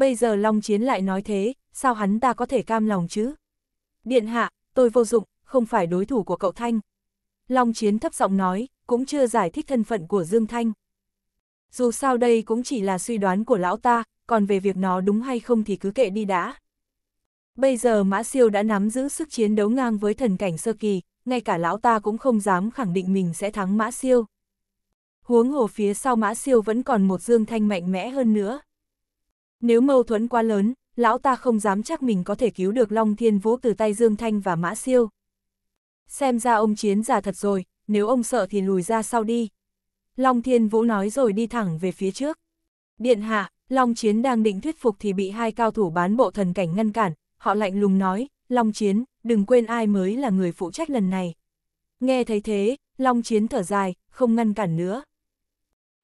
bây giờ Long Chiến lại nói thế, sao hắn ta có thể cam lòng chứ? Điện hạ, tôi vô dụng, không phải đối thủ của cậu Thanh. Long Chiến thấp giọng nói, cũng chưa giải thích thân phận của Dương Thanh. Dù sao đây cũng chỉ là suy đoán của lão ta, còn về việc nó đúng hay không thì cứ kệ đi đã. Bây giờ Mã Siêu đã nắm giữ sức chiến đấu ngang với thần cảnh sơ kỳ, ngay cả lão ta cũng không dám khẳng định mình sẽ thắng Mã Siêu. Huống hồ phía sau Mã Siêu vẫn còn một Dương Thanh mạnh mẽ hơn nữa. Nếu mâu thuẫn quá lớn, lão ta không dám chắc mình có thể cứu được Long Thiên Vũ từ tay Dương Thanh và Mã Siêu. Xem ra ông chiến già thật rồi, nếu ông sợ thì lùi ra sau đi. Long Thiên Vũ nói rồi đi thẳng về phía trước. Điện hạ, Long Chiến đang định thuyết phục thì bị hai cao thủ bán bộ thần cảnh ngăn cản, họ lạnh lùng nói, Long Chiến, đừng quên ai mới là người phụ trách lần này. Nghe thấy thế, Long Chiến thở dài, không ngăn cản nữa.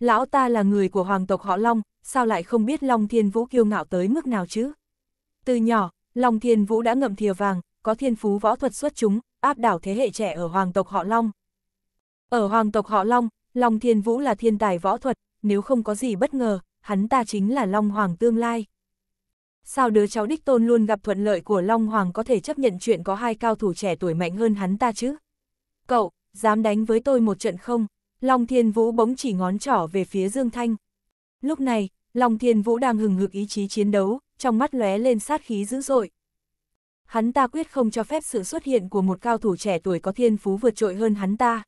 Lão ta là người của hoàng tộc họ Long, sao lại không biết Long Thiên Vũ kiêu ngạo tới mức nào chứ? Từ nhỏ, Long Thiên Vũ đã ngậm thìa vàng, có thiên phú võ thuật xuất chúng, áp đảo thế hệ trẻ ở hoàng tộc họ Long. Ở hoàng tộc họ Long, Long Thiên Vũ là thiên tài võ thuật, nếu không có gì bất ngờ, hắn ta chính là Long Hoàng tương lai. Sao đứa cháu đích tôn luôn gặp thuận lợi của Long Hoàng có thể chấp nhận chuyện có hai cao thủ trẻ tuổi mạnh hơn hắn ta chứ? Cậu, dám đánh với tôi một trận không? Long Thiên Vũ bỗng chỉ ngón trỏ về phía Dương Thanh. Lúc này, Long Thiên Vũ đang hừng hực ý chí chiến đấu, trong mắt lóe lên sát khí dữ dội. Hắn ta quyết không cho phép sự xuất hiện của một cao thủ trẻ tuổi có thiên phú vượt trội hơn hắn ta.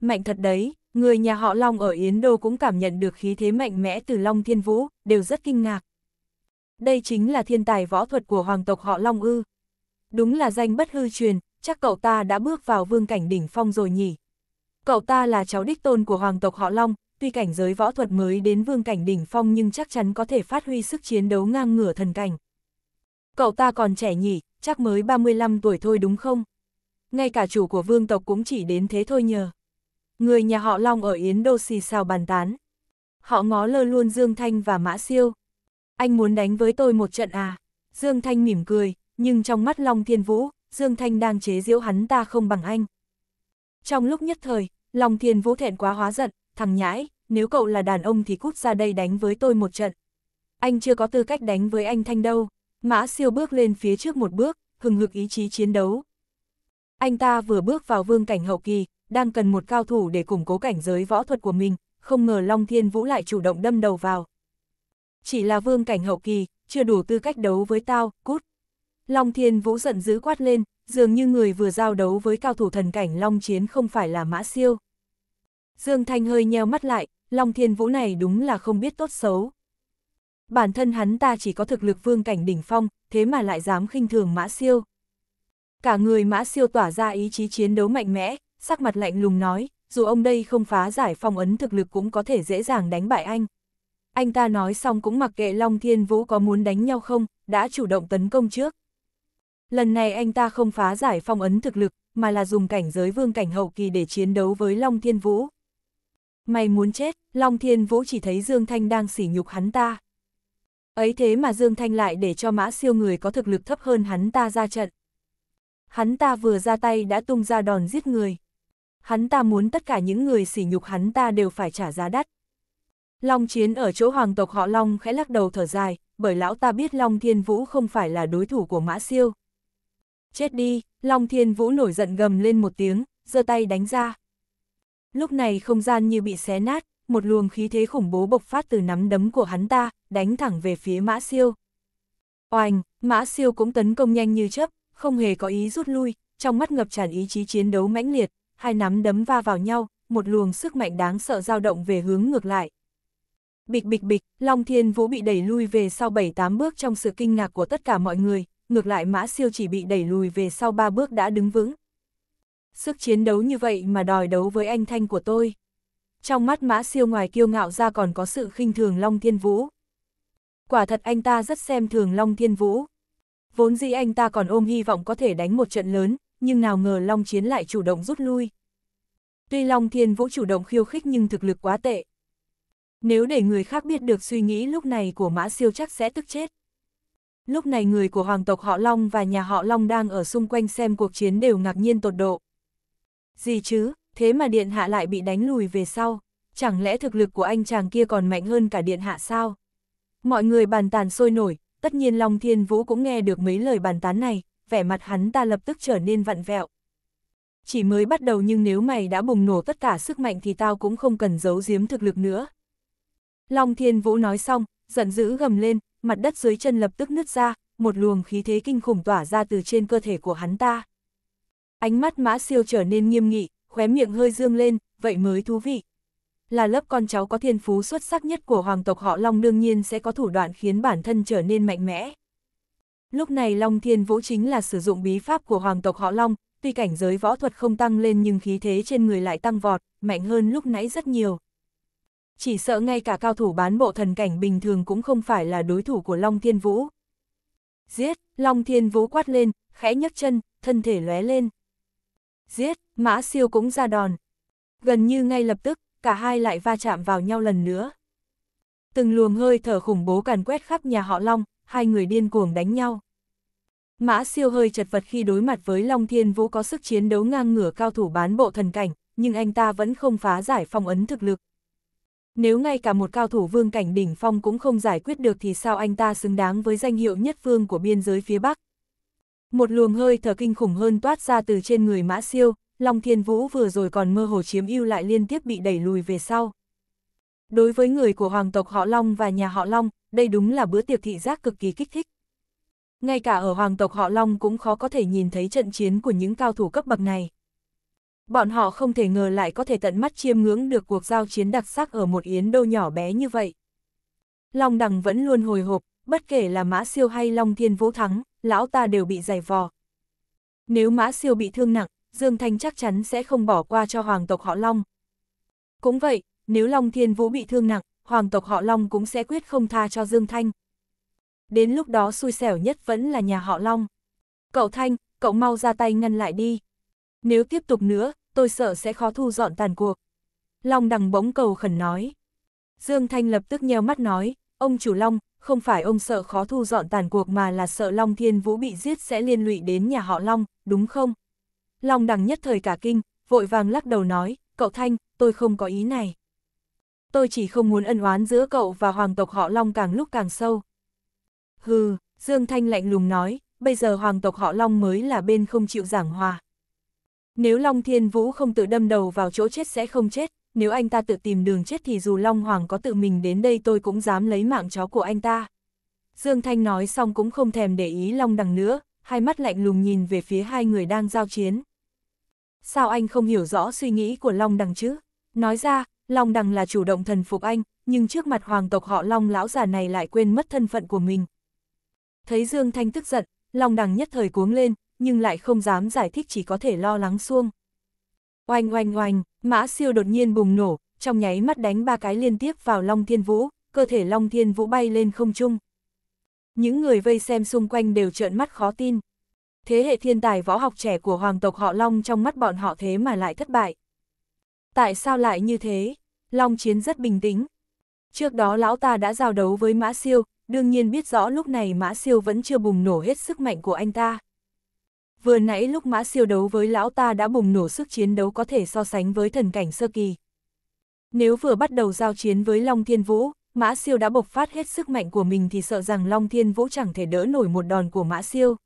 Mạnh thật đấy, người nhà họ Long ở Yến Đô cũng cảm nhận được khí thế mạnh mẽ từ Long Thiên Vũ, đều rất kinh ngạc. Đây chính là thiên tài võ thuật của hoàng tộc họ Long ư. Đúng là danh bất hư truyền, chắc cậu ta đã bước vào vương cảnh đỉnh phong rồi nhỉ. Cậu ta là cháu đích tôn của hoàng tộc họ Long, tuy cảnh giới võ thuật mới đến vương cảnh đỉnh phong nhưng chắc chắn có thể phát huy sức chiến đấu ngang ngửa thần cảnh. Cậu ta còn trẻ nhỉ, chắc mới 35 tuổi thôi đúng không? Ngay cả chủ của vương tộc cũng chỉ đến thế thôi nhờ. Người nhà họ Long ở Yến Đô xì xào bàn tán. Họ ngó lơ luôn Dương Thanh và Mã Siêu. Anh muốn đánh với tôi một trận à? Dương Thanh mỉm cười, nhưng trong mắt Long Thiên Vũ, Dương Thanh đang chế giễu hắn ta không bằng anh. Trong lúc nhất thời, Long Thiên Vũ thẹn quá hóa giận, thằng nhãi, nếu cậu là đàn ông thì cút ra đây đánh với tôi một trận. Anh chưa có tư cách đánh với anh Thanh đâu. Mã siêu bước lên phía trước một bước, hừng hực ý chí chiến đấu. Anh ta vừa bước vào vương cảnh hậu kỳ, đang cần một cao thủ để củng cố cảnh giới võ thuật của mình, không ngờ Long Thiên Vũ lại chủ động đâm đầu vào. Chỉ là vương cảnh hậu kỳ, chưa đủ tư cách đấu với tao, cút. Long Thiên Vũ giận dữ quát lên, dường như người vừa giao đấu với cao thủ thần cảnh Long Chiến không phải là Mã Siêu. Dương Thanh hơi nheo mắt lại, Long Thiên Vũ này đúng là không biết tốt xấu. Bản thân hắn ta chỉ có thực lực vương cảnh đỉnh phong, thế mà lại dám khinh thường Mã Siêu. Cả người Mã Siêu tỏa ra ý chí chiến đấu mạnh mẽ, sắc mặt lạnh lùng nói, dù ông đây không phá giải phong ấn thực lực cũng có thể dễ dàng đánh bại anh. Anh ta nói xong cũng mặc kệ Long Thiên Vũ có muốn đánh nhau không, đã chủ động tấn công trước. Lần này anh ta không phá giải phong ấn thực lực, mà là dùng cảnh giới vương cảnh hậu kỳ để chiến đấu với Long Thiên Vũ. Mày muốn chết, Long Thiên Vũ chỉ thấy Dương Thanh đang sỉ nhục hắn ta. Ấy thế mà Dương Thanh lại để cho mã siêu người có thực lực thấp hơn hắn ta ra trận. Hắn ta vừa ra tay đã tung ra đòn giết người. Hắn ta muốn tất cả những người sỉ nhục hắn ta đều phải trả giá đắt. Long Chiến ở chỗ hoàng tộc họ Long khẽ lắc đầu thở dài, bởi lão ta biết Long Thiên Vũ không phải là đối thủ của mã siêu. Chết đi, Long Thiên Vũ nổi giận gầm lên một tiếng, giơ tay đánh ra. Lúc này không gian như bị xé nát, một luồng khí thế khủng bố bộc phát từ nắm đấm của hắn ta, đánh thẳng về phía Mã Siêu. Oanh, Mã Siêu cũng tấn công nhanh như chớp, không hề có ý rút lui, trong mắt ngập tràn ý chí chiến đấu mãnh liệt, hai nắm đấm va vào nhau, một luồng sức mạnh đáng sợ dao động về hướng ngược lại. Bịch bịch bịch, Long Thiên Vũ bị đẩy lui về sau 7-8 bước trong sự kinh ngạc của tất cả mọi người, ngược lại Mã Siêu chỉ bị đẩy lùi về sau 3 bước đã đứng vững sức chiến đấu như vậy mà đòi đấu với anh Thanh của tôi. Trong mắt mã siêu ngoài kiêu ngạo ra còn có sự khinh thường Long Thiên Vũ. Quả thật anh ta rất xem thường Long Thiên Vũ. Vốn dĩ anh ta còn ôm hy vọng có thể đánh một trận lớn, nhưng nào ngờ Long Chiến lại chủ động rút lui. Tuy Long Thiên Vũ chủ động khiêu khích nhưng thực lực quá tệ. Nếu để người khác biết được suy nghĩ lúc này của mã siêu chắc sẽ tức chết. Lúc này người của hoàng tộc họ Long và nhà họ Long đang ở xung quanh xem cuộc chiến đều ngạc nhiên tột độ. Gì chứ, thế mà điện hạ lại bị đánh lùi về sau, chẳng lẽ thực lực của anh chàng kia còn mạnh hơn cả điện hạ sao? Mọi người bàn tàn sôi nổi, tất nhiên Long Thiên Vũ cũng nghe được mấy lời bàn tán này, vẻ mặt hắn ta lập tức trở nên vặn vẹo. Chỉ mới bắt đầu nhưng nếu mày đã bùng nổ tất cả sức mạnh thì tao cũng không cần giấu giếm thực lực nữa. Long Thiên Vũ nói xong, giận dữ gầm lên, mặt đất dưới chân lập tức nứt ra, một luồng khí thế kinh khủng tỏa ra từ trên cơ thể của hắn ta. Ánh mắt mã siêu trở nên nghiêm nghị, khóe miệng hơi dương lên, vậy mới thú vị. Là lớp con cháu có thiên phú xuất sắc nhất của hoàng tộc họ Long đương nhiên sẽ có thủ đoạn khiến bản thân trở nên mạnh mẽ. Lúc này Long Thiên Vũ chính là sử dụng bí pháp của hoàng tộc họ Long, tuy cảnh giới võ thuật không tăng lên nhưng khí thế trên người lại tăng vọt, mạnh hơn lúc nãy rất nhiều. Chỉ sợ ngay cả cao thủ bán bộ thần cảnh bình thường cũng không phải là đối thủ của Long Thiên Vũ. Giết, Long Thiên Vũ quát lên, khẽ nhấc chân, thân thể lóe lên. Giết, Mã Siêu cũng ra đòn. Gần như ngay lập tức, cả hai lại va chạm vào nhau lần nữa. Từng luồng hơi thở khủng bố càn quét khắp nhà họ Long, hai người điên cuồng đánh nhau. Mã siêu hơi chật vật khi đối mặt với Long Thiên Vũ có sức chiến đấu ngang ngửa cao thủ bán bộ thần cảnh, nhưng anh ta vẫn không phá giải phong ấn thực lực. Nếu ngay cả một cao thủ vương cảnh đỉnh phong cũng không giải quyết được thì sao anh ta xứng đáng với danh hiệu nhất vương của biên giới phía Bắc. Một luồng hơi thở kinh khủng hơn toát ra từ trên người mã siêu, Long Thiên Vũ vừa rồi còn mơ hồ chiếm ưu lại liên tiếp bị đẩy lùi về sau. Đối với người của hoàng tộc họ Long và nhà họ Long, đây đúng là bữa tiệc thị giác cực kỳ kích thích. Ngay cả ở hoàng tộc họ Long cũng khó có thể nhìn thấy trận chiến của những cao thủ cấp bậc này. Bọn họ không thể ngờ lại có thể tận mắt chiêm ngưỡng được cuộc giao chiến đặc sắc ở một yến đô nhỏ bé như vậy. Long đằng vẫn luôn hồi hộp, bất kể là mã siêu hay Long Thiên Vũ thắng, lão ta đều bị giày vò. Nếu Mã Siêu bị thương nặng, Dương Thanh chắc chắn sẽ không bỏ qua cho hoàng tộc họ Long. Cũng vậy, nếu Long Thiên Vũ bị thương nặng, hoàng tộc họ Long cũng sẽ quyết không tha cho Dương Thanh. Đến lúc đó xui xẻo nhất vẫn là nhà họ Long. Cậu Thanh, cậu mau ra tay ngăn lại đi. Nếu tiếp tục nữa, tôi sợ sẽ khó thu dọn tàn cuộc. Long đằng bỗng cầu khẩn nói. Dương Thanh lập tức nheo mắt nói, ông chủ Long, không phải ông sợ khó thu dọn tàn cuộc mà là sợ Long Thiên Vũ bị giết sẽ liên lụy đến nhà họ Long, đúng không? Long đằng nhất thời cả kinh, vội vàng lắc đầu nói, cậu Thanh, tôi không có ý này. Tôi chỉ không muốn ân oán giữa cậu và hoàng tộc họ Long càng lúc càng sâu. Hừ, Dương Thanh lạnh lùng nói, bây giờ hoàng tộc họ Long mới là bên không chịu giảng hòa. Nếu Long Thiên Vũ không tự đâm đầu vào chỗ chết sẽ không chết, nếu anh ta tự tìm đường chết thì dù Long Hoàng có tự mình đến đây tôi cũng dám lấy mạng chó của anh ta. Dương Thanh nói xong cũng không thèm để ý Long Đằng nữa, hai mắt lạnh lùng nhìn về phía hai người đang giao chiến. Sao anh không hiểu rõ suy nghĩ của Long Đằng chứ? Nói ra, Long Đằng là chủ động thần phục anh, nhưng trước mặt hoàng tộc họ Long lão già này lại quên mất thân phận của mình. Thấy Dương Thanh tức giận, Long Đằng nhất thời cuống lên, nhưng lại không dám giải thích chỉ có thể lo lắng xuông. Oanh oanh oanh, Mã siêu đột nhiên bùng nổ, trong nháy mắt đánh ba cái liên tiếp vào Long Thiên Vũ, cơ thể Long Thiên Vũ bay lên không trung. Những người vây xem xung quanh đều trợn mắt khó tin. Thế hệ thiên tài võ học trẻ của hoàng tộc họ Long trong mắt bọn họ thế mà lại thất bại. Tại sao lại như thế? Long Chiến rất bình tĩnh. Trước đó lão ta đã giao đấu với Mã Siêu, đương nhiên biết rõ lúc này Mã Siêu vẫn chưa bùng nổ hết sức mạnh của anh ta vừa nãy lúc mã siêu đấu với lão ta đã bùng nổ sức chiến đấu có thể so sánh với thần cảnh sơ kỳ. Nếu vừa bắt đầu giao chiến với Long Thiên Vũ, Mã Siêu đã bộc phát hết sức mạnh của mình thì sợ rằng Long Thiên Vũ chẳng thể đỡ nổi một đòn của Mã Siêu.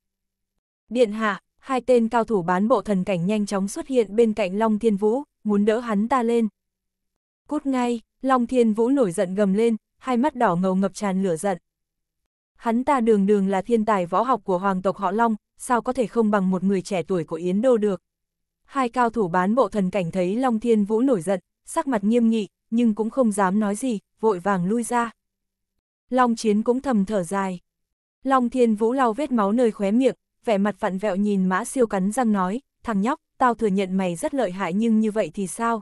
Điện hạ, hai tên cao thủ bán bộ thần cảnh nhanh chóng xuất hiện bên cạnh Long Thiên Vũ, muốn đỡ hắn ta lên. Cút ngay, Long Thiên Vũ nổi giận gầm lên, hai mắt đỏ ngầu ngập tràn lửa giận hắn ta đường đường là thiên tài võ học của hoàng tộc họ Long, sao có thể không bằng một người trẻ tuổi của Yến Đô được. Hai cao thủ bán bộ thần cảnh thấy Long Thiên Vũ nổi giận, sắc mặt nghiêm nghị, nhưng cũng không dám nói gì, vội vàng lui ra. Long Chiến cũng thầm thở dài. Long Thiên Vũ lau vết máu nơi khóe miệng, vẻ mặt vặn vẹo nhìn mã siêu cắn răng nói, thằng nhóc, tao thừa nhận mày rất lợi hại nhưng như vậy thì sao?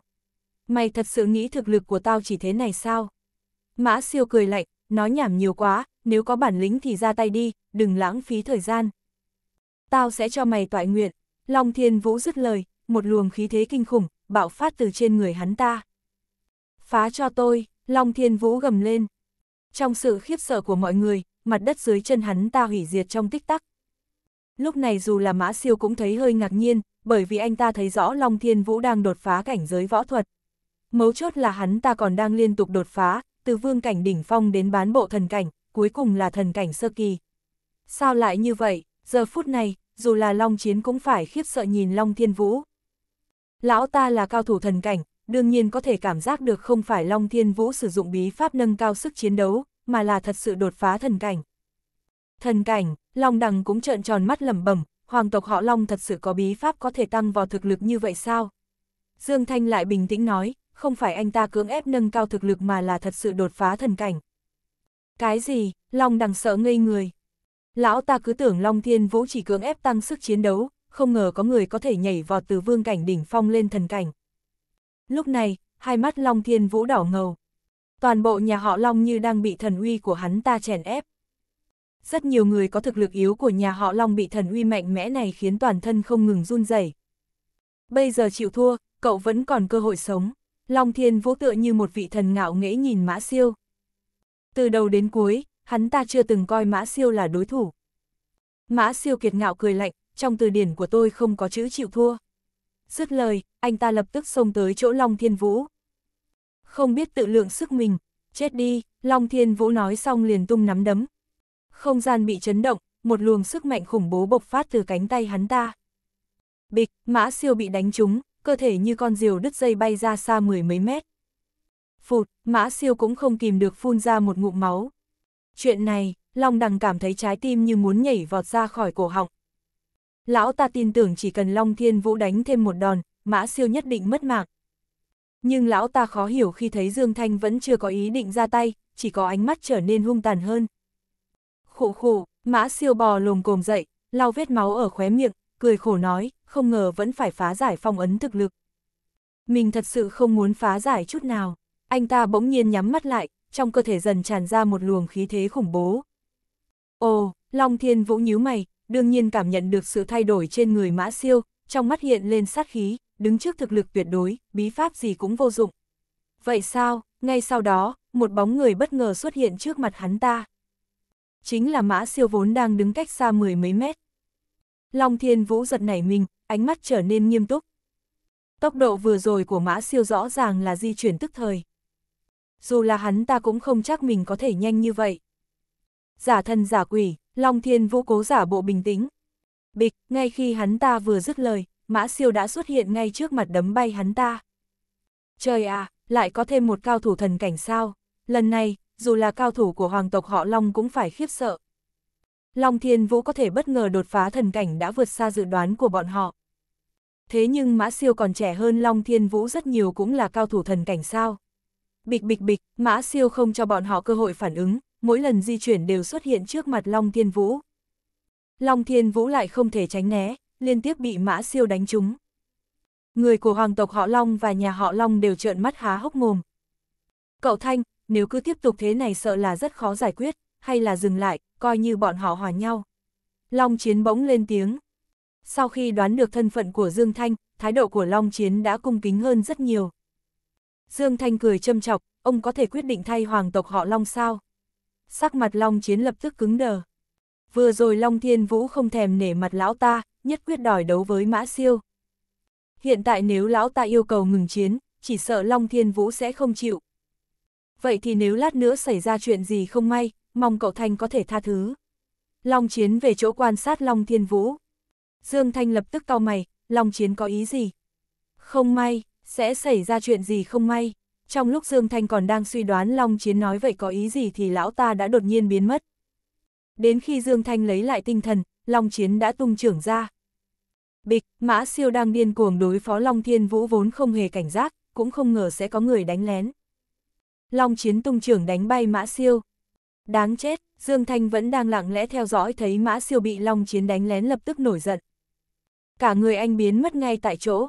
Mày thật sự nghĩ thực lực của tao chỉ thế này sao? Mã siêu cười lạnh, nói nhảm nhiều quá, nếu có bản lĩnh thì ra tay đi, đừng lãng phí thời gian. Tao sẽ cho mày toại nguyện, Long Thiên Vũ dứt lời, một luồng khí thế kinh khủng, bạo phát từ trên người hắn ta. Phá cho tôi, Long Thiên Vũ gầm lên. Trong sự khiếp sợ của mọi người, mặt đất dưới chân hắn ta hủy diệt trong tích tắc. Lúc này dù là Mã Siêu cũng thấy hơi ngạc nhiên, bởi vì anh ta thấy rõ Long Thiên Vũ đang đột phá cảnh giới võ thuật. Mấu chốt là hắn ta còn đang liên tục đột phá, từ vương cảnh đỉnh phong đến bán bộ thần cảnh, cuối cùng là thần cảnh sơ kỳ. Sao lại như vậy, giờ phút này, dù là Long Chiến cũng phải khiếp sợ nhìn Long Thiên Vũ. Lão ta là cao thủ thần cảnh, đương nhiên có thể cảm giác được không phải Long Thiên Vũ sử dụng bí pháp nâng cao sức chiến đấu, mà là thật sự đột phá thần cảnh. Thần cảnh, Long Đằng cũng trợn tròn mắt lẩm bẩm, hoàng tộc họ Long thật sự có bí pháp có thể tăng vào thực lực như vậy sao? Dương Thanh lại bình tĩnh nói, không phải anh ta cưỡng ép nâng cao thực lực mà là thật sự đột phá thần cảnh. Cái gì, Long đằng sợ ngây người. Lão ta cứ tưởng Long Thiên Vũ chỉ cưỡng ép tăng sức chiến đấu, không ngờ có người có thể nhảy vọt từ vương cảnh đỉnh phong lên thần cảnh. Lúc này, hai mắt Long Thiên Vũ đỏ ngầu. Toàn bộ nhà họ Long như đang bị thần uy của hắn ta chèn ép. Rất nhiều người có thực lực yếu của nhà họ Long bị thần uy mạnh mẽ này khiến toàn thân không ngừng run rẩy. Bây giờ chịu thua, cậu vẫn còn cơ hội sống. Long Thiên Vũ tựa như một vị thần ngạo nghễ nhìn Mã Siêu. Từ đầu đến cuối, hắn ta chưa từng coi Mã Siêu là đối thủ. Mã Siêu kiệt ngạo cười lạnh, trong từ điển của tôi không có chữ chịu thua. Dứt lời, anh ta lập tức xông tới chỗ Long Thiên Vũ. Không biết tự lượng sức mình, chết đi, Long Thiên Vũ nói xong liền tung nắm đấm. Không gian bị chấn động, một luồng sức mạnh khủng bố bộc phát từ cánh tay hắn ta. Bịch, Mã Siêu bị đánh trúng, cơ thể như con diều đứt dây bay ra xa mười mấy mét. Phụt, mã siêu cũng không kìm được phun ra một ngụm máu. Chuyện này, Long Đằng cảm thấy trái tim như muốn nhảy vọt ra khỏi cổ họng. Lão ta tin tưởng chỉ cần Long Thiên Vũ đánh thêm một đòn, mã siêu nhất định mất mạng. Nhưng lão ta khó hiểu khi thấy Dương Thanh vẫn chưa có ý định ra tay, chỉ có ánh mắt trở nên hung tàn hơn. Khụ khụ, mã siêu bò lồm cồm dậy, lau vết máu ở khóe miệng, cười khổ nói, không ngờ vẫn phải phá giải phong ấn thực lực. Mình thật sự không muốn phá giải chút nào, anh ta bỗng nhiên nhắm mắt lại, trong cơ thể dần tràn ra một luồng khí thế khủng bố. Ồ, Long Thiên Vũ nhíu mày, đương nhiên cảm nhận được sự thay đổi trên người mã siêu, trong mắt hiện lên sát khí, đứng trước thực lực tuyệt đối, bí pháp gì cũng vô dụng. Vậy sao, ngay sau đó, một bóng người bất ngờ xuất hiện trước mặt hắn ta. Chính là mã siêu vốn đang đứng cách xa mười mấy mét. Long Thiên Vũ giật nảy mình, ánh mắt trở nên nghiêm túc. Tốc độ vừa rồi của mã siêu rõ ràng là di chuyển tức thời. Dù là hắn ta cũng không chắc mình có thể nhanh như vậy. Giả thân giả quỷ, Long Thiên Vũ cố giả bộ bình tĩnh. Bịch, ngay khi hắn ta vừa dứt lời, mã siêu đã xuất hiện ngay trước mặt đấm bay hắn ta. Trời à, lại có thêm một cao thủ thần cảnh sao. Lần này, dù là cao thủ của hoàng tộc họ Long cũng phải khiếp sợ. Long Thiên Vũ có thể bất ngờ đột phá thần cảnh đã vượt xa dự đoán của bọn họ. Thế nhưng Mã Siêu còn trẻ hơn Long Thiên Vũ rất nhiều cũng là cao thủ thần cảnh sao. Bịch bịch bịch, Mã Siêu không cho bọn họ cơ hội phản ứng, mỗi lần di chuyển đều xuất hiện trước mặt Long Thiên Vũ. Long Thiên Vũ lại không thể tránh né, liên tiếp bị Mã Siêu đánh trúng. Người của hoàng tộc họ Long và nhà họ Long đều trợn mắt há hốc mồm. Cậu Thanh, nếu cứ tiếp tục thế này sợ là rất khó giải quyết, hay là dừng lại, coi như bọn họ hòa nhau. Long Chiến bỗng lên tiếng. Sau khi đoán được thân phận của Dương Thanh, thái độ của Long Chiến đã cung kính hơn rất nhiều. Dương Thanh cười châm chọc, ông có thể quyết định thay hoàng tộc họ Long sao? Sắc mặt Long Chiến lập tức cứng đờ. Vừa rồi Long Thiên Vũ không thèm nể mặt lão ta, nhất quyết đòi đấu với Mã Siêu. Hiện tại nếu lão ta yêu cầu ngừng chiến, chỉ sợ Long Thiên Vũ sẽ không chịu. Vậy thì nếu lát nữa xảy ra chuyện gì không may, mong cậu Thanh có thể tha thứ. Long Chiến về chỗ quan sát Long Thiên Vũ. Dương Thanh lập tức cau mày, Long Chiến có ý gì? Không may, sẽ xảy ra chuyện gì không may? Trong lúc Dương Thanh còn đang suy đoán Long Chiến nói vậy có ý gì thì lão ta đã đột nhiên biến mất. Đến khi Dương Thanh lấy lại tinh thần, Long Chiến đã tung trưởng ra. Bịch, Mã Siêu đang điên cuồng đối phó Long Thiên Vũ vốn không hề cảnh giác, cũng không ngờ sẽ có người đánh lén. Long Chiến tung trưởng đánh bay Mã Siêu, Đáng chết, Dương Thanh vẫn đang lặng lẽ theo dõi thấy mã siêu bị Long Chiến đánh lén lập tức nổi giận. Cả người anh biến mất ngay tại chỗ.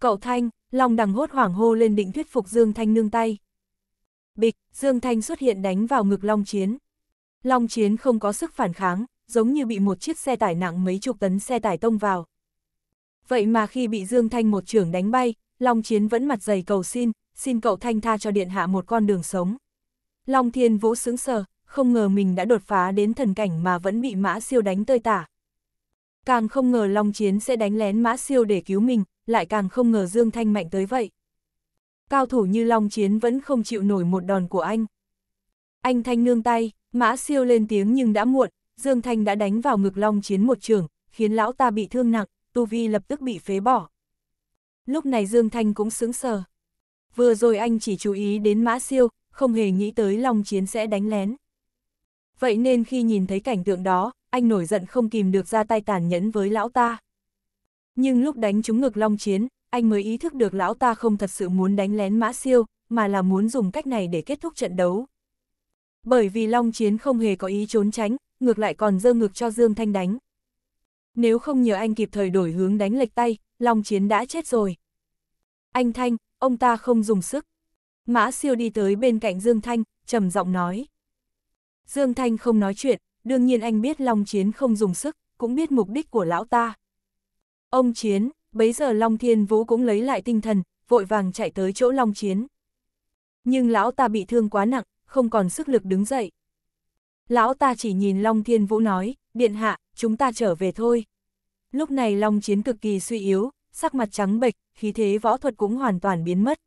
Cậu Thanh, Long đằng hốt hoảng hô lên định thuyết phục Dương Thanh nương tay. Bịch, Dương Thanh xuất hiện đánh vào ngực Long Chiến. Long Chiến không có sức phản kháng, giống như bị một chiếc xe tải nặng mấy chục tấn xe tải tông vào. Vậy mà khi bị Dương Thanh một trưởng đánh bay, Long Chiến vẫn mặt dày cầu xin, xin cậu Thanh tha cho Điện Hạ một con đường sống. Long Thiên Vũ sững sờ, không ngờ mình đã đột phá đến thần cảnh mà vẫn bị mã siêu đánh tơi tả. Càng không ngờ Long Chiến sẽ đánh lén mã siêu để cứu mình, lại càng không ngờ Dương Thanh mạnh tới vậy. Cao thủ như Long Chiến vẫn không chịu nổi một đòn của anh. Anh Thanh nương tay, mã siêu lên tiếng nhưng đã muộn, Dương Thanh đã đánh vào ngực Long Chiến một trường, khiến lão ta bị thương nặng, tu vi lập tức bị phế bỏ. Lúc này Dương Thanh cũng sững sờ. Vừa rồi anh chỉ chú ý đến mã siêu, không hề nghĩ tới Long Chiến sẽ đánh lén vậy nên khi nhìn thấy cảnh tượng đó, anh nổi giận không kìm được ra tay tàn nhẫn với lão ta. Nhưng lúc đánh trúng ngực Long Chiến, anh mới ý thức được lão ta không thật sự muốn đánh lén Mã Siêu, mà là muốn dùng cách này để kết thúc trận đấu. Bởi vì Long Chiến không hề có ý trốn tránh, ngược lại còn dơ ngực cho Dương Thanh đánh. Nếu không nhờ anh kịp thời đổi hướng đánh lệch tay, Long Chiến đã chết rồi. Anh Thanh, ông ta không dùng sức. Mã Siêu đi tới bên cạnh Dương Thanh, trầm giọng nói. Dương Thanh không nói chuyện, đương nhiên anh biết Long Chiến không dùng sức, cũng biết mục đích của lão ta. Ông Chiến, bấy giờ Long Thiên Vũ cũng lấy lại tinh thần, vội vàng chạy tới chỗ Long Chiến. Nhưng lão ta bị thương quá nặng, không còn sức lực đứng dậy. Lão ta chỉ nhìn Long Thiên Vũ nói, điện hạ, chúng ta trở về thôi. Lúc này Long Chiến cực kỳ suy yếu, sắc mặt trắng bệch, khí thế võ thuật cũng hoàn toàn biến mất.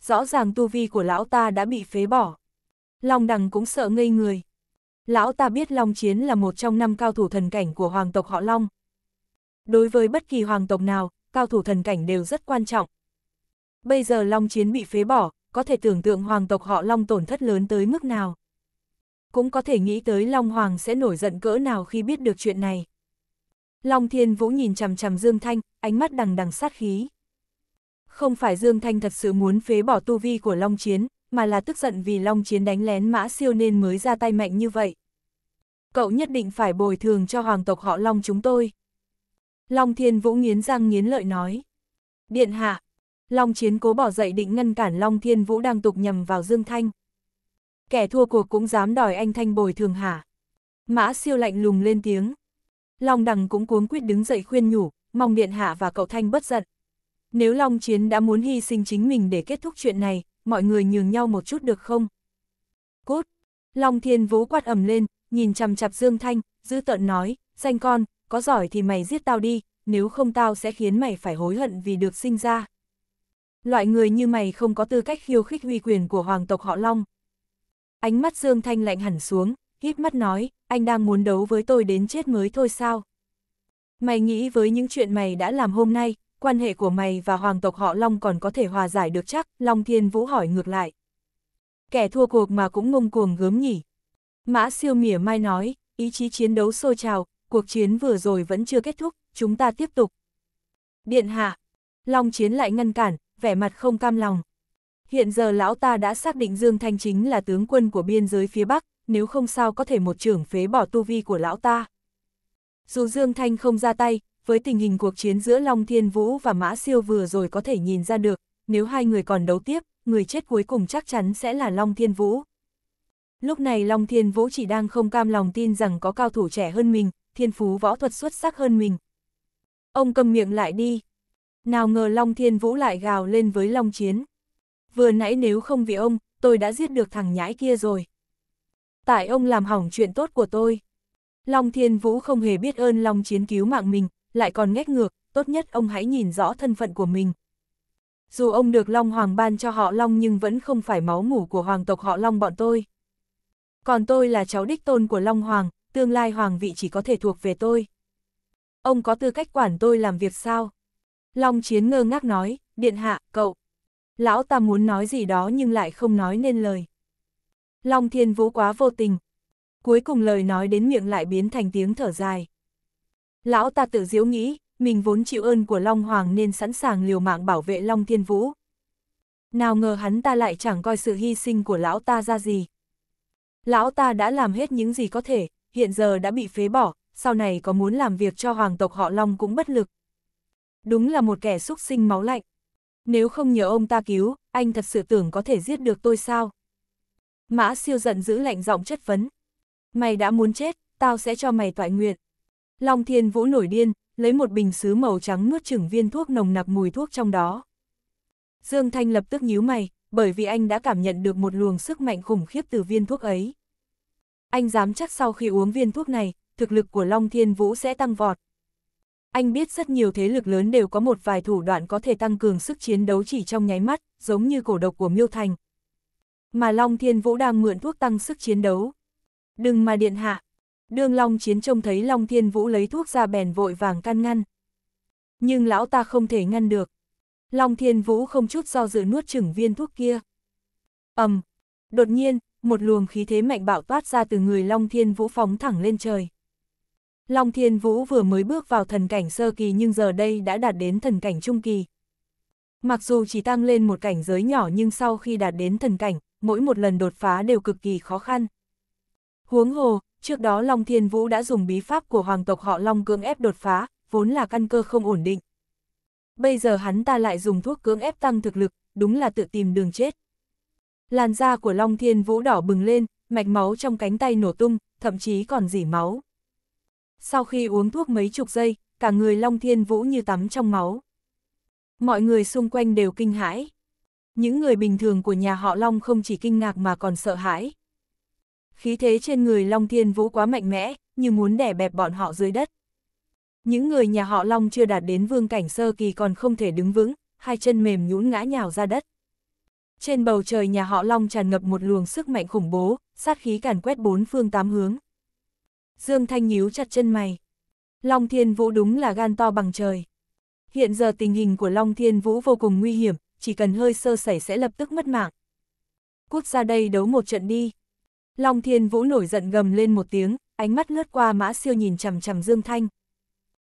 Rõ ràng tu vi của lão ta đã bị phế bỏ. Long đằng cũng sợ ngây người. Lão ta biết Long Chiến là một trong năm cao thủ thần cảnh của hoàng tộc họ Long. Đối với bất kỳ hoàng tộc nào, cao thủ thần cảnh đều rất quan trọng. Bây giờ Long Chiến bị phế bỏ, có thể tưởng tượng hoàng tộc họ Long tổn thất lớn tới mức nào. Cũng có thể nghĩ tới Long Hoàng sẽ nổi giận cỡ nào khi biết được chuyện này. Long Thiên Vũ nhìn chằm chằm Dương Thanh, ánh mắt đằng đằng sát khí. Không phải Dương Thanh thật sự muốn phế bỏ tu vi của Long Chiến, mà là tức giận vì Long Chiến đánh lén Mã Siêu nên mới ra tay mạnh như vậy. Cậu nhất định phải bồi thường cho hoàng tộc họ Long chúng tôi. Long Thiên Vũ nghiến răng nghiến lợi nói. Điện hạ, Long Chiến cố bỏ dậy định ngăn cản Long Thiên Vũ đang tục nhầm vào Dương Thanh. Kẻ thua cuộc cũng dám đòi anh Thanh bồi thường hả? Mã siêu lạnh lùng lên tiếng. Long Đằng cũng cuống quyết đứng dậy khuyên nhủ, mong Điện Hạ và cậu Thanh bất giận. Nếu Long Chiến đã muốn hy sinh chính mình để kết thúc chuyện này, mọi người nhường nhau một chút được không? Cút! Long thiên vũ quát ầm lên, nhìn chằm chặp Dương Thanh, dư tợn nói, danh con, có giỏi thì mày giết tao đi, nếu không tao sẽ khiến mày phải hối hận vì được sinh ra. Loại người như mày không có tư cách khiêu khích uy quyền của hoàng tộc họ Long. Ánh mắt Dương Thanh lạnh hẳn xuống, híp mắt nói, anh đang muốn đấu với tôi đến chết mới thôi sao? Mày nghĩ với những chuyện mày đã làm hôm nay, quan hệ của mày và hoàng tộc họ Long còn có thể hòa giải được chắc, Long Thiên Vũ hỏi ngược lại. Kẻ thua cuộc mà cũng ngông cuồng gớm nhỉ. Mã siêu mỉa mai nói, ý chí chiến đấu sôi trào, cuộc chiến vừa rồi vẫn chưa kết thúc, chúng ta tiếp tục. Điện hạ, Long chiến lại ngăn cản, vẻ mặt không cam lòng. Hiện giờ lão ta đã xác định Dương Thanh chính là tướng quân của biên giới phía Bắc, nếu không sao có thể một trưởng phế bỏ tu vi của lão ta. Dù Dương Thanh không ra tay, với tình hình cuộc chiến giữa Long Thiên Vũ và Mã Siêu vừa rồi có thể nhìn ra được, nếu hai người còn đấu tiếp, người chết cuối cùng chắc chắn sẽ là Long Thiên Vũ. Lúc này Long Thiên Vũ chỉ đang không cam lòng tin rằng có cao thủ trẻ hơn mình, thiên phú võ thuật xuất sắc hơn mình. Ông cầm miệng lại đi. Nào ngờ Long Thiên Vũ lại gào lên với Long Chiến. Vừa nãy nếu không vì ông, tôi đã giết được thằng nhãi kia rồi. Tại ông làm hỏng chuyện tốt của tôi. Long Thiên Vũ không hề biết ơn Long Chiến cứu mạng mình, lại còn nghét ngược, tốt nhất ông hãy nhìn rõ thân phận của mình. Dù ông được Long Hoàng ban cho họ Long nhưng vẫn không phải máu mủ của hoàng tộc họ Long bọn tôi. Còn tôi là cháu đích tôn của Long Hoàng, tương lai hoàng vị chỉ có thể thuộc về tôi. Ông có tư cách quản tôi làm việc sao? Long Chiến ngơ ngác nói, điện hạ, cậu. Lão ta muốn nói gì đó nhưng lại không nói nên lời. Long Thiên Vũ quá vô tình. Cuối cùng lời nói đến miệng lại biến thành tiếng thở dài. Lão ta tự diễu nghĩ, mình vốn chịu ơn của Long Hoàng nên sẵn sàng liều mạng bảo vệ Long Thiên Vũ. Nào ngờ hắn ta lại chẳng coi sự hy sinh của lão ta ra gì. Lão ta đã làm hết những gì có thể, hiện giờ đã bị phế bỏ, sau này có muốn làm việc cho hoàng tộc họ Long cũng bất lực. Đúng là một kẻ xúc sinh máu lạnh. Nếu không nhờ ông ta cứu, anh thật sự tưởng có thể giết được tôi sao? Mã siêu giận giữ lạnh giọng chất vấn. Mày đã muốn chết, tao sẽ cho mày toại nguyện. Long Thiên Vũ nổi điên, lấy một bình sứ màu trắng nuốt chừng viên thuốc nồng nặc mùi thuốc trong đó. Dương Thanh lập tức nhíu mày, bởi vì anh đã cảm nhận được một luồng sức mạnh khủng khiếp từ viên thuốc ấy. Anh dám chắc sau khi uống viên thuốc này, thực lực của Long Thiên Vũ sẽ tăng vọt. Anh biết rất nhiều thế lực lớn đều có một vài thủ đoạn có thể tăng cường sức chiến đấu chỉ trong nháy mắt, giống như cổ độc của Miêu Thành. Mà Long Thiên Vũ đang mượn thuốc tăng sức chiến đấu. Đừng mà điện hạ, Đương Long Chiến trông thấy Long Thiên Vũ lấy thuốc ra bèn vội vàng can ngăn. Nhưng lão ta không thể ngăn được. Long Thiên Vũ không chút do dự nuốt chửng viên thuốc kia. ầm, đột nhiên, một luồng khí thế mạnh bạo toát ra từ người Long Thiên Vũ phóng thẳng lên trời. Long Thiên Vũ vừa mới bước vào thần cảnh sơ kỳ nhưng giờ đây đã đạt đến thần cảnh trung kỳ. Mặc dù chỉ tăng lên một cảnh giới nhỏ nhưng sau khi đạt đến thần cảnh, mỗi một lần đột phá đều cực kỳ khó khăn. Huống hồ, Trước đó Long Thiên Vũ đã dùng bí pháp của hoàng tộc họ Long cưỡng ép đột phá, vốn là căn cơ không ổn định. Bây giờ hắn ta lại dùng thuốc cưỡng ép tăng thực lực, đúng là tự tìm đường chết. Làn da của Long Thiên Vũ đỏ bừng lên, mạch máu trong cánh tay nổ tung, thậm chí còn dỉ máu. Sau khi uống thuốc mấy chục giây, cả người Long Thiên Vũ như tắm trong máu. Mọi người xung quanh đều kinh hãi. Những người bình thường của nhà họ Long không chỉ kinh ngạc mà còn sợ hãi khí thế trên người Long Thiên Vũ quá mạnh mẽ, như muốn đẻ bẹp bọn họ dưới đất. Những người nhà họ Long chưa đạt đến vương cảnh sơ kỳ còn không thể đứng vững, hai chân mềm nhũn ngã nhào ra đất. Trên bầu trời nhà họ Long tràn ngập một luồng sức mạnh khủng bố, sát khí càn quét bốn phương tám hướng. Dương Thanh nhíu chặt chân mày. Long Thiên Vũ đúng là gan to bằng trời. Hiện giờ tình hình của Long Thiên Vũ vô cùng nguy hiểm, chỉ cần hơi sơ sẩy sẽ lập tức mất mạng. Cút ra đây đấu một trận đi. Long Thiên Vũ nổi giận gầm lên một tiếng, ánh mắt lướt qua mã siêu nhìn chằm chằm Dương Thanh.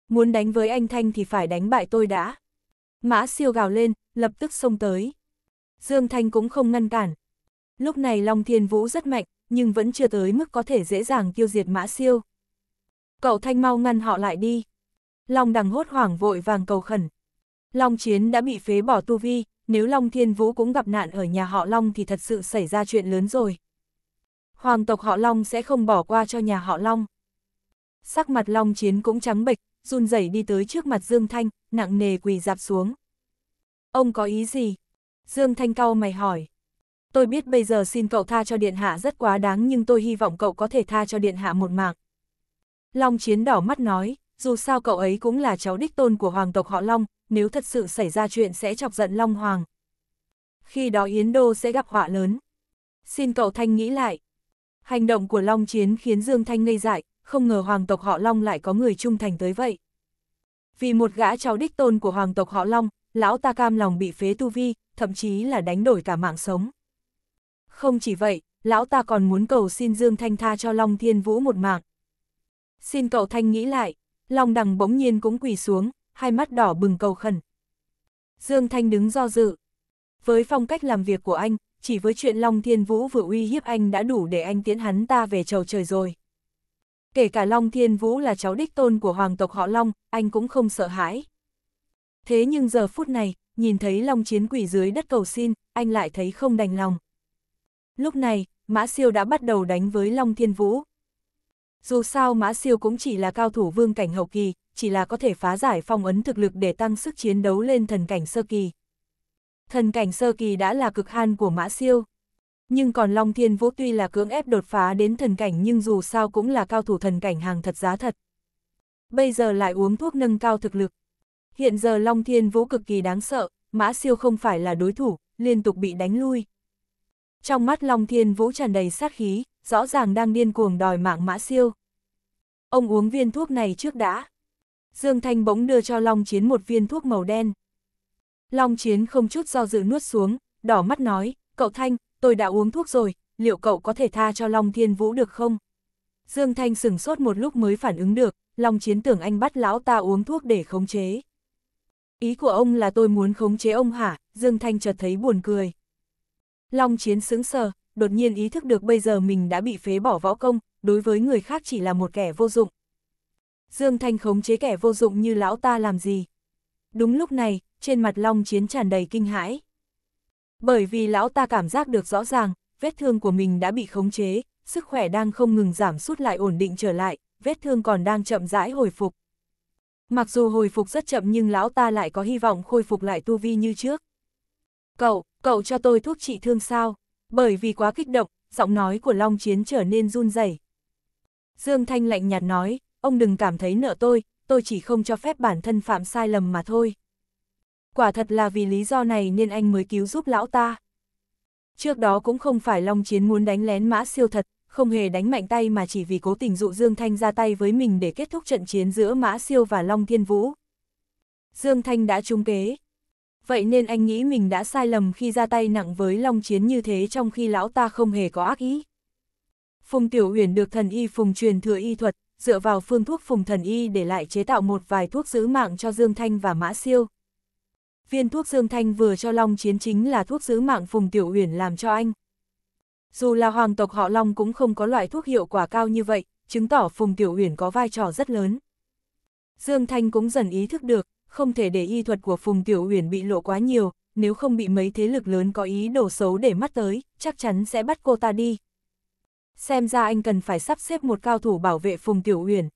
Muốn đánh với anh Thanh thì phải đánh bại tôi đã. Mã siêu gào lên, lập tức xông tới. Dương Thanh cũng không ngăn cản. Lúc này Long Thiên Vũ rất mạnh, nhưng vẫn chưa tới mức có thể dễ dàng tiêu diệt mã siêu. Cậu Thanh mau ngăn họ lại đi. Long đằng hốt hoảng vội vàng cầu khẩn. Long chiến đã bị phế bỏ tu vi, nếu Long Thiên Vũ cũng gặp nạn ở nhà họ Long thì thật sự xảy ra chuyện lớn rồi hoàng tộc họ Long sẽ không bỏ qua cho nhà họ Long. Sắc mặt Long Chiến cũng trắng bệch, run rẩy đi tới trước mặt Dương Thanh, nặng nề quỳ dạp xuống. Ông có ý gì? Dương Thanh cau mày hỏi. Tôi biết bây giờ xin cậu tha cho Điện Hạ rất quá đáng nhưng tôi hy vọng cậu có thể tha cho Điện Hạ một mạng. Long Chiến đỏ mắt nói, dù sao cậu ấy cũng là cháu đích tôn của hoàng tộc họ Long, nếu thật sự xảy ra chuyện sẽ chọc giận Long Hoàng. Khi đó Yến Đô sẽ gặp họa lớn. Xin cậu Thanh nghĩ lại, Hành động của Long Chiến khiến Dương Thanh ngây dại, không ngờ hoàng tộc họ Long lại có người trung thành tới vậy. Vì một gã cháu đích tôn của hoàng tộc họ Long, lão ta cam lòng bị phế tu vi, thậm chí là đánh đổi cả mạng sống. Không chỉ vậy, lão ta còn muốn cầu xin Dương Thanh tha cho Long Thiên Vũ một mạng. Xin cậu Thanh nghĩ lại, Long Đằng bỗng nhiên cũng quỳ xuống, hai mắt đỏ bừng cầu khẩn. Dương Thanh đứng do dự. Với phong cách làm việc của anh, chỉ với chuyện Long Thiên Vũ vừa uy hiếp anh đã đủ để anh tiến hắn ta về trầu trời rồi. Kể cả Long Thiên Vũ là cháu đích tôn của hoàng tộc họ Long, anh cũng không sợ hãi. Thế nhưng giờ phút này, nhìn thấy Long chiến quỷ dưới đất cầu xin, anh lại thấy không đành lòng. Lúc này, Mã Siêu đã bắt đầu đánh với Long Thiên Vũ. Dù sao Mã Siêu cũng chỉ là cao thủ vương cảnh hậu kỳ, chỉ là có thể phá giải phong ấn thực lực để tăng sức chiến đấu lên thần cảnh sơ kỳ thần cảnh sơ kỳ đã là cực han của Mã Siêu. Nhưng còn Long Thiên Vũ tuy là cưỡng ép đột phá đến thần cảnh nhưng dù sao cũng là cao thủ thần cảnh hàng thật giá thật. Bây giờ lại uống thuốc nâng cao thực lực. Hiện giờ Long Thiên Vũ cực kỳ đáng sợ, Mã Siêu không phải là đối thủ, liên tục bị đánh lui. Trong mắt Long Thiên Vũ tràn đầy sát khí, rõ ràng đang điên cuồng đòi mạng Mã Siêu. Ông uống viên thuốc này trước đã. Dương Thanh bỗng đưa cho Long Chiến một viên thuốc màu đen. Long Chiến không chút do dự nuốt xuống, đỏ mắt nói, cậu Thanh, tôi đã uống thuốc rồi, liệu cậu có thể tha cho Long Thiên Vũ được không? Dương Thanh sừng sốt một lúc mới phản ứng được, Long Chiến tưởng anh bắt lão ta uống thuốc để khống chế. Ý của ông là tôi muốn khống chế ông hả? Dương Thanh chợt thấy buồn cười. Long Chiến sững sờ, đột nhiên ý thức được bây giờ mình đã bị phế bỏ võ công, đối với người khác chỉ là một kẻ vô dụng. Dương Thanh khống chế kẻ vô dụng như lão ta làm gì? Đúng lúc này, trên mặt Long Chiến tràn đầy kinh hãi. Bởi vì lão ta cảm giác được rõ ràng, vết thương của mình đã bị khống chế, sức khỏe đang không ngừng giảm sút lại ổn định trở lại, vết thương còn đang chậm rãi hồi phục. Mặc dù hồi phục rất chậm nhưng lão ta lại có hy vọng khôi phục lại tu vi như trước. Cậu, cậu cho tôi thuốc trị thương sao? Bởi vì quá kích động, giọng nói của Long Chiến trở nên run rẩy. Dương Thanh lạnh nhạt nói, ông đừng cảm thấy nợ tôi, tôi chỉ không cho phép bản thân phạm sai lầm mà thôi quả thật là vì lý do này nên anh mới cứu giúp lão ta. Trước đó cũng không phải Long Chiến muốn đánh lén mã siêu thật, không hề đánh mạnh tay mà chỉ vì cố tình dụ Dương Thanh ra tay với mình để kết thúc trận chiến giữa mã siêu và Long Thiên Vũ. Dương Thanh đã trung kế. Vậy nên anh nghĩ mình đã sai lầm khi ra tay nặng với Long Chiến như thế trong khi lão ta không hề có ác ý. Phùng Tiểu Huyền được thần y Phùng truyền thừa y thuật, dựa vào phương thuốc Phùng thần y để lại chế tạo một vài thuốc giữ mạng cho Dương Thanh và Mã Siêu viên thuốc Dương Thanh vừa cho Long chiến chính là thuốc giữ mạng Phùng Tiểu Uyển làm cho anh. Dù là hoàng tộc họ Long cũng không có loại thuốc hiệu quả cao như vậy, chứng tỏ Phùng Tiểu Uyển có vai trò rất lớn. Dương Thanh cũng dần ý thức được, không thể để y thuật của Phùng Tiểu Uyển bị lộ quá nhiều, nếu không bị mấy thế lực lớn có ý đồ xấu để mắt tới, chắc chắn sẽ bắt cô ta đi. Xem ra anh cần phải sắp xếp một cao thủ bảo vệ Phùng Tiểu Uyển.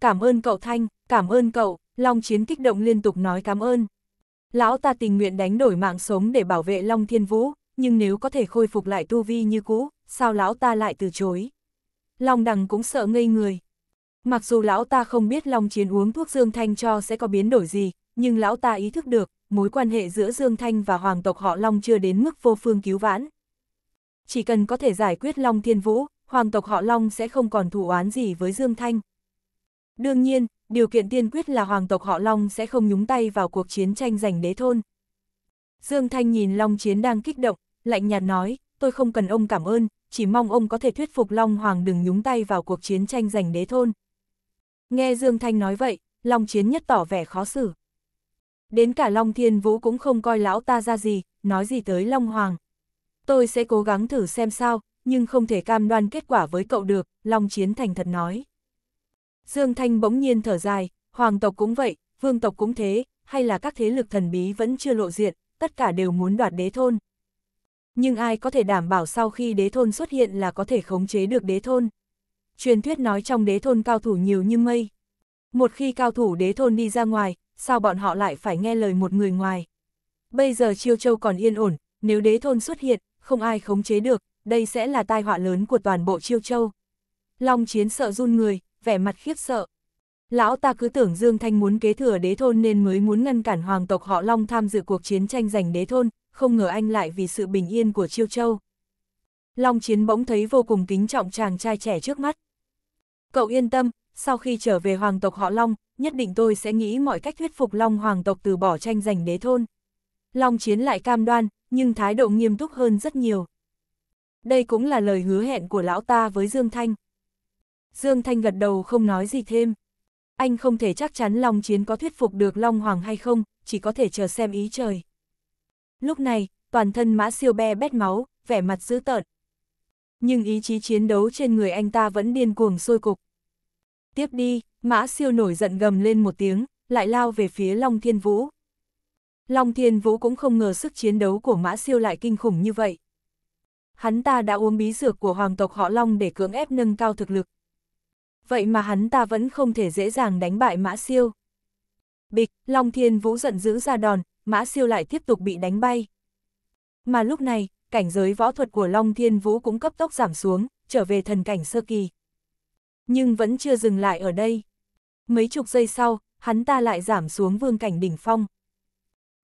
Cảm ơn cậu Thanh, cảm ơn cậu, Long Chiến kích động liên tục nói cảm ơn. Lão ta tình nguyện đánh đổi mạng sống để bảo vệ Long Thiên Vũ, nhưng nếu có thể khôi phục lại tu vi như cũ, sao lão ta lại từ chối? Long đằng cũng sợ ngây người. Mặc dù lão ta không biết Long Chiến uống thuốc Dương Thanh cho sẽ có biến đổi gì, nhưng lão ta ý thức được, mối quan hệ giữa Dương Thanh và hoàng tộc họ Long chưa đến mức vô phương cứu vãn. Chỉ cần có thể giải quyết Long Thiên Vũ, hoàng tộc họ Long sẽ không còn thủ oán gì với Dương Thanh. Đương nhiên, điều kiện tiên quyết là hoàng tộc họ Long sẽ không nhúng tay vào cuộc chiến tranh giành đế thôn. Dương Thanh nhìn Long Chiến đang kích động, lạnh nhạt nói, tôi không cần ông cảm ơn, chỉ mong ông có thể thuyết phục Long Hoàng đừng nhúng tay vào cuộc chiến tranh giành đế thôn. Nghe Dương Thanh nói vậy, Long Chiến nhất tỏ vẻ khó xử. Đến cả Long Thiên Vũ cũng không coi lão ta ra gì, nói gì tới Long Hoàng. Tôi sẽ cố gắng thử xem sao, nhưng không thể cam đoan kết quả với cậu được, Long Chiến thành thật nói. Dương Thanh bỗng nhiên thở dài, hoàng tộc cũng vậy, vương tộc cũng thế, hay là các thế lực thần bí vẫn chưa lộ diện, tất cả đều muốn đoạt đế thôn. Nhưng ai có thể đảm bảo sau khi đế thôn xuất hiện là có thể khống chế được đế thôn? Truyền thuyết nói trong đế thôn cao thủ nhiều như mây. Một khi cao thủ đế thôn đi ra ngoài, sao bọn họ lại phải nghe lời một người ngoài? Bây giờ Chiêu Châu còn yên ổn, nếu đế thôn xuất hiện, không ai khống chế được, đây sẽ là tai họa lớn của toàn bộ Chiêu Châu. Long chiến sợ run người, vẻ mặt khiếp sợ. Lão ta cứ tưởng Dương Thanh muốn kế thừa đế thôn nên mới muốn ngăn cản hoàng tộc họ Long tham dự cuộc chiến tranh giành đế thôn, không ngờ anh lại vì sự bình yên của Chiêu Châu. Long Chiến bỗng thấy vô cùng kính trọng chàng trai trẻ trước mắt. Cậu yên tâm, sau khi trở về hoàng tộc họ Long, nhất định tôi sẽ nghĩ mọi cách thuyết phục Long hoàng tộc từ bỏ tranh giành đế thôn. Long Chiến lại cam đoan, nhưng thái độ nghiêm túc hơn rất nhiều. Đây cũng là lời hứa hẹn của lão ta với Dương Thanh. Dương Thanh gật đầu không nói gì thêm. Anh không thể chắc chắn Long Chiến có thuyết phục được Long Hoàng hay không, chỉ có thể chờ xem ý trời. Lúc này, toàn thân mã siêu be bét máu, vẻ mặt dữ tợn. Nhưng ý chí chiến đấu trên người anh ta vẫn điên cuồng sôi cục. Tiếp đi, mã siêu nổi giận gầm lên một tiếng, lại lao về phía Long Thiên Vũ. Long Thiên Vũ cũng không ngờ sức chiến đấu của mã siêu lại kinh khủng như vậy. Hắn ta đã uống bí dược của hoàng tộc họ Long để cưỡng ép nâng cao thực lực, vậy mà hắn ta vẫn không thể dễ dàng đánh bại Mã Siêu. Bịch, Long Thiên Vũ giận dữ ra đòn, Mã Siêu lại tiếp tục bị đánh bay. Mà lúc này, cảnh giới võ thuật của Long Thiên Vũ cũng cấp tốc giảm xuống, trở về thần cảnh sơ kỳ. Nhưng vẫn chưa dừng lại ở đây. Mấy chục giây sau, hắn ta lại giảm xuống vương cảnh đỉnh phong.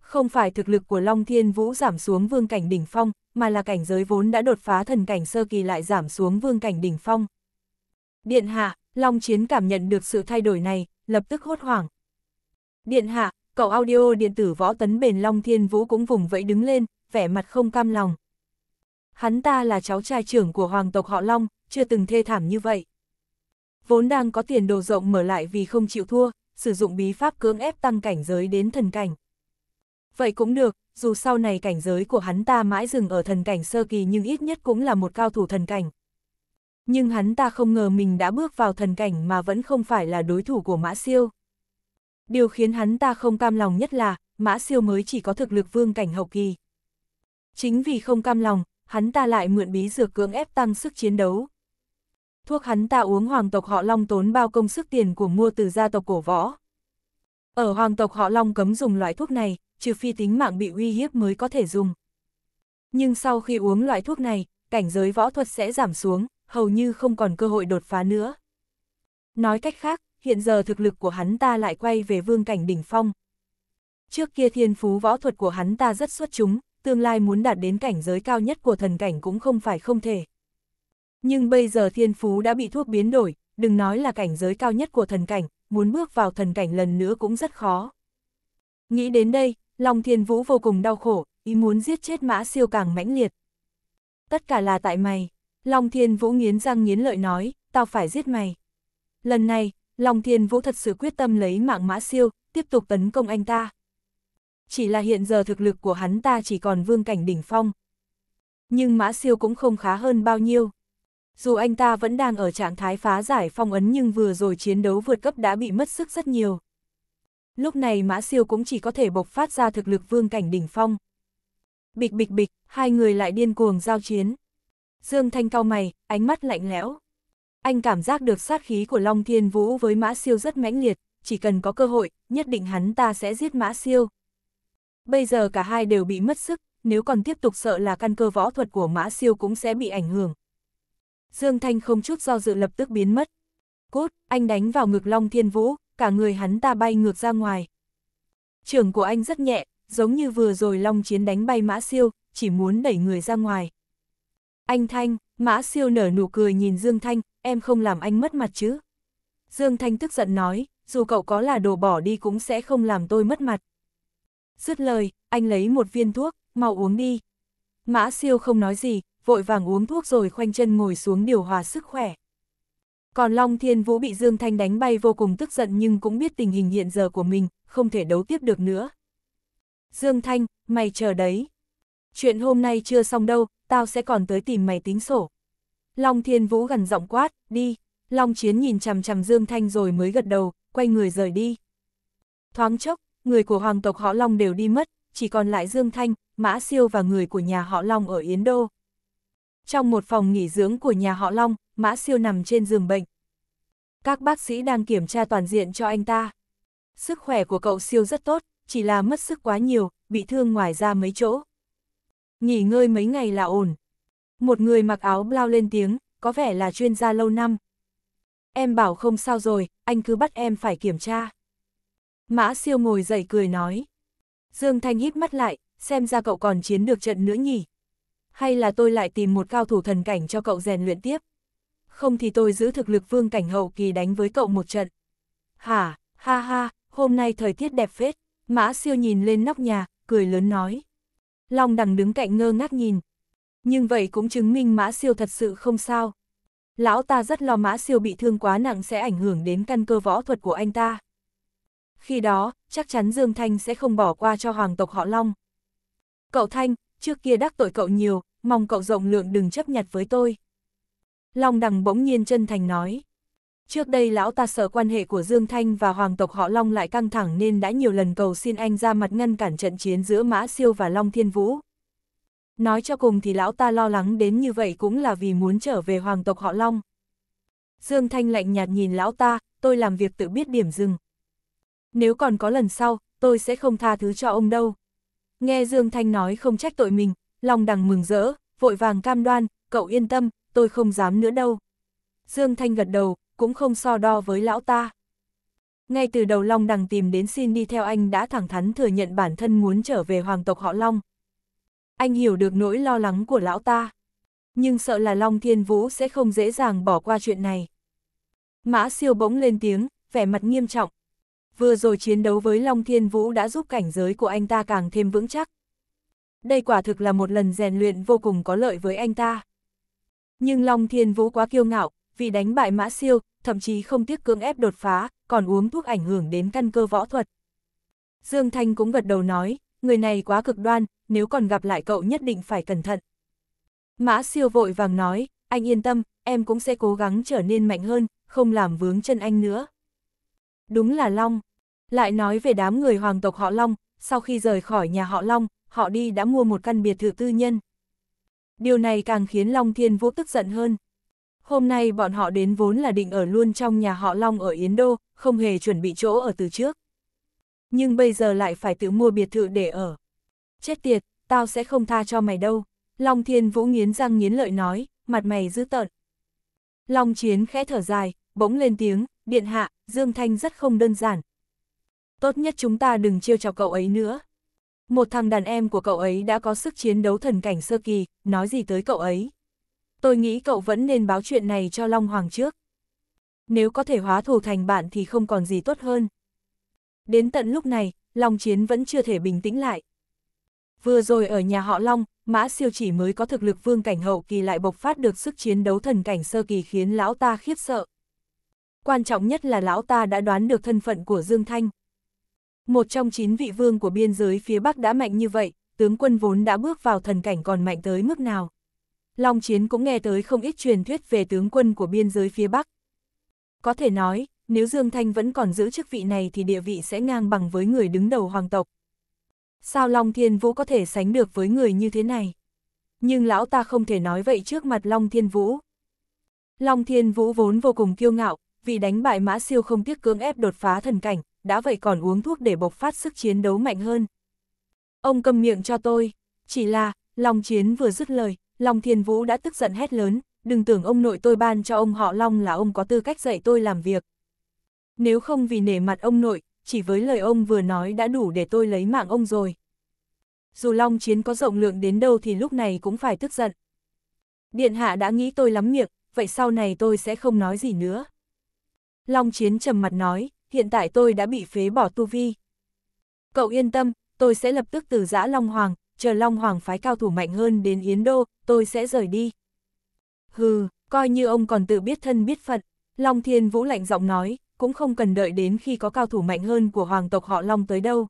Không phải thực lực của Long Thiên Vũ giảm xuống vương cảnh đỉnh phong, mà là cảnh giới vốn đã đột phá thần cảnh sơ kỳ lại giảm xuống vương cảnh đỉnh phong. Điện hạ, Long Chiến cảm nhận được sự thay đổi này, lập tức hốt hoảng. Điện hạ, cậu audio điện tử võ tấn bền Long Thiên Vũ cũng vùng vẫy đứng lên, vẻ mặt không cam lòng. Hắn ta là cháu trai trưởng của hoàng tộc họ Long, chưa từng thê thảm như vậy. Vốn đang có tiền đồ rộng mở lại vì không chịu thua, sử dụng bí pháp cưỡng ép tăng cảnh giới đến thần cảnh. Vậy cũng được, dù sau này cảnh giới của hắn ta mãi dừng ở thần cảnh sơ kỳ nhưng ít nhất cũng là một cao thủ thần cảnh, nhưng hắn ta không ngờ mình đã bước vào thần cảnh mà vẫn không phải là đối thủ của Mã Siêu. Điều khiến hắn ta không cam lòng nhất là, Mã Siêu mới chỉ có thực lực vương cảnh hậu kỳ. Chính vì không cam lòng, hắn ta lại mượn bí dược cưỡng ép tăng sức chiến đấu. Thuốc hắn ta uống hoàng tộc họ Long tốn bao công sức tiền của mua từ gia tộc cổ võ. Ở hoàng tộc họ Long cấm dùng loại thuốc này, trừ phi tính mạng bị uy hiếp mới có thể dùng. Nhưng sau khi uống loại thuốc này, cảnh giới võ thuật sẽ giảm xuống, hầu như không còn cơ hội đột phá nữa. Nói cách khác, hiện giờ thực lực của hắn ta lại quay về vương cảnh đỉnh phong. Trước kia thiên phú võ thuật của hắn ta rất xuất chúng, tương lai muốn đạt đến cảnh giới cao nhất của thần cảnh cũng không phải không thể. Nhưng bây giờ thiên phú đã bị thuốc biến đổi, đừng nói là cảnh giới cao nhất của thần cảnh, muốn bước vào thần cảnh lần nữa cũng rất khó. Nghĩ đến đây, Long Thiên Vũ vô cùng đau khổ, ý muốn giết chết mã siêu càng mãnh liệt. Tất cả là tại mày. Long Thiên Vũ nghiến răng nghiến lợi nói, tao phải giết mày. Lần này, Long Thiên Vũ thật sự quyết tâm lấy mạng mã siêu, tiếp tục tấn công anh ta. Chỉ là hiện giờ thực lực của hắn ta chỉ còn vương cảnh đỉnh phong. Nhưng mã siêu cũng không khá hơn bao nhiêu. Dù anh ta vẫn đang ở trạng thái phá giải phong ấn nhưng vừa rồi chiến đấu vượt cấp đã bị mất sức rất nhiều. Lúc này mã siêu cũng chỉ có thể bộc phát ra thực lực vương cảnh đỉnh phong. Bịch bịch bịch, hai người lại điên cuồng giao chiến. Dương Thanh cao mày, ánh mắt lạnh lẽo. Anh cảm giác được sát khí của Long Thiên Vũ với Mã Siêu rất mãnh liệt, chỉ cần có cơ hội, nhất định hắn ta sẽ giết Mã Siêu. Bây giờ cả hai đều bị mất sức, nếu còn tiếp tục sợ là căn cơ võ thuật của Mã Siêu cũng sẽ bị ảnh hưởng. Dương Thanh không chút do dự lập tức biến mất. Cốt, anh đánh vào ngực Long Thiên Vũ, cả người hắn ta bay ngược ra ngoài. Trường của anh rất nhẹ, giống như vừa rồi Long Chiến đánh bay Mã Siêu, chỉ muốn đẩy người ra ngoài. Anh Thanh, Mã Siêu nở nụ cười nhìn Dương Thanh, em không làm anh mất mặt chứ. Dương Thanh tức giận nói, dù cậu có là đồ bỏ đi cũng sẽ không làm tôi mất mặt. Dứt lời, anh lấy một viên thuốc, mau uống đi. Mã Siêu không nói gì, vội vàng uống thuốc rồi khoanh chân ngồi xuống điều hòa sức khỏe. Còn Long Thiên Vũ bị Dương Thanh đánh bay vô cùng tức giận nhưng cũng biết tình hình hiện giờ của mình, không thể đấu tiếp được nữa. Dương Thanh, mày chờ đấy. Chuyện hôm nay chưa xong đâu, tao sẽ còn tới tìm mày tính sổ. Long Thiên Vũ gần giọng quát, đi. Long Chiến nhìn chằm chằm Dương Thanh rồi mới gật đầu, quay người rời đi. Thoáng chốc, người của hoàng tộc họ Long đều đi mất, chỉ còn lại Dương Thanh, Mã Siêu và người của nhà họ Long ở Yến Đô. Trong một phòng nghỉ dưỡng của nhà họ Long, Mã Siêu nằm trên giường bệnh. Các bác sĩ đang kiểm tra toàn diện cho anh ta. Sức khỏe của cậu Siêu rất tốt, chỉ là mất sức quá nhiều, bị thương ngoài ra mấy chỗ nghỉ ngơi mấy ngày là ổn. Một người mặc áo blau lên tiếng, có vẻ là chuyên gia lâu năm. Em bảo không sao rồi, anh cứ bắt em phải kiểm tra. Mã siêu ngồi dậy cười nói. Dương Thanh hít mắt lại, xem ra cậu còn chiến được trận nữa nhỉ. Hay là tôi lại tìm một cao thủ thần cảnh cho cậu rèn luyện tiếp. Không thì tôi giữ thực lực vương cảnh hậu kỳ đánh với cậu một trận. Hả, ha ha, hôm nay thời tiết đẹp phết. Mã siêu nhìn lên nóc nhà, cười lớn nói. Long đằng đứng cạnh ngơ ngác nhìn. Nhưng vậy cũng chứng minh mã siêu thật sự không sao. Lão ta rất lo mã siêu bị thương quá nặng sẽ ảnh hưởng đến căn cơ võ thuật của anh ta. Khi đó, chắc chắn Dương Thanh sẽ không bỏ qua cho hoàng tộc họ Long. Cậu Thanh, trước kia đắc tội cậu nhiều, mong cậu rộng lượng đừng chấp nhặt với tôi. Long đằng bỗng nhiên chân thành nói. Trước đây lão ta sợ quan hệ của Dương Thanh và hoàng tộc họ Long lại căng thẳng nên đã nhiều lần cầu xin anh ra mặt ngăn cản trận chiến giữa Mã Siêu và Long Thiên Vũ. Nói cho cùng thì lão ta lo lắng đến như vậy cũng là vì muốn trở về hoàng tộc họ Long. Dương Thanh lạnh nhạt nhìn lão ta, tôi làm việc tự biết điểm dừng. Nếu còn có lần sau, tôi sẽ không tha thứ cho ông đâu. Nghe Dương Thanh nói không trách tội mình, Long đằng mừng rỡ, vội vàng cam đoan, cậu yên tâm, tôi không dám nữa đâu. Dương Thanh gật đầu, cũng không so đo với lão ta. Ngay từ đầu Long Đằng tìm đến xin đi theo anh đã thẳng thắn thừa nhận bản thân muốn trở về hoàng tộc họ Long. Anh hiểu được nỗi lo lắng của lão ta. Nhưng sợ là Long Thiên Vũ sẽ không dễ dàng bỏ qua chuyện này. Mã siêu bỗng lên tiếng, vẻ mặt nghiêm trọng. Vừa rồi chiến đấu với Long Thiên Vũ đã giúp cảnh giới của anh ta càng thêm vững chắc. Đây quả thực là một lần rèn luyện vô cùng có lợi với anh ta. Nhưng Long Thiên Vũ quá kiêu ngạo, vì đánh bại Mã Siêu, thậm chí không tiếc cưỡng ép đột phá, còn uống thuốc ảnh hưởng đến căn cơ võ thuật. Dương Thanh cũng gật đầu nói, người này quá cực đoan, nếu còn gặp lại cậu nhất định phải cẩn thận. Mã siêu vội vàng nói, anh yên tâm, em cũng sẽ cố gắng trở nên mạnh hơn, không làm vướng chân anh nữa. Đúng là Long. Lại nói về đám người hoàng tộc họ Long, sau khi rời khỏi nhà họ Long, họ đi đã mua một căn biệt thự tư nhân. Điều này càng khiến Long Thiên Vũ tức giận hơn. Hôm nay bọn họ đến vốn là định ở luôn trong nhà họ Long ở Yến Đô, không hề chuẩn bị chỗ ở từ trước. Nhưng bây giờ lại phải tự mua biệt thự để ở. Chết tiệt, tao sẽ không tha cho mày đâu. Long Thiên Vũ nghiến răng nghiến lợi nói, mặt mày dữ tợn. Long Chiến khẽ thở dài, bỗng lên tiếng, điện hạ, Dương Thanh rất không đơn giản. Tốt nhất chúng ta đừng chiêu chọc cậu ấy nữa. Một thằng đàn em của cậu ấy đã có sức chiến đấu thần cảnh sơ kỳ, nói gì tới cậu ấy tôi nghĩ cậu vẫn nên báo chuyện này cho Long Hoàng trước. Nếu có thể hóa thù thành bạn thì không còn gì tốt hơn. Đến tận lúc này, Long Chiến vẫn chưa thể bình tĩnh lại. Vừa rồi ở nhà họ Long, Mã Siêu chỉ mới có thực lực vương cảnh hậu kỳ lại bộc phát được sức chiến đấu thần cảnh sơ kỳ khiến lão ta khiếp sợ. Quan trọng nhất là lão ta đã đoán được thân phận của Dương Thanh. Một trong chín vị vương của biên giới phía Bắc đã mạnh như vậy, tướng quân vốn đã bước vào thần cảnh còn mạnh tới mức nào. Long Chiến cũng nghe tới không ít truyền thuyết về tướng quân của biên giới phía Bắc. Có thể nói, nếu Dương Thanh vẫn còn giữ chức vị này thì địa vị sẽ ngang bằng với người đứng đầu hoàng tộc. Sao Long Thiên Vũ có thể sánh được với người như thế này? Nhưng lão ta không thể nói vậy trước mặt Long Thiên Vũ. Long Thiên Vũ vốn vô cùng kiêu ngạo, vì đánh bại Mã Siêu không tiếc cưỡng ép đột phá thần cảnh, đã vậy còn uống thuốc để bộc phát sức chiến đấu mạnh hơn. Ông cầm miệng cho tôi, chỉ là, Long Chiến vừa dứt lời, Long Thiên Vũ đã tức giận hét lớn, đừng tưởng ông nội tôi ban cho ông họ Long là ông có tư cách dạy tôi làm việc. Nếu không vì nể mặt ông nội, chỉ với lời ông vừa nói đã đủ để tôi lấy mạng ông rồi. Dù Long Chiến có rộng lượng đến đâu thì lúc này cũng phải tức giận. Điện hạ đã nghĩ tôi lắm miệng, vậy sau này tôi sẽ không nói gì nữa. Long Chiến trầm mặt nói, hiện tại tôi đã bị phế bỏ tu vi. Cậu yên tâm, tôi sẽ lập tức từ giã Long Hoàng, chờ Long Hoàng phái cao thủ mạnh hơn đến Yến Đô, tôi sẽ rời đi. Hừ, coi như ông còn tự biết thân biết phận, Long Thiên Vũ lạnh giọng nói, cũng không cần đợi đến khi có cao thủ mạnh hơn của hoàng tộc họ Long tới đâu.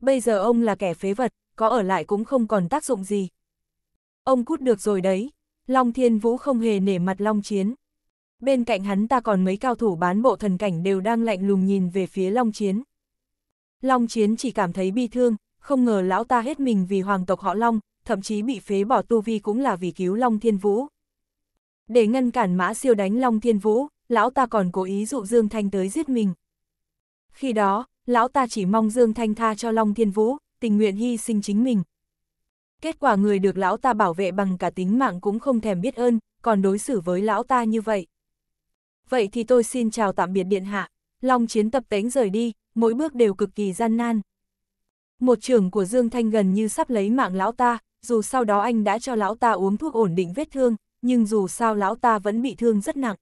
Bây giờ ông là kẻ phế vật, có ở lại cũng không còn tác dụng gì. Ông cút được rồi đấy, Long Thiên Vũ không hề nể mặt Long Chiến. Bên cạnh hắn ta còn mấy cao thủ bán bộ thần cảnh đều đang lạnh lùng nhìn về phía Long Chiến. Long Chiến chỉ cảm thấy bi thương, không ngờ lão ta hết mình vì hoàng tộc họ Long, thậm chí bị phế bỏ tu vi cũng là vì cứu Long Thiên Vũ. Để ngăn cản mã siêu đánh Long Thiên Vũ, lão ta còn cố ý dụ Dương Thanh tới giết mình. Khi đó, lão ta chỉ mong Dương Thanh tha cho Long Thiên Vũ, tình nguyện hy sinh chính mình. Kết quả người được lão ta bảo vệ bằng cả tính mạng cũng không thèm biết ơn, còn đối xử với lão ta như vậy. Vậy thì tôi xin chào tạm biệt Điện Hạ, Long chiến tập tánh rời đi, mỗi bước đều cực kỳ gian nan. Một trường của Dương Thanh gần như sắp lấy mạng lão ta, dù sau đó anh đã cho lão ta uống thuốc ổn định vết thương, nhưng dù sao lão ta vẫn bị thương rất nặng.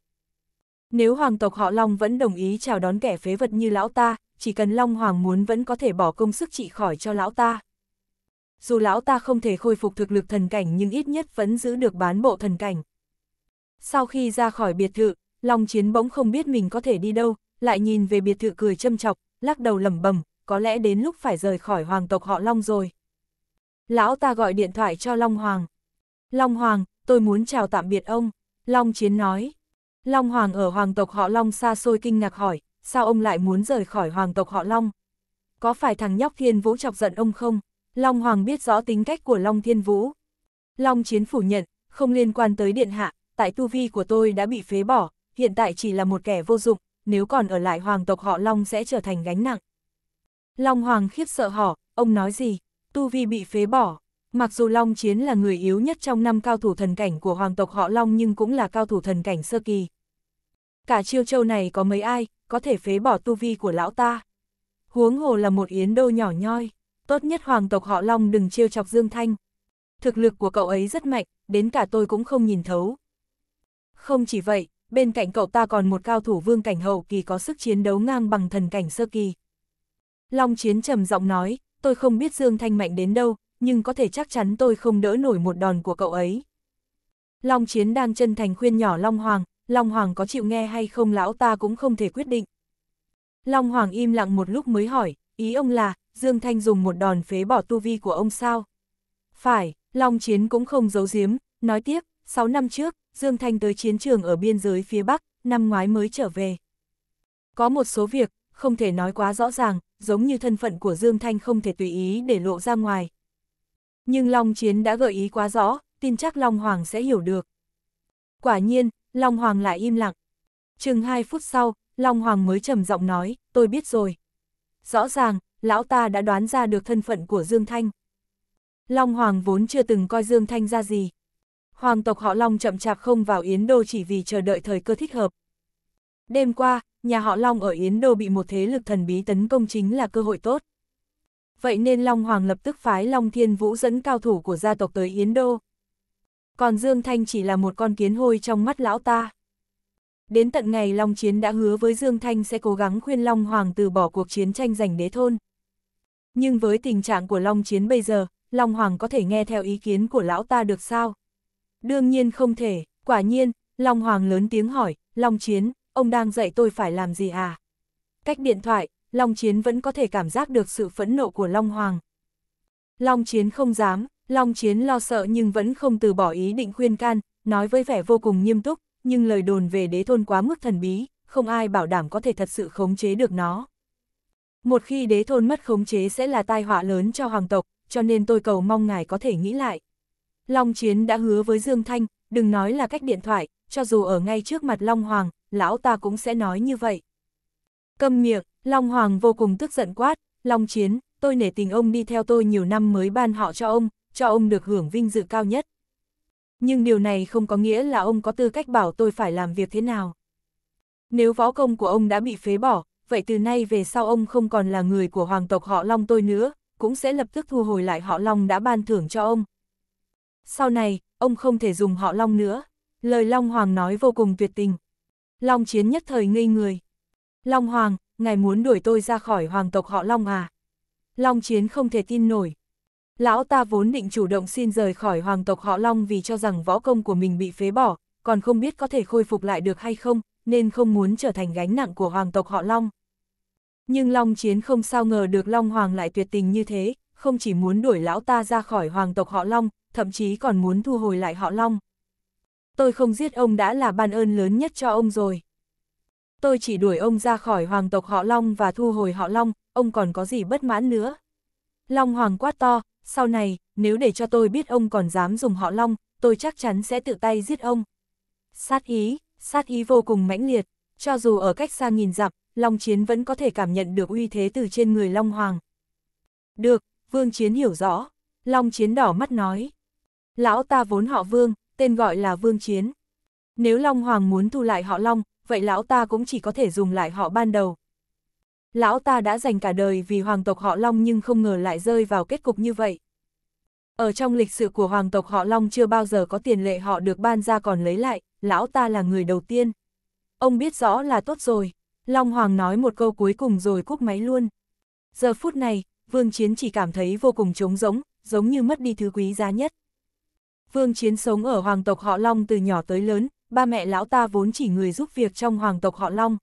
Nếu hoàng tộc họ Long vẫn đồng ý chào đón kẻ phế vật như lão ta, chỉ cần Long Hoàng muốn vẫn có thể bỏ công sức trị khỏi cho lão ta. Dù lão ta không thể khôi phục thực lực thần cảnh nhưng ít nhất vẫn giữ được bán bộ thần cảnh. Sau khi ra khỏi biệt thự, Long Chiến bỗng không biết mình có thể đi đâu, lại nhìn về biệt thự cười châm chọc, lắc đầu lẩm bẩm, có lẽ đến lúc phải rời khỏi hoàng tộc họ Long rồi. Lão ta gọi điện thoại cho Long Hoàng. Long Hoàng, tôi muốn chào tạm biệt ông. Long Chiến nói. Long Hoàng ở hoàng tộc họ Long xa xôi kinh ngạc hỏi, sao ông lại muốn rời khỏi hoàng tộc họ Long? Có phải thằng nhóc Thiên Vũ chọc giận ông không? Long Hoàng biết rõ tính cách của Long Thiên Vũ. Long Chiến phủ nhận, không liên quan tới điện hạ, tại tu vi của tôi đã bị phế bỏ, hiện tại chỉ là một kẻ vô dụng, nếu còn ở lại hoàng tộc họ Long sẽ trở thành gánh nặng. Long Hoàng khiếp sợ họ, ông nói gì? Tu Vi bị phế bỏ. Mặc dù Long Chiến là người yếu nhất trong năm cao thủ thần cảnh của hoàng tộc họ Long nhưng cũng là cao thủ thần cảnh sơ kỳ. Cả chiêu châu này có mấy ai, có thể phế bỏ tu vi của lão ta. Huống hồ là một yến đô nhỏ nhoi, tốt nhất hoàng tộc họ Long đừng chiêu chọc Dương Thanh. Thực lực của cậu ấy rất mạnh, đến cả tôi cũng không nhìn thấu. Không chỉ vậy, bên cạnh cậu ta còn một cao thủ vương cảnh hậu kỳ có sức chiến đấu ngang bằng thần cảnh sơ kỳ. Long Chiến trầm giọng nói, tôi không biết Dương Thanh mạnh đến đâu, nhưng có thể chắc chắn tôi không đỡ nổi một đòn của cậu ấy. Long Chiến đang chân thành khuyên nhỏ Long Hoàng, Long Hoàng có chịu nghe hay không lão ta cũng không thể quyết định. Long Hoàng im lặng một lúc mới hỏi, ý ông là, Dương Thanh dùng một đòn phế bỏ tu vi của ông sao? Phải, Long Chiến cũng không giấu giếm, nói tiếp, 6 năm trước, Dương Thanh tới chiến trường ở biên giới phía Bắc, năm ngoái mới trở về. Có một số việc, không thể nói quá rõ ràng, giống như thân phận của Dương Thanh không thể tùy ý để lộ ra ngoài. Nhưng Long Chiến đã gợi ý quá rõ, tin chắc Long Hoàng sẽ hiểu được. Quả nhiên, Long Hoàng lại im lặng. Chừng 2 phút sau, Long Hoàng mới trầm giọng nói, tôi biết rồi. Rõ ràng, lão ta đã đoán ra được thân phận của Dương Thanh. Long Hoàng vốn chưa từng coi Dương Thanh ra gì. Hoàng tộc họ Long chậm chạp không vào Yến Đô chỉ vì chờ đợi thời cơ thích hợp, Đêm qua, nhà họ Long ở Yến Đô bị một thế lực thần bí tấn công chính là cơ hội tốt. Vậy nên Long Hoàng lập tức phái Long Thiên Vũ dẫn cao thủ của gia tộc tới Yến Đô. Còn Dương Thanh chỉ là một con kiến hôi trong mắt lão ta. Đến tận ngày Long Chiến đã hứa với Dương Thanh sẽ cố gắng khuyên Long Hoàng từ bỏ cuộc chiến tranh giành đế thôn. Nhưng với tình trạng của Long Chiến bây giờ, Long Hoàng có thể nghe theo ý kiến của lão ta được sao? Đương nhiên không thể, quả nhiên, Long Hoàng lớn tiếng hỏi, Long Chiến, ông đang dạy tôi phải làm gì à? Cách điện thoại, Long Chiến vẫn có thể cảm giác được sự phẫn nộ của Long Hoàng. Long Chiến không dám, Long Chiến lo sợ nhưng vẫn không từ bỏ ý định khuyên can, nói với vẻ vô cùng nghiêm túc, nhưng lời đồn về đế thôn quá mức thần bí, không ai bảo đảm có thể thật sự khống chế được nó. Một khi đế thôn mất khống chế sẽ là tai họa lớn cho hoàng tộc, cho nên tôi cầu mong ngài có thể nghĩ lại. Long Chiến đã hứa với Dương Thanh, đừng nói là cách điện thoại, cho dù ở ngay trước mặt Long Hoàng, lão ta cũng sẽ nói như vậy. Câm miệng, Long Hoàng vô cùng tức giận quát, Long Chiến, tôi nể tình ông đi theo tôi nhiều năm mới ban họ cho ông, cho ông được hưởng vinh dự cao nhất. Nhưng điều này không có nghĩa là ông có tư cách bảo tôi phải làm việc thế nào. Nếu võ công của ông đã bị phế bỏ, vậy từ nay về sau ông không còn là người của hoàng tộc họ Long tôi nữa, cũng sẽ lập tức thu hồi lại họ Long đã ban thưởng cho ông. Sau này, ông không thể dùng họ Long nữa. Lời Long Hoàng nói vô cùng tuyệt tình. Long Chiến nhất thời ngây người. Long Hoàng, ngài muốn đuổi tôi ra khỏi hoàng tộc họ Long à? Long Chiến không thể tin nổi. Lão ta vốn định chủ động xin rời khỏi hoàng tộc họ Long vì cho rằng võ công của mình bị phế bỏ, còn không biết có thể khôi phục lại được hay không, nên không muốn trở thành gánh nặng của hoàng tộc họ Long. Nhưng Long Chiến không sao ngờ được Long Hoàng lại tuyệt tình như thế, không chỉ muốn đuổi lão ta ra khỏi hoàng tộc họ Long, thậm chí còn muốn thu hồi lại họ Long tôi không giết ông đã là ban ơn lớn nhất cho ông rồi. Tôi chỉ đuổi ông ra khỏi hoàng tộc họ Long và thu hồi họ Long, ông còn có gì bất mãn nữa. Long hoàng quát to, sau này, nếu để cho tôi biết ông còn dám dùng họ Long, tôi chắc chắn sẽ tự tay giết ông. Sát ý, sát ý vô cùng mãnh liệt, cho dù ở cách xa nghìn dặm, Long Chiến vẫn có thể cảm nhận được uy thế từ trên người Long Hoàng. Được, Vương Chiến hiểu rõ. Long Chiến đỏ mắt nói. Lão ta vốn họ Vương, tên gọi là Vương Chiến. Nếu Long Hoàng muốn thu lại họ Long, vậy lão ta cũng chỉ có thể dùng lại họ ban đầu. Lão ta đã dành cả đời vì hoàng tộc họ Long nhưng không ngờ lại rơi vào kết cục như vậy. Ở trong lịch sử của hoàng tộc họ Long chưa bao giờ có tiền lệ họ được ban ra còn lấy lại, lão ta là người đầu tiên. Ông biết rõ là tốt rồi, Long Hoàng nói một câu cuối cùng rồi cúp máy luôn. Giờ phút này, Vương Chiến chỉ cảm thấy vô cùng trống rỗng, giống như mất đi thứ quý giá nhất. Vương Chiến sống ở hoàng tộc họ Long từ nhỏ tới lớn, ba mẹ lão ta vốn chỉ người giúp việc trong hoàng tộc họ Long.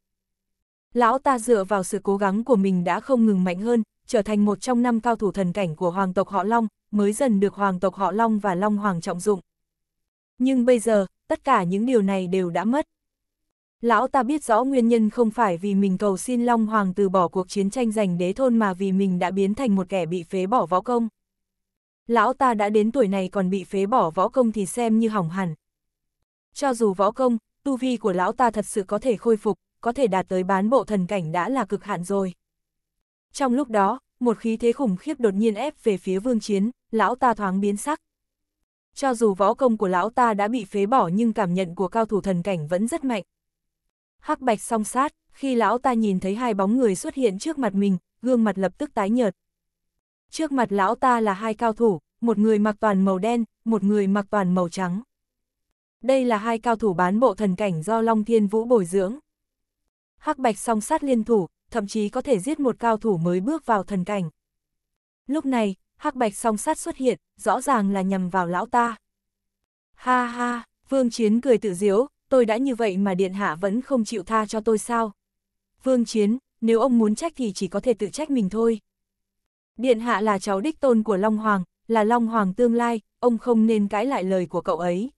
Lão ta dựa vào sự cố gắng của mình đã không ngừng mạnh hơn, trở thành một trong năm cao thủ thần cảnh của hoàng tộc họ Long, mới dần được hoàng tộc họ Long và Long Hoàng trọng dụng. Nhưng bây giờ, tất cả những điều này đều đã mất. Lão ta biết rõ nguyên nhân không phải vì mình cầu xin Long Hoàng từ bỏ cuộc chiến tranh giành đế thôn mà vì mình đã biến thành một kẻ bị phế bỏ võ công lão ta đã đến tuổi này còn bị phế bỏ võ công thì xem như hỏng hẳn. Cho dù võ công, tu vi của lão ta thật sự có thể khôi phục, có thể đạt tới bán bộ thần cảnh đã là cực hạn rồi. Trong lúc đó, một khí thế khủng khiếp đột nhiên ép về phía vương chiến, lão ta thoáng biến sắc. Cho dù võ công của lão ta đã bị phế bỏ nhưng cảm nhận của cao thủ thần cảnh vẫn rất mạnh. Hắc bạch song sát, khi lão ta nhìn thấy hai bóng người xuất hiện trước mặt mình, gương mặt lập tức tái nhợt. Trước mặt lão ta là hai cao thủ, một người mặc toàn màu đen, một người mặc toàn màu trắng. Đây là hai cao thủ bán bộ thần cảnh do Long Thiên Vũ bồi dưỡng. Hắc bạch song sát liên thủ, thậm chí có thể giết một cao thủ mới bước vào thần cảnh. Lúc này, hắc bạch song sát xuất hiện, rõ ràng là nhằm vào lão ta. Ha ha, Vương Chiến cười tự diếu, tôi đã như vậy mà Điện Hạ vẫn không chịu tha cho tôi sao? Vương Chiến, nếu ông muốn trách thì chỉ có thể tự trách mình thôi. Điện hạ là cháu đích tôn của Long Hoàng, là Long Hoàng tương lai, ông không nên cãi lại lời của cậu ấy.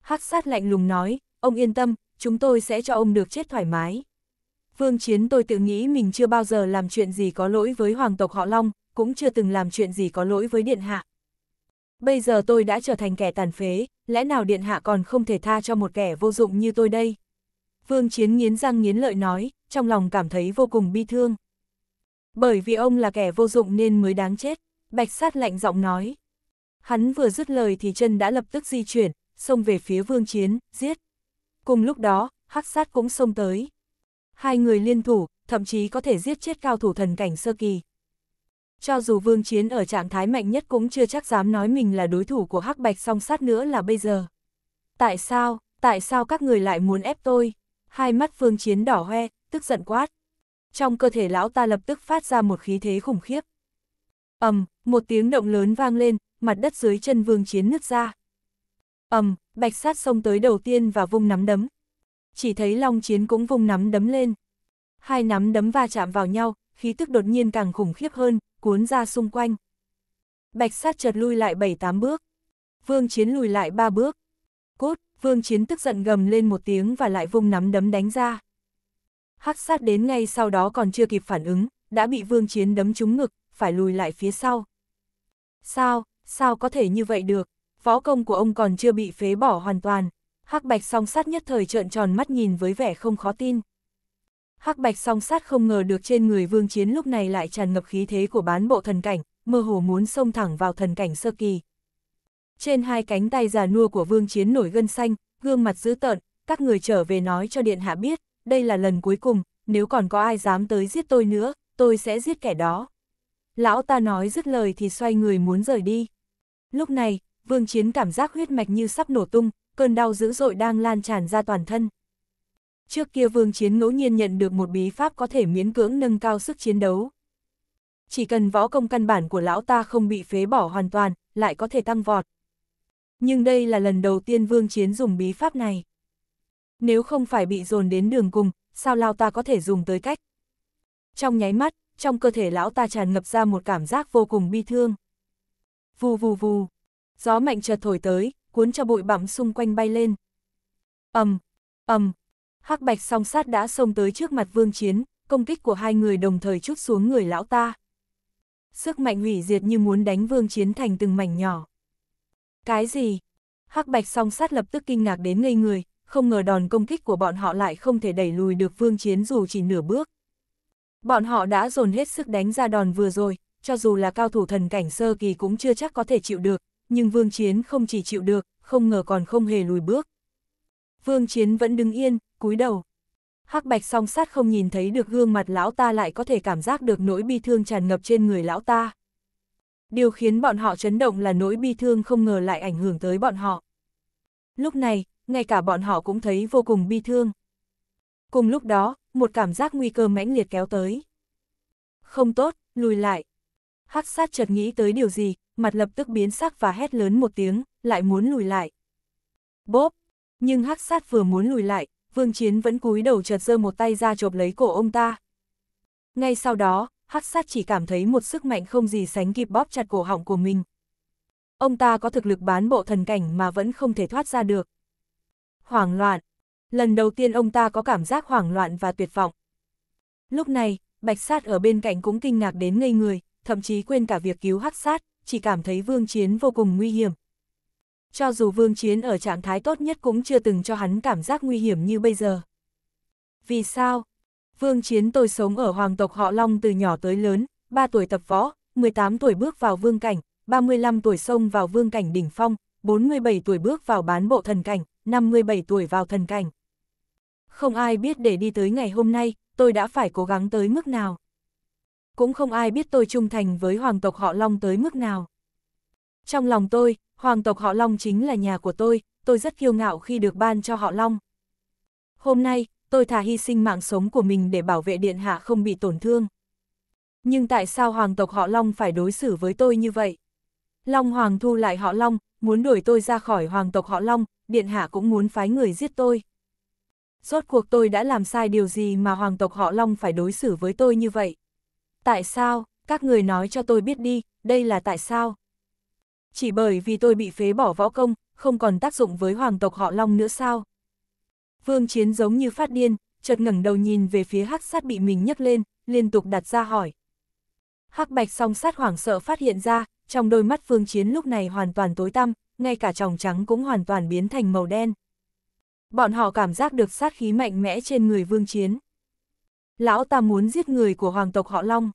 Hắc sát lạnh lùng nói, ông yên tâm, chúng tôi sẽ cho ông được chết thoải mái. Vương Chiến tôi tự nghĩ mình chưa bao giờ làm chuyện gì có lỗi với hoàng tộc họ Long, cũng chưa từng làm chuyện gì có lỗi với Điện Hạ. Bây giờ tôi đã trở thành kẻ tàn phế, lẽ nào Điện Hạ còn không thể tha cho một kẻ vô dụng như tôi đây? Vương Chiến nghiến răng nghiến lợi nói, trong lòng cảm thấy vô cùng bi thương. Bởi vì ông là kẻ vô dụng nên mới đáng chết, bạch sát lạnh giọng nói. Hắn vừa dứt lời thì chân đã lập tức di chuyển, xông về phía vương chiến, giết. Cùng lúc đó, hắc sát cũng xông tới. Hai người liên thủ, thậm chí có thể giết chết cao thủ thần cảnh sơ kỳ. Cho dù vương chiến ở trạng thái mạnh nhất cũng chưa chắc dám nói mình là đối thủ của hắc bạch song sát nữa là bây giờ. Tại sao, tại sao các người lại muốn ép tôi? Hai mắt vương chiến đỏ hoe, tức giận quát trong cơ thể lão ta lập tức phát ra một khí thế khủng khiếp. ầm, một tiếng động lớn vang lên, mặt đất dưới chân vương chiến nứt ra. ầm, bạch sát xông tới đầu tiên và vung nắm đấm. Chỉ thấy long chiến cũng vung nắm đấm lên. Hai nắm đấm va chạm vào nhau, khí tức đột nhiên càng khủng khiếp hơn, cuốn ra xung quanh. Bạch sát chợt lui lại 7-8 bước. Vương chiến lùi lại 3 bước. Cốt, vương chiến tức giận gầm lên một tiếng và lại vung nắm đấm đánh ra. Hắc sát đến ngay sau đó còn chưa kịp phản ứng, đã bị vương chiến đấm trúng ngực, phải lùi lại phía sau. Sao, sao có thể như vậy được, võ công của ông còn chưa bị phế bỏ hoàn toàn. Hắc bạch song sát nhất thời trợn tròn mắt nhìn với vẻ không khó tin. Hắc bạch song sát không ngờ được trên người vương chiến lúc này lại tràn ngập khí thế của bán bộ thần cảnh, mơ hồ muốn xông thẳng vào thần cảnh sơ kỳ. Trên hai cánh tay già nua của vương chiến nổi gân xanh, gương mặt dữ tợn, các người trở về nói cho điện hạ biết, đây là lần cuối cùng, nếu còn có ai dám tới giết tôi nữa, tôi sẽ giết kẻ đó. Lão ta nói dứt lời thì xoay người muốn rời đi. Lúc này, vương chiến cảm giác huyết mạch như sắp nổ tung, cơn đau dữ dội đang lan tràn ra toàn thân. Trước kia vương chiến ngẫu nhiên nhận được một bí pháp có thể miễn cưỡng nâng cao sức chiến đấu. Chỉ cần võ công căn bản của lão ta không bị phế bỏ hoàn toàn, lại có thể tăng vọt. Nhưng đây là lần đầu tiên vương chiến dùng bí pháp này nếu không phải bị dồn đến đường cùng, sao lão ta có thể dùng tới cách. Trong nháy mắt, trong cơ thể lão ta tràn ngập ra một cảm giác vô cùng bi thương. Vù vù vù, gió mạnh chợt thổi tới, cuốn cho bụi bặm xung quanh bay lên. Ầm, ầm, hắc bạch song sát đã xông tới trước mặt vương chiến, công kích của hai người đồng thời chút xuống người lão ta. Sức mạnh hủy diệt như muốn đánh vương chiến thành từng mảnh nhỏ. Cái gì? Hắc bạch song sát lập tức kinh ngạc đến ngây người, không ngờ đòn công kích của bọn họ lại không thể đẩy lùi được Vương Chiến dù chỉ nửa bước. Bọn họ đã dồn hết sức đánh ra đòn vừa rồi, cho dù là cao thủ thần cảnh sơ kỳ cũng chưa chắc có thể chịu được, nhưng Vương Chiến không chỉ chịu được, không ngờ còn không hề lùi bước. Vương Chiến vẫn đứng yên, cúi đầu. Hắc Bạch song sát không nhìn thấy được gương mặt lão ta lại có thể cảm giác được nỗi bi thương tràn ngập trên người lão ta. Điều khiến bọn họ chấn động là nỗi bi thương không ngờ lại ảnh hưởng tới bọn họ. Lúc này, ngay cả bọn họ cũng thấy vô cùng bi thương. Cùng lúc đó, một cảm giác nguy cơ mãnh liệt kéo tới. Không tốt, lùi lại. Hắc sát chợt nghĩ tới điều gì, mặt lập tức biến sắc và hét lớn một tiếng, lại muốn lùi lại. Bốp! Nhưng hắc sát vừa muốn lùi lại, vương chiến vẫn cúi đầu chợt giơ một tay ra chộp lấy cổ ông ta. Ngay sau đó, hắc sát chỉ cảm thấy một sức mạnh không gì sánh kịp bóp chặt cổ họng của mình. Ông ta có thực lực bán bộ thần cảnh mà vẫn không thể thoát ra được, hoảng loạn. Lần đầu tiên ông ta có cảm giác hoảng loạn và tuyệt vọng. Lúc này, bạch sát ở bên cạnh cũng kinh ngạc đến ngây người, thậm chí quên cả việc cứu hắc sát, chỉ cảm thấy vương chiến vô cùng nguy hiểm. Cho dù vương chiến ở trạng thái tốt nhất cũng chưa từng cho hắn cảm giác nguy hiểm như bây giờ. Vì sao? Vương chiến tôi sống ở hoàng tộc họ Long từ nhỏ tới lớn, 3 tuổi tập võ, 18 tuổi bước vào vương cảnh, 35 tuổi xông vào vương cảnh đỉnh phong, 47 tuổi bước vào bán bộ thần cảnh, 57 tuổi vào thần cảnh. Không ai biết để đi tới ngày hôm nay, tôi đã phải cố gắng tới mức nào. Cũng không ai biết tôi trung thành với hoàng tộc họ Long tới mức nào. Trong lòng tôi, hoàng tộc họ Long chính là nhà của tôi, tôi rất kiêu ngạo khi được ban cho họ Long. Hôm nay, tôi thà hy sinh mạng sống của mình để bảo vệ điện hạ không bị tổn thương. Nhưng tại sao hoàng tộc họ Long phải đối xử với tôi như vậy? Long Hoàng thu lại họ Long, muốn đuổi tôi ra khỏi hoàng tộc họ Long, Điện Hạ cũng muốn phái người giết tôi. Rốt cuộc tôi đã làm sai điều gì mà hoàng tộc họ Long phải đối xử với tôi như vậy? Tại sao, các người nói cho tôi biết đi, đây là tại sao? Chỉ bởi vì tôi bị phế bỏ võ công, không còn tác dụng với hoàng tộc họ Long nữa sao? Vương Chiến giống như phát điên, chợt ngẩng đầu nhìn về phía hắc sát bị mình nhấc lên, liên tục đặt ra hỏi. Hắc bạch song sát hoảng sợ phát hiện ra, trong đôi mắt phương chiến lúc này hoàn toàn tối tăm, ngay cả tròng trắng cũng hoàn toàn biến thành màu đen. Bọn họ cảm giác được sát khí mạnh mẽ trên người vương chiến. Lão ta muốn giết người của hoàng tộc họ Long.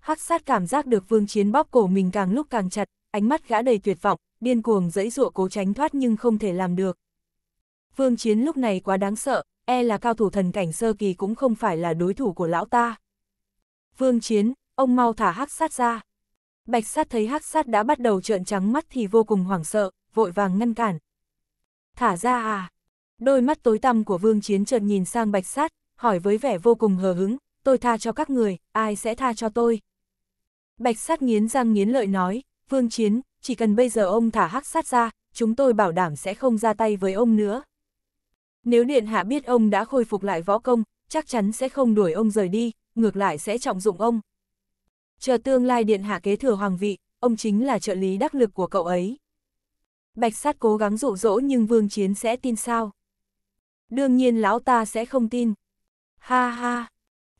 Hắc sát cảm giác được vương chiến bóp cổ mình càng lúc càng chặt, ánh mắt gã đầy tuyệt vọng, điên cuồng dẫy dụa cố tránh thoát nhưng không thể làm được. Vương chiến lúc này quá đáng sợ, e là cao thủ thần cảnh sơ kỳ cũng không phải là đối thủ của lão ta. Vương chiến, ông mau thả hắc sát ra bạch sát thấy hắc sát đã bắt đầu trợn trắng mắt thì vô cùng hoảng sợ, vội vàng ngăn cản. Thả ra à? Đôi mắt tối tăm của vương chiến chợt nhìn sang bạch sát, hỏi với vẻ vô cùng hờ hứng, tôi tha cho các người, ai sẽ tha cho tôi? Bạch sát nghiến răng nghiến lợi nói, vương chiến, chỉ cần bây giờ ông thả hắc sát ra, chúng tôi bảo đảm sẽ không ra tay với ông nữa. Nếu điện hạ biết ông đã khôi phục lại võ công, chắc chắn sẽ không đuổi ông rời đi, ngược lại sẽ trọng dụng ông, chờ tương lai điện hạ kế thừa hoàng vị, ông chính là trợ lý đắc lực của cậu ấy. Bạch sát cố gắng dụ dỗ nhưng vương chiến sẽ tin sao? Đương nhiên lão ta sẽ không tin. Ha ha!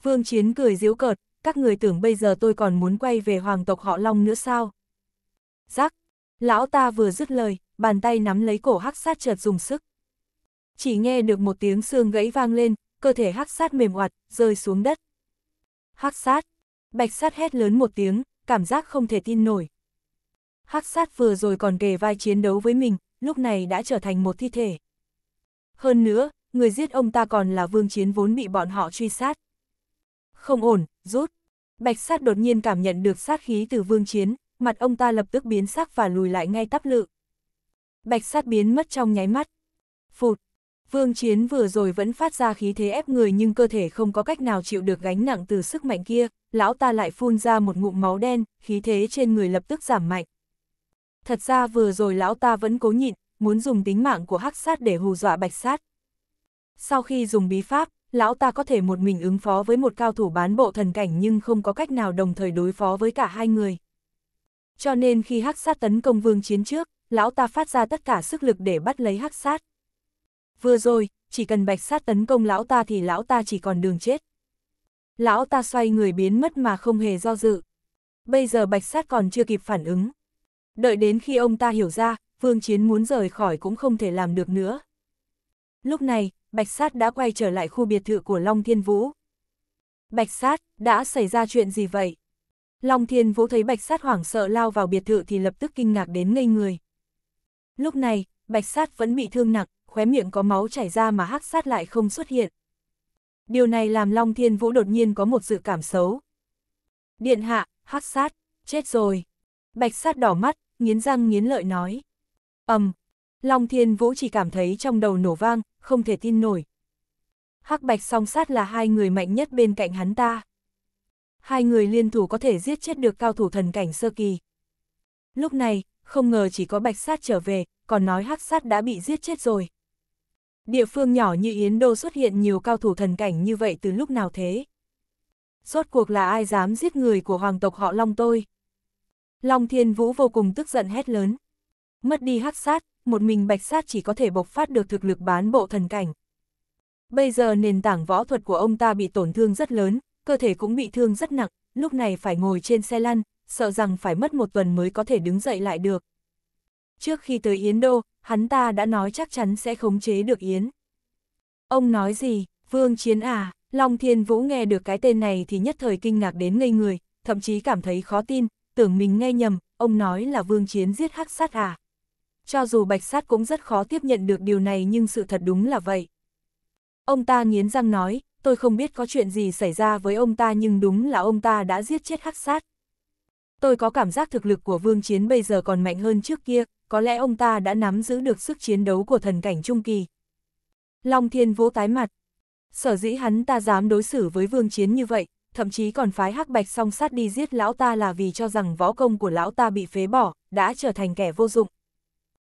Vương chiến cười giễu cợt, các người tưởng bây giờ tôi còn muốn quay về hoàng tộc họ Long nữa sao? Giác! Lão ta vừa dứt lời, bàn tay nắm lấy cổ hắc sát chợt dùng sức. Chỉ nghe được một tiếng xương gãy vang lên, cơ thể hắc sát mềm oặt, rơi xuống đất. Hắc sát! bạch sát hét lớn một tiếng, cảm giác không thể tin nổi. Hắc sát vừa rồi còn kề vai chiến đấu với mình, lúc này đã trở thành một thi thể. Hơn nữa, người giết ông ta còn là vương chiến vốn bị bọn họ truy sát. Không ổn, rút. Bạch sát đột nhiên cảm nhận được sát khí từ vương chiến, mặt ông ta lập tức biến sắc và lùi lại ngay tắp lự. Bạch sát biến mất trong nháy mắt. Phụt, Vương Chiến vừa rồi vẫn phát ra khí thế ép người nhưng cơ thể không có cách nào chịu được gánh nặng từ sức mạnh kia, lão ta lại phun ra một ngụm máu đen, khí thế trên người lập tức giảm mạnh. Thật ra vừa rồi lão ta vẫn cố nhịn, muốn dùng tính mạng của hắc sát để hù dọa bạch sát. Sau khi dùng bí pháp, lão ta có thể một mình ứng phó với một cao thủ bán bộ thần cảnh nhưng không có cách nào đồng thời đối phó với cả hai người. Cho nên khi hắc sát tấn công vương chiến trước, lão ta phát ra tất cả sức lực để bắt lấy hắc sát vừa rồi, chỉ cần bạch sát tấn công lão ta thì lão ta chỉ còn đường chết. Lão ta xoay người biến mất mà không hề do dự. Bây giờ bạch sát còn chưa kịp phản ứng. Đợi đến khi ông ta hiểu ra, vương chiến muốn rời khỏi cũng không thể làm được nữa. Lúc này, bạch sát đã quay trở lại khu biệt thự của Long Thiên Vũ. Bạch sát, đã xảy ra chuyện gì vậy? Long Thiên Vũ thấy bạch sát hoảng sợ lao vào biệt thự thì lập tức kinh ngạc đến ngây người. Lúc này, bạch sát vẫn bị thương nặng, khóe miệng có máu chảy ra mà hắc sát lại không xuất hiện. Điều này làm Long Thiên Vũ đột nhiên có một dự cảm xấu. Điện hạ, hắc sát, chết rồi. Bạch sát đỏ mắt, nghiến răng nghiến lợi nói. ầm, Long Thiên Vũ chỉ cảm thấy trong đầu nổ vang, không thể tin nổi. Hắc bạch song sát là hai người mạnh nhất bên cạnh hắn ta. Hai người liên thủ có thể giết chết được cao thủ thần cảnh sơ kỳ. Lúc này, không ngờ chỉ có bạch sát trở về, còn nói hắc sát đã bị giết chết rồi. Địa phương nhỏ như Yến Đô xuất hiện nhiều cao thủ thần cảnh như vậy từ lúc nào thế? Rốt cuộc là ai dám giết người của hoàng tộc họ Long tôi? Long Thiên Vũ vô cùng tức giận hét lớn. Mất đi hắc sát, một mình bạch sát chỉ có thể bộc phát được thực lực bán bộ thần cảnh. Bây giờ nền tảng võ thuật của ông ta bị tổn thương rất lớn, cơ thể cũng bị thương rất nặng, lúc này phải ngồi trên xe lăn, sợ rằng phải mất một tuần mới có thể đứng dậy lại được. Trước khi tới Yến Đô, hắn ta đã nói chắc chắn sẽ khống chế được Yến. Ông nói gì, Vương Chiến à, Long Thiên Vũ nghe được cái tên này thì nhất thời kinh ngạc đến ngây người, thậm chí cảm thấy khó tin, tưởng mình nghe nhầm, ông nói là Vương Chiến giết hắc sát à. Cho dù bạch sát cũng rất khó tiếp nhận được điều này nhưng sự thật đúng là vậy. Ông ta nghiến răng nói, tôi không biết có chuyện gì xảy ra với ông ta nhưng đúng là ông ta đã giết chết hắc sát. Tôi có cảm giác thực lực của Vương Chiến bây giờ còn mạnh hơn trước kia, có lẽ ông ta đã nắm giữ được sức chiến đấu của thần cảnh trung kỳ. Long Thiên vỗ tái mặt. Sở dĩ hắn ta dám đối xử với vương chiến như vậy, thậm chí còn phái hắc bạch song sát đi giết lão ta là vì cho rằng võ công của lão ta bị phế bỏ, đã trở thành kẻ vô dụng.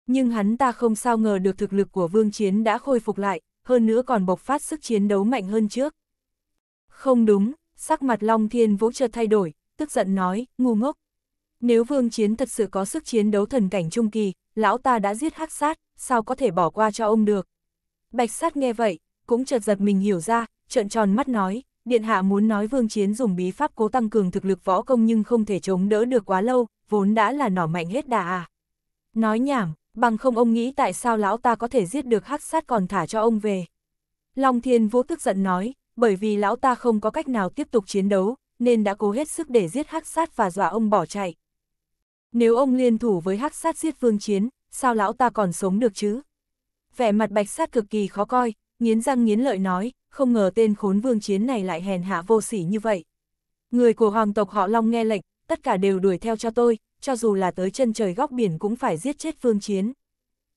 Nhưng hắn ta không sao ngờ được thực lực của vương chiến đã khôi phục lại, hơn nữa còn bộc phát sức chiến đấu mạnh hơn trước. Không đúng, sắc mặt Long Thiên Vũ chợt thay đổi, tức giận nói, ngu ngốc, nếu vương chiến thật sự có sức chiến đấu thần cảnh trung kỳ, lão ta đã giết hắc sát, sao có thể bỏ qua cho ông được. Bạch sát nghe vậy, cũng chợt giật mình hiểu ra, trợn tròn mắt nói, điện hạ muốn nói vương chiến dùng bí pháp cố tăng cường thực lực võ công nhưng không thể chống đỡ được quá lâu, vốn đã là nỏ mạnh hết đà à. Nói nhảm, bằng không ông nghĩ tại sao lão ta có thể giết được hắc sát còn thả cho ông về. Long thiên vô tức giận nói, bởi vì lão ta không có cách nào tiếp tục chiến đấu, nên đã cố hết sức để giết hắc sát và dọa ông bỏ chạy. Nếu ông liên thủ với hắc sát giết vương chiến, sao lão ta còn sống được chứ? Vẻ mặt bạch sát cực kỳ khó coi, nghiến răng nghiến lợi nói, không ngờ tên khốn vương chiến này lại hèn hạ vô sỉ như vậy. Người của hoàng tộc họ Long nghe lệnh, tất cả đều đuổi theo cho tôi, cho dù là tới chân trời góc biển cũng phải giết chết vương chiến.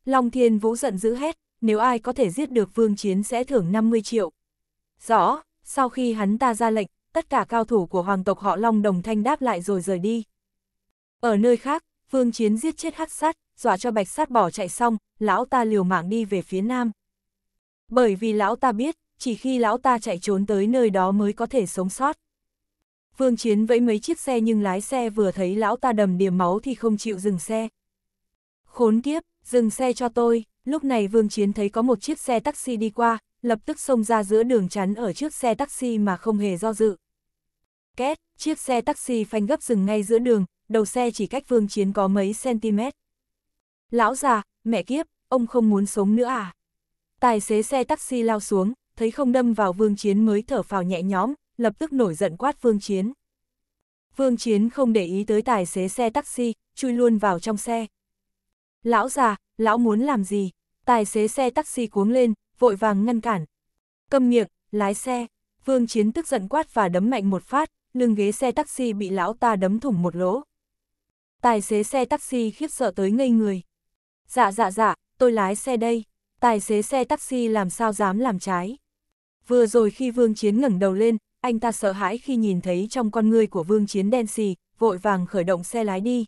Long thiên vũ giận dữ hét, nếu ai có thể giết được vương chiến sẽ thưởng 50 triệu. Rõ, sau khi hắn ta ra lệnh, tất cả cao thủ của hoàng tộc họ Long đồng thanh đáp lại rồi rời đi. Ở nơi khác, Vương Chiến giết chết hắc sát, dọa cho bạch sát bỏ chạy xong, lão ta liều mạng đi về phía nam. Bởi vì lão ta biết, chỉ khi lão ta chạy trốn tới nơi đó mới có thể sống sót. Vương Chiến vẫy mấy chiếc xe nhưng lái xe vừa thấy lão ta đầm điểm máu thì không chịu dừng xe. Khốn kiếp, dừng xe cho tôi, lúc này Vương Chiến thấy có một chiếc xe taxi đi qua, lập tức xông ra giữa đường chắn ở trước xe taxi mà không hề do dự. Két, chiếc xe taxi phanh gấp dừng ngay giữa đường, đầu xe chỉ cách vương chiến có mấy cm. Lão già, mẹ kiếp, ông không muốn sống nữa à? Tài xế xe taxi lao xuống, thấy không đâm vào vương chiến mới thở phào nhẹ nhõm, lập tức nổi giận quát vương chiến. Vương chiến không để ý tới tài xế xe taxi, chui luôn vào trong xe. Lão già, lão muốn làm gì? Tài xế xe taxi cuống lên, vội vàng ngăn cản. Cầm miệng, lái xe. Vương Chiến tức giận quát và đấm mạnh một phát, lưng ghế xe taxi bị lão ta đấm thủng một lỗ. Tài xế xe taxi khiếp sợ tới ngây người. Dạ dạ dạ, tôi lái xe đây. Tài xế xe taxi làm sao dám làm trái. Vừa rồi khi Vương Chiến ngẩng đầu lên, anh ta sợ hãi khi nhìn thấy trong con ngươi của Vương Chiến đen xì, vội vàng khởi động xe lái đi.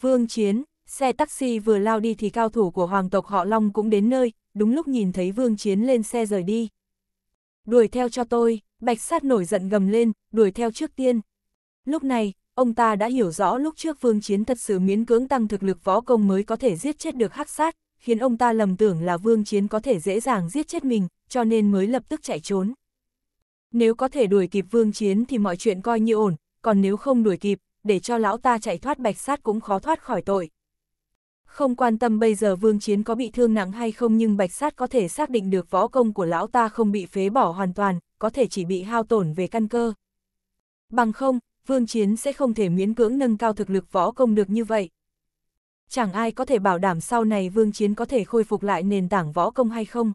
Vương Chiến, xe taxi vừa lao đi thì cao thủ của hoàng tộc họ Long cũng đến nơi, đúng lúc nhìn thấy Vương Chiến lên xe rời đi. Đuổi theo cho tôi, bạch sát nổi giận gầm lên, đuổi theo trước tiên. Lúc này, ông ta đã hiểu rõ lúc trước vương chiến thật sự miễn cưỡng tăng thực lực võ công mới có thể giết chết được hắc sát, khiến ông ta lầm tưởng là vương chiến có thể dễ dàng giết chết mình, cho nên mới lập tức chạy trốn. Nếu có thể đuổi kịp vương chiến thì mọi chuyện coi như ổn, còn nếu không đuổi kịp, để cho lão ta chạy thoát bạch sát cũng khó thoát khỏi tội. Không quan tâm bây giờ vương chiến có bị thương nặng hay không nhưng bạch sát có thể xác định được võ công của lão ta không bị phế bỏ hoàn toàn, có thể chỉ bị hao tổn về căn cơ. Bằng không, Vương Chiến sẽ không thể miễn cưỡng nâng cao thực lực võ công được như vậy. Chẳng ai có thể bảo đảm sau này Vương Chiến có thể khôi phục lại nền tảng võ công hay không.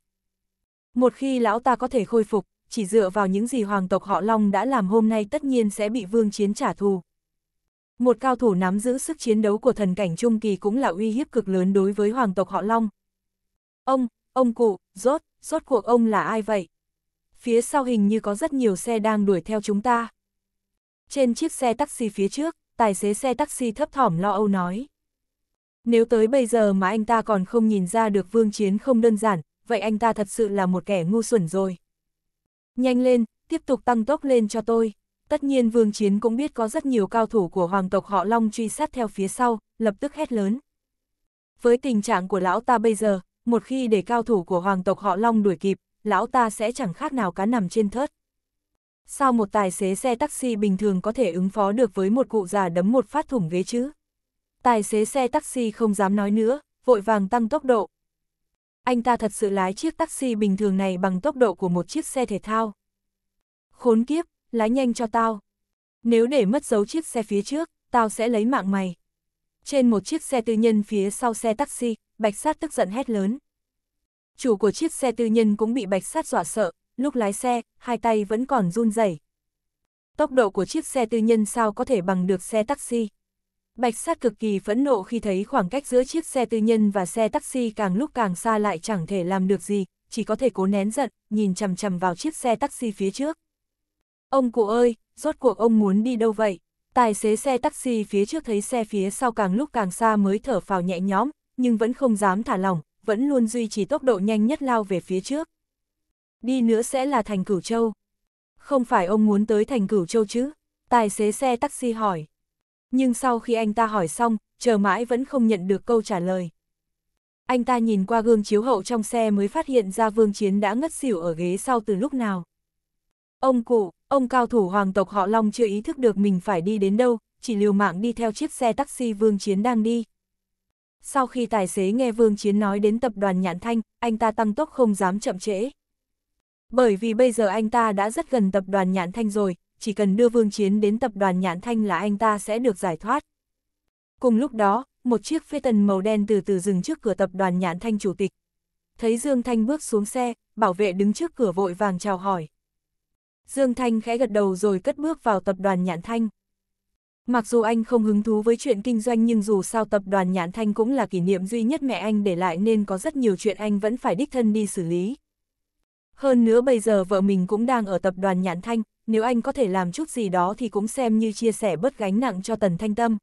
Một khi lão ta có thể khôi phục, chỉ dựa vào những gì hoàng tộc họ Long đã làm hôm nay tất nhiên sẽ bị Vương Chiến trả thù. Một cao thủ nắm giữ sức chiến đấu của thần cảnh Trung Kỳ cũng là uy hiếp cực lớn đối với hoàng tộc họ Long. Ông, ông cụ, rốt, rốt cuộc ông là ai vậy? Phía sau hình như có rất nhiều xe đang đuổi theo chúng ta. Trên chiếc xe taxi phía trước, tài xế xe taxi thấp thỏm lo âu nói. Nếu tới bây giờ mà anh ta còn không nhìn ra được vương chiến không đơn giản, vậy anh ta thật sự là một kẻ ngu xuẩn rồi. Nhanh lên, tiếp tục tăng tốc lên cho tôi. Tất nhiên vương chiến cũng biết có rất nhiều cao thủ của hoàng tộc họ Long truy sát theo phía sau, lập tức hét lớn. Với tình trạng của lão ta bây giờ, một khi để cao thủ của hoàng tộc họ Long đuổi kịp, lão ta sẽ chẳng khác nào cá nằm trên thớt sao một tài xế xe taxi bình thường có thể ứng phó được với một cụ già đấm một phát thủng ghế chứ? Tài xế xe taxi không dám nói nữa, vội vàng tăng tốc độ. Anh ta thật sự lái chiếc taxi bình thường này bằng tốc độ của một chiếc xe thể thao. Khốn kiếp, lái nhanh cho tao. Nếu để mất dấu chiếc xe phía trước, tao sẽ lấy mạng mày. Trên một chiếc xe tư nhân phía sau xe taxi, Bạch Sát tức giận hét lớn. Chủ của chiếc xe tư nhân cũng bị Bạch Sát dọa sợ, lúc lái xe, hai tay vẫn còn run rẩy. Tốc độ của chiếc xe tư nhân sao có thể bằng được xe taxi. Bạch sát cực kỳ phẫn nộ khi thấy khoảng cách giữa chiếc xe tư nhân và xe taxi càng lúc càng xa lại chẳng thể làm được gì, chỉ có thể cố nén giận, nhìn chằm chằm vào chiếc xe taxi phía trước. Ông cụ ơi, rốt cuộc ông muốn đi đâu vậy? Tài xế xe taxi phía trước thấy xe phía sau càng lúc càng xa mới thở phào nhẹ nhõm, nhưng vẫn không dám thả lỏng, vẫn luôn duy trì tốc độ nhanh nhất lao về phía trước đi nữa sẽ là thành Cửu Châu. Không phải ông muốn tới thành Cửu Châu chứ? Tài xế xe taxi hỏi. Nhưng sau khi anh ta hỏi xong, chờ mãi vẫn không nhận được câu trả lời. Anh ta nhìn qua gương chiếu hậu trong xe mới phát hiện ra Vương Chiến đã ngất xỉu ở ghế sau từ lúc nào. Ông cụ, ông cao thủ hoàng tộc họ Long chưa ý thức được mình phải đi đến đâu, chỉ liều mạng đi theo chiếc xe taxi Vương Chiến đang đi. Sau khi tài xế nghe Vương Chiến nói đến tập đoàn Nhãn Thanh, anh ta tăng tốc không dám chậm trễ. Bởi vì bây giờ anh ta đã rất gần tập đoàn Nhãn Thanh rồi, chỉ cần đưa Vương Chiến đến tập đoàn Nhãn Thanh là anh ta sẽ được giải thoát. Cùng lúc đó, một chiếc phi tần màu đen từ từ dừng trước cửa tập đoàn Nhãn Thanh chủ tịch. Thấy Dương Thanh bước xuống xe, bảo vệ đứng trước cửa vội vàng chào hỏi. Dương Thanh khẽ gật đầu rồi cất bước vào tập đoàn Nhãn Thanh. Mặc dù anh không hứng thú với chuyện kinh doanh nhưng dù sao tập đoàn Nhãn Thanh cũng là kỷ niệm duy nhất mẹ anh để lại nên có rất nhiều chuyện anh vẫn phải đích thân đi xử lý. Hơn nữa bây giờ vợ mình cũng đang ở tập đoàn Nhãn Thanh, nếu anh có thể làm chút gì đó thì cũng xem như chia sẻ bớt gánh nặng cho Tần Thanh Tâm.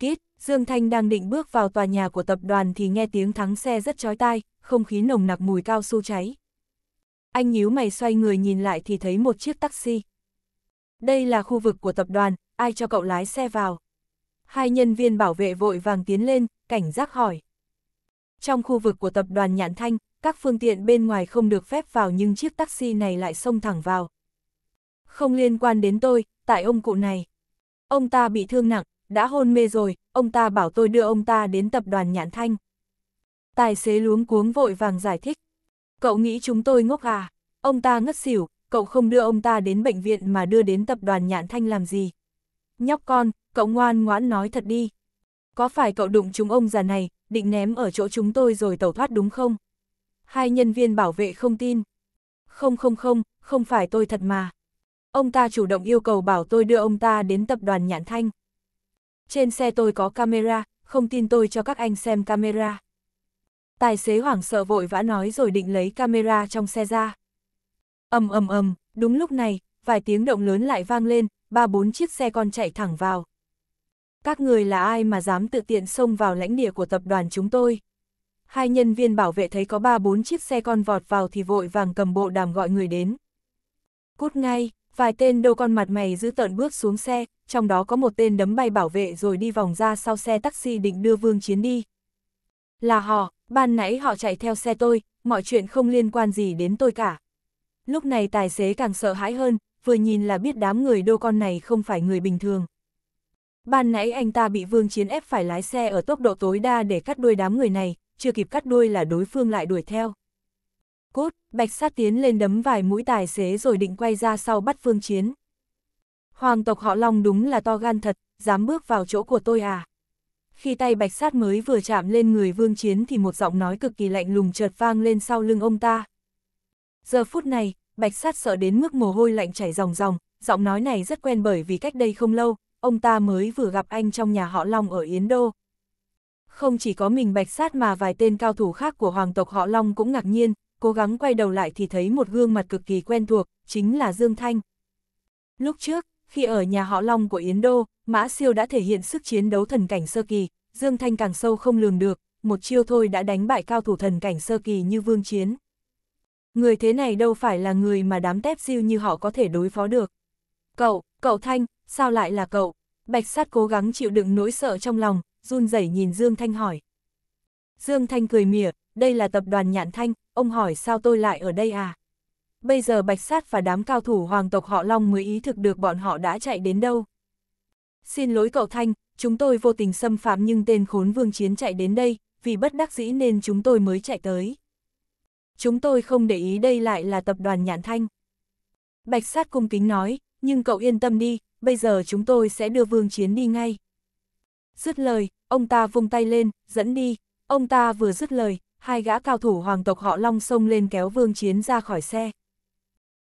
Kít, Dương Thanh đang định bước vào tòa nhà của tập đoàn thì nghe tiếng thắng xe rất chói tai, không khí nồng nặc mùi cao su cháy. Anh nhíu mày xoay người nhìn lại thì thấy một chiếc taxi. Đây là khu vực của tập đoàn, ai cho cậu lái xe vào? Hai nhân viên bảo vệ vội vàng tiến lên, cảnh giác hỏi. Trong khu vực của tập đoàn nhãn Thanh, các phương tiện bên ngoài không được phép vào nhưng chiếc taxi này lại xông thẳng vào. Không liên quan đến tôi, tại ông cụ này. Ông ta bị thương nặng, đã hôn mê rồi, ông ta bảo tôi đưa ông ta đến tập đoàn Nhãn Thanh. Tài xế luống cuống vội vàng giải thích. Cậu nghĩ chúng tôi ngốc à? Ông ta ngất xỉu, cậu không đưa ông ta đến bệnh viện mà đưa đến tập đoàn Nhãn Thanh làm gì? Nhóc con, cậu ngoan ngoãn nói thật đi. Có phải cậu đụng chúng ông già này, định ném ở chỗ chúng tôi rồi tẩu thoát đúng không? hai nhân viên bảo vệ không tin. Không không không, không phải tôi thật mà. Ông ta chủ động yêu cầu bảo tôi đưa ông ta đến tập đoàn Nhãn Thanh. Trên xe tôi có camera, không tin tôi cho các anh xem camera. Tài xế hoảng sợ vội vã nói rồi định lấy camera trong xe ra. ầm ầm ầm, đúng lúc này, vài tiếng động lớn lại vang lên, ba bốn chiếc xe con chạy thẳng vào. Các người là ai mà dám tự tiện xông vào lãnh địa của tập đoàn chúng tôi? hai nhân viên bảo vệ thấy có ba bốn chiếc xe con vọt vào thì vội vàng cầm bộ đàm gọi người đến. Cút ngay, vài tên đô con mặt mày giữ tợn bước xuống xe, trong đó có một tên đấm bay bảo vệ rồi đi vòng ra sau xe taxi định đưa Vương Chiến đi. Là họ, ban nãy họ chạy theo xe tôi, mọi chuyện không liên quan gì đến tôi cả. Lúc này tài xế càng sợ hãi hơn, vừa nhìn là biết đám người đô con này không phải người bình thường. Ban nãy anh ta bị Vương Chiến ép phải lái xe ở tốc độ tối đa để cắt đuôi đám người này, chưa kịp cắt đuôi là đối phương lại đuổi theo. Cốt, bạch sát tiến lên đấm vài mũi tài xế rồi định quay ra sau bắt phương chiến. Hoàng tộc họ Long đúng là to gan thật, dám bước vào chỗ của tôi à. Khi tay bạch sát mới vừa chạm lên người vương chiến thì một giọng nói cực kỳ lạnh lùng chợt vang lên sau lưng ông ta. Giờ phút này, bạch sát sợ đến mức mồ hôi lạnh chảy ròng ròng, giọng nói này rất quen bởi vì cách đây không lâu, ông ta mới vừa gặp anh trong nhà họ Long ở Yến Đô. Không chỉ có mình bạch sát mà vài tên cao thủ khác của hoàng tộc họ Long cũng ngạc nhiên, cố gắng quay đầu lại thì thấy một gương mặt cực kỳ quen thuộc, chính là Dương Thanh. Lúc trước, khi ở nhà họ Long của Yến Đô, Mã Siêu đã thể hiện sức chiến đấu thần cảnh sơ kỳ, Dương Thanh càng sâu không lường được, một chiêu thôi đã đánh bại cao thủ thần cảnh sơ kỳ như Vương Chiến. Người thế này đâu phải là người mà đám tép siêu như họ có thể đối phó được. Cậu, cậu Thanh, sao lại là cậu? Bạch sát cố gắng chịu đựng nỗi sợ trong lòng, run rẩy nhìn Dương Thanh hỏi. Dương Thanh cười mỉa, đây là tập đoàn Nhạn Thanh, ông hỏi sao tôi lại ở đây à? Bây giờ Bạch Sát và đám cao thủ hoàng tộc họ Long mới ý thức được bọn họ đã chạy đến đâu. Xin lỗi cậu Thanh, chúng tôi vô tình xâm phạm nhưng tên khốn vương chiến chạy đến đây, vì bất đắc dĩ nên chúng tôi mới chạy tới. Chúng tôi không để ý đây lại là tập đoàn Nhạn Thanh. Bạch Sát cung kính nói, nhưng cậu yên tâm đi, bây giờ chúng tôi sẽ đưa vương chiến đi ngay. Dứt lời, ông ta vung tay lên, dẫn đi, ông ta vừa dứt lời, hai gã cao thủ hoàng tộc họ Long xông lên kéo Vương Chiến ra khỏi xe.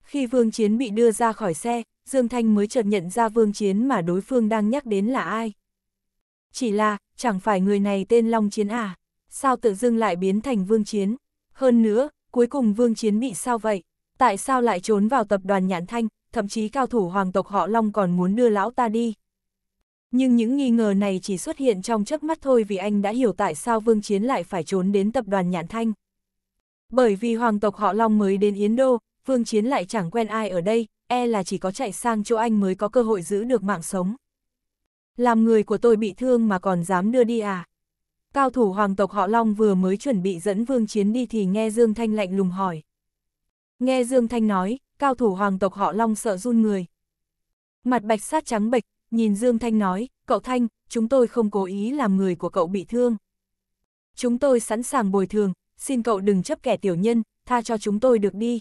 Khi Vương Chiến bị đưa ra khỏi xe, Dương Thanh mới chợt nhận ra Vương Chiến mà đối phương đang nhắc đến là ai. Chỉ là, chẳng phải người này tên Long Chiến à, sao tự dưng lại biến thành Vương Chiến? Hơn nữa, cuối cùng Vương Chiến bị sao vậy? Tại sao lại trốn vào tập đoàn Nhãn Thanh, thậm chí cao thủ hoàng tộc họ Long còn muốn đưa lão ta đi? Nhưng những nghi ngờ này chỉ xuất hiện trong chớp mắt thôi vì anh đã hiểu tại sao Vương Chiến lại phải trốn đến tập đoàn Nhạn Thanh. Bởi vì hoàng tộc họ Long mới đến Yến Đô, Vương Chiến lại chẳng quen ai ở đây, e là chỉ có chạy sang chỗ anh mới có cơ hội giữ được mạng sống. Làm người của tôi bị thương mà còn dám đưa đi à? Cao thủ hoàng tộc họ Long vừa mới chuẩn bị dẫn Vương Chiến đi thì nghe Dương Thanh lạnh lùng hỏi. Nghe Dương Thanh nói, cao thủ hoàng tộc họ Long sợ run người. Mặt bạch sát trắng bệch, nhìn Dương Thanh nói, cậu Thanh, chúng tôi không cố ý làm người của cậu bị thương. Chúng tôi sẵn sàng bồi thường, xin cậu đừng chấp kẻ tiểu nhân, tha cho chúng tôi được đi.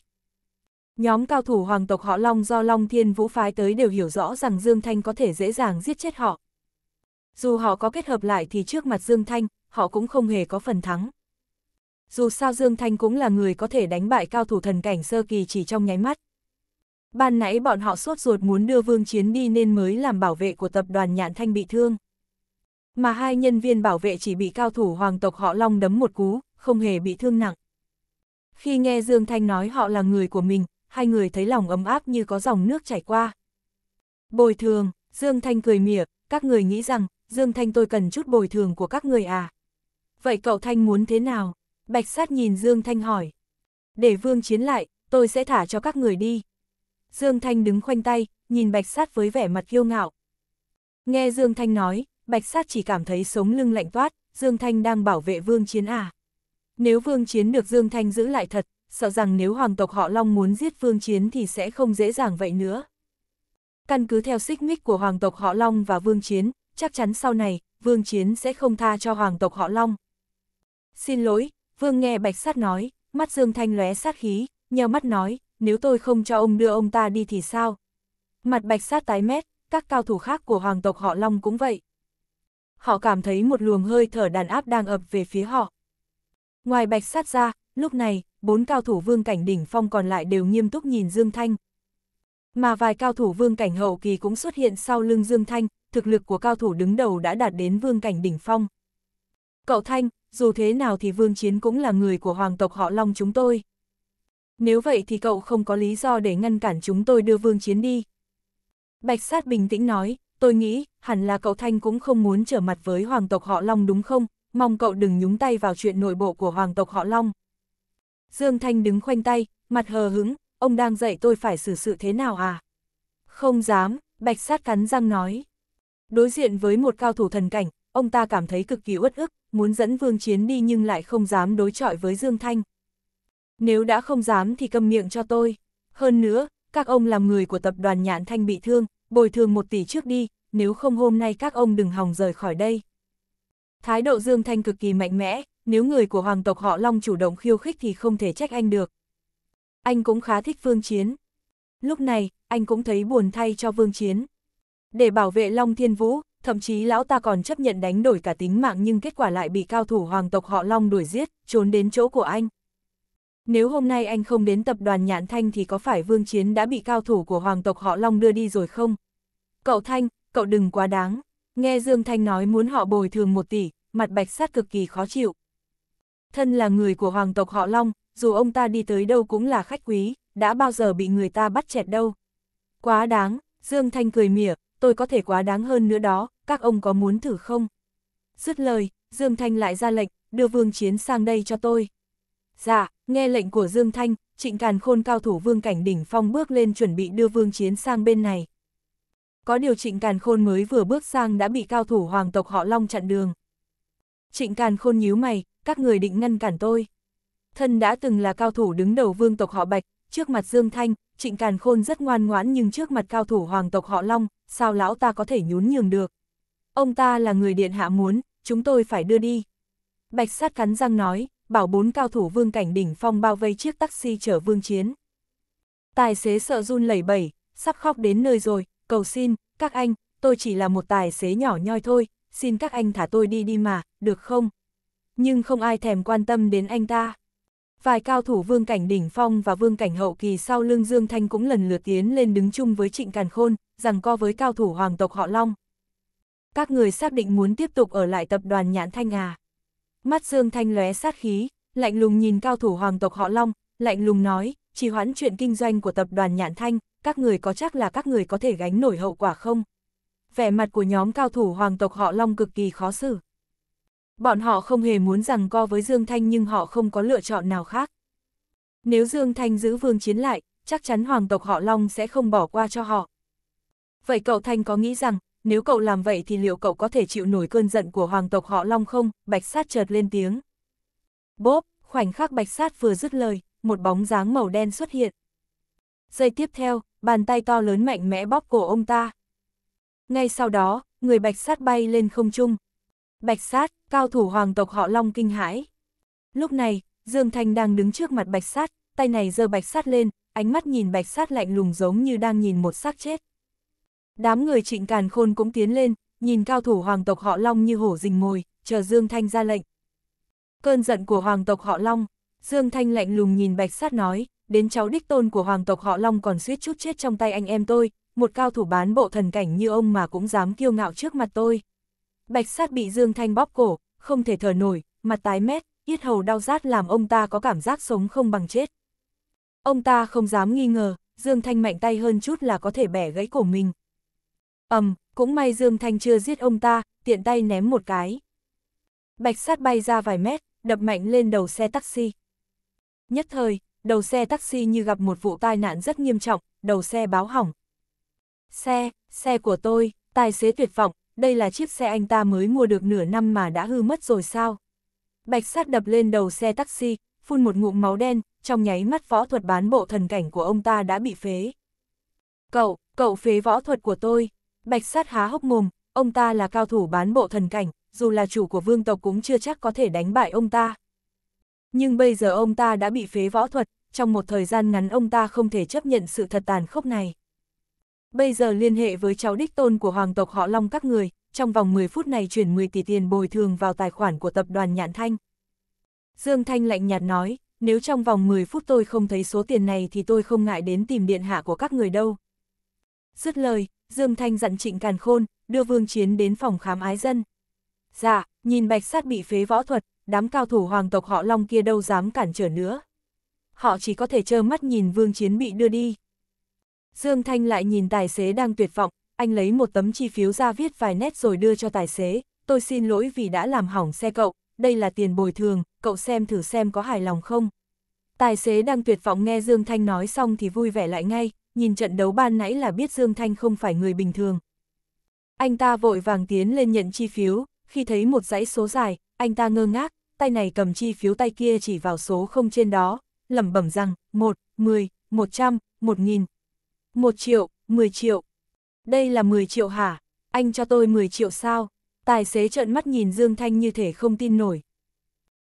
Nhóm cao thủ hoàng tộc họ Long do Long Thiên Vũ phái tới đều hiểu rõ rằng Dương Thanh có thể dễ dàng giết chết họ. Dù họ có kết hợp lại thì trước mặt Dương Thanh, họ cũng không hề có phần thắng. Dù sao Dương Thanh cũng là người có thể đánh bại cao thủ thần cảnh sơ kỳ chỉ trong nháy mắt. Ban nãy bọn họ sốt ruột muốn đưa Vương Chiến đi nên mới làm bảo vệ của tập đoàn Nhạn Thanh bị thương. Mà hai nhân viên bảo vệ chỉ bị cao thủ hoàng tộc họ Long đấm một cú, không hề bị thương nặng. Khi nghe Dương Thanh nói họ là người của mình, hai người thấy lòng ấm áp như có dòng nước chảy qua. Bồi thường, Dương Thanh cười mỉa, các người nghĩ rằng, Dương Thanh tôi cần chút bồi thường của các người à. Vậy cậu Thanh muốn thế nào? Bạch sát nhìn Dương Thanh hỏi. Để Vương chiến lại, tôi sẽ thả cho các người đi. Dương Thanh đứng khoanh tay, nhìn bạch sát với vẻ mặt kiêu ngạo. Nghe Dương Thanh nói, bạch sát chỉ cảm thấy sống lưng lạnh toát, Dương Thanh đang bảo vệ vương chiến à. Nếu vương chiến được Dương Thanh giữ lại thật, sợ rằng nếu hoàng tộc họ Long muốn giết vương chiến thì sẽ không dễ dàng vậy nữa. Căn cứ theo xích mích của hoàng tộc họ Long và vương chiến, chắc chắn sau này, vương chiến sẽ không tha cho hoàng tộc họ Long. Xin lỗi, vương nghe bạch sát nói, mắt Dương Thanh lóe sát khí, nheo mắt nói, nếu tôi không cho ông đưa ông ta đi thì sao? Mặt bạch sát tái mét, các cao thủ khác của hoàng tộc họ Long cũng vậy. Họ cảm thấy một luồng hơi thở đàn áp đang ập về phía họ. Ngoài bạch sát ra, lúc này, bốn cao thủ vương cảnh đỉnh phong còn lại đều nghiêm túc nhìn Dương Thanh. Mà vài cao thủ vương cảnh hậu kỳ cũng xuất hiện sau lưng Dương Thanh, thực lực của cao thủ đứng đầu đã đạt đến vương cảnh đỉnh phong. Cậu Thanh, dù thế nào thì vương chiến cũng là người của hoàng tộc họ Long chúng tôi. Nếu vậy thì cậu không có lý do để ngăn cản chúng tôi đưa Vương Chiến đi. Bạch sát bình tĩnh nói, tôi nghĩ, hẳn là cậu Thanh cũng không muốn trở mặt với hoàng tộc họ Long đúng không, mong cậu đừng nhúng tay vào chuyện nội bộ của hoàng tộc họ Long. Dương Thanh đứng khoanh tay, mặt hờ hững, ông đang dạy tôi phải xử sự thế nào à? Không dám, bạch sát cắn răng nói. Đối diện với một cao thủ thần cảnh, ông ta cảm thấy cực kỳ uất ức, muốn dẫn Vương Chiến đi nhưng lại không dám đối chọi với Dương Thanh. Nếu đã không dám thì câm miệng cho tôi. Hơn nữa, các ông làm người của tập đoàn Nhãn Thanh bị thương, bồi thường một tỷ trước đi, nếu không hôm nay các ông đừng hòng rời khỏi đây. Thái độ Dương Thanh cực kỳ mạnh mẽ, nếu người của hoàng tộc họ Long chủ động khiêu khích thì không thể trách anh được. Anh cũng khá thích Vương Chiến. Lúc này, anh cũng thấy buồn thay cho Vương Chiến. Để bảo vệ Long Thiên Vũ, thậm chí lão ta còn chấp nhận đánh đổi cả tính mạng nhưng kết quả lại bị cao thủ hoàng tộc họ Long đuổi giết, trốn đến chỗ của anh. Nếu hôm nay anh không đến tập đoàn Nhạn Thanh thì có phải Vương Chiến đã bị cao thủ của hoàng tộc họ Long đưa đi rồi không? Cậu Thanh, cậu đừng quá đáng. Nghe Dương Thanh nói muốn họ bồi thường một tỷ, mặt bạch sát cực kỳ khó chịu. Thân là người của hoàng tộc họ Long, dù ông ta đi tới đâu cũng là khách quý, đã bao giờ bị người ta bắt chẹt đâu. Quá đáng, Dương Thanh cười mỉa, tôi có thể quá đáng hơn nữa đó, các ông có muốn thử không? Dứt lời, Dương Thanh lại ra lệnh, đưa Vương Chiến sang đây cho tôi. Dạ, Nghe lệnh của Dương Thanh, trịnh càn khôn cao thủ vương cảnh đỉnh phong bước lên chuẩn bị đưa vương chiến sang bên này. Có điều trịnh càn khôn mới vừa bước sang đã bị cao thủ hoàng tộc họ Long chặn đường. Trịnh càn khôn nhíu mày, các người định ngăn cản tôi. Thân đã từng là cao thủ đứng đầu vương tộc họ Bạch, trước mặt Dương Thanh, trịnh càn khôn rất ngoan ngoãn nhưng trước mặt cao thủ hoàng tộc họ Long, sao lão ta có thể nhún nhường được. Ông ta là người điện hạ muốn, chúng tôi phải đưa đi. Bạch sát cắn răng nói, bảo bốn cao thủ vương cảnh đỉnh phong bao vây chiếc taxi chở vương chiến. Tài xế sợ run lẩy bẩy, sắp khóc đến nơi rồi, cầu xin, các anh, tôi chỉ là một tài xế nhỏ nhoi thôi, xin các anh thả tôi đi đi mà, được không? Nhưng không ai thèm quan tâm đến anh ta. Vài cao thủ vương cảnh đỉnh phong và vương cảnh hậu kỳ sau lưng Dương Thanh cũng lần lượt tiến lên đứng chung với Trịnh Càn Khôn, rằng co với cao thủ hoàng tộc họ Long. Các người xác định muốn tiếp tục ở lại tập đoàn Nhãn Thanh à? Mắt Dương Thanh lóe sát khí, lạnh lùng nhìn cao thủ hoàng tộc họ Long, lạnh lùng nói, chỉ hoãn chuyện kinh doanh của tập đoàn Nhạn Thanh, các người có chắc là các người có thể gánh nổi hậu quả không? Vẻ mặt của nhóm cao thủ hoàng tộc họ Long cực kỳ khó xử. Bọn họ không hề muốn rằng co với Dương Thanh nhưng họ không có lựa chọn nào khác. Nếu Dương Thanh giữ vương chiến lại, chắc chắn hoàng tộc họ Long sẽ không bỏ qua cho họ. Vậy cậu Thanh có nghĩ rằng, nếu cậu làm vậy thì liệu cậu có thể chịu nổi cơn giận của hoàng tộc họ Long không? Bạch sát chợt lên tiếng. Bốp, khoảnh khắc bạch sát vừa dứt lời, một bóng dáng màu đen xuất hiện. Giây tiếp theo, bàn tay to lớn mạnh mẽ bóp cổ ông ta. Ngay sau đó, người bạch sát bay lên không trung. Bạch sát, cao thủ hoàng tộc họ Long kinh hãi. Lúc này, Dương Thanh đang đứng trước mặt bạch sát, tay này giơ bạch sát lên, ánh mắt nhìn bạch sát lạnh lùng giống như đang nhìn một xác chết. Đám người trịnh càn khôn cũng tiến lên, nhìn cao thủ hoàng tộc họ Long như hổ rình mồi, chờ Dương Thanh ra lệnh. Cơn giận của hoàng tộc họ Long, Dương Thanh lạnh lùng nhìn bạch sát nói, đến cháu đích tôn của hoàng tộc họ Long còn suýt chút chết trong tay anh em tôi, một cao thủ bán bộ thần cảnh như ông mà cũng dám kiêu ngạo trước mặt tôi. Bạch sát bị Dương Thanh bóp cổ, không thể thở nổi, mặt tái mét, yết hầu đau rát làm ông ta có cảm giác sống không bằng chết. Ông ta không dám nghi ngờ, Dương Thanh mạnh tay hơn chút là có thể bẻ gãy cổ mình, ầm, cũng may Dương Thanh chưa giết ông ta, tiện tay ném một cái. Bạch sát bay ra vài mét, đập mạnh lên đầu xe taxi. Nhất thời, đầu xe taxi như gặp một vụ tai nạn rất nghiêm trọng, đầu xe báo hỏng. Xe, xe của tôi, tài xế tuyệt vọng, đây là chiếc xe anh ta mới mua được nửa năm mà đã hư mất rồi sao? Bạch sát đập lên đầu xe taxi, phun một ngụm máu đen, trong nháy mắt võ thuật bán bộ thần cảnh của ông ta đã bị phế. Cậu, cậu phế võ thuật của tôi. Bạch sát há hốc mồm, ông ta là cao thủ bán bộ thần cảnh, dù là chủ của vương tộc cũng chưa chắc có thể đánh bại ông ta. Nhưng bây giờ ông ta đã bị phế võ thuật, trong một thời gian ngắn ông ta không thể chấp nhận sự thật tàn khốc này. Bây giờ liên hệ với cháu đích tôn của hoàng tộc họ Long các người, trong vòng 10 phút này chuyển 10 tỷ tiền bồi thường vào tài khoản của tập đoàn Nhạn Thanh. Dương Thanh lạnh nhạt nói, nếu trong vòng 10 phút tôi không thấy số tiền này thì tôi không ngại đến tìm điện hạ của các người đâu. Dứt lời, Dương Thanh dặn trịnh càn khôn, đưa vương chiến đến phòng khám ái dân. Dạ, nhìn bạch sát bị phế võ thuật, đám cao thủ hoàng tộc họ Long kia đâu dám cản trở nữa. Họ chỉ có thể trơ mắt nhìn vương chiến bị đưa đi. Dương Thanh lại nhìn tài xế đang tuyệt vọng, anh lấy một tấm chi phiếu ra viết vài nét rồi đưa cho tài xế. Tôi xin lỗi vì đã làm hỏng xe cậu, đây là tiền bồi thường, cậu xem thử xem có hài lòng không. Tài xế đang tuyệt vọng nghe Dương Thanh nói xong thì vui vẻ lại ngay, nhìn trận đấu ban nãy là biết Dương Thanh không phải người bình thường. Anh ta vội vàng tiến lên nhận chi phiếu, khi thấy một dãy số dài, anh ta ngơ ngác, tay này cầm chi phiếu tay kia chỉ vào số không trên đó, lẩm bẩm rằng, 1, 10, 100, 1000, 1 triệu, 10 triệu. Đây là 10 triệu hả? Anh cho tôi 10 triệu sao? Tài xế trợn mắt nhìn Dương Thanh như thể không tin nổi.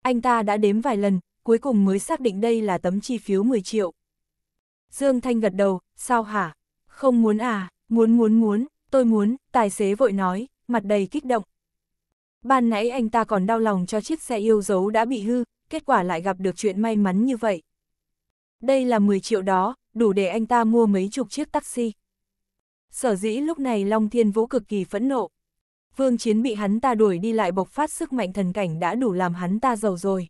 Anh ta đã đếm vài lần, cuối cùng mới xác định đây là tấm chi phiếu 10 triệu. Dương Thanh gật đầu, sao hả? Không muốn à, muốn muốn muốn, tôi muốn, tài xế vội nói, mặt đầy kích động. Ban nãy anh ta còn đau lòng cho chiếc xe yêu dấu đã bị hư, kết quả lại gặp được chuyện may mắn như vậy. Đây là 10 triệu đó, đủ để anh ta mua mấy chục chiếc taxi. Sở dĩ lúc này Long Thiên Vũ cực kỳ phẫn nộ. Vương Chiến bị hắn ta đuổi đi lại bộc phát sức mạnh thần cảnh đã đủ làm hắn ta giàu rồi.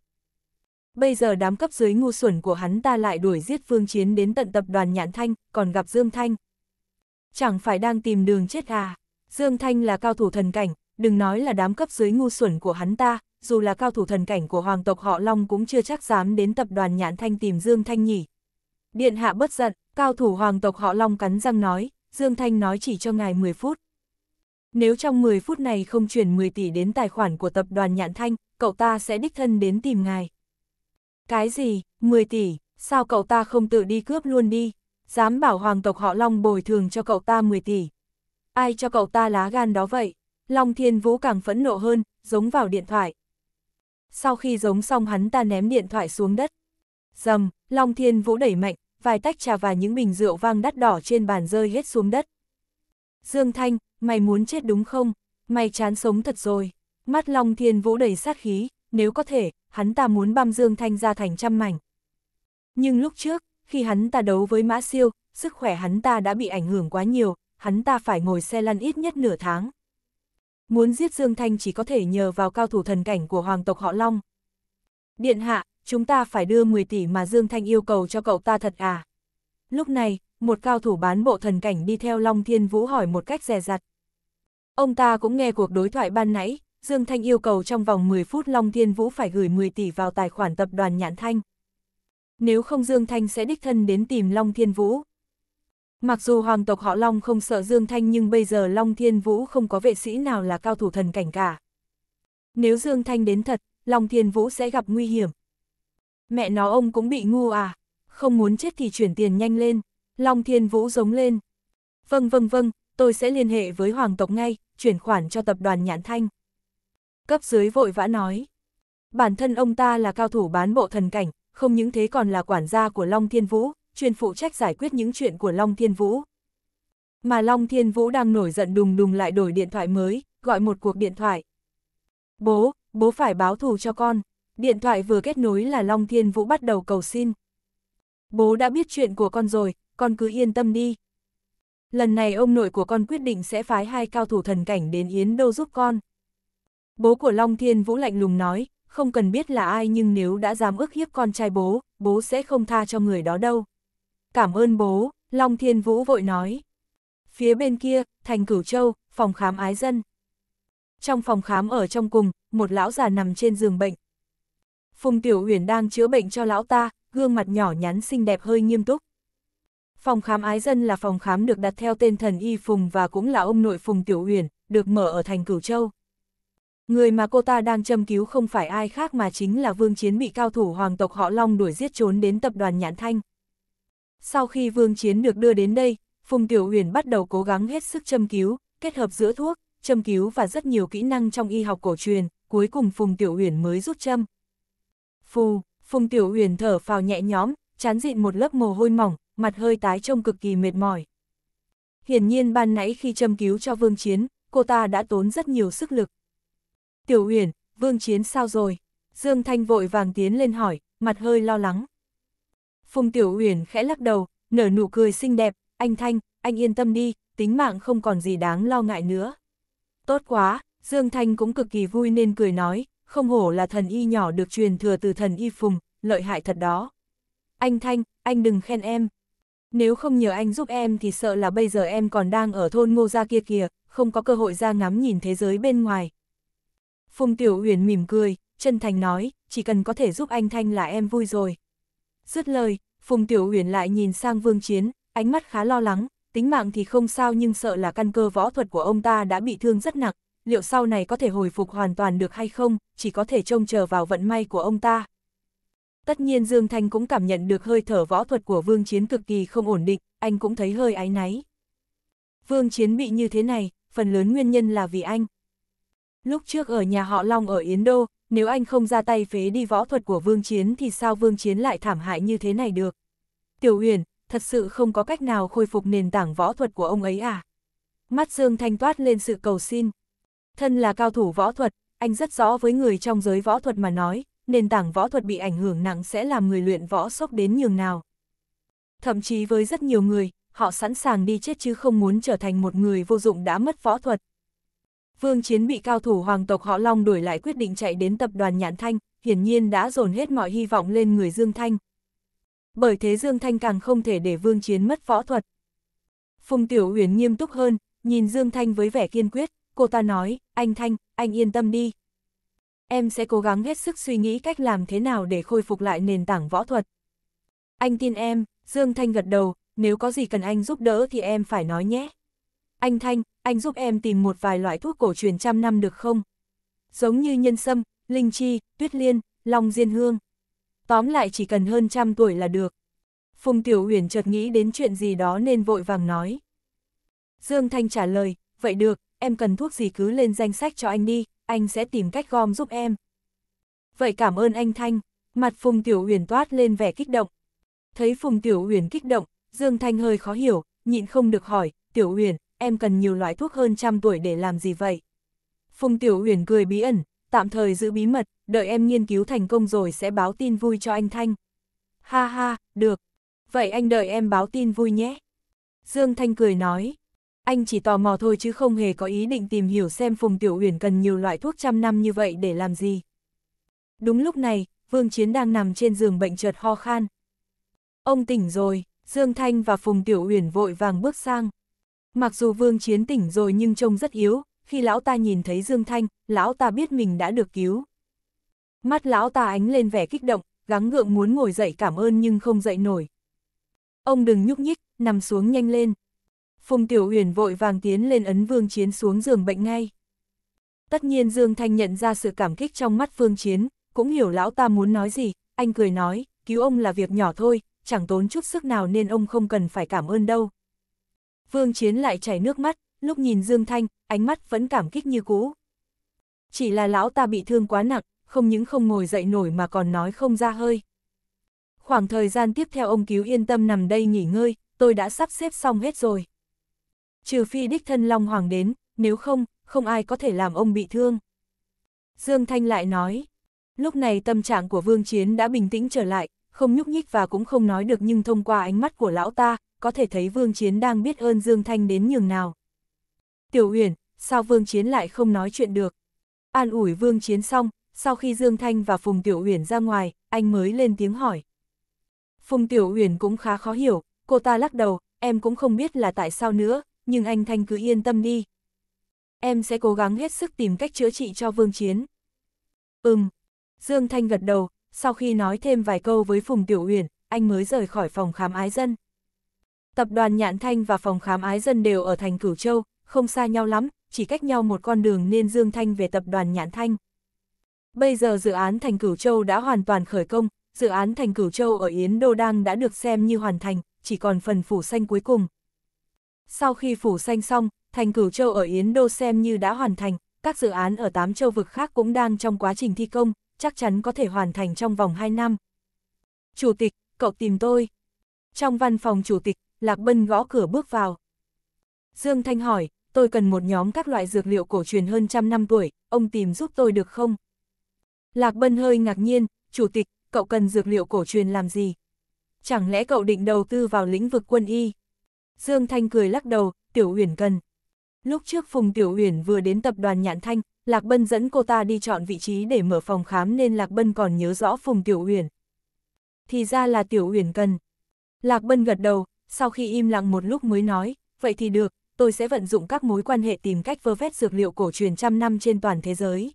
Bây giờ đám cấp dưới ngu xuẩn của hắn ta lại đuổi giết phương chiến đến tận tập đoàn Nhãn Thanh, còn gặp Dương Thanh. Chẳng phải đang tìm đường chết à? Dương Thanh là cao thủ thần cảnh, đừng nói là đám cấp dưới ngu xuẩn của hắn ta, dù là cao thủ thần cảnh của hoàng tộc họ Long cũng chưa chắc dám đến tập đoàn Nhãn Thanh tìm Dương Thanh nhỉ. Điện hạ bất giận, cao thủ hoàng tộc họ Long cắn răng nói, Dương Thanh nói chỉ cho ngài 10 phút. Nếu trong 10 phút này không chuyển 10 tỷ đến tài khoản của tập đoàn Nhãn Thanh, cậu ta sẽ đích thân đến tìm ngài. Cái gì, 10 tỷ, sao cậu ta không tự đi cướp luôn đi? Dám bảo hoàng tộc họ Long bồi thường cho cậu ta 10 tỷ. Ai cho cậu ta lá gan đó vậy? Long Thiên Vũ càng phẫn nộ hơn, giống vào điện thoại. Sau khi giống xong hắn ta ném điện thoại xuống đất. Dầm, Long Thiên Vũ đẩy mạnh, vài tách trà và những bình rượu vang đắt đỏ trên bàn rơi hết xuống đất. Dương Thanh, mày muốn chết đúng không? Mày chán sống thật rồi. Mắt Long Thiên Vũ đầy sát khí, nếu có thể, hắn ta muốn băm Dương Thanh ra thành trăm mảnh. Nhưng lúc trước, khi hắn ta đấu với Mã Siêu, sức khỏe hắn ta đã bị ảnh hưởng quá nhiều, hắn ta phải ngồi xe lăn ít nhất nửa tháng. Muốn giết Dương Thanh chỉ có thể nhờ vào cao thủ thần cảnh của hoàng tộc họ Long. Điện hạ, chúng ta phải đưa 10 tỷ mà Dương Thanh yêu cầu cho cậu ta thật à? Lúc này, một cao thủ bán bộ thần cảnh đi theo Long Thiên Vũ hỏi một cách dè dặt. Ông ta cũng nghe cuộc đối thoại ban nãy, Dương Thanh yêu cầu trong vòng 10 phút Long Thiên Vũ phải gửi 10 tỷ vào tài khoản tập đoàn Nhãn Thanh. Nếu không Dương Thanh sẽ đích thân đến tìm Long Thiên Vũ. Mặc dù hoàng tộc họ Long không sợ Dương Thanh nhưng bây giờ Long Thiên Vũ không có vệ sĩ nào là cao thủ thần cảnh cả. Nếu Dương Thanh đến thật, Long Thiên Vũ sẽ gặp nguy hiểm. Mẹ nó ông cũng bị ngu à, không muốn chết thì chuyển tiền nhanh lên. Long Thiên Vũ giống lên. Vâng vâng vâng, tôi sẽ liên hệ với hoàng tộc ngay, chuyển khoản cho tập đoàn Nhãn Thanh. Cấp dưới vội vã nói. Bản thân ông ta là cao thủ bán bộ thần cảnh, không những thế còn là quản gia của Long Thiên Vũ, chuyên phụ trách giải quyết những chuyện của Long Thiên Vũ. Mà Long Thiên Vũ đang nổi giận đùng đùng lại đổi điện thoại mới, gọi một cuộc điện thoại. Bố, bố phải báo thù cho con. Điện thoại vừa kết nối là Long Thiên Vũ bắt đầu cầu xin. Bố đã biết chuyện của con rồi, con cứ yên tâm đi. Lần này ông nội của con quyết định sẽ phái hai cao thủ thần cảnh đến Yến Đô giúp con. Bố của Long Thiên Vũ lạnh lùng nói, không cần biết là ai nhưng nếu đã dám ước hiếp con trai bố, bố sẽ không tha cho người đó đâu. Cảm ơn bố, Long Thiên Vũ vội nói. Phía bên kia, thành cửu châu, phòng khám ái dân. Trong phòng khám ở trong cùng, một lão già nằm trên giường bệnh. Phùng Tiểu Huyền đang chữa bệnh cho lão ta, gương mặt nhỏ nhắn xinh đẹp hơi nghiêm túc. Phòng khám ái dân là phòng khám được đặt theo tên thần y Phùng và cũng là ông nội Phùng Tiểu Huyền, được mở ở thành Cửu Châu. Người mà cô ta đang châm cứu không phải ai khác mà chính là Vương Chiến bị cao thủ hoàng tộc họ Long đuổi giết trốn đến tập đoàn Nhãn Thanh. Sau khi Vương Chiến được đưa đến đây, Phùng Tiểu Huyền bắt đầu cố gắng hết sức châm cứu, kết hợp giữa thuốc, châm cứu và rất nhiều kỹ năng trong y học cổ truyền, cuối cùng Phùng Tiểu Huyền mới rút châm. Phù, Phùng Tiểu Huyền thở phào nhẹ nhõm, chán dịn một lớp mồ hôi mỏng, mặt hơi tái trông cực kỳ mệt mỏi. Hiển nhiên ban nãy khi châm cứu cho Vương Chiến, cô ta đã tốn rất nhiều sức lực. Tiểu Uyển, Vương Chiến sao rồi? Dương Thanh vội vàng tiến lên hỏi, mặt hơi lo lắng. Phùng Tiểu Uyển khẽ lắc đầu, nở nụ cười xinh đẹp, anh Thanh, anh yên tâm đi, tính mạng không còn gì đáng lo ngại nữa. Tốt quá, Dương Thanh cũng cực kỳ vui nên cười nói, không hổ là thần y nhỏ được truyền thừa từ thần y Phùng, lợi hại thật đó. Anh Thanh, anh đừng khen em. Nếu không nhờ anh giúp em thì sợ là bây giờ em còn đang ở thôn ngô gia kia kìa, không có cơ hội ra ngắm nhìn thế giới bên ngoài. Phùng Tiểu Uyển mỉm cười, chân thành nói, chỉ cần có thể giúp anh Thanh là em vui rồi. Dứt lời, Phùng Tiểu Uyển lại nhìn sang Vương Chiến, ánh mắt khá lo lắng, tính mạng thì không sao nhưng sợ là căn cơ võ thuật của ông ta đã bị thương rất nặng, liệu sau này có thể hồi phục hoàn toàn được hay không, chỉ có thể trông chờ vào vận may của ông ta. Tất nhiên Dương Thanh cũng cảm nhận được hơi thở võ thuật của Vương Chiến cực kỳ không ổn định, anh cũng thấy hơi áy náy. Vương Chiến bị như thế này, phần lớn nguyên nhân là vì anh, Lúc trước ở nhà họ Long ở Yến Đô, nếu anh không ra tay phế đi võ thuật của Vương Chiến thì sao Vương Chiến lại thảm hại như thế này được? Tiểu Uyển, thật sự không có cách nào khôi phục nền tảng võ thuật của ông ấy à? Mắt Dương Thanh toát lên sự cầu xin. Thân là cao thủ võ thuật, anh rất rõ với người trong giới võ thuật mà nói, nền tảng võ thuật bị ảnh hưởng nặng sẽ làm người luyện võ sốc đến nhường nào. Thậm chí với rất nhiều người, họ sẵn sàng đi chết chứ không muốn trở thành một người vô dụng đã mất võ thuật. Vương Chiến bị cao thủ hoàng tộc họ Long đuổi lại quyết định chạy đến tập đoàn Nhãn Thanh, hiển nhiên đã dồn hết mọi hy vọng lên người Dương Thanh. Bởi thế Dương Thanh càng không thể để Vương Chiến mất võ thuật. Phùng Tiểu Uyển nghiêm túc hơn, nhìn Dương Thanh với vẻ kiên quyết, cô ta nói, anh Thanh, anh yên tâm đi. Em sẽ cố gắng hết sức suy nghĩ cách làm thế nào để khôi phục lại nền tảng võ thuật. Anh tin em, Dương Thanh gật đầu, nếu có gì cần anh giúp đỡ thì em phải nói nhé anh Thanh, anh giúp em tìm một vài loại thuốc cổ truyền trăm năm được không? Giống như nhân sâm, linh chi, tuyết liên, long diên hương. Tóm lại chỉ cần hơn trăm tuổi là được. Phùng Tiểu Huyền chợt nghĩ đến chuyện gì đó nên vội vàng nói. Dương Thanh trả lời, vậy được, em cần thuốc gì cứ lên danh sách cho anh đi, anh sẽ tìm cách gom giúp em. Vậy cảm ơn anh Thanh, mặt Phùng Tiểu Huyền toát lên vẻ kích động. Thấy Phùng Tiểu Huyền kích động, Dương Thanh hơi khó hiểu, nhịn không được hỏi, Tiểu Huyền, em cần nhiều loại thuốc hơn trăm tuổi để làm gì vậy? Phùng Tiểu Uyển cười bí ẩn, tạm thời giữ bí mật, đợi em nghiên cứu thành công rồi sẽ báo tin vui cho anh Thanh. Ha ha, được. Vậy anh đợi em báo tin vui nhé. Dương Thanh cười nói. Anh chỉ tò mò thôi chứ không hề có ý định tìm hiểu xem Phùng Tiểu Uyển cần nhiều loại thuốc trăm năm như vậy để làm gì. Đúng lúc này, Vương Chiến đang nằm trên giường bệnh chợt ho khan. Ông tỉnh rồi, Dương Thanh và Phùng Tiểu Uyển vội vàng bước sang. Mặc dù vương chiến tỉnh rồi nhưng trông rất yếu, khi lão ta nhìn thấy Dương Thanh, lão ta biết mình đã được cứu. Mắt lão ta ánh lên vẻ kích động, gắng gượng muốn ngồi dậy cảm ơn nhưng không dậy nổi. Ông đừng nhúc nhích, nằm xuống nhanh lên. Phùng Tiểu Uyển vội vàng tiến lên ấn Vương Chiến xuống giường bệnh ngay. Tất nhiên Dương Thanh nhận ra sự cảm kích trong mắt Vương Chiến, cũng hiểu lão ta muốn nói gì, anh cười nói, cứu ông là việc nhỏ thôi, chẳng tốn chút sức nào nên ông không cần phải cảm ơn đâu. Vương Chiến lại chảy nước mắt, lúc nhìn Dương Thanh, ánh mắt vẫn cảm kích như cũ. Chỉ là lão ta bị thương quá nặng, không những không ngồi dậy nổi mà còn nói không ra hơi. Khoảng thời gian tiếp theo ông cứu yên tâm nằm đây nghỉ ngơi, tôi đã sắp xếp xong hết rồi. Trừ phi đích thân Long Hoàng đến, nếu không, không ai có thể làm ông bị thương. Dương Thanh lại nói, lúc này tâm trạng của Vương Chiến đã bình tĩnh trở lại, không nhúc nhích và cũng không nói được nhưng thông qua ánh mắt của lão ta, có thể thấy Vương Chiến đang biết ơn Dương Thanh đến nhường nào. Tiểu Uyển, sao Vương Chiến lại không nói chuyện được? An ủi Vương Chiến xong, sau khi Dương Thanh và Phùng Tiểu Uyển ra ngoài, anh mới lên tiếng hỏi. Phùng Tiểu Uyển cũng khá khó hiểu, cô ta lắc đầu, em cũng không biết là tại sao nữa, nhưng anh Thanh cứ yên tâm đi. Em sẽ cố gắng hết sức tìm cách chữa trị cho Vương Chiến. Ừm, Dương Thanh gật đầu, sau khi nói thêm vài câu với Phùng Tiểu Uyển, anh mới rời khỏi phòng khám ái dân. Tập đoàn Nhạn Thanh và phòng khám Ái Dân đều ở thành Cửu Châu, không xa nhau lắm, chỉ cách nhau một con đường nên Dương Thanh về tập đoàn Nhạn Thanh. Bây giờ dự án thành Cửu Châu đã hoàn toàn khởi công, dự án thành Cửu Châu ở Yến Đô Đang đã được xem như hoàn thành, chỉ còn phần phủ xanh cuối cùng. Sau khi phủ xanh xong, thành Cửu Châu ở Yến Đô xem như đã hoàn thành, các dự án ở tám châu vực khác cũng đang trong quá trình thi công, chắc chắn có thể hoàn thành trong vòng 2 năm. Chủ tịch, cậu tìm tôi. Trong văn phòng chủ tịch, Lạc Bân gõ cửa bước vào. Dương Thanh hỏi, tôi cần một nhóm các loại dược liệu cổ truyền hơn trăm năm tuổi, ông tìm giúp tôi được không? Lạc Bân hơi ngạc nhiên, chủ tịch, cậu cần dược liệu cổ truyền làm gì? Chẳng lẽ cậu định đầu tư vào lĩnh vực quân y? Dương Thanh cười lắc đầu, Tiểu Uyển cần. Lúc trước Phùng Tiểu Uyển vừa đến tập đoàn Nhạn Thanh, Lạc Bân dẫn cô ta đi chọn vị trí để mở phòng khám nên Lạc Bân còn nhớ rõ Phùng Tiểu Uyển. Thì ra là Tiểu Uyển cần. Lạc Bân gật đầu, sau khi im lặng một lúc mới nói, vậy thì được, tôi sẽ vận dụng các mối quan hệ tìm cách vơ vét dược liệu cổ truyền trăm năm trên toàn thế giới.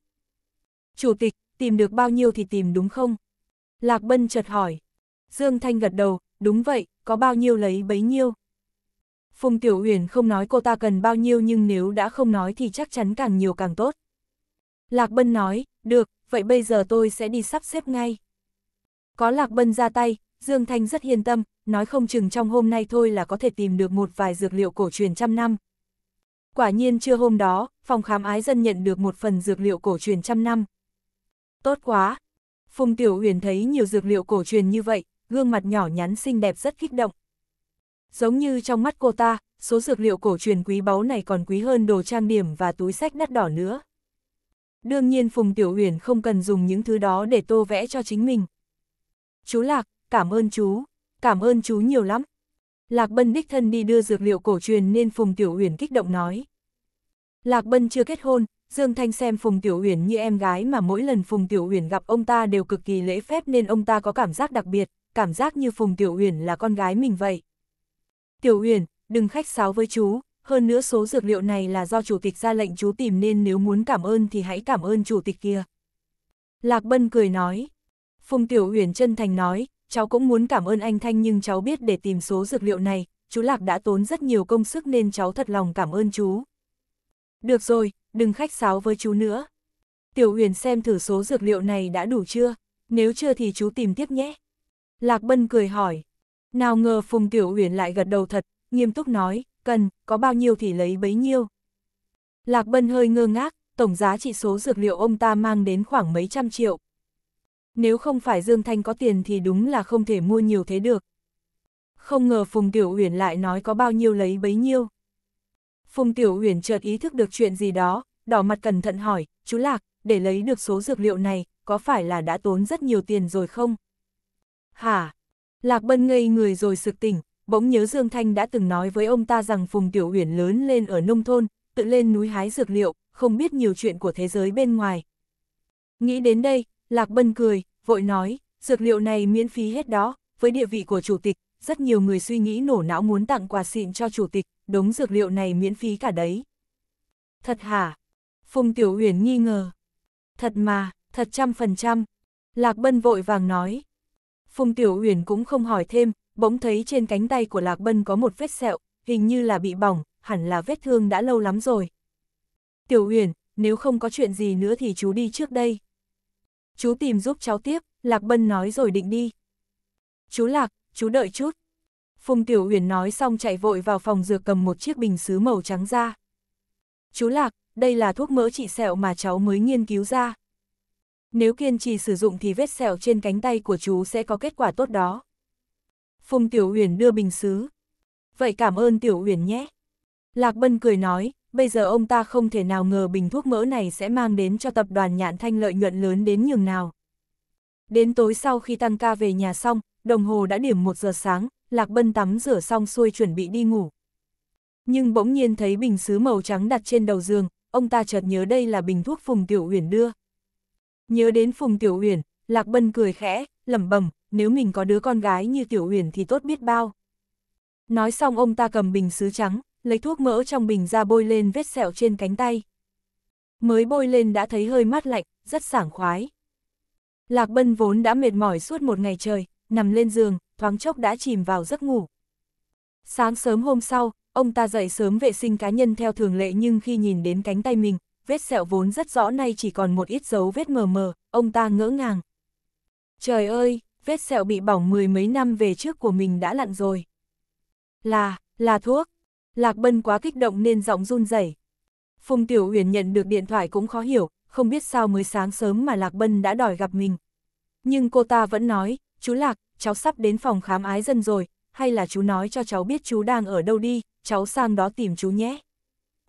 Chủ tịch, tìm được bao nhiêu thì tìm đúng không? Lạc Bân chợt hỏi. Dương Thanh gật đầu, đúng vậy, có bao nhiêu lấy bấy nhiêu. Phùng Tiểu Uyển không nói cô ta cần bao nhiêu nhưng nếu đã không nói thì chắc chắn càng nhiều càng tốt. Lạc Bân nói, được, vậy bây giờ tôi sẽ đi sắp xếp ngay. Có Lạc Bân ra tay, Dương Thanh rất yên tâm, nói không chừng trong hôm nay thôi là có thể tìm được một vài dược liệu cổ truyền trăm năm. Quả nhiên chưa hôm đó, phòng khám ái dân nhận được một phần dược liệu cổ truyền trăm năm. Tốt quá! Phùng Tiểu Huyền thấy nhiều dược liệu cổ truyền như vậy, gương mặt nhỏ nhắn xinh đẹp rất kích động. Giống như trong mắt cô ta, số dược liệu cổ truyền quý báu này còn quý hơn đồ trang điểm và túi sách đắt đỏ nữa. Đương nhiên Phùng Tiểu Huyền không cần dùng những thứ đó để tô vẽ cho chính mình. Chú Lạc, cảm ơn chú cảm ơn chú nhiều lắm. Lạc Bân đích thân đi đưa dược liệu cổ truyền nên Phùng Tiểu Uyển kích động nói. Lạc Bân chưa kết hôn, Dương Thanh xem Phùng Tiểu Uyển như em gái mà mỗi lần Phùng Tiểu Uyển gặp ông ta đều cực kỳ lễ phép nên ông ta có cảm giác đặc biệt, cảm giác như Phùng Tiểu Uyển là con gái mình vậy. Tiểu Uyển, đừng khách sáo với chú, hơn nữa số dược liệu này là do chủ tịch ra lệnh chú tìm nên nếu muốn cảm ơn thì hãy cảm ơn chủ tịch kia. Lạc Bân cười nói. Phùng Tiểu Uyển chân thành nói, cháu cũng muốn cảm ơn anh Thanh nhưng cháu biết để tìm số dược liệu này, chú Lạc đã tốn rất nhiều công sức nên cháu thật lòng cảm ơn chú. Được rồi, đừng khách sáo với chú nữa. Tiểu huyền xem thử số dược liệu này đã đủ chưa, nếu chưa thì chú tìm tiếp nhé. Lạc Bân cười hỏi. Nào ngờ Phùng Tiểu huyền lại gật đầu thật, nghiêm túc nói, cần, có bao nhiêu thì lấy bấy nhiêu. Lạc Bân hơi ngơ ngác, tổng giá trị số dược liệu ông ta mang đến khoảng mấy trăm triệu, nếu không phải Dương Thanh có tiền thì đúng là không thể mua nhiều thế được. Không ngờ Phùng Tiểu Uyển lại nói có bao nhiêu lấy bấy nhiêu. Phùng Tiểu Uyển chợt ý thức được chuyện gì đó, đỏ mặt cẩn thận hỏi, chú Lạc, để lấy được số dược liệu này, có phải là đã tốn rất nhiều tiền rồi không? Hả? Lạc Bân ngây người rồi sực tỉnh, bỗng nhớ Dương Thanh đã từng nói với ông ta rằng Phùng Tiểu Uyển lớn lên ở nông thôn, tự lên núi hái dược liệu, không biết nhiều chuyện của thế giới bên ngoài. Nghĩ đến đây, Lạc Bân cười, vội nói, dược liệu này miễn phí hết đó, với địa vị của chủ tịch, rất nhiều người suy nghĩ nổ não muốn tặng quà xịn cho chủ tịch, đống dược liệu này miễn phí cả đấy. Thật hả? Phùng Tiểu Uyển nghi ngờ. Thật mà, thật trăm phần trăm. Lạc Bân vội vàng nói. Phùng Tiểu Uyển cũng không hỏi thêm, bỗng thấy trên cánh tay của Lạc Bân có một vết sẹo, hình như là bị bỏng, hẳn là vết thương đã lâu lắm rồi. Tiểu Uyển, nếu không có chuyện gì nữa thì chú đi trước đây chú tìm giúp cháu tiếp, Lạc Bân nói rồi định đi. Chú Lạc, chú đợi chút. Phùng Tiểu uyển nói xong chạy vội vào phòng dược cầm một chiếc bình sứ màu trắng ra. Chú Lạc, đây là thuốc mỡ trị sẹo mà cháu mới nghiên cứu ra. Nếu kiên trì sử dụng thì vết sẹo trên cánh tay của chú sẽ có kết quả tốt đó. Phùng Tiểu uyển đưa bình sứ. Vậy cảm ơn Tiểu uyển nhé. Lạc Bân cười nói, bây giờ ông ta không thể nào ngờ bình thuốc mỡ này sẽ mang đến cho tập đoàn nhạn thanh lợi nhuận lớn đến nhường nào. Đến tối sau khi tăng ca về nhà xong, đồng hồ đã điểm 1 giờ sáng, Lạc Bân tắm rửa xong xuôi chuẩn bị đi ngủ. Nhưng bỗng nhiên thấy bình sứ màu trắng đặt trên đầu giường, ông ta chợt nhớ đây là bình thuốc Phùng Tiểu Uyển đưa. Nhớ đến Phùng Tiểu Uyển, Lạc Bân cười khẽ, lẩm bẩm, nếu mình có đứa con gái như Tiểu Uyển thì tốt biết bao. Nói xong ông ta cầm bình sứ trắng, lấy thuốc mỡ trong bình ra bôi lên vết sẹo trên cánh tay. Mới bôi lên đã thấy hơi mát lạnh, rất sảng khoái. Lạc Bân vốn đã mệt mỏi suốt một ngày trời, nằm lên giường, thoáng chốc đã chìm vào giấc ngủ. Sáng sớm hôm sau, ông ta dậy sớm vệ sinh cá nhân theo thường lệ nhưng khi nhìn đến cánh tay mình, vết sẹo vốn rất rõ nay chỉ còn một ít dấu vết mờ mờ, ông ta ngỡ ngàng. Trời ơi, vết sẹo bị bỏng mười mấy năm về trước của mình đã lặn rồi. Là, là thuốc. Lạc Bân quá kích động nên giọng run rẩy. Phùng Tiểu Huyền nhận được điện thoại cũng khó hiểu, không biết sao mới sáng sớm mà Lạc Bân đã đòi gặp mình. Nhưng cô ta vẫn nói, chú Lạc, cháu sắp đến phòng khám ái dân rồi, hay là chú nói cho cháu biết chú đang ở đâu đi, cháu sang đó tìm chú nhé.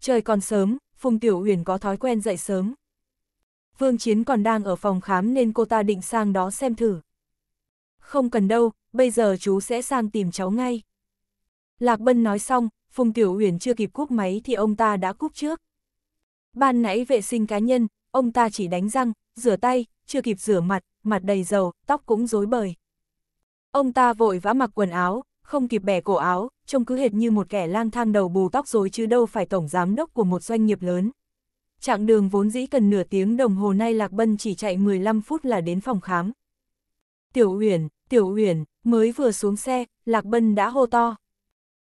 Trời còn sớm, Phùng Tiểu Huyền có thói quen dậy sớm. Vương Chiến còn đang ở phòng khám nên cô ta định sang đó xem thử. Không cần đâu, bây giờ chú sẽ sang tìm cháu ngay. Lạc Bân nói xong, Phùng Tiểu Huyền chưa kịp cúp máy thì ông ta đã cúp trước. Ban nãy vệ sinh cá nhân, ông ta chỉ đánh răng, rửa tay, chưa kịp rửa mặt, mặt đầy dầu, tóc cũng rối bời. Ông ta vội vã mặc quần áo, không kịp bẻ cổ áo, trông cứ hệt như một kẻ lang thang đầu bù tóc rối chứ đâu phải tổng giám đốc của một doanh nghiệp lớn. Chặng đường vốn dĩ cần nửa tiếng đồng hồ nay Lạc Bân chỉ chạy 15 phút là đến phòng khám. Tiểu Uyển, Tiểu Uyển, mới vừa xuống xe, Lạc Bân đã hô to.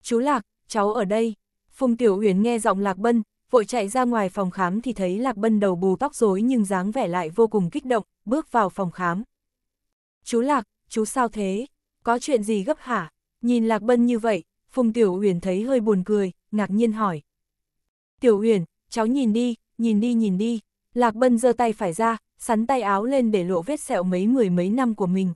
Chú Lạc, cháu ở đây. Phùng Tiểu Uyển nghe giọng Lạc Bân, vội chạy ra ngoài phòng khám thì thấy Lạc Bân đầu bù tóc rối nhưng dáng vẻ lại vô cùng kích động, bước vào phòng khám. Chú Lạc, chú sao thế? Có chuyện gì gấp hả? Nhìn Lạc Bân như vậy, Phùng Tiểu Uyển thấy hơi buồn cười, ngạc nhiên hỏi. Tiểu Uyển, cháu nhìn đi, nhìn đi nhìn đi. Lạc Bân giơ tay phải ra, sắn tay áo lên để lộ vết sẹo mấy mười mấy năm của mình.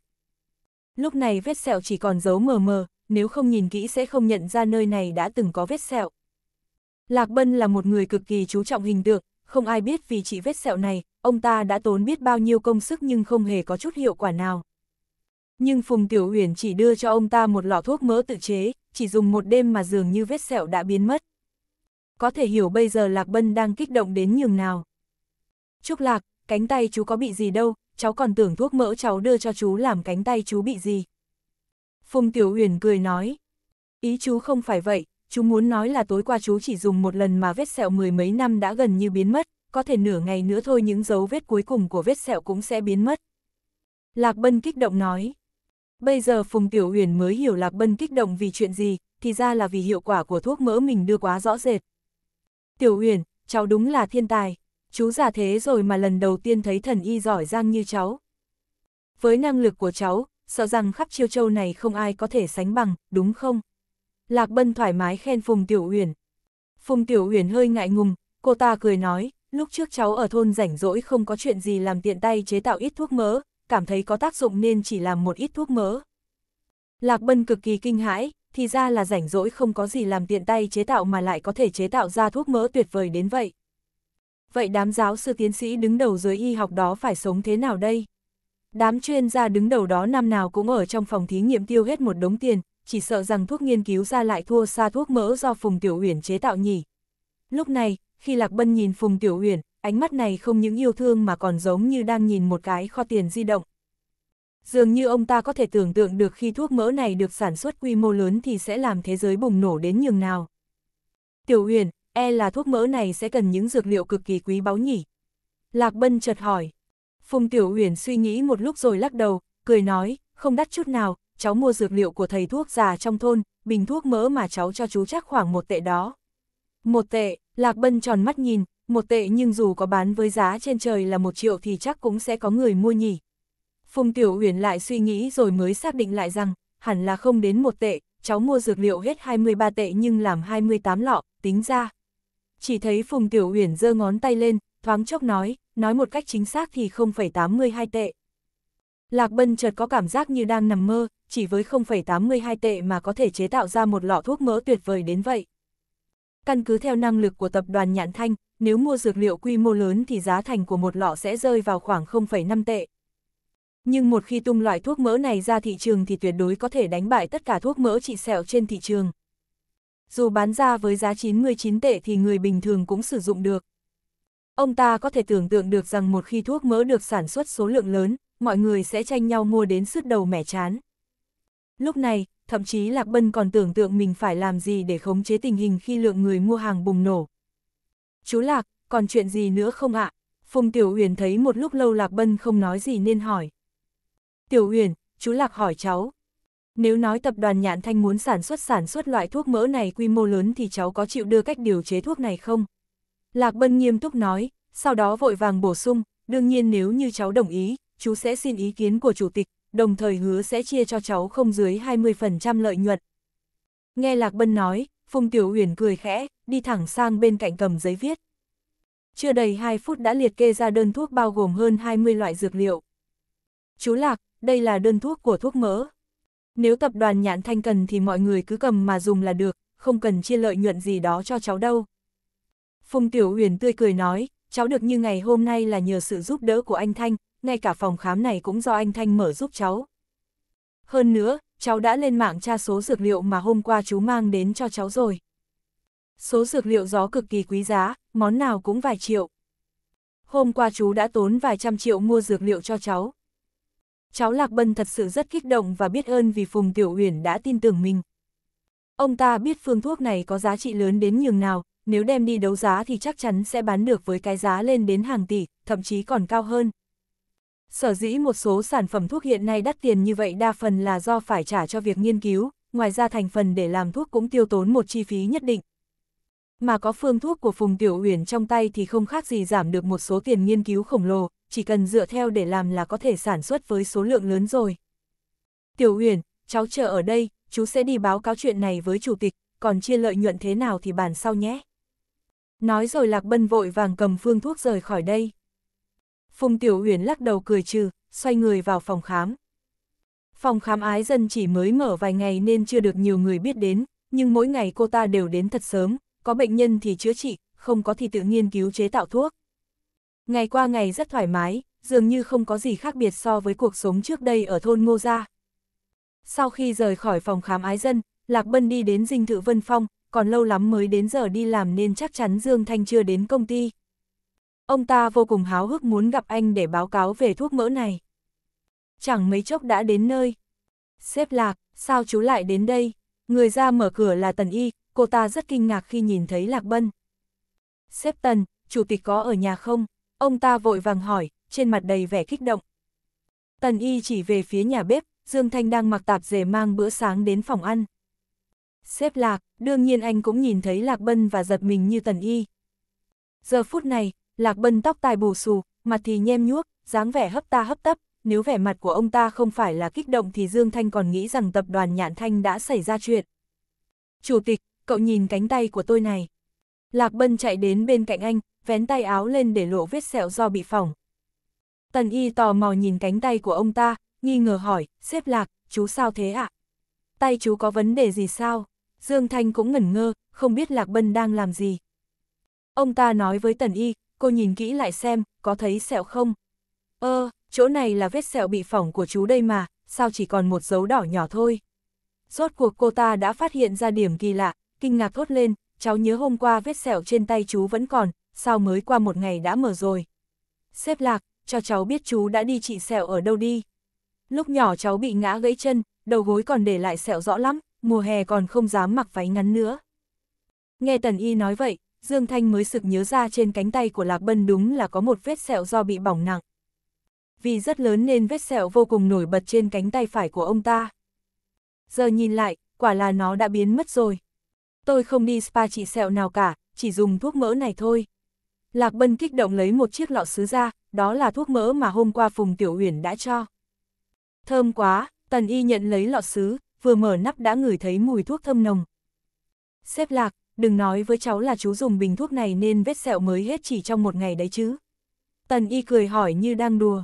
Lúc này vết sẹo chỉ còn dấu mờ mờ, nếu không nhìn kỹ sẽ không nhận ra nơi này đã từng có vết sẹo. Lạc Bân là một người cực kỳ chú trọng hình tượng, không ai biết vì chỉ vết sẹo này, ông ta đã tốn biết bao nhiêu công sức nhưng không hề có chút hiệu quả nào. Nhưng Phùng Tiểu uyển chỉ đưa cho ông ta một lọ thuốc mỡ tự chế, chỉ dùng một đêm mà dường như vết sẹo đã biến mất. Có thể hiểu bây giờ Lạc Bân đang kích động đến nhường nào. Trúc Lạc, cánh tay chú có bị gì đâu, cháu còn tưởng thuốc mỡ cháu đưa cho chú làm cánh tay chú bị gì. Phùng Tiểu Uyển cười nói. Ý chú không phải vậy, chú muốn nói là tối qua chú chỉ dùng một lần mà vết sẹo mười mấy năm đã gần như biến mất, có thể nửa ngày nữa thôi những dấu vết cuối cùng của vết sẹo cũng sẽ biến mất. Lạc Bân kích động nói. Bây giờ Phùng Tiểu Uyển mới hiểu Lạc Bân kích động vì chuyện gì, thì ra là vì hiệu quả của thuốc mỡ mình đưa quá rõ rệt. Tiểu Uyển, cháu đúng là thiên tài, chú già thế rồi mà lần đầu tiên thấy thần y giỏi giang như cháu. Với năng lực của cháu, sợ rằng khắp chiêu châu này không ai có thể sánh bằng, đúng không? Lạc Bân thoải mái khen Phùng Tiểu Uyển. Phùng Tiểu Uyển hơi ngại ngùng, cô ta cười nói, lúc trước cháu ở thôn rảnh rỗi không có chuyện gì làm tiện tay chế tạo ít thuốc mỡ, cảm thấy có tác dụng nên chỉ làm một ít thuốc mỡ. Lạc Bân cực kỳ kinh hãi, thì ra là rảnh rỗi không có gì làm tiện tay chế tạo mà lại có thể chế tạo ra thuốc mỡ tuyệt vời đến vậy. Vậy đám giáo sư tiến sĩ đứng đầu giới y học đó phải sống thế nào đây? Đám chuyên gia đứng đầu đó năm nào cũng ở trong phòng thí nghiệm tiêu hết một đống tiền, chỉ sợ rằng thuốc nghiên cứu ra lại thua xa thuốc mỡ do Phùng Tiểu Uyển chế tạo nhỉ. Lúc này, khi Lạc Bân nhìn Phùng Tiểu Uyển, ánh mắt này không những yêu thương mà còn giống như đang nhìn một cái kho tiền di động. Dường như ông ta có thể tưởng tượng được khi thuốc mỡ này được sản xuất quy mô lớn thì sẽ làm thế giới bùng nổ đến nhường nào. Tiểu Uyển, e là thuốc mỡ này sẽ cần những dược liệu cực kỳ quý báu nhỉ? Lạc Bân chợt hỏi. Phùng Tiểu Huyền suy nghĩ một lúc rồi lắc đầu, cười nói, không đắt chút nào, cháu mua dược liệu của thầy thuốc già trong thôn, bình thuốc mỡ mà cháu cho chú chắc khoảng một tệ đó. Một tệ, Lạc Bân tròn mắt nhìn, một tệ nhưng dù có bán với giá trên trời là một triệu thì chắc cũng sẽ có người mua nhỉ. Phùng Tiểu Huyền lại suy nghĩ rồi mới xác định lại rằng, hẳn là không đến một tệ, cháu mua dược liệu hết 23 tệ nhưng làm 28 lọ, tính ra. Chỉ thấy Phùng Tiểu Huyền giơ ngón tay lên, thoáng chốc nói, nói một cách chính xác thì 0,82 tệ. Lạc Bân chợt có cảm giác như đang nằm mơ, chỉ với 0,82 tệ mà có thể chế tạo ra một lọ thuốc mỡ tuyệt vời đến vậy. Căn cứ theo năng lực của tập đoàn Nhãn Thanh, nếu mua dược liệu quy mô lớn thì giá thành của một lọ sẽ rơi vào khoảng 0,5 tệ. Nhưng một khi tung loại thuốc mỡ này ra thị trường thì tuyệt đối có thể đánh bại tất cả thuốc mỡ trị sẹo trên thị trường. Dù bán ra với giá 99 tệ thì người bình thường cũng sử dụng được. Ông ta có thể tưởng tượng được rằng một khi thuốc mỡ được sản xuất số lượng lớn, mọi người sẽ tranh nhau mua đến sứt đầu mẻ chán. Lúc này, thậm chí Lạc Bân còn tưởng tượng mình phải làm gì để khống chế tình hình khi lượng người mua hàng bùng nổ. Chú Lạc, còn chuyện gì nữa không ạ? Phùng Tiểu Uyển thấy một lúc lâu Lạc Bân không nói gì nên hỏi. Tiểu Uyển, chú Lạc hỏi cháu. Nếu nói tập đoàn Nhạn Thanh muốn sản xuất sản xuất loại thuốc mỡ này quy mô lớn thì cháu có chịu đưa cách điều chế thuốc này không? Lạc Bân nghiêm túc nói, sau đó vội vàng bổ sung, đương nhiên nếu như cháu đồng ý, chú sẽ xin ý kiến của chủ tịch, đồng thời hứa sẽ chia cho cháu không dưới 20% lợi nhuận. Nghe Lạc Bân nói, Phùng Tiểu Uyển cười khẽ, đi thẳng sang bên cạnh cầm giấy viết. Chưa đầy 2 phút đã liệt kê ra đơn thuốc bao gồm hơn 20 loại dược liệu. Chú Lạc, đây là đơn thuốc của thuốc mỡ. Nếu tập đoàn nhãn thanh cần thì mọi người cứ cầm mà dùng là được, không cần chia lợi nhuận gì đó cho cháu đâu. Phùng Tiểu Uyển tươi cười nói, cháu được như ngày hôm nay là nhờ sự giúp đỡ của anh Thanh, ngay cả phòng khám này cũng do anh Thanh mở giúp cháu. Hơn nữa, cháu đã lên mạng tra số dược liệu mà hôm qua chú mang đến cho cháu rồi. Số dược liệu gió cực kỳ quý giá, món nào cũng vài triệu. Hôm qua chú đã tốn vài trăm triệu mua dược liệu cho cháu. Cháu Lạc Bân thật sự rất kích động và biết ơn vì Phùng Tiểu Uyển đã tin tưởng mình. Ông ta biết phương thuốc này có giá trị lớn đến nhường nào, nếu đem đi đấu giá thì chắc chắn sẽ bán được với cái giá lên đến hàng tỷ, thậm chí còn cao hơn. Sở dĩ một số sản phẩm thuốc hiện nay đắt tiền như vậy đa phần là do phải trả cho việc nghiên cứu, ngoài ra thành phần để làm thuốc cũng tiêu tốn một chi phí nhất định. Mà có phương thuốc của Phùng Tiểu Uyển trong tay thì không khác gì giảm được một số tiền nghiên cứu khổng lồ, chỉ cần dựa theo để làm là có thể sản xuất với số lượng lớn rồi. Tiểu Uyển, cháu chờ ở đây, chú sẽ đi báo cáo chuyện này với chủ tịch, còn chia lợi nhuận thế nào thì bàn sau nhé. Nói rồi Lạc Bân vội vàng cầm phương thuốc rời khỏi đây. Phùng Tiểu Huyền lắc đầu cười trừ, xoay người vào phòng khám. Phòng khám ái dân chỉ mới mở vài ngày nên chưa được nhiều người biết đến, nhưng mỗi ngày cô ta đều đến thật sớm, có bệnh nhân thì chữa trị, không có thì tự nghiên cứu chế tạo thuốc. Ngày qua ngày rất thoải mái, dường như không có gì khác biệt so với cuộc sống trước đây ở thôn Ngô Gia. Sau khi rời khỏi phòng khám ái dân, Lạc Bân đi đến dinh thự Vân Phong, còn lâu lắm mới đến giờ đi làm nên chắc chắn Dương Thanh chưa đến công ty. Ông ta vô cùng háo hức muốn gặp anh để báo cáo về thuốc mỡ này. Chẳng mấy chốc đã đến nơi. Xếp lạc, sao chú lại đến đây? Người ra mở cửa là Tần Y, cô ta rất kinh ngạc khi nhìn thấy Lạc Bân. Xếp Tần, chủ tịch có ở nhà không? Ông ta vội vàng hỏi, trên mặt đầy vẻ kích động. Tần Y chỉ về phía nhà bếp, Dương Thanh đang mặc tạp dề mang bữa sáng đến phòng ăn xếp lạc, đương nhiên anh cũng nhìn thấy Lạc Bân và giật mình như tần y. Giờ phút này, Lạc Bân tóc tai bù xù, mặt thì nhem nhuốc, dáng vẻ hấp ta hấp tấp, nếu vẻ mặt của ông ta không phải là kích động thì Dương Thanh còn nghĩ rằng tập đoàn Nhạn Thanh đã xảy ra chuyện. Chủ tịch, cậu nhìn cánh tay của tôi này. Lạc Bân chạy đến bên cạnh anh, vén tay áo lên để lộ vết sẹo do bị phỏng. Tần y tò mò nhìn cánh tay của ông ta, nghi ngờ hỏi, xếp lạc, chú sao thế ạ? À? Tay chú có vấn đề gì sao? Dương Thanh cũng ngẩn ngơ, không biết Lạc Bân đang làm gì. Ông ta nói với Tần Y, cô nhìn kỹ lại xem, có thấy sẹo không? Ơ, chỗ này là vết sẹo bị phỏng của chú đây mà, sao chỉ còn một dấu đỏ nhỏ thôi? Rốt cuộc cô ta đã phát hiện ra điểm kỳ lạ, kinh ngạc thốt lên, cháu nhớ hôm qua vết sẹo trên tay chú vẫn còn, sao mới qua một ngày đã mở rồi? Xếp lạc, cho cháu biết chú đã đi trị sẹo ở đâu đi. Lúc nhỏ cháu bị ngã gãy chân, đầu gối còn để lại sẹo rõ lắm, mùa hè còn không dám mặc váy ngắn nữa. Nghe Tần Y nói vậy, Dương Thanh mới sực nhớ ra trên cánh tay của Lạc Bân đúng là có một vết sẹo do bị bỏng nặng. Vì rất lớn nên vết sẹo vô cùng nổi bật trên cánh tay phải của ông ta. Giờ nhìn lại, quả là nó đã biến mất rồi. Tôi không đi spa trị sẹo nào cả, chỉ dùng thuốc mỡ này thôi. Lạc Bân kích động lấy một chiếc lọ sứ ra, đó là thuốc mỡ mà hôm qua Phùng Tiểu Uyển đã cho. Thơm quá, Tần Y nhận lấy lọ sứ, vừa mở nắp đã ngửi thấy mùi thuốc thơm nồng. Xếp lạc, đừng nói với cháu là chú dùng bình thuốc này nên vết sẹo mới hết chỉ trong một ngày đấy chứ. Tần y cười hỏi như đang đùa.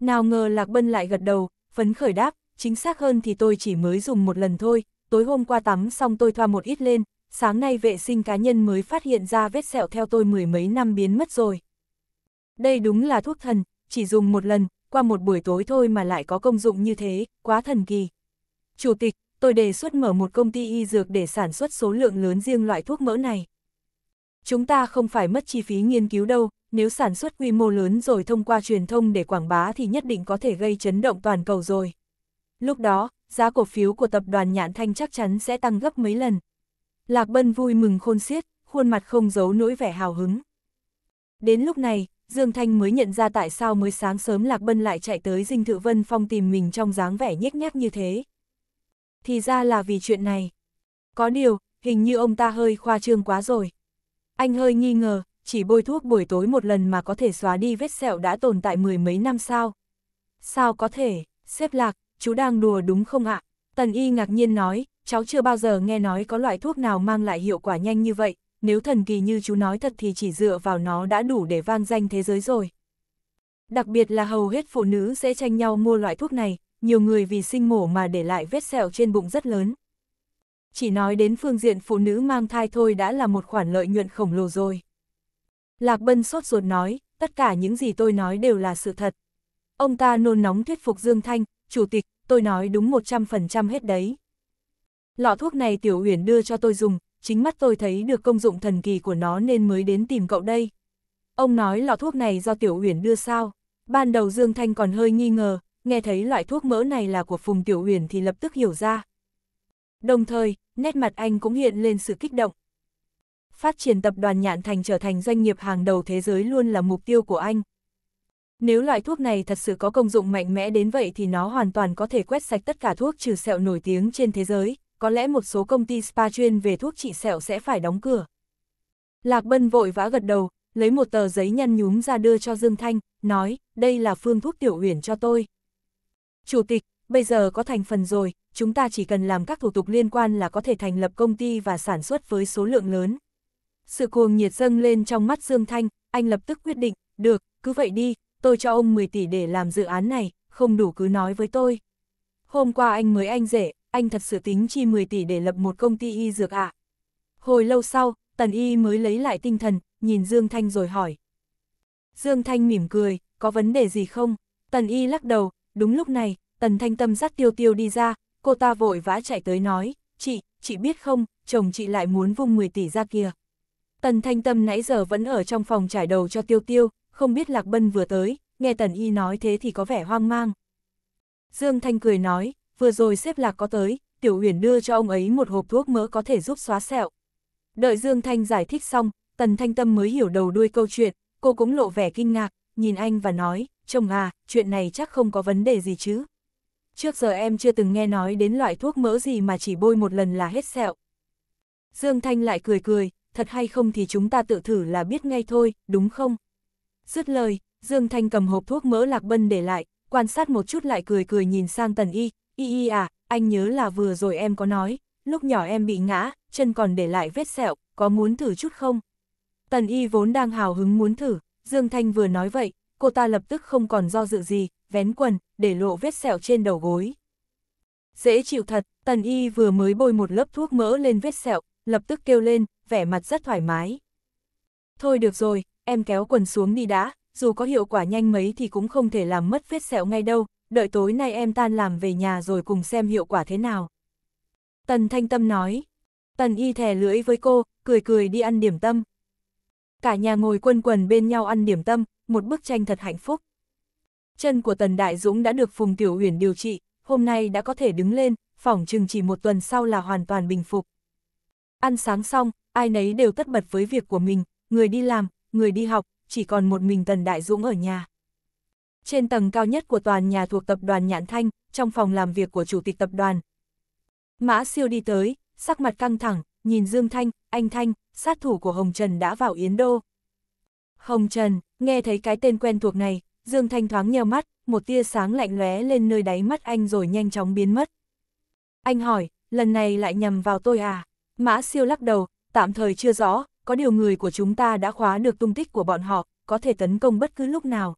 Nào ngờ Lạc Bân lại gật đầu, phấn khởi đáp, chính xác hơn thì tôi chỉ mới dùng một lần thôi, tối hôm qua tắm xong tôi thoa một ít lên, sáng nay vệ sinh cá nhân mới phát hiện ra vết sẹo theo tôi mười mấy năm biến mất rồi. Đây đúng là thuốc thần, chỉ dùng một lần, qua một buổi tối thôi mà lại có công dụng như thế, quá thần kỳ. Chủ tịch, tôi đề xuất mở một công ty y dược để sản xuất số lượng lớn riêng loại thuốc mỡ này. Chúng ta không phải mất chi phí nghiên cứu đâu, nếu sản xuất quy mô lớn rồi thông qua truyền thông để quảng bá thì nhất định có thể gây chấn động toàn cầu rồi. Lúc đó, giá cổ phiếu của tập đoàn Nhạn Thanh chắc chắn sẽ tăng gấp mấy lần. Lạc Bân vui mừng khôn xiết, khuôn mặt không giấu nỗi vẻ hào hứng. Đến lúc này, Dương Thanh mới nhận ra tại sao mới sáng sớm Lạc Bân lại chạy tới Dinh Thự Vân Phong tìm mình trong dáng vẻ nhếch nhác như thế thì ra là vì chuyện này. Có điều, hình như ông ta hơi khoa trương quá rồi. Anh hơi nghi ngờ, chỉ bôi thuốc buổi tối một lần mà có thể xóa đi vết sẹo đã tồn tại mười mấy năm sao. Sao có thể, xếp lạc, chú đang đùa đúng không ạ? Tần y ngạc nhiên nói, cháu chưa bao giờ nghe nói có loại thuốc nào mang lại hiệu quả nhanh như vậy, nếu thần kỳ như chú nói thật thì chỉ dựa vào nó đã đủ để vang danh thế giới rồi. Đặc biệt là hầu hết phụ nữ sẽ tranh nhau mua loại thuốc này, nhiều người vì sinh mổ mà để lại vết sẹo trên bụng rất lớn. Chỉ nói đến phương diện phụ nữ mang thai thôi đã là một khoản lợi nhuận khổng lồ rồi. Lạc Bân sốt ruột nói, tất cả những gì tôi nói đều là sự thật. Ông ta nôn nóng thuyết phục Dương Thanh, chủ tịch, tôi nói đúng 100% hết đấy. Lọ thuốc này Tiểu Uyển đưa cho tôi dùng, chính mắt tôi thấy được công dụng thần kỳ của nó nên mới đến tìm cậu đây. Ông nói lọ thuốc này do Tiểu Uyển đưa sao? Ban đầu Dương Thanh còn hơi nghi ngờ, nghe thấy loại thuốc mỡ này là của Phùng Tiểu Huyền thì lập tức hiểu ra. Đồng thời, nét mặt anh cũng hiện lên sự kích động. Phát triển tập đoàn Nhạn Thành trở thành doanh nghiệp hàng đầu thế giới luôn là mục tiêu của anh. Nếu loại thuốc này thật sự có công dụng mạnh mẽ đến vậy thì nó hoàn toàn có thể quét sạch tất cả thuốc trừ sẹo nổi tiếng trên thế giới, có lẽ một số công ty spa chuyên về thuốc trị sẹo sẽ phải đóng cửa. Lạc Bân vội vã gật đầu, lấy một tờ giấy nhăn nhúm ra đưa cho Dương Thanh, nói, đây là phương thuốc tiểu Huyền cho tôi. Chủ tịch, bây giờ có thành phần rồi, chúng ta chỉ cần làm các thủ tục liên quan là có thể thành lập công ty và sản xuất với số lượng lớn. Sự cuồng nhiệt dâng lên trong mắt Dương Thanh, anh lập tức quyết định, được, cứ vậy đi, tôi cho ông 10 tỷ để làm dự án này, không đủ cứ nói với tôi. Hôm qua anh mới anh rể, anh thật sự tính chi 10 tỷ để lập một công ty y dược ạ. À? Hồi lâu sau, Tần Y mới lấy lại tinh thần, nhìn Dương Thanh rồi hỏi. Dương Thanh mỉm cười, có vấn đề gì không? Tần Y lắc đầu, Đúng lúc này, tần thanh tâm dắt tiêu tiêu đi ra, cô ta vội vã chạy tới nói, chị, chị biết không, chồng chị lại muốn vung 10 tỷ ra kia Tần thanh tâm nãy giờ vẫn ở trong phòng trải đầu cho tiêu tiêu, không biết Lạc Bân vừa tới, nghe tần y nói thế thì có vẻ hoang mang. Dương Thanh cười nói, vừa rồi xếp lạc có tới, Tiểu Huyền đưa cho ông ấy một hộp thuốc mỡ có thể giúp xóa sẹo. Đợi Dương Thanh giải thích xong, Tần Thanh Tâm mới hiểu đầu đuôi câu chuyện, cô cũng lộ vẻ kinh ngạc, nhìn anh và nói, chồng à, chuyện này chắc không có vấn đề gì chứ. Trước giờ em chưa từng nghe nói đến loại thuốc mỡ gì mà chỉ bôi một lần là hết sẹo. Dương Thanh lại cười cười, thật hay không thì chúng ta tự thử là biết ngay thôi, đúng không? Dứt lời, Dương Thanh cầm hộp thuốc mỡ Lạc Bân để lại, quan sát một chút lại cười cười nhìn sang Tần Y, Y Y à, anh nhớ là vừa rồi em có nói, lúc nhỏ em bị ngã, chân còn để lại vết sẹo, có muốn thử chút không? Tần Y vốn đang hào hứng muốn thử, Dương Thanh vừa nói vậy, cô ta lập tức không còn do dự gì, vén quần, để lộ vết sẹo trên đầu gối. Dễ chịu thật, Tần Y vừa mới bôi một lớp thuốc mỡ lên vết sẹo, lập tức kêu lên, vẻ mặt rất thoải mái. Thôi được rồi, em kéo quần xuống đi đã, dù có hiệu quả nhanh mấy thì cũng không thể làm mất vết sẹo ngay đâu, đợi tối nay em tan làm về nhà rồi cùng xem hiệu quả thế nào. Tần Thanh Tâm nói. Tần Y thè lưỡi với cô, cười cười đi ăn điểm tâm. Cả nhà ngồi quân quần bên nhau ăn điểm tâm, một bức tranh thật hạnh phúc. Chân của Tần Đại Dũng đã được Phùng Tiểu Uyển điều trị, hôm nay đã có thể đứng lên, phỏng chừng chỉ một tuần sau là hoàn toàn bình phục. Ăn sáng xong, ai nấy đều tất bật với việc của mình, người đi làm, người đi học, chỉ còn một mình Tần Đại Dũng ở nhà. Trên tầng cao nhất của toàn nhà thuộc tập đoàn Nhạn Thanh, trong phòng làm việc của chủ tịch tập đoàn. Mã siêu đi tới, sắc mặt căng thẳng, nhìn Dương Thanh, anh Thanh, sát thủ của Hồng Trần đã vào Yến Đô. Hồng Trần, nghe thấy cái tên quen thuộc này, Dương Thanh thoáng nheo mắt, một tia sáng lạnh lóe lên nơi đáy mắt anh rồi nhanh chóng biến mất. Anh hỏi, lần này lại nhầm vào tôi à? Mã siêu lắc đầu, tạm thời chưa rõ, có điều người của chúng ta đã khóa được tung tích của bọn họ, có thể tấn công bất cứ lúc nào.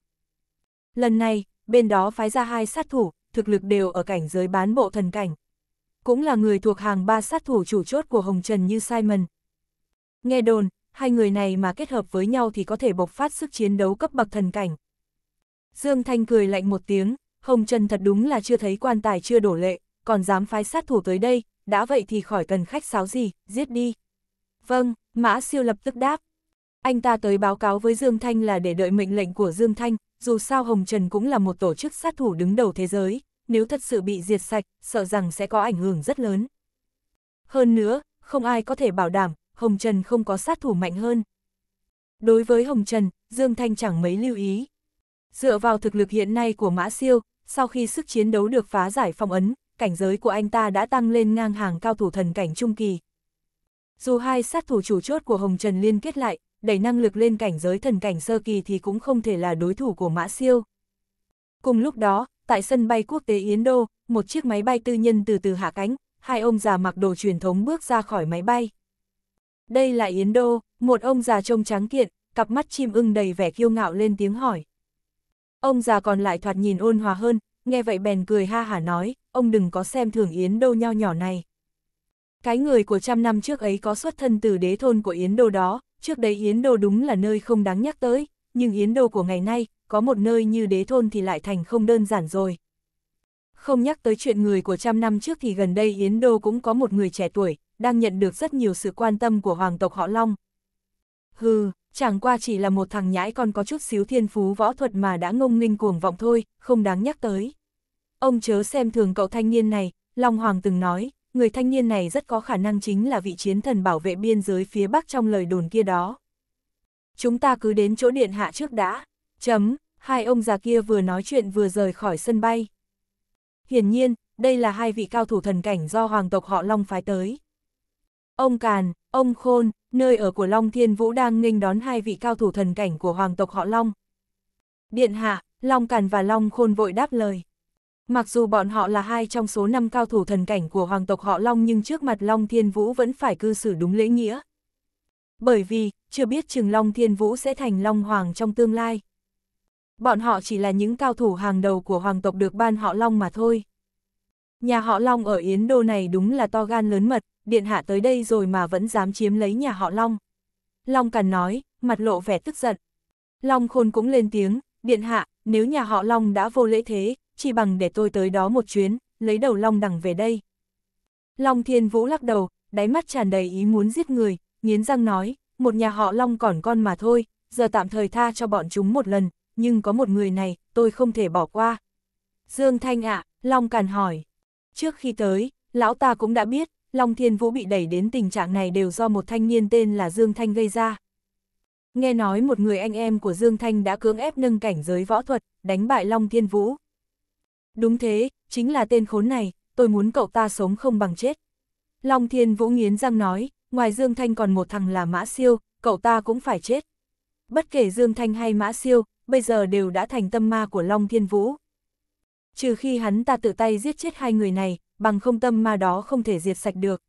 Lần này, bên đó phái ra hai sát thủ, thực lực đều ở cảnh giới bán bộ thần cảnh. Cũng là người thuộc hàng ba sát thủ chủ chốt của Hồng Trần như Simon. Nghe đồn, hai người này mà kết hợp với nhau thì có thể bộc phát sức chiến đấu cấp bậc thần cảnh. Dương Thanh cười lạnh một tiếng, Hồng Trần thật đúng là chưa thấy quan tài chưa đổ lệ, còn dám phái sát thủ tới đây, đã vậy thì khỏi cần khách sáo gì, giết đi. Vâng, Mã Siêu lập tức đáp. Anh ta tới báo cáo với Dương Thanh là để đợi mệnh lệnh của Dương Thanh, dù sao Hồng Trần cũng là một tổ chức sát thủ đứng đầu thế giới, nếu thật sự bị diệt sạch, sợ rằng sẽ có ảnh hưởng rất lớn. Hơn nữa, không ai có thể bảo đảm, Hồng Trần không có sát thủ mạnh hơn. Đối với Hồng Trần, Dương Thanh chẳng mấy lưu ý. Dựa vào thực lực hiện nay của Mã Siêu, sau khi sức chiến đấu được phá giải phong ấn, cảnh giới của anh ta đã tăng lên ngang hàng cao thủ thần cảnh trung kỳ. Dù hai sát thủ chủ chốt của Hồng Trần liên kết lại, đẩy năng lực lên cảnh giới thần cảnh sơ kỳ thì cũng không thể là đối thủ của Mã Siêu. Cùng lúc đó, tại sân bay quốc tế Yến Đô, một chiếc máy bay tư nhân từ từ hạ cánh, hai ông già mặc đồ truyền thống bước ra khỏi máy bay. Đây là Yến Đô, một ông già trông trắng kiện, cặp mắt chim ưng đầy vẻ kiêu ngạo lên tiếng hỏi. Ông già còn lại thoạt nhìn ôn hòa hơn, nghe vậy bèn cười ha hả nói, ông đừng có xem thường Yến Đô nho nhỏ này. Cái người của trăm năm trước ấy có xuất thân từ đế thôn của Yến Đô đó, trước đấy Yến Đô đúng là nơi không đáng nhắc tới, nhưng Yến Đô của ngày nay, có một nơi như đế thôn thì lại thành không đơn giản rồi. Không nhắc tới chuyện người của trăm năm trước thì gần đây Yến Đô cũng có một người trẻ tuổi, đang nhận được rất nhiều sự quan tâm của hoàng tộc họ Long. Hừ, chẳng qua chỉ là một thằng nhãi con có chút xíu thiên phú võ thuật mà đã ngông nghênh cuồng vọng thôi, không đáng nhắc tới. Ông chớ xem thường cậu thanh niên này, Long Hoàng từng nói, người thanh niên này rất có khả năng chính là vị chiến thần bảo vệ biên giới phía Bắc trong lời đồn kia đó. Chúng ta cứ đến chỗ điện hạ trước đã, chấm, hai ông già kia vừa nói chuyện vừa rời khỏi sân bay. Hiển nhiên, đây là hai vị cao thủ thần cảnh do hoàng tộc họ Long phái tới. Ông Càn, ông Khôn, nơi ở của Long Thiên Vũ đang nghênh đón hai vị cao thủ thần cảnh của hoàng tộc họ Long. Điện hạ, Long Càn và Long Khôn vội đáp lời. Mặc dù bọn họ là hai trong số năm cao thủ thần cảnh của hoàng tộc họ Long nhưng trước mặt Long Thiên Vũ vẫn phải cư xử đúng lễ nghĩa. Bởi vì, chưa biết chừng Long Thiên Vũ sẽ thành Long Hoàng trong tương lai. Bọn họ chỉ là những cao thủ hàng đầu của hoàng tộc được ban họ Long mà thôi. Nhà họ Long ở Yến Đô này đúng là to gan lớn mật, điện hạ tới đây rồi mà vẫn dám chiếm lấy nhà họ Long. Long Càn nói, mặt lộ vẻ tức giận. Long Khôn cũng lên tiếng, điện hạ, nếu nhà họ Long đã vô lễ thế, chỉ bằng để tôi tới đó một chuyến, lấy đầu Long đằng về đây. Long Thiên Vũ lắc đầu, đáy mắt tràn đầy ý muốn giết người, nghiến răng nói, một nhà họ Long còn con mà thôi, giờ tạm thời tha cho bọn chúng một lần, nhưng có một người này, tôi không thể bỏ qua. Dương Thanh ạ, Long Càn hỏi. Trước khi tới, lão ta cũng đã biết, Long Thiên Vũ bị đẩy đến tình trạng này đều do một thanh niên tên là Dương Thanh gây ra. Nghe nói một người anh em của Dương Thanh đã cưỡng ép nâng cảnh giới võ thuật, đánh bại Long Thiên Vũ. Đúng thế, chính là tên khốn này, tôi muốn cậu ta sống không bằng chết. Long Thiên Vũ nghiến răng nói, ngoài Dương Thanh còn một thằng là Mã Siêu, cậu ta cũng phải chết. Bất kể Dương Thanh hay Mã Siêu, bây giờ đều đã thành tâm ma của Long Thiên Vũ. Trừ khi hắn ta tự tay giết chết hai người này, bằng không tâm ma đó không thể diệt sạch được.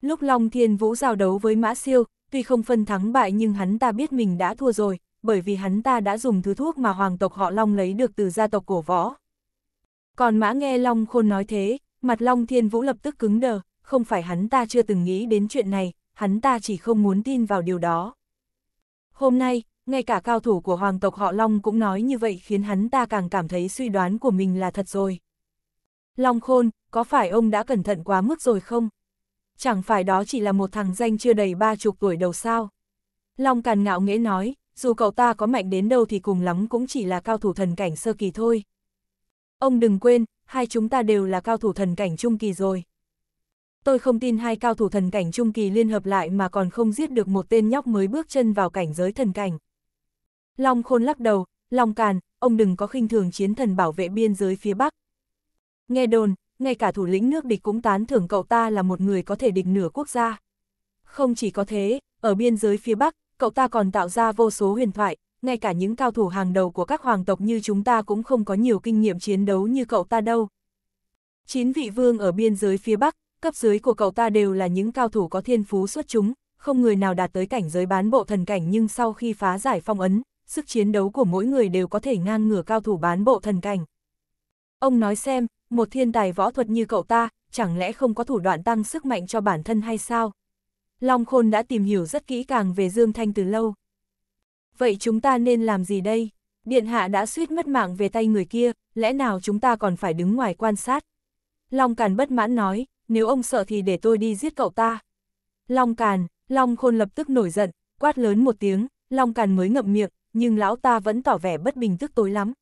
Lúc Long Thiên Vũ giao đấu với Mã Siêu, tuy không phân thắng bại nhưng hắn ta biết mình đã thua rồi, bởi vì hắn ta đã dùng thứ thuốc mà hoàng tộc họ Long lấy được từ gia tộc cổ võ. Còn Mã nghe Long Khôn nói thế, mặt Long Thiên Vũ lập tức cứng đờ, không phải hắn ta chưa từng nghĩ đến chuyện này, hắn ta chỉ không muốn tin vào điều đó. Hôm nay, ngay cả cao thủ của hoàng tộc họ Long cũng nói như vậy khiến hắn ta càng cảm thấy suy đoán của mình là thật rồi. Long Khôn, có phải ông đã cẩn thận quá mức rồi không? Chẳng phải đó chỉ là một thằng danh chưa đầy ba chục tuổi đầu sao? Long Càn ngạo nghễ nói, dù cậu ta có mạnh đến đâu thì cùng lắm cũng chỉ là cao thủ thần cảnh sơ kỳ thôi. Ông đừng quên, hai chúng ta đều là cao thủ thần cảnh trung kỳ rồi. Tôi không tin hai cao thủ thần cảnh trung kỳ liên hợp lại mà còn không giết được một tên nhóc mới bước chân vào cảnh giới thần cảnh. Long Khôn lắc đầu, Long Càn, ông đừng có khinh thường chiến thần bảo vệ biên giới phía Bắc, Nghe đồn, ngay cả thủ lĩnh nước địch cũng tán thưởng cậu ta là một người có thể địch nửa quốc gia. Không chỉ có thế, ở biên giới phía Bắc, cậu ta còn tạo ra vô số huyền thoại, ngay cả những cao thủ hàng đầu của các hoàng tộc như chúng ta cũng không có nhiều kinh nghiệm chiến đấu như cậu ta đâu. Chín vị vương ở biên giới phía Bắc, cấp dưới của cậu ta đều là những cao thủ có thiên phú xuất chúng, không người nào đạt tới cảnh giới bán bộ thần cảnh nhưng sau khi phá giải phong ấn, sức chiến đấu của mỗi người đều có thể ngang ngửa cao thủ bán bộ thần cảnh. Ông nói xem, một thiên tài võ thuật như cậu ta, chẳng lẽ không có thủ đoạn tăng sức mạnh cho bản thân hay sao? Long Khôn đã tìm hiểu rất kỹ càng về Dương Thanh từ lâu. Vậy chúng ta nên làm gì đây? Điện hạ đã suýt mất mạng về tay người kia, lẽ nào chúng ta còn phải đứng ngoài quan sát? Long Càn bất mãn nói, nếu ông sợ thì để tôi đi giết cậu ta. Long Càn, Long Khôn lập tức nổi giận, quát lớn một tiếng, Long Càn mới ngậm miệng, nhưng lão ta vẫn tỏ vẻ bất bình tức tối lắm.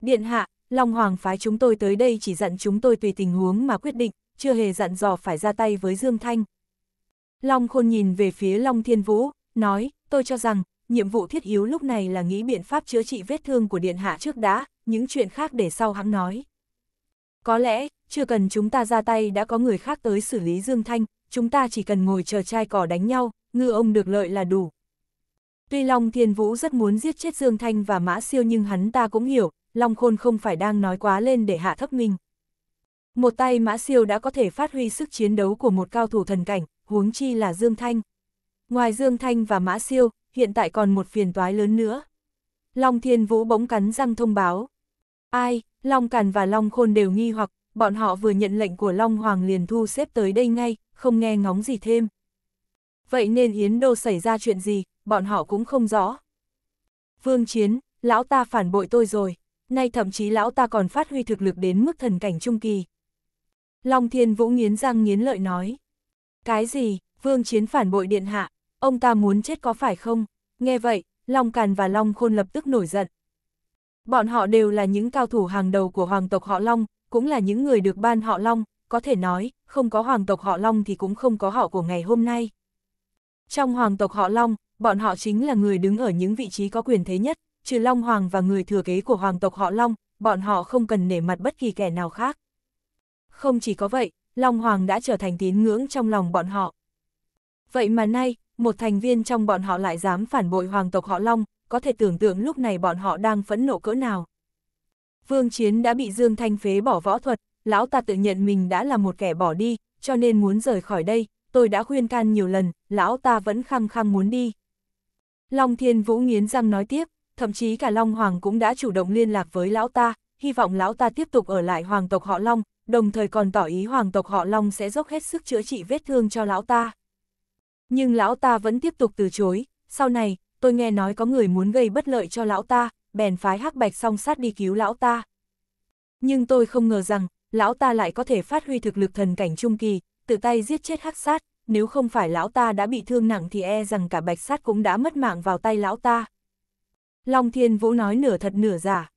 Điện hạ, Long Hoàng phái chúng tôi tới đây chỉ dặn chúng tôi tùy tình huống mà quyết định, chưa hề dặn dò phải ra tay với Dương Thanh. Long Khôn nhìn về phía Long Thiên Vũ, nói, tôi cho rằng, nhiệm vụ thiết yếu lúc này là nghĩ biện pháp chữa trị vết thương của Điện Hạ trước đã, những chuyện khác để sau hắn nói. Có lẽ, chưa cần chúng ta ra tay đã có người khác tới xử lý Dương Thanh, chúng ta chỉ cần ngồi chờ chai cỏ đánh nhau, ngư ông được lợi là đủ. Tuy Long Thiên Vũ rất muốn giết chết Dương Thanh và Mã Siêu nhưng hắn ta cũng hiểu, Long Khôn không phải đang nói quá lên để hạ thấp mình. Một tay Mã Siêu đã có thể phát huy sức chiến đấu của một cao thủ thần cảnh, huống chi là Dương Thanh. Ngoài Dương Thanh và Mã Siêu, hiện tại còn một phiền toái lớn nữa. Long Thiên Vũ bỗng cắn răng thông báo. Ai, Long Càn và Long Khôn đều nghi hoặc, bọn họ vừa nhận lệnh của Long Hoàng liền thu xếp tới đây ngay, không nghe ngóng gì thêm. Vậy nên Yến Đô xảy ra chuyện gì, bọn họ cũng không rõ. Vương Chiến, lão ta phản bội tôi rồi nay thậm chí lão ta còn phát huy thực lực đến mức thần cảnh trung kỳ. Long Thiên Vũ nghiến răng nghiến lợi nói. Cái gì, vương chiến phản bội điện hạ, ông ta muốn chết có phải không? Nghe vậy, Long Càn và Long Khôn lập tức nổi giận. Bọn họ đều là những cao thủ hàng đầu của hoàng tộc họ Long, cũng là những người được ban họ Long, có thể nói, không có hoàng tộc họ Long thì cũng không có họ của ngày hôm nay. Trong hoàng tộc họ Long, bọn họ chính là người đứng ở những vị trí có quyền thế nhất, trừ Long Hoàng và người thừa kế của Hoàng tộc họ Long, bọn họ không cần nể mặt bất kỳ kẻ nào khác. Không chỉ có vậy, Long Hoàng đã trở thành tín ngưỡng trong lòng bọn họ. Vậy mà nay, một thành viên trong bọn họ lại dám phản bội Hoàng tộc họ Long, có thể tưởng tượng lúc này bọn họ đang phẫn nộ cỡ nào. Vương Chiến đã bị Dương Thanh phế bỏ võ thuật, lão ta tự nhận mình đã là một kẻ bỏ đi, cho nên muốn rời khỏi đây, tôi đã khuyên can nhiều lần, lão ta vẫn khăng khăng muốn đi. Long Thiên Vũ nghiến răng nói tiếp, thậm chí cả Long Hoàng cũng đã chủ động liên lạc với lão ta, hy vọng lão ta tiếp tục ở lại hoàng tộc họ Long, đồng thời còn tỏ ý hoàng tộc họ Long sẽ dốc hết sức chữa trị vết thương cho lão ta. Nhưng lão ta vẫn tiếp tục từ chối, sau này, tôi nghe nói có người muốn gây bất lợi cho lão ta, bèn phái hắc bạch song sát đi cứu lão ta. Nhưng tôi không ngờ rằng, lão ta lại có thể phát huy thực lực thần cảnh trung kỳ, tự tay giết chết hắc sát, nếu không phải lão ta đã bị thương nặng thì e rằng cả bạch sát cũng đã mất mạng vào tay lão ta. Long Thiên Vũ nói nửa thật nửa giả.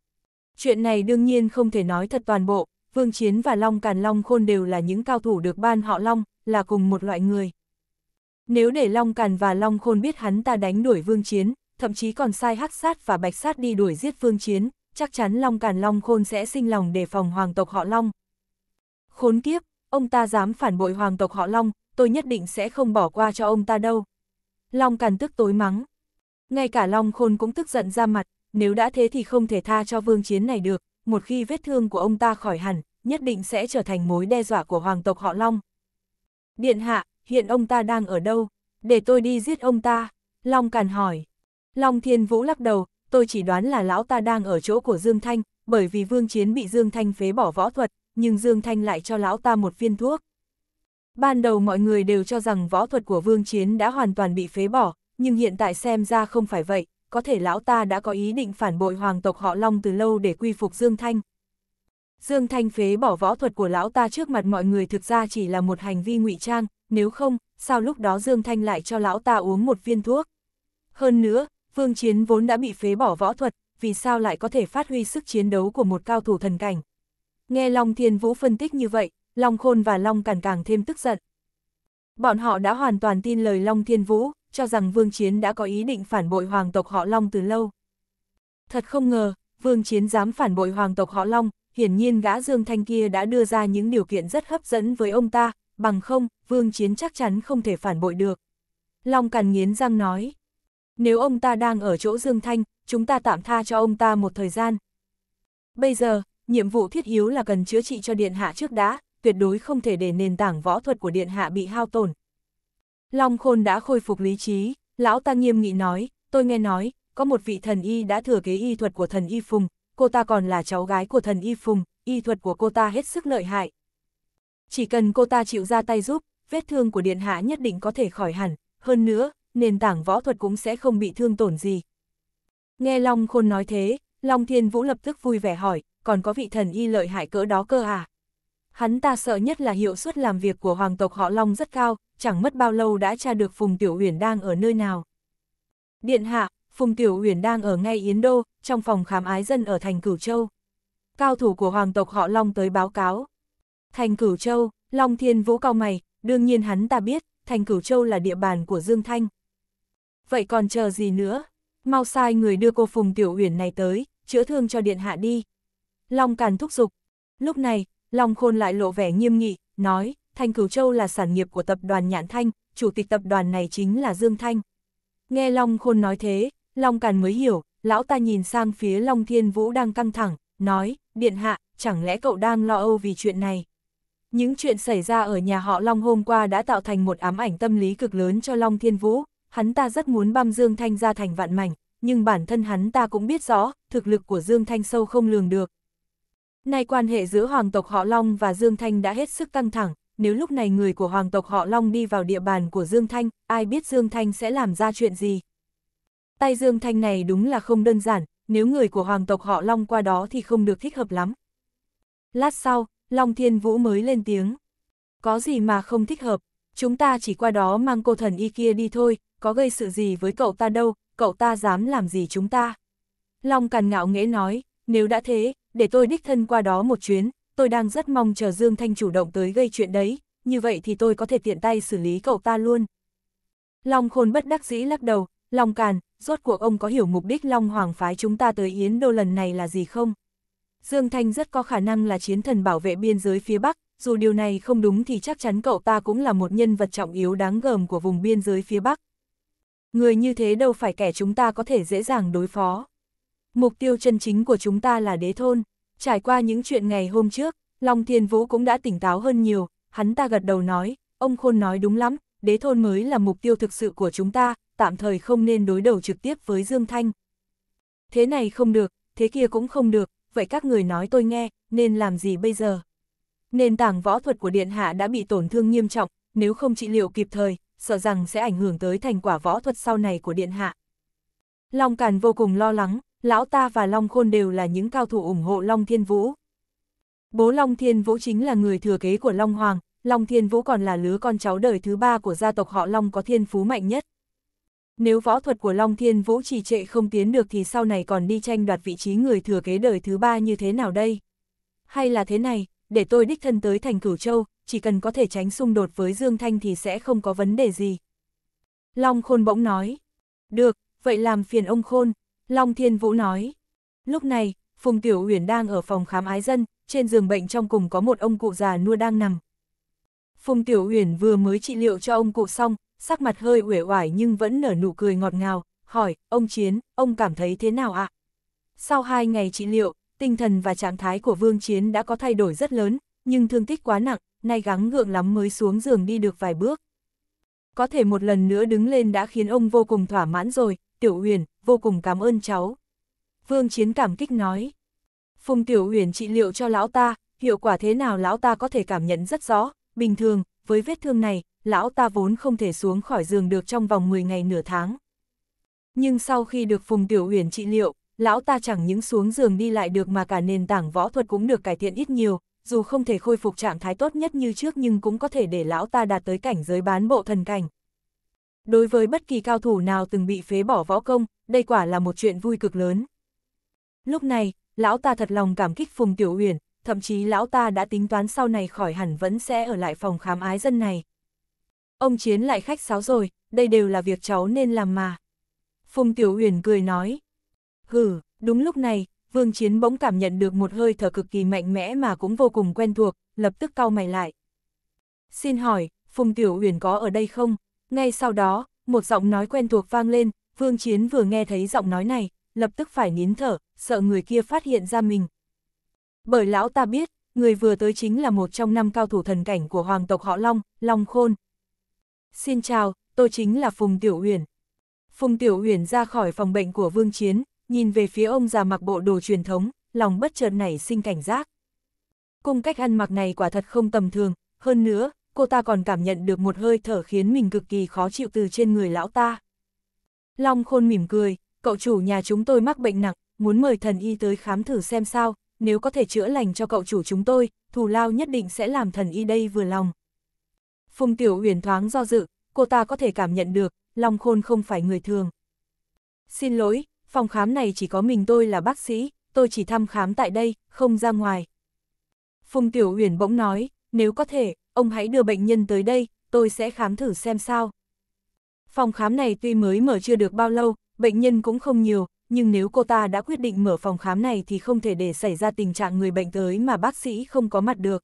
Chuyện này đương nhiên không thể nói thật toàn bộ, Vương Chiến và Long Càn Long Khôn đều là những cao thủ được ban họ Long, là cùng một loại người. Nếu để Long Càn và Long Khôn biết hắn ta đánh đuổi Vương Chiến, thậm chí còn sai hắc sát và bạch sát đi đuổi giết Vương Chiến, chắc chắn Long Càn Long Khôn sẽ sinh lòng đề phòng hoàng tộc họ Long. Khốn kiếp, ông ta dám phản bội hoàng tộc họ Long, tôi nhất định sẽ không bỏ qua cho ông ta đâu. Long Càn tức tối mắng. Ngay cả Long Khôn cũng tức giận ra mặt, nếu đã thế thì không thể tha cho vương chiến này được, một khi vết thương của ông ta khỏi hẳn, nhất định sẽ trở thành mối đe dọa của hoàng tộc họ Long. Điện hạ, hiện ông ta đang ở đâu? Để tôi đi giết ông ta. Long Càn hỏi. Long Thiên Vũ lắc đầu, tôi chỉ đoán là lão ta đang ở chỗ của Dương Thanh, bởi vì vương chiến bị Dương Thanh phế bỏ võ thuật, nhưng Dương Thanh lại cho lão ta một viên thuốc. Ban đầu mọi người đều cho rằng võ thuật của Vương Chiến đã hoàn toàn bị phế bỏ, nhưng hiện tại xem ra không phải vậy, có thể lão ta đã có ý định phản bội hoàng tộc họ Long từ lâu để quy phục Dương Thanh. Dương Thanh phế bỏ võ thuật của lão ta trước mặt mọi người thực ra chỉ là một hành vi ngụy trang, nếu không, sao lúc đó Dương Thanh lại cho lão ta uống một viên thuốc. Hơn nữa, Vương Chiến vốn đã bị phế bỏ võ thuật, vì sao lại có thể phát huy sức chiến đấu của một cao thủ thần cảnh. Nghe Long Thiên Vũ phân tích như vậy, Long Khôn và Long càng càng thêm tức giận. Bọn họ đã hoàn toàn tin lời Long Thiên Vũ, cho rằng Vương Chiến đã có ý định phản bội hoàng tộc họ Long từ lâu. Thật không ngờ, Vương Chiến dám phản bội hoàng tộc họ Long, hiển nhiên gã Dương Thanh kia đã đưa ra những điều kiện rất hấp dẫn với ông ta, bằng không, Vương Chiến chắc chắn không thể phản bội được. Long Càn nghiến răng nói, nếu ông ta đang ở chỗ Dương Thanh, chúng ta tạm tha cho ông ta một thời gian. Bây giờ, nhiệm vụ thiết yếu là cần chữa trị cho Điện Hạ trước đã, tuyệt đối không thể để nền tảng võ thuật của Điện Hạ bị hao tổn, Long Khôn đã khôi phục lý trí, lão ta nghiêm nghị nói, tôi nghe nói, có một vị thần y đã thừa kế y thuật của thần y Phùng, cô ta còn là cháu gái của thần y Phùng, y thuật của cô ta hết sức lợi hại. Chỉ cần cô ta chịu ra tay giúp, vết thương của Điện Hạ nhất định có thể khỏi hẳn, hơn nữa, nền tảng võ thuật cũng sẽ không bị thương tổn gì. Nghe Long Khôn nói thế, Long Thiên Vũ lập tức vui vẻ hỏi, còn có vị thần y lợi hại cỡ đó cơ à? Hắn ta sợ nhất là hiệu suất làm việc của hoàng tộc họ Long rất cao, chẳng mất bao lâu đã tra được Phùng Tiểu Uyển đang ở nơi nào. Điện hạ, Phùng Tiểu Uyển đang ở ngay Yến Đô, trong phòng khám ái dân ở thành Cửu Châu. Cao thủ của hoàng tộc họ Long tới báo cáo. Thành Cửu Châu, Long Thiên Vũ cao mày, đương nhiên hắn ta biết, thành Cửu Châu là địa bàn của Dương Thanh. Vậy còn chờ gì nữa? Mau sai người đưa cô Phùng Tiểu Uyển này tới, chữa thương cho điện hạ đi. Long Càn thúc giục. Lúc này, Long Khôn lại lộ vẻ nghiêm nghị, nói, Thanh Cửu Châu là sản nghiệp của tập đoàn Nhãn Thanh, chủ tịch tập đoàn này chính là Dương Thanh. Nghe Long Khôn nói thế, Long Càn mới hiểu, lão ta nhìn sang phía Long Thiên Vũ đang căng thẳng, nói, Điện Hạ, chẳng lẽ cậu đang lo âu vì chuyện này? Những chuyện xảy ra ở nhà họ Long hôm qua đã tạo thành một ám ảnh tâm lý cực lớn cho Long Thiên Vũ, hắn ta rất muốn băm Dương Thanh ra thành vạn mảnh, nhưng bản thân hắn ta cũng biết rõ, thực lực của Dương Thanh sâu không lường được, Nay quan hệ giữa hoàng tộc họ Long và Dương Thanh đã hết sức căng thẳng, nếu lúc này người của hoàng tộc họ Long đi vào địa bàn của Dương Thanh, ai biết Dương Thanh sẽ làm ra chuyện gì. Tay Dương Thanh này đúng là không đơn giản, nếu người của hoàng tộc họ Long qua đó thì không được thích hợp lắm. Lát sau, Long Thiên Vũ mới lên tiếng. Có gì mà không thích hợp, chúng ta chỉ qua đó mang cô thần y kia đi thôi, có gây sự gì với cậu ta đâu, cậu ta dám làm gì chúng ta. Long Càn ngạo nghễ nói, nếu đã thế, để tôi đích thân qua đó một chuyến, tôi đang rất mong chờ Dương Thanh chủ động tới gây chuyện đấy, như vậy thì tôi có thể tiện tay xử lý cậu ta luôn. Long khôn bất đắc dĩ lắc đầu, Long càn, rốt cuộc ông có hiểu mục đích Long Hoàng phái chúng ta tới Yến Đô lần này là gì không? Dương Thanh rất có khả năng là chiến thần bảo vệ biên giới phía Bắc, dù điều này không đúng thì chắc chắn cậu ta cũng là một nhân vật trọng yếu đáng gờm của vùng biên giới phía Bắc. Người như thế đâu phải kẻ chúng ta có thể dễ dàng đối phó mục tiêu chân chính của chúng ta là đế thôn. Trải qua những chuyện ngày hôm trước, Long Thiên Vũ cũng đã tỉnh táo hơn nhiều, hắn ta gật đầu nói, ông Khôn nói đúng lắm, đế thôn mới là mục tiêu thực sự của chúng ta, tạm thời không nên đối đầu trực tiếp với Dương Thanh. Thế này không được, thế kia cũng không được, vậy các người nói tôi nghe, nên làm gì bây giờ? Nền tảng võ thuật của Điện Hạ đã bị tổn thương nghiêm trọng, nếu không trị liệu kịp thời, sợ rằng sẽ ảnh hưởng tới thành quả võ thuật sau này của Điện Hạ. Long Càn vô cùng lo lắng, lão ta và Long Khôn đều là những cao thủ ủng hộ Long Thiên Vũ. Bố Long Thiên Vũ chính là người thừa kế của Long Hoàng, Long Thiên Vũ còn là lứa con cháu đời thứ ba của gia tộc họ Long có thiên phú mạnh nhất. Nếu võ thuật của Long Thiên Vũ trì trệ không tiến được thì sau này còn đi tranh đoạt vị trí người thừa kế đời thứ ba như thế nào đây? Hay là thế này, để tôi đích thân tới thành Cửu Châu, chỉ cần có thể tránh xung đột với Dương Thanh thì sẽ không có vấn đề gì. Long Khôn bỗng nói, được, vậy làm phiền ông Khôn, Long Thiên Vũ nói. Lúc này, Phùng Tiểu Uyển đang ở phòng khám ái dân, trên giường bệnh trong cùng có một ông cụ già nua đang nằm. Phùng Tiểu Uyển vừa mới trị liệu cho ông cụ xong, sắc mặt hơi uể oải nhưng vẫn nở nụ cười ngọt ngào, hỏi, ông Chiến, ông cảm thấy thế nào ạ? À? Sau hai ngày trị liệu, tinh thần và trạng thái của Vương Chiến đã có thay đổi rất lớn, nhưng thương tích quá nặng, nay gắng gượng lắm mới xuống giường đi được vài bước. Có thể một lần nữa đứng lên đã khiến ông vô cùng thỏa mãn rồi, Tiểu Huyền, vô cùng cảm ơn cháu. Vương Chiến cảm kích nói. Phùng Tiểu Huyền trị liệu cho lão ta, hiệu quả thế nào lão ta có thể cảm nhận rất rõ, bình thường, với vết thương này, lão ta vốn không thể xuống khỏi giường được trong vòng 10 ngày nửa tháng. Nhưng sau khi được Phùng Tiểu Huyền trị liệu, lão ta chẳng những xuống giường đi lại được mà cả nền tảng võ thuật cũng được cải thiện ít nhiều, dù không thể khôi phục trạng thái tốt nhất như trước nhưng cũng có thể để lão ta đạt tới cảnh giới bán bộ thần cảnh, Đối với bất kỳ cao thủ nào từng bị phế bỏ võ công, đây quả là một chuyện vui cực lớn. Lúc này, lão ta thật lòng cảm kích Phùng Tiểu Uyển, thậm chí lão ta đã tính toán sau này khỏi hẳn vẫn sẽ ở lại phòng khám ái dân này. Ông Chiến lại khách sáo rồi, đây đều là việc cháu nên làm mà. Phùng Tiểu Uyển cười nói. Hừ, đúng lúc này, Vương Chiến bỗng cảm nhận được một hơi thở cực kỳ mạnh mẽ mà cũng vô cùng quen thuộc, lập tức cau mày lại. Xin hỏi, Phùng Tiểu Uyển có ở đây không? Ngay sau đó, một giọng nói quen thuộc vang lên, Vương Chiến vừa nghe thấy giọng nói này, lập tức phải nín thở, sợ người kia phát hiện ra mình. Bởi lão ta biết, người vừa tới chính là một trong năm cao thủ thần cảnh của hoàng tộc họ Long, Long Khôn. Xin chào, tôi chính là Phùng Tiểu Uyển. Phùng Tiểu Uyển ra khỏi phòng bệnh của Vương Chiến, nhìn về phía ông già mặc bộ đồ truyền thống, lòng bất chợt nảy sinh cảnh giác. Cung cách ăn mặc này quả thật không tầm thường, hơn nữa, cô ta còn cảm nhận được một hơi thở khiến mình cực kỳ khó chịu từ trên người lão ta. Long khôn mỉm cười, cậu chủ nhà chúng tôi mắc bệnh nặng, muốn mời thần y tới khám thử xem sao, nếu có thể chữa lành cho cậu chủ chúng tôi, thù lao nhất định sẽ làm thần y đây vừa lòng. Phùng Tiểu Huyền thoáng do dự, cô ta có thể cảm nhận được, Long Khôn không phải người thường. Xin lỗi, phòng khám này chỉ có mình tôi là bác sĩ, tôi chỉ thăm khám tại đây, không ra ngoài. Phùng Tiểu Huyền bỗng nói, nếu có thể, ông hãy đưa bệnh nhân tới đây, tôi sẽ khám thử xem sao. Phòng khám này tuy mới mở chưa được bao lâu, bệnh nhân cũng không nhiều, nhưng nếu cô ta đã quyết định mở phòng khám này thì không thể để xảy ra tình trạng người bệnh tới mà bác sĩ không có mặt được.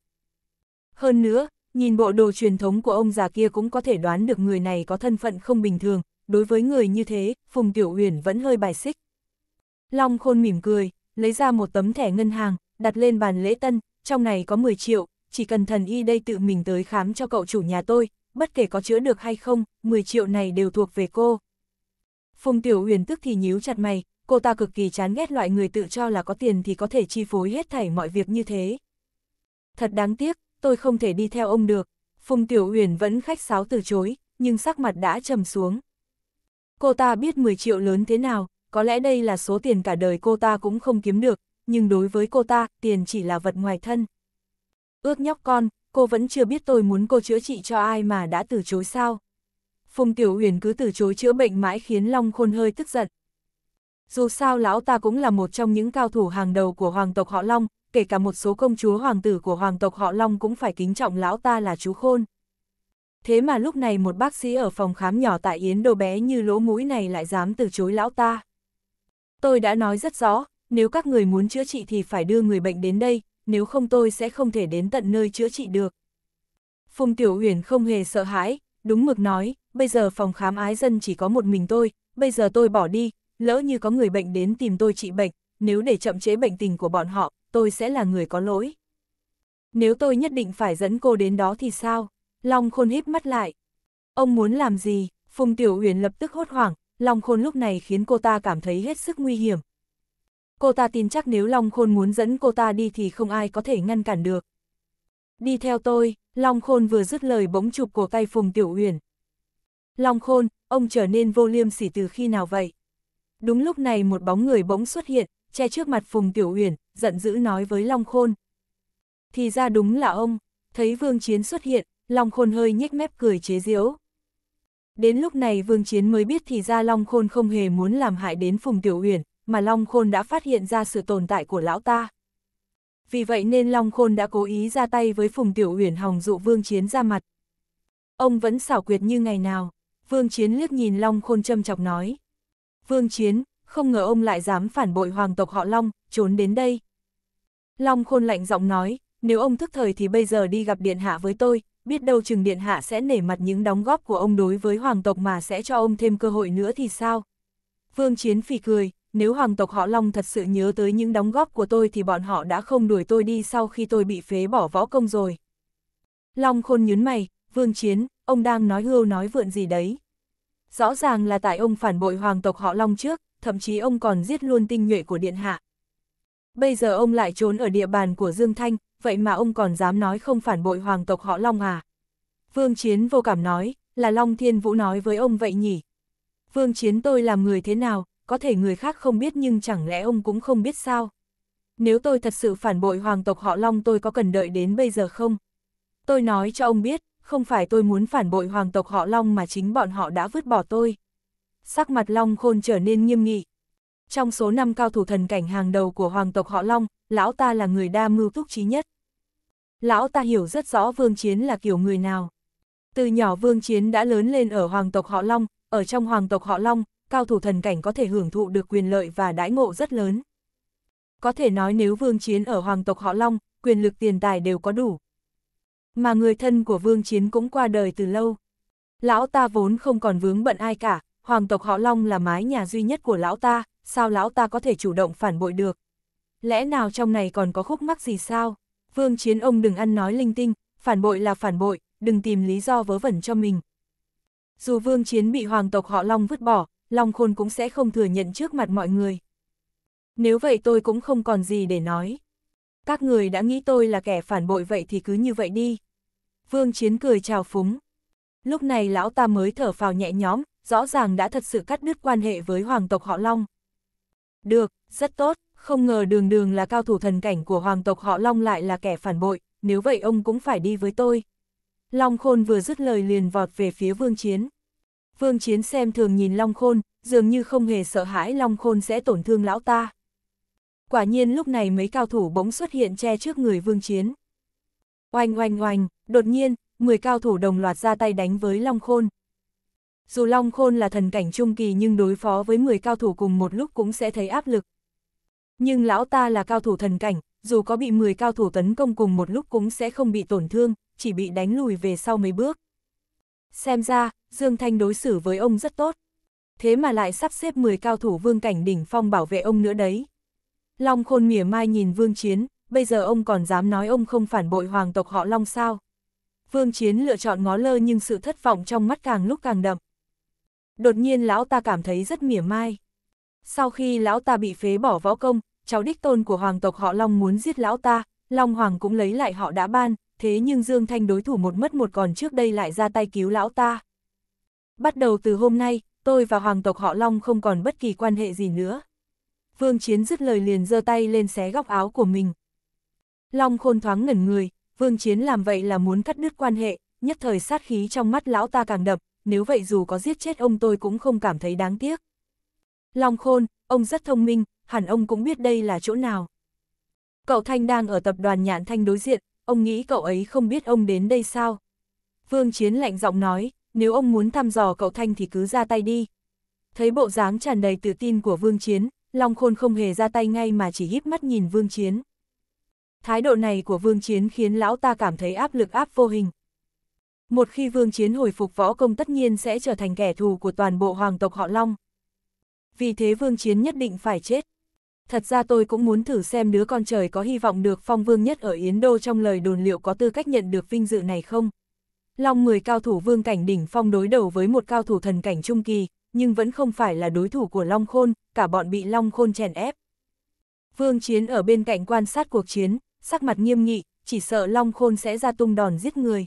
Hơn nữa, nhìn bộ đồ truyền thống của ông già kia cũng có thể đoán được người này có thân phận không bình thường, đối với người như thế, Phùng Tiểu Uyển vẫn hơi bài xích. Long Khôn mỉm cười, lấy ra một tấm thẻ ngân hàng, đặt lên bàn lễ tân, trong này có 10 triệu, chỉ cần thần y đây tự mình tới khám cho cậu chủ nhà tôi, bất kể có chữa được hay không, 10 triệu này đều thuộc về cô. Phùng Tiểu Uyển tức thì nhíu chặt mày, cô ta cực kỳ chán ghét loại người tự cho là có tiền thì có thể chi phối hết thảy mọi việc như thế. Thật đáng tiếc, tôi không thể đi theo ông được. Phùng Tiểu Uyển vẫn khách sáo từ chối, nhưng sắc mặt đã trầm xuống. Cô ta biết 10 triệu lớn thế nào, có lẽ đây là số tiền cả đời cô ta cũng không kiếm được, nhưng đối với cô ta, tiền chỉ là vật ngoài thân. Ước nhóc con, cô vẫn chưa biết tôi muốn cô chữa trị cho ai mà đã từ chối sao. Phùng Tiểu Huyền cứ từ chối chữa bệnh mãi khiến Long Khôn hơi tức giận. Dù sao lão ta cũng là một trong những cao thủ hàng đầu của hoàng tộc họ Long, kể cả một số công chúa hoàng tử của hoàng tộc họ Long cũng phải kính trọng lão ta là chú Khôn. Thế mà lúc này một bác sĩ ở phòng khám nhỏ tại Yến Đô bé như lỗ mũi này lại dám từ chối lão ta. Tôi đã nói rất rõ, nếu các người muốn chữa trị thì phải đưa người bệnh đến đây, nếu không tôi sẽ không thể đến tận nơi chữa trị được. Phùng Tiểu Huyền không hề sợ hãi, đúng mực nói, bây giờ phòng khám ái dân chỉ có một mình tôi, bây giờ tôi bỏ đi, lỡ như có người bệnh đến tìm tôi trị bệnh, nếu để chậm chế bệnh tình của bọn họ, tôi sẽ là người có lỗi. Nếu tôi nhất định phải dẫn cô đến đó thì sao? Long Khôn híp mắt lại. Ông muốn làm gì? Phùng Tiểu Huyền lập tức hốt hoảng, Long Khôn lúc này khiến cô ta cảm thấy hết sức nguy hiểm cô ta tin chắc nếu Long Khôn muốn dẫn cô ta đi thì không ai có thể ngăn cản được. Đi theo tôi, Long Khôn vừa dứt lời bỗng chụp cổ tay Phùng Tiểu Uyển. Long Khôn, ông trở nên vô liêm sỉ từ khi nào vậy? Đúng lúc này một bóng người bỗng xuất hiện, che trước mặt Phùng Tiểu Uyển, giận dữ nói với Long Khôn. Thì ra đúng là ông, thấy Vương Chiến xuất hiện, Long Khôn hơi nhếch mép cười chế giễu. Đến lúc này Vương Chiến mới biết thì ra Long Khôn không hề muốn làm hại đến Phùng Tiểu Uyển, mà Long Khôn đã phát hiện ra sự tồn tại của lão ta. Vì vậy nên Long Khôn đã cố ý ra tay với Phùng Tiểu Uyển hòng dụ Vương Chiến ra mặt. Ông vẫn xảo quyệt như ngày nào, Vương Chiến liếc nhìn Long Khôn châm chọc nói. Vương Chiến, không ngờ ông lại dám phản bội hoàng tộc họ Long, trốn đến đây. Long Khôn lạnh giọng nói, nếu ông thức thời thì bây giờ đi gặp Điện Hạ với tôi, biết đâu chừng Điện Hạ sẽ nể mặt những đóng góp của ông đối với hoàng tộc mà sẽ cho ông thêm cơ hội nữa thì sao? Vương Chiến phì cười, nếu hoàng tộc họ Long thật sự nhớ tới những đóng góp của tôi thì bọn họ đã không đuổi tôi đi sau khi tôi bị phế bỏ võ công rồi. Long khôn nhún mày, vương chiến, ông đang nói hưu nói vượn gì đấy. Rõ ràng là tại ông phản bội hoàng tộc họ Long trước, thậm chí ông còn giết luôn tinh nhuệ của Điện Hạ. Bây giờ ông lại trốn ở địa bàn của Dương Thanh, vậy mà ông còn dám nói không phản bội hoàng tộc họ Long à? Vương Chiến vô cảm nói, là Long Thiên Vũ nói với ông vậy nhỉ? Vương Chiến tôi làm người thế nào, có thể người khác không biết nhưng chẳng lẽ ông cũng không biết sao? Nếu tôi thật sự phản bội hoàng tộc họ Long tôi có cần đợi đến bây giờ không? Tôi nói cho ông biết, không phải tôi muốn phản bội hoàng tộc họ Long mà chính bọn họ đã vứt bỏ tôi. Sắc mặt Long khôn trở nên nghiêm nghị. Trong số 5 cao thủ thần cảnh hàng đầu của hoàng tộc họ Long, lão ta là người đa mưu túc trí nhất. Lão ta hiểu rất rõ Vương Chiến là kiểu người nào. Từ nhỏ Vương Chiến đã lớn lên ở hoàng tộc họ Long, ở trong hoàng tộc họ Long, cao thủ thần cảnh có thể hưởng thụ được quyền lợi và đãi ngộ rất lớn. Có thể nói nếu vương chiến ở hoàng tộc họ Long, quyền lực tiền tài đều có đủ. Mà người thân của vương chiến cũng qua đời từ lâu. Lão ta vốn không còn vướng bận ai cả, hoàng tộc họ Long là mái nhà duy nhất của lão ta, sao lão ta có thể chủ động phản bội được. Lẽ nào trong này còn có khúc mắc gì sao? Vương chiến ông đừng ăn nói linh tinh, phản bội là phản bội, đừng tìm lý do vớ vẩn cho mình. Dù vương chiến bị hoàng tộc họ Long vứt bỏ, Long Khôn cũng sẽ không thừa nhận trước mặt mọi người. Nếu vậy tôi cũng không còn gì để nói. Các người đã nghĩ tôi là kẻ phản bội vậy thì cứ như vậy đi. Vương Chiến cười chào phúng. Lúc này lão ta mới thở phào nhẹ nhõm, rõ ràng đã thật sự cắt đứt quan hệ với hoàng tộc họ Long. Được, rất tốt, không ngờ đường đường là cao thủ thần cảnh của hoàng tộc họ Long lại là kẻ phản bội, nếu vậy ông cũng phải đi với tôi. Long Khôn vừa dứt lời liền vọt về phía Vương Chiến. Vương Chiến xem thường nhìn Long Khôn, dường như không hề sợ hãi Long Khôn sẽ tổn thương lão ta. Quả nhiên lúc này mấy cao thủ bỗng xuất hiện che trước người Vương Chiến. Oanh oanh oanh, đột nhiên, 10 cao thủ đồng loạt ra tay đánh với Long Khôn. Dù Long Khôn là thần cảnh trung kỳ nhưng đối phó với 10 cao thủ cùng một lúc cũng sẽ thấy áp lực. Nhưng lão ta là cao thủ thần cảnh, dù có bị 10 cao thủ tấn công cùng một lúc cũng sẽ không bị tổn thương, chỉ bị đánh lùi về sau mấy bước. Xem ra, Dương Thanh đối xử với ông rất tốt. Thế mà lại sắp xếp 10 cao thủ vương cảnh đỉnh phong bảo vệ ông nữa đấy. Long khôn mỉa mai nhìn vương chiến, bây giờ ông còn dám nói ông không phản bội hoàng tộc họ Long sao. Vương chiến lựa chọn ngó lơ nhưng sự thất vọng trong mắt càng lúc càng đậm. Đột nhiên lão ta cảm thấy rất mỉa mai. Sau khi lão ta bị phế bỏ võ công, cháu đích tôn của hoàng tộc họ Long muốn giết lão ta, Long Hoàng cũng lấy lại họ đã ban, thế nhưng Dương Thanh đối thủ một mất một còn trước đây lại ra tay cứu lão ta. Bắt đầu từ hôm nay, tôi và hoàng tộc họ Long không còn bất kỳ quan hệ gì nữa. Vương Chiến dứt lời liền giơ tay lên xé góc áo của mình. Long khôn thoáng ngẩn người, Vương Chiến làm vậy là muốn cắt đứt quan hệ, nhất thời sát khí trong mắt lão ta càng đập, nếu vậy dù có giết chết ông tôi cũng không cảm thấy đáng tiếc. Long khôn, ông rất thông minh, hẳn ông cũng biết đây là chỗ nào. Cậu Thanh đang ở tập đoàn Nhạn Thanh đối diện, ông nghĩ cậu ấy không biết ông đến đây sao? Vương Chiến lạnh giọng nói, nếu ông muốn thăm dò cậu Thanh thì cứ ra tay đi. Thấy bộ dáng tràn đầy tự tin của Vương Chiến, Long Khôn không hề ra tay ngay mà chỉ híp mắt nhìn Vương Chiến. Thái độ này của Vương Chiến khiến lão ta cảm thấy áp lực áp vô hình. Một khi Vương Chiến hồi phục võ công tất nhiên sẽ trở thành kẻ thù của toàn bộ hoàng tộc họ Long. Vì thế Vương Chiến nhất định phải chết thật ra tôi cũng muốn thử xem đứa con trời có hy vọng được phong vương nhất ở Yến Đô trong lời đồn liệu có tư cách nhận được vinh dự này không. Long 10 cao thủ vương cảnh đỉnh phong đối đầu với một cao thủ thần cảnh trung kỳ, nhưng vẫn không phải là đối thủ của Long Khôn, cả bọn bị Long Khôn chèn ép. Vương Chiến ở bên cạnh quan sát cuộc chiến, sắc mặt nghiêm nghị, chỉ sợ Long Khôn sẽ ra tung đòn giết người.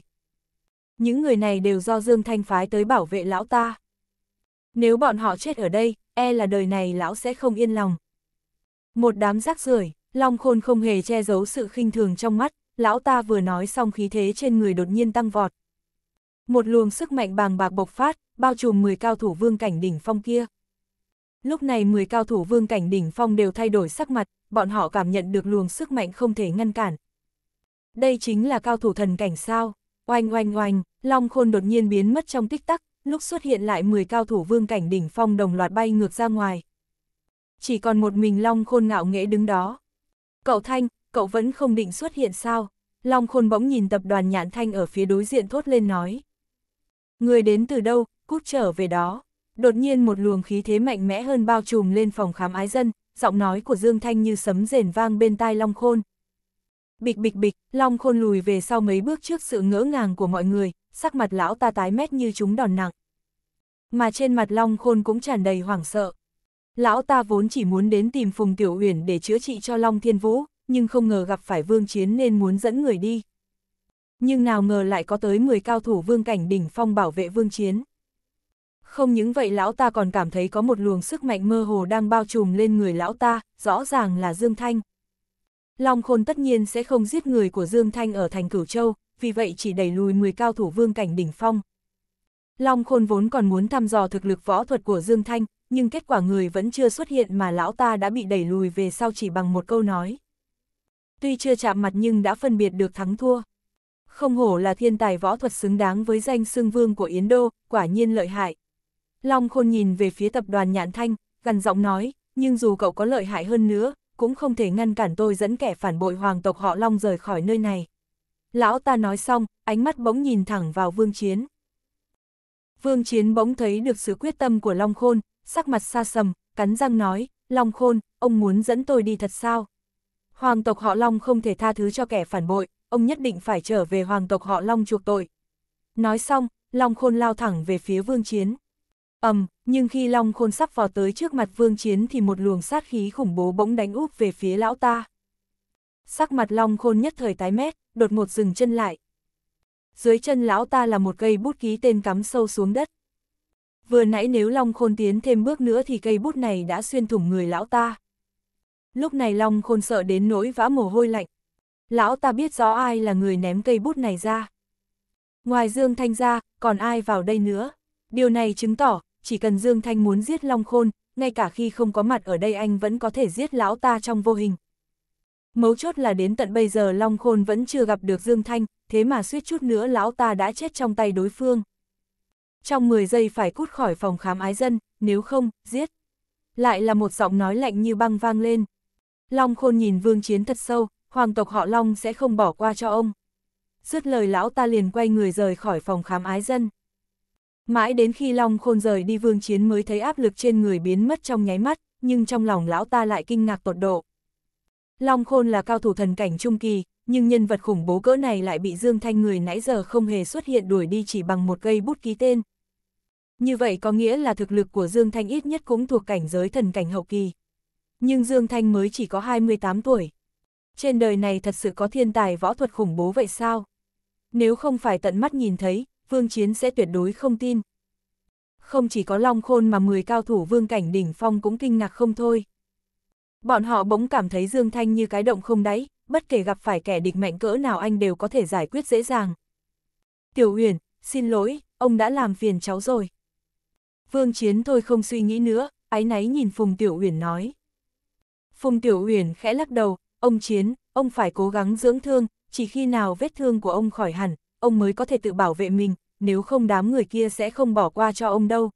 Những người này đều do Dương Thanh phái tới bảo vệ lão ta. Nếu bọn họ chết ở đây, e là đời này lão sẽ không yên lòng, một đám rác rưởi, Long Khôn không hề che giấu sự khinh thường trong mắt, lão ta vừa nói xong khí thế trên người đột nhiên tăng vọt. Một luồng sức mạnh bàng bạc bộc phát, bao trùm 10 cao thủ vương cảnh đỉnh phong kia. Lúc này 10 cao thủ vương cảnh đỉnh phong đều thay đổi sắc mặt, bọn họ cảm nhận được luồng sức mạnh không thể ngăn cản. Đây chính là cao thủ thần cảnh sao? Oanh oanh oanh, Long Khôn đột nhiên biến mất trong tích tắc, lúc xuất hiện lại 10 cao thủ vương cảnh đỉnh phong đồng loạt bay ngược ra ngoài chỉ còn một mình Long Khôn ngạo nghễ đứng đó. Cậu Thanh, cậu vẫn không định xuất hiện sao? Long Khôn bỗng nhìn tập đoàn Nhãn Thanh ở phía đối diện thốt lên nói. Người đến từ đâu, cút trở về đó. Đột nhiên một luồng khí thế mạnh mẽ hơn bao trùm lên phòng khám ái dân, giọng nói của Dương Thanh như sấm rền vang bên tai Long Khôn. Bịch bịch bịch, Long Khôn lùi về sau mấy bước trước sự ngỡ ngàng của mọi người, sắc mặt lão ta tái mét như chúng đòn nặng. Mà trên mặt Long Khôn cũng tràn đầy hoảng sợ. Lão ta vốn chỉ muốn đến tìm Phùng Tiểu Uyển để chữa trị cho Long Thiên Vũ, nhưng không ngờ gặp phải Vương Chiến nên muốn dẫn người đi. Nhưng nào ngờ lại có tới 10 cao thủ vương cảnh đỉnh phong bảo vệ Vương Chiến. Không những vậy lão ta còn cảm thấy có một luồng sức mạnh mơ hồ đang bao trùm lên người lão ta, rõ ràng là Dương Thanh. Long Khôn tất nhiên sẽ không giết người của Dương Thanh ở thành Cửu Châu, vì vậy chỉ đẩy lùi 10 cao thủ vương cảnh đỉnh phong. Long Khôn vốn còn muốn thăm dò thực lực võ thuật của Dương Thanh, nhưng kết quả người vẫn chưa xuất hiện mà lão ta đã bị đẩy lùi về sau chỉ bằng một câu nói. Tuy chưa chạm mặt nhưng đã phân biệt được thắng thua. Không hổ là thiên tài võ thuật xứng đáng với danh xương vương của Yến Đô, quả nhiên lợi hại. Long Khôn nhìn về phía tập đoàn Nhạn Thanh, gần giọng nói, nhưng dù cậu có lợi hại hơn nữa, cũng không thể ngăn cản tôi dẫn kẻ phản bội hoàng tộc họ Long rời khỏi nơi này. Lão ta nói xong, ánh mắt bỗng nhìn thẳng vào Vương Chiến. Vương Chiến bỗng thấy được sự quyết tâm của Long Khôn, sắc mặt xa sầm, cắn răng nói, Long Khôn, ông muốn dẫn tôi đi thật sao? Hoàng tộc họ Long không thể tha thứ cho kẻ phản bội, ông nhất định phải trở về hoàng tộc họ Long chuộc tội. Nói xong, Long Khôn lao thẳng về phía Vương Chiến. ầm, um, nhưng khi Long Khôn sắp vào tới trước mặt Vương Chiến thì một luồng sát khí khủng bố bỗng đánh úp về phía lão ta. Sắc mặt Long Khôn nhất thời tái mét, đột ngột dừng chân lại. Dưới chân lão ta là một cây bút ký tên cắm sâu xuống đất. Vừa nãy nếu Long Khôn tiến thêm bước nữa thì cây bút này đã xuyên thủng người lão ta. Lúc này Long Khôn sợ đến nỗi vã mồ hôi lạnh. Lão ta biết rõ ai là người ném cây bút này ra. Ngoài Dương Thanh ra, còn ai vào đây nữa? Điều này chứng tỏ, chỉ cần Dương Thanh muốn giết Long Khôn, ngay cả khi không có mặt ở đây anh vẫn có thể giết lão ta trong vô hình. Mấu chốt là đến tận bây giờ Long Khôn vẫn chưa gặp được Dương Thanh, thế mà suýt chút nữa lão ta đã chết trong tay đối phương trong 10 giây phải cút khỏi phòng khám ái dân, nếu không, giết. Lại là một giọng nói lạnh như băng vang lên. Long khôn nhìn vương chiến thật sâu, hoàng tộc họ Long sẽ không bỏ qua cho ông. Dứt lời lão ta liền quay người rời khỏi phòng khám ái dân. Mãi đến khi Long khôn rời đi vương chiến mới thấy áp lực trên người biến mất trong nháy mắt, nhưng trong lòng lão ta lại kinh ngạc tột độ. Long khôn là cao thủ thần cảnh trung kỳ, nhưng nhân vật khủng bố cỡ này lại bị Dương Thanh người nãy giờ không hề xuất hiện đuổi đi chỉ bằng một cây bút ký tên, như vậy có nghĩa là thực lực của Dương Thanh ít nhất cũng thuộc cảnh giới thần cảnh hậu kỳ. Nhưng Dương Thanh mới chỉ có 28 tuổi. Trên đời này thật sự có thiên tài võ thuật khủng bố vậy sao? Nếu không phải tận mắt nhìn thấy, Vương Chiến sẽ tuyệt đối không tin. Không chỉ có Long Khôn mà 10 cao thủ vương cảnh đỉnh phong cũng kinh ngạc không thôi. Bọn họ bỗng cảm thấy Dương Thanh như cái động không đáy, bất kể gặp phải kẻ địch mạnh cỡ nào anh đều có thể giải quyết dễ dàng. Tiểu Uyển, xin lỗi, ông đã làm phiền cháu rồi. Vương Chiến thôi không suy nghĩ nữa, ái náy nhìn Phùng Tiểu Uyển nói. Phùng Tiểu Uyển khẽ lắc đầu, ông Chiến, ông phải cố gắng dưỡng thương, chỉ khi nào vết thương của ông khỏi hẳn, ông mới có thể tự bảo vệ mình, nếu không đám người kia sẽ không bỏ qua cho ông đâu.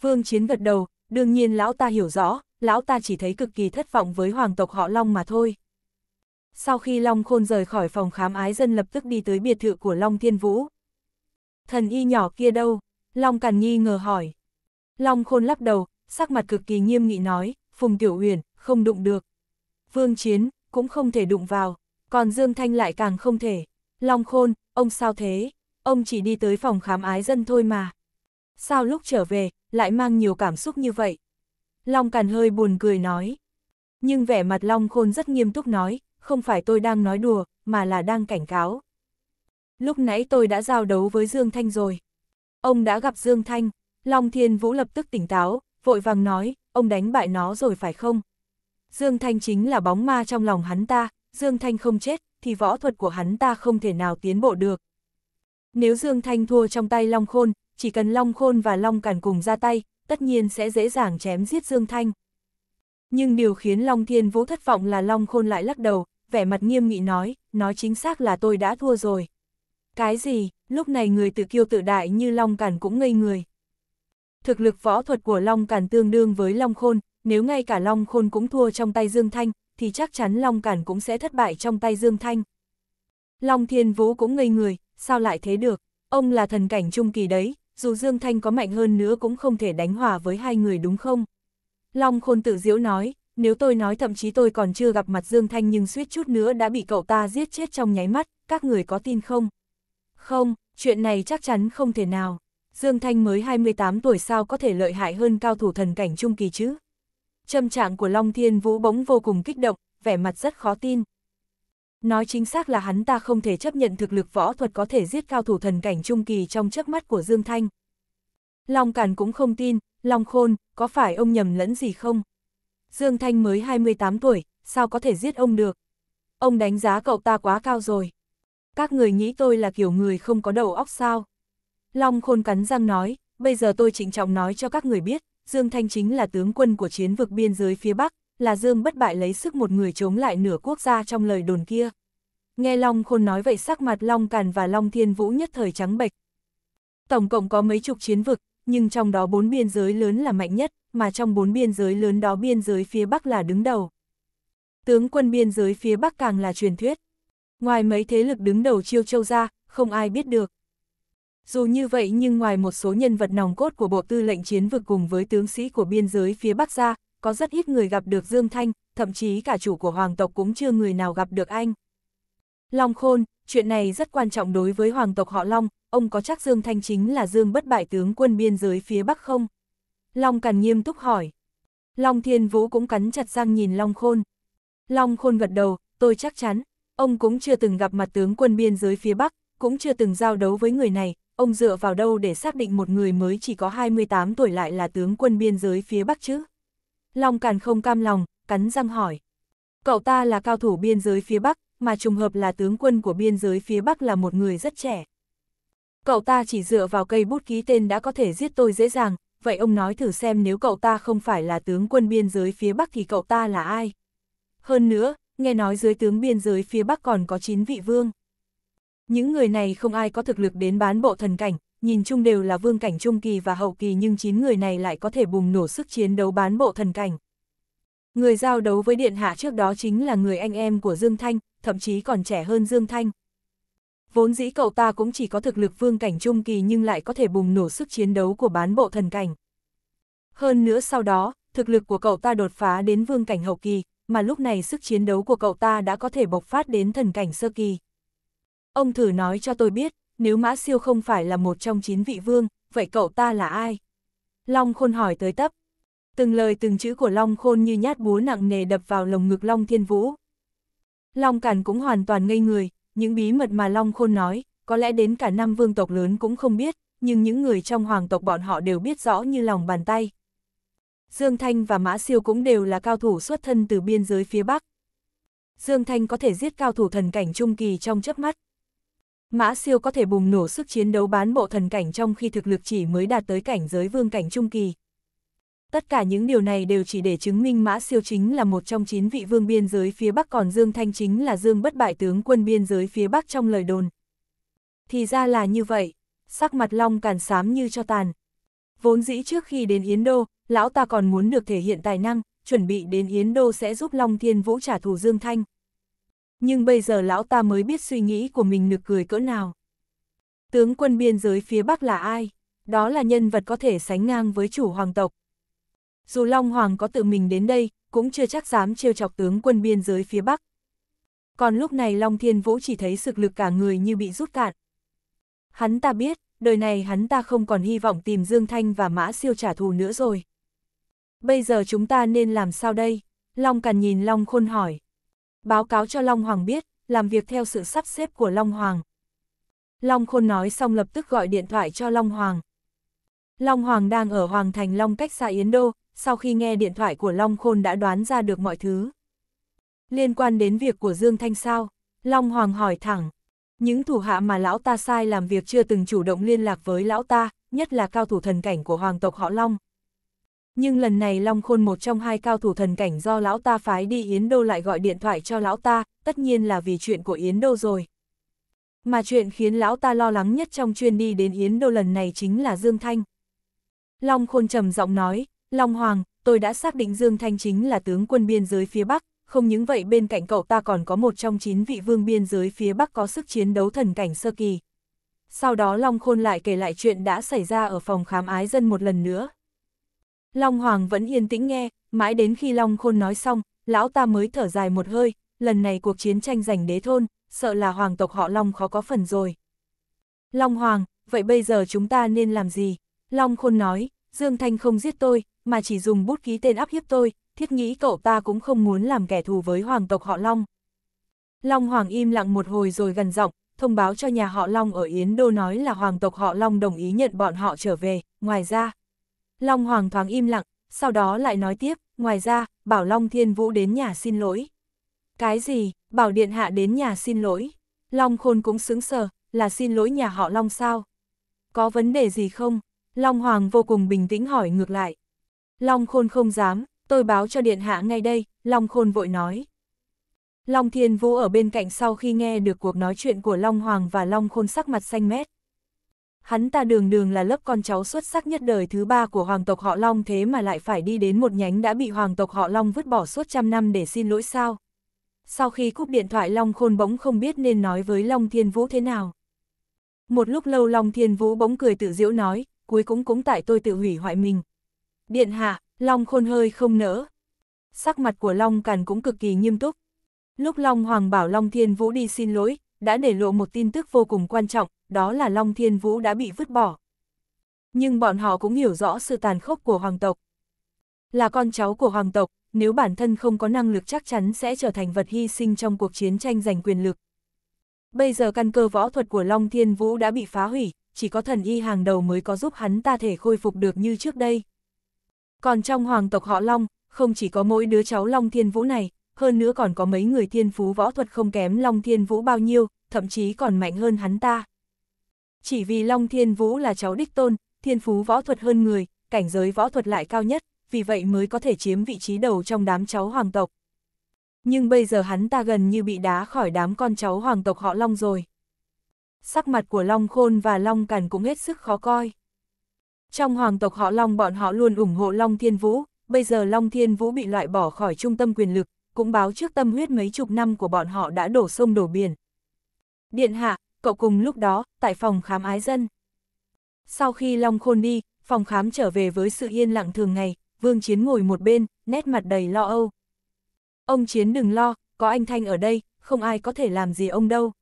Vương Chiến gật đầu, đương nhiên lão ta hiểu rõ, lão ta chỉ thấy cực kỳ thất vọng với hoàng tộc họ Long mà thôi. Sau khi Long Khôn rời khỏi phòng khám ái dân lập tức đi tới biệt thự của Long Thiên Vũ. Thần y nhỏ kia đâu? Long Càn nghi ngờ hỏi. Long Khôn lắc đầu, sắc mặt cực kỳ nghiêm nghị nói, Phùng Tiểu Huyền, không đụng được. Vương Chiến, cũng không thể đụng vào, còn Dương Thanh lại càng không thể. Long Khôn, ông sao thế? Ông chỉ đi tới phòng khám ái dân thôi mà. Sao lúc trở về, lại mang nhiều cảm xúc như vậy? Long Càn hơi buồn cười nói. Nhưng vẻ mặt Long Khôn rất nghiêm túc nói, không phải tôi đang nói đùa, mà là đang cảnh cáo. Lúc nãy tôi đã giao đấu với Dương Thanh rồi, Ông đã gặp Dương Thanh, Long Thiên Vũ lập tức tỉnh táo, vội vàng nói, ông đánh bại nó rồi phải không? Dương Thanh chính là bóng ma trong lòng hắn ta, Dương Thanh không chết, thì võ thuật của hắn ta không thể nào tiến bộ được. Nếu Dương Thanh thua trong tay Long Khôn, chỉ cần Long Khôn và Long Cản cùng ra tay, tất nhiên sẽ dễ dàng chém giết Dương Thanh. Nhưng điều khiến Long Thiên Vũ thất vọng là Long Khôn lại lắc đầu, vẻ mặt nghiêm nghị nói, nói chính xác là tôi đã thua rồi. Cái gì? lúc này người tự kiêu tự đại như Long Cản cũng ngây người. Thực lực võ thuật của Long Cản tương đương với Long Khôn, nếu ngay cả Long Khôn cũng thua trong tay Dương Thanh, thì chắc chắn Long Cản cũng sẽ thất bại trong tay Dương Thanh. Long Thiên Vũ cũng ngây người, sao lại thế được, ông là thần cảnh trung kỳ đấy, dù Dương Thanh có mạnh hơn nữa cũng không thể đánh hòa với hai người đúng không? Long Khôn tự diễu nói, nếu tôi nói thậm chí tôi còn chưa gặp mặt Dương Thanh nhưng suýt chút nữa đã bị cậu ta giết chết trong nháy mắt, các người có tin không? Không, chuyện này chắc chắn không thể nào. Dương Thanh mới 28 tuổi sao có thể lợi hại hơn cao thủ thần cảnh trung kỳ chứ? Trâm trạng của Long Thiên Vũ bỗng vô cùng kích động, vẻ mặt rất khó tin. Nói chính xác là hắn ta không thể chấp nhận thực lực võ thuật có thể giết cao thủ thần cảnh trung kỳ trong chớp mắt của Dương Thanh. Long Càn cũng không tin, Long Khôn, có phải ông nhầm lẫn gì không? Dương Thanh mới 28 tuổi, sao có thể giết ông được? Ông đánh giá cậu ta quá cao rồi các người nghĩ tôi là kiểu người không có đầu óc sao. Long khôn cắn răng nói, bây giờ tôi trịnh trọng nói cho các người biết, Dương Thanh chính là tướng quân của chiến vực biên giới phía Bắc, là Dương bất bại lấy sức một người chống lại nửa quốc gia trong lời đồn kia. Nghe Long khôn nói vậy sắc mặt Long Càn và Long Thiên Vũ nhất thời trắng bệch. Tổng cộng có mấy chục chiến vực, nhưng trong đó bốn biên giới lớn là mạnh nhất, mà trong bốn biên giới lớn đó biên giới phía Bắc là đứng đầu. Tướng quân biên giới phía Bắc càng là truyền thuyết, Ngoài mấy thế lực đứng đầu chiêu châu ra, không ai biết được. Dù như vậy nhưng ngoài một số nhân vật nòng cốt của Bộ Tư lệnh Chiến vực cùng với tướng sĩ của biên giới phía Bắc ra, có rất ít người gặp được Dương Thanh, thậm chí cả chủ của hoàng tộc cũng chưa người nào gặp được anh. Long Khôn, chuyện này rất quan trọng đối với hoàng tộc họ Long, ông có chắc Dương Thanh chính là Dương bất bại tướng quân biên giới phía Bắc không? Long Càn nghiêm túc hỏi. Long Thiên Vũ cũng cắn chặt răng nhìn Long Khôn. Long Khôn gật đầu, tôi chắc chắn ông cũng chưa từng gặp mặt tướng quân biên giới phía Bắc, cũng chưa từng giao đấu với người này, ông dựa vào đâu để xác định một người mới chỉ có 28 tuổi lại là tướng quân biên giới phía Bắc chứ? Long Càn không cam lòng, cắn răng hỏi. Cậu ta là cao thủ biên giới phía Bắc, mà trùng hợp là tướng quân của biên giới phía Bắc là một người rất trẻ. Cậu ta chỉ dựa vào cây bút ký tên đã có thể giết tôi dễ dàng, vậy ông nói thử xem nếu cậu ta không phải là tướng quân biên giới phía Bắc thì cậu ta là ai? Hơn nữa, nghe nói dưới tướng biên giới phía Bắc còn có 9 vị vương. Những người này không ai có thực lực đến bán bộ thần cảnh, nhìn chung đều là vương cảnh trung kỳ và hậu kỳ nhưng 9 người này lại có thể bùng nổ sức chiến đấu bán bộ thần cảnh. Người giao đấu với Điện Hạ trước đó chính là người anh em của Dương Thanh, thậm chí còn trẻ hơn Dương Thanh. Vốn dĩ cậu ta cũng chỉ có thực lực vương cảnh trung kỳ nhưng lại có thể bùng nổ sức chiến đấu của bán bộ thần cảnh. Hơn nữa sau đó, thực lực của cậu ta đột phá đến vương cảnh hậu kỳ, mà lúc này sức chiến đấu của cậu ta đã có thể bộc phát đến thần cảnh sơ kỳ. Ông thử nói cho tôi biết, nếu Mã Siêu không phải là một trong chín vị vương, vậy cậu ta là ai? Long Khôn hỏi tới tấp. Từng lời từng chữ của Long Khôn như nhát búa nặng nề đập vào lồng ngực Long Thiên Vũ. Long Càn cũng hoàn toàn ngây người, những bí mật mà Long Khôn nói, có lẽ đến cả năm vương tộc lớn cũng không biết, nhưng những người trong hoàng tộc bọn họ đều biết rõ như lòng bàn tay. Dương Thanh và Mã Siêu cũng đều là cao thủ xuất thân từ biên giới phía Bắc. Dương Thanh có thể giết cao thủ thần cảnh trung kỳ trong chớp mắt. Mã Siêu có thể bùng nổ sức chiến đấu bán bộ thần cảnh trong khi thực lực chỉ mới đạt tới cảnh giới vương cảnh trung kỳ. Tất cả những điều này đều chỉ để chứng minh Mã Siêu chính là một trong chín vị vương biên giới phía Bắc còn Dương Thanh chính là Dương bất bại tướng quân biên giới phía Bắc trong lời đồn. Thì ra là như vậy, sắc mặt Long càn xám như cho tàn. Vốn dĩ trước khi đến Yến Đô, lão ta còn muốn được thể hiện tài năng, chuẩn bị đến Yến Đô sẽ giúp Long Thiên Vũ trả thù Dương Thanh. Nhưng bây giờ lão ta mới biết suy nghĩ của mình nực cười cỡ nào. Tướng quân biên giới phía Bắc là ai? Đó là nhân vật có thể sánh ngang với chủ hoàng tộc. Dù Long Hoàng có tự mình đến đây, cũng chưa chắc dám trêu chọc tướng quân biên giới phía Bắc. Còn lúc này Long Thiên Vũ chỉ thấy sực lực cả người như bị rút cạn. Hắn ta biết, đời này hắn ta không còn hy vọng tìm Dương Thanh và Mã Siêu trả thù nữa rồi bây giờ chúng ta nên làm sao đây? Long Càn nhìn Long Khôn hỏi. Báo cáo cho Long Hoàng biết, làm việc theo sự sắp xếp của Long Hoàng. Long Khôn nói xong lập tức gọi điện thoại cho Long Hoàng. Long Hoàng đang ở Hoàng Thành Long cách xa Yến Đô, sau khi nghe điện thoại của Long Khôn đã đoán ra được mọi thứ. Liên quan đến việc của Dương Thanh sao? Long Hoàng hỏi thẳng. Những thủ hạ mà lão ta sai làm việc chưa từng chủ động liên lạc với lão ta, nhất là cao thủ thần cảnh của hoàng tộc họ Long, nhưng lần này Long Khôn một trong hai cao thủ thần cảnh do lão ta phái đi Yến Đô lại gọi điện thoại cho lão ta, tất nhiên là vì chuyện của Yến Đô rồi. Mà chuyện khiến lão ta lo lắng nhất trong chuyên đi đến Yến Đô lần này chính là Dương Thanh. Long Khôn trầm giọng nói, Long Hoàng, tôi đã xác định Dương Thanh chính là tướng quân biên giới phía Bắc, không những vậy bên cạnh cậu ta còn có một trong chín vị vương biên giới phía Bắc có sức chiến đấu thần cảnh sơ kỳ. Sau đó Long Khôn lại kể lại chuyện đã xảy ra ở phòng khám ái dân một lần nữa, Long Hoàng vẫn yên tĩnh nghe, mãi đến khi Long Khôn nói xong, lão ta mới thở dài một hơi, lần này cuộc chiến tranh giành đế thôn, sợ là hoàng tộc họ Long khó có phần rồi. Long Hoàng, vậy bây giờ chúng ta nên làm gì? Long Khôn nói, Dương Thanh không giết tôi, mà chỉ dùng bút ký tên áp hiếp tôi, thiết nghĩ cậu ta cũng không muốn làm kẻ thù với hoàng tộc họ Long. Long Hoàng im lặng một hồi rồi gần giọng, thông báo cho nhà họ Long ở Yến Đô nói là hoàng tộc họ Long đồng ý nhận bọn họ trở về, ngoài ra, Long Hoàng thoáng im lặng, sau đó lại nói tiếp, ngoài ra, bảo Long Thiên Vũ đến nhà xin lỗi. Cái gì, bảo Điện Hạ đến nhà xin lỗi? Long Khôn cũng xứng sờ, là xin lỗi nhà họ Long sao? Có vấn đề gì không? Long Hoàng vô cùng bình tĩnh hỏi ngược lại. Long Khôn không dám, tôi báo cho Điện Hạ ngay đây, Long Khôn vội nói. Long Thiên Vũ ở bên cạnh sau khi nghe được cuộc nói chuyện của Long Hoàng và Long Khôn sắc mặt xanh mét hắn ta đường đường là lớp con cháu xuất sắc nhất đời thứ ba của hoàng tộc họ Long thế mà lại phải đi đến một nhánh đã bị hoàng tộc họ Long vứt bỏ suốt trăm năm để xin lỗi sao. Sau khi cúp điện thoại Long Khôn bỗng không biết nên nói với Long Thiên Vũ thế nào. Một lúc lâu Long Thiên Vũ bỗng cười tự diễu nói, cuối cũng cũng tại tôi tự hủy hoại mình. Điện hạ, Long Khôn hơi không nỡ. Sắc mặt của Long Càn cũng cực kỳ nghiêm túc. Lúc Long Hoàng bảo Long Thiên Vũ đi xin lỗi, đã để lộ một tin tức vô cùng quan trọng, đó là Long Thiên Vũ đã bị vứt bỏ. Nhưng bọn họ cũng hiểu rõ sự tàn khốc của hoàng tộc. Là con cháu của hoàng tộc, nếu bản thân không có năng lực chắc chắn sẽ trở thành vật hy sinh trong cuộc chiến tranh giành quyền lực. Bây giờ căn cơ võ thuật của Long Thiên Vũ đã bị phá hủy, chỉ có thần y hàng đầu mới có giúp hắn ta thể khôi phục được như trước đây. Còn trong hoàng tộc họ Long, không chỉ có mỗi đứa cháu Long Thiên Vũ này, hơn nữa còn có mấy người thiên phú võ thuật không kém Long Thiên Vũ bao nhiêu, thậm chí còn mạnh hơn hắn ta. Chỉ vì Long Thiên Vũ là cháu đích tôn, thiên phú võ thuật hơn người, cảnh giới võ thuật lại cao nhất, vì vậy mới có thể chiếm vị trí đầu trong đám cháu hoàng tộc. Nhưng bây giờ hắn ta gần như bị đá khỏi đám con cháu hoàng tộc họ Long rồi. Sắc mặt của Long Khôn và Long Càn cũng hết sức khó coi. Trong hoàng tộc họ Long bọn họ luôn ủng hộ Long Thiên Vũ, bây giờ Long Thiên Vũ bị loại bỏ khỏi trung tâm quyền lực, cũng báo trước tâm huyết mấy chục năm của bọn họ đã đổ sông đổ biển. Điện hạ, cậu cùng lúc đó, tại phòng khám ái dân. Sau khi Long Khôn đi, phòng khám trở về với sự yên lặng thường ngày, Vương Chiến ngồi một bên, nét mặt đầy lo âu. Ông Chiến đừng lo, có anh Thanh ở đây, không ai có thể làm gì ông đâu.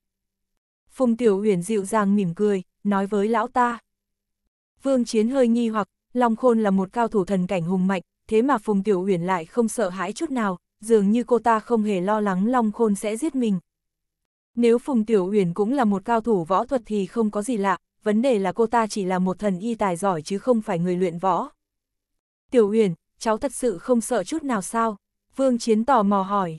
Phùng Tiểu Uyển dịu dàng mỉm cười, nói với lão ta. Vương Chiến hơi nghi hoặc, Long Khôn là một cao thủ thần cảnh hùng mạnh, thế mà Phùng Tiểu Uyển lại không sợ hãi chút nào, dường như cô ta không hề lo lắng Long Khôn sẽ giết mình. Nếu Phùng Tiểu Uyển cũng là một cao thủ võ thuật thì không có gì lạ, vấn đề là cô ta chỉ là một thần y tài giỏi chứ không phải người luyện võ. Tiểu Uyển, cháu thật sự không sợ chút nào sao? Vương Chiến tò mò hỏi.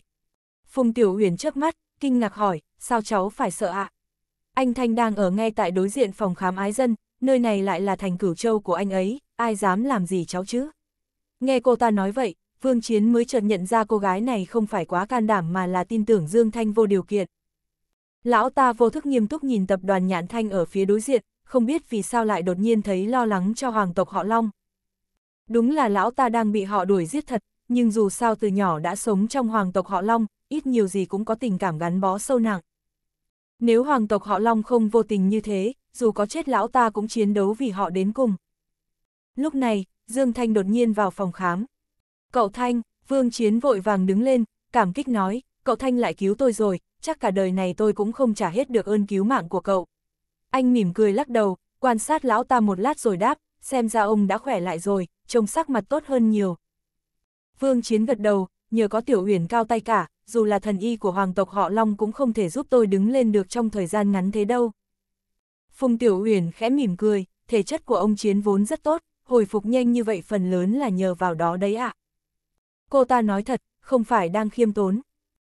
Phùng Tiểu Uyển chớp mắt, kinh ngạc hỏi, sao cháu phải sợ ạ? Anh Thanh đang ở ngay tại đối diện phòng khám ái dân, nơi này lại là thành cửu châu của anh ấy, ai dám làm gì cháu chứ? Nghe cô ta nói vậy, Vương Chiến mới chợt nhận ra cô gái này không phải quá can đảm mà là tin tưởng Dương Thanh vô điều kiện. Lão ta vô thức nghiêm túc nhìn tập đoàn Nhãn Thanh ở phía đối diện, không biết vì sao lại đột nhiên thấy lo lắng cho hoàng tộc họ Long. Đúng là lão ta đang bị họ đuổi giết thật, nhưng dù sao từ nhỏ đã sống trong hoàng tộc họ Long, ít nhiều gì cũng có tình cảm gắn bó sâu nặng. Nếu hoàng tộc họ Long không vô tình như thế, dù có chết lão ta cũng chiến đấu vì họ đến cùng. Lúc này, Dương Thanh đột nhiên vào phòng khám, Cậu Thanh, Vương Chiến vội vàng đứng lên, cảm kích nói, cậu Thanh lại cứu tôi rồi, chắc cả đời này tôi cũng không trả hết được ơn cứu mạng của cậu. Anh mỉm cười lắc đầu, quan sát lão ta một lát rồi đáp, xem ra ông đã khỏe lại rồi, trông sắc mặt tốt hơn nhiều. Vương Chiến gật đầu, nhờ có tiểu uyển cao tay cả, dù là thần y của hoàng tộc họ Long cũng không thể giúp tôi đứng lên được trong thời gian ngắn thế đâu. Phùng tiểu uyển khẽ mỉm cười, thể chất của ông Chiến vốn rất tốt, hồi phục nhanh như vậy phần lớn là nhờ vào đó đấy ạ. À cô ta nói thật, không phải đang khiêm tốn.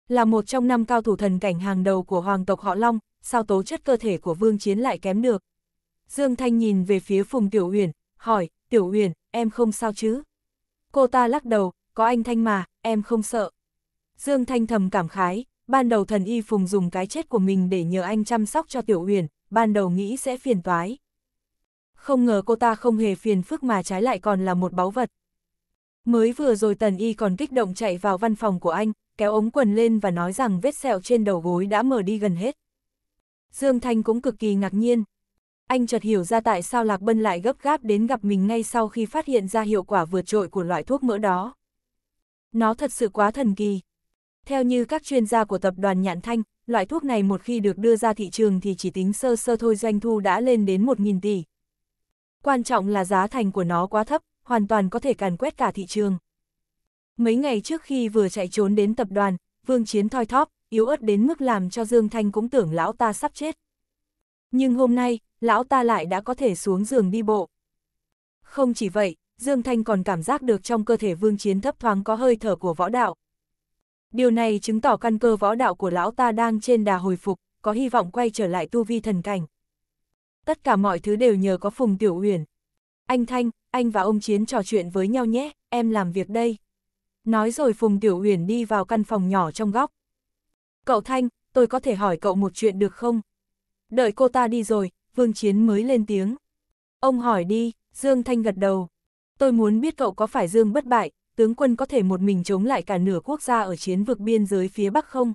Là một trong năm cao thủ thần cảnh hàng đầu của hoàng tộc họ Long, sao tố chất cơ thể của Vương Chiến lại kém được. Dương Thanh nhìn về phía Phùng Tiểu Uyển, hỏi, Tiểu Uyển, em không sao chứ? Cô ta lắc đầu, có anh Thanh mà, em không sợ. Dương Thanh thầm cảm khái, ban đầu thần y Phùng dùng cái chết của mình để nhờ anh chăm sóc cho Tiểu Uyển, ban đầu nghĩ sẽ phiền toái. Không ngờ cô ta không hề phiền phức mà trái lại còn là một báu vật, Mới vừa rồi Tần Y còn kích động chạy vào văn phòng của anh, kéo ống quần lên và nói rằng vết sẹo trên đầu gối đã mở đi gần hết. Dương Thanh cũng cực kỳ ngạc nhiên. Anh chợt hiểu ra tại sao Lạc Bân lại gấp gáp đến gặp mình ngay sau khi phát hiện ra hiệu quả vượt trội của loại thuốc mỡ đó. Nó thật sự quá thần kỳ. Theo như các chuyên gia của tập đoàn Nhạn Thanh, loại thuốc này một khi được đưa ra thị trường thì chỉ tính sơ sơ thôi doanh thu đã lên đến 1.000 tỷ. Quan trọng là giá thành của nó quá thấp, hoàn toàn có thể càn quét cả thị trường. Mấy ngày trước khi vừa chạy trốn đến tập đoàn, Vương Chiến thoi thóp, yếu ớt đến mức làm cho Dương Thanh cũng tưởng lão ta sắp chết. Nhưng hôm nay, lão ta lại đã có thể xuống giường đi bộ. Không chỉ vậy, Dương Thanh còn cảm giác được trong cơ thể Vương Chiến thấp thoáng có hơi thở của võ đạo. Điều này chứng tỏ căn cơ võ đạo của lão ta đang trên đà hồi phục, có hy vọng quay trở lại tu vi thần cảnh. Tất cả mọi thứ đều nhờ có Phùng Tiểu Uyển. Anh Thanh, anh và ông Chiến trò chuyện với nhau nhé, em làm việc đây. Nói rồi Phùng Tiểu Uyển đi vào căn phòng nhỏ trong góc. Cậu Thanh, tôi có thể hỏi cậu một chuyện được không? Đợi cô ta đi rồi, Vương Chiến mới lên tiếng. Ông hỏi đi, Dương Thanh gật đầu. Tôi muốn biết cậu có phải Dương bất bại, tướng quân có thể một mình chống lại cả nửa quốc gia ở chiến vực biên giới phía Bắc không?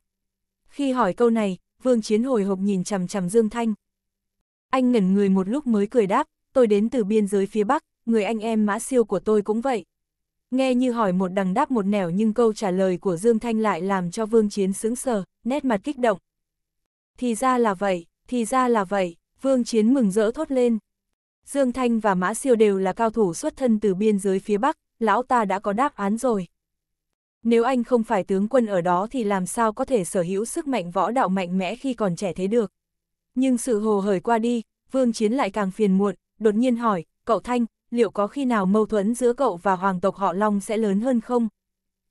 Khi hỏi câu này, Vương Chiến hồi hộp nhìn chằm chằm Dương Thanh. Anh ngẩn người một lúc mới cười đáp, tôi đến từ biên giới phía Bắc, người anh em mã siêu của tôi cũng vậy. Nghe như hỏi một đằng đáp một nẻo nhưng câu trả lời của Dương Thanh lại làm cho Vương Chiến sững sờ, nét mặt kích động. Thì ra là vậy, thì ra là vậy, Vương Chiến mừng rỡ thốt lên. Dương Thanh và Mã Siêu đều là cao thủ xuất thân từ biên giới phía Bắc, lão ta đã có đáp án rồi. Nếu anh không phải tướng quân ở đó thì làm sao có thể sở hữu sức mạnh võ đạo mạnh mẽ khi còn trẻ thế được. Nhưng sự hồ hởi qua đi, Vương Chiến lại càng phiền muộn, đột nhiên hỏi, cậu Thanh, liệu có khi nào mâu thuẫn giữa cậu và hoàng tộc họ Long sẽ lớn hơn không?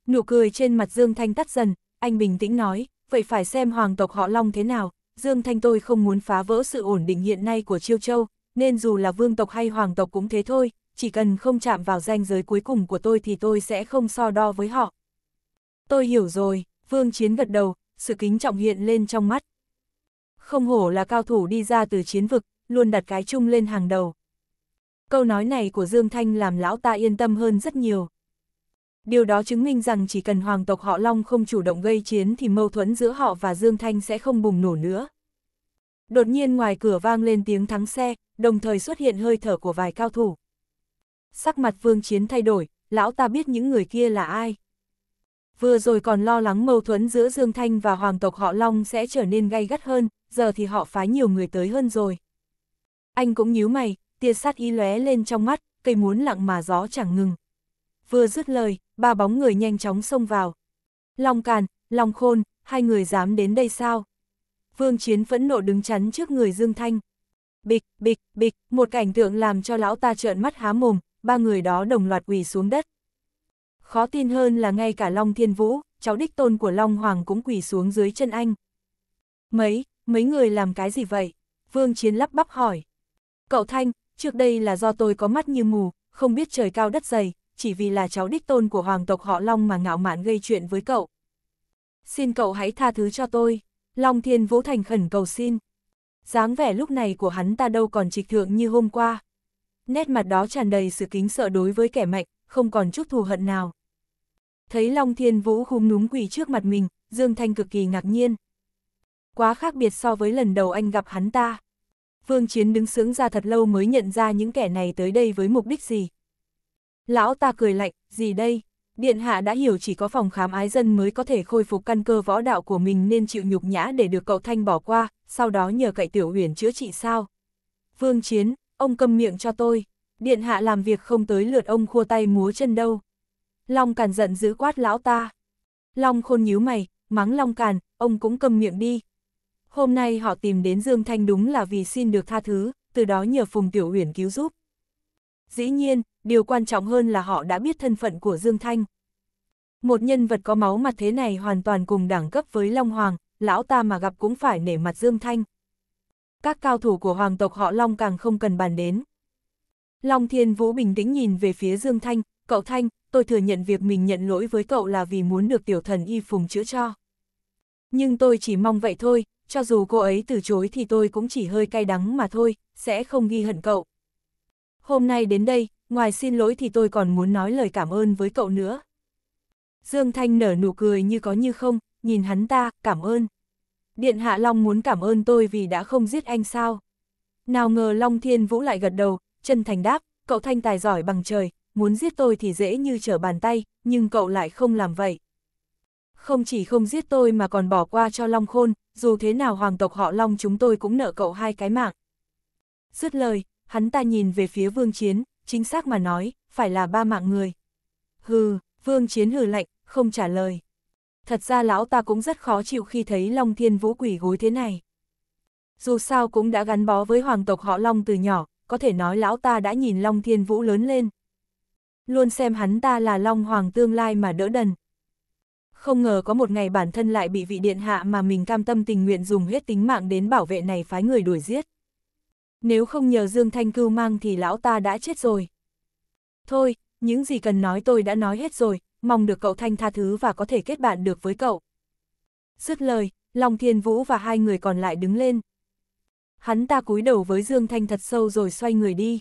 Nụ cười trên mặt Dương Thanh tắt dần, anh bình tĩnh nói, vậy phải xem hoàng tộc họ Long thế nào, Dương Thanh tôi không muốn phá vỡ sự ổn định hiện nay của Chiêu Châu, nên dù là vương tộc hay hoàng tộc cũng thế thôi, chỉ cần không chạm vào ranh giới cuối cùng của tôi thì tôi sẽ không so đo với họ. Tôi hiểu rồi, vương chiến gật đầu, sự kính trọng hiện lên trong mắt. Không hổ là cao thủ đi ra từ chiến vực, luôn đặt cái chung lên hàng đầu. Câu nói này của Dương Thanh làm lão ta yên tâm hơn rất nhiều. Điều đó chứng minh rằng chỉ cần hoàng tộc họ Long không chủ động gây chiến thì mâu thuẫn giữa họ và Dương Thanh sẽ không bùng nổ nữa. Đột nhiên ngoài cửa vang lên tiếng thắng xe, đồng thời xuất hiện hơi thở của vài cao thủ. Sắc mặt Vương Chiến thay đổi, lão ta biết những người kia là ai. Vừa rồi còn lo lắng mâu thuẫn giữa Dương Thanh và hoàng tộc họ Long sẽ trở nên gay gắt hơn, giờ thì họ phái nhiều người tới hơn rồi. Anh cũng nhíu mày, tia sát y lóe lên trong mắt, cây muốn lặng mà gió chẳng ngừng. Vừa dứt lời, ba bóng người nhanh chóng xông vào. Long Càn, Long Khôn, hai người dám đến đây sao? Vương Chiến phẫn nộ đứng chắn trước người Dương Thanh. Bịch, bịch, bịch, một cảnh tượng làm cho lão ta trợn mắt há mồm, ba người đó đồng loạt quỳ xuống đất. Khó tin hơn là ngay cả Long Thiên Vũ, cháu đích tôn của Long Hoàng cũng quỳ xuống dưới chân anh. Mấy, mấy người làm cái gì vậy? Vương Chiến lắp bắp hỏi. Cậu Thanh, trước đây là do tôi có mắt như mù, không biết trời cao đất dày, chỉ vì là cháu đích tôn của hoàng tộc họ Long mà ngạo mạn gây chuyện với cậu. Xin cậu hãy tha thứ cho tôi, Long Thiên Vũ Thành khẩn cầu xin. dáng vẻ lúc này của hắn ta đâu còn trịch thượng như hôm qua. Nét mặt đó tràn đầy sự kính sợ đối với kẻ mạnh, không còn chút thù hận nào. Thấy Long Thiên Vũ khúm núm quỳ trước mặt mình, Dương Thanh cực kỳ ngạc nhiên. Quá khác biệt so với lần đầu anh gặp hắn ta. Vương Chiến đứng sướng ra thật lâu mới nhận ra những kẻ này tới đây với mục đích gì. Lão ta cười lạnh, gì đây? Điện hạ đã hiểu chỉ có phòng khám ái dân mới có thể khôi phục căn cơ võ đạo của mình nên chịu nhục nhã để được cậu Thanh bỏ qua, sau đó nhờ cậy tiểu huyền chữa trị sao. Vương Chiến, ông câm miệng cho tôi. Điện hạ làm việc không tới lượt ông khua tay múa chân đâu. Long Càn giận giữ quát lão ta. Long khôn nhíu mày, mắng Long Càn, ông cũng câm miệng đi, Hôm nay họ tìm đến Dương Thanh đúng là vì xin được tha thứ, từ đó nhờ Phùng Tiểu Huyền cứu giúp. Dĩ nhiên, điều quan trọng hơn là họ đã biết thân phận của Dương Thanh. Một nhân vật có máu mặt thế này hoàn toàn cùng đẳng cấp với Long Hoàng, lão ta mà gặp cũng phải nể mặt Dương Thanh. Các cao thủ của hoàng tộc họ Long càng không cần bàn đến. Long Thiên Vũ bình tĩnh nhìn về phía Dương Thanh, cậu Thanh, tôi thừa nhận việc mình nhận lỗi với cậu là vì muốn được tiểu thần y phùng chữa cho. Nhưng tôi chỉ mong vậy thôi, cho dù cô ấy từ chối thì tôi cũng chỉ hơi cay đắng mà thôi, sẽ không ghi hận cậu. Hôm nay đến đây, ngoài xin lỗi thì tôi còn muốn nói lời cảm ơn với cậu nữa. Dương Thanh nở nụ cười như có như không, nhìn hắn ta, cảm ơn. Điện Hạ Long muốn cảm ơn tôi vì đã không giết anh sao. Nào ngờ Long Thiên Vũ lại gật đầu, chân thành đáp, cậu Thanh tài giỏi bằng trời, muốn giết tôi thì dễ như trở bàn tay, nhưng cậu lại không làm vậy. Không chỉ không giết tôi mà còn bỏ qua cho Long Khôn, dù thế nào hoàng tộc họ Long chúng tôi cũng nợ cậu hai cái mạng. Dứt lời, hắn ta nhìn về phía Vương Chiến, chính xác mà nói, phải là ba mạng người. Hừ, Vương Chiến hừ lạnh, không trả lời. Thật ra lão ta cũng rất khó chịu khi thấy Long Thiên Vũ quỷ gối thế này. Dù sao cũng đã gắn bó với hoàng tộc họ Long từ nhỏ, có thể nói lão ta đã nhìn Long Thiên Vũ lớn lên. Luôn xem hắn ta là Long Hoàng tương lai mà đỡ đần, không ngờ có một ngày bản thân lại bị vị điện hạ mà mình cam tâm tình nguyện dùng hết tính mạng đến bảo vệ này phái người đuổi giết. Nếu không nhờ Dương Thanh Cưu mang thì lão ta đã chết rồi. Thôi, những gì cần nói tôi đã nói hết rồi, mong được cậu Thanh tha thứ và có thể kết bạn được với cậu. Dứt lời, Long Thiên Vũ và hai người còn lại đứng lên. Hắn ta cúi đầu với Dương Thanh thật sâu rồi xoay người đi.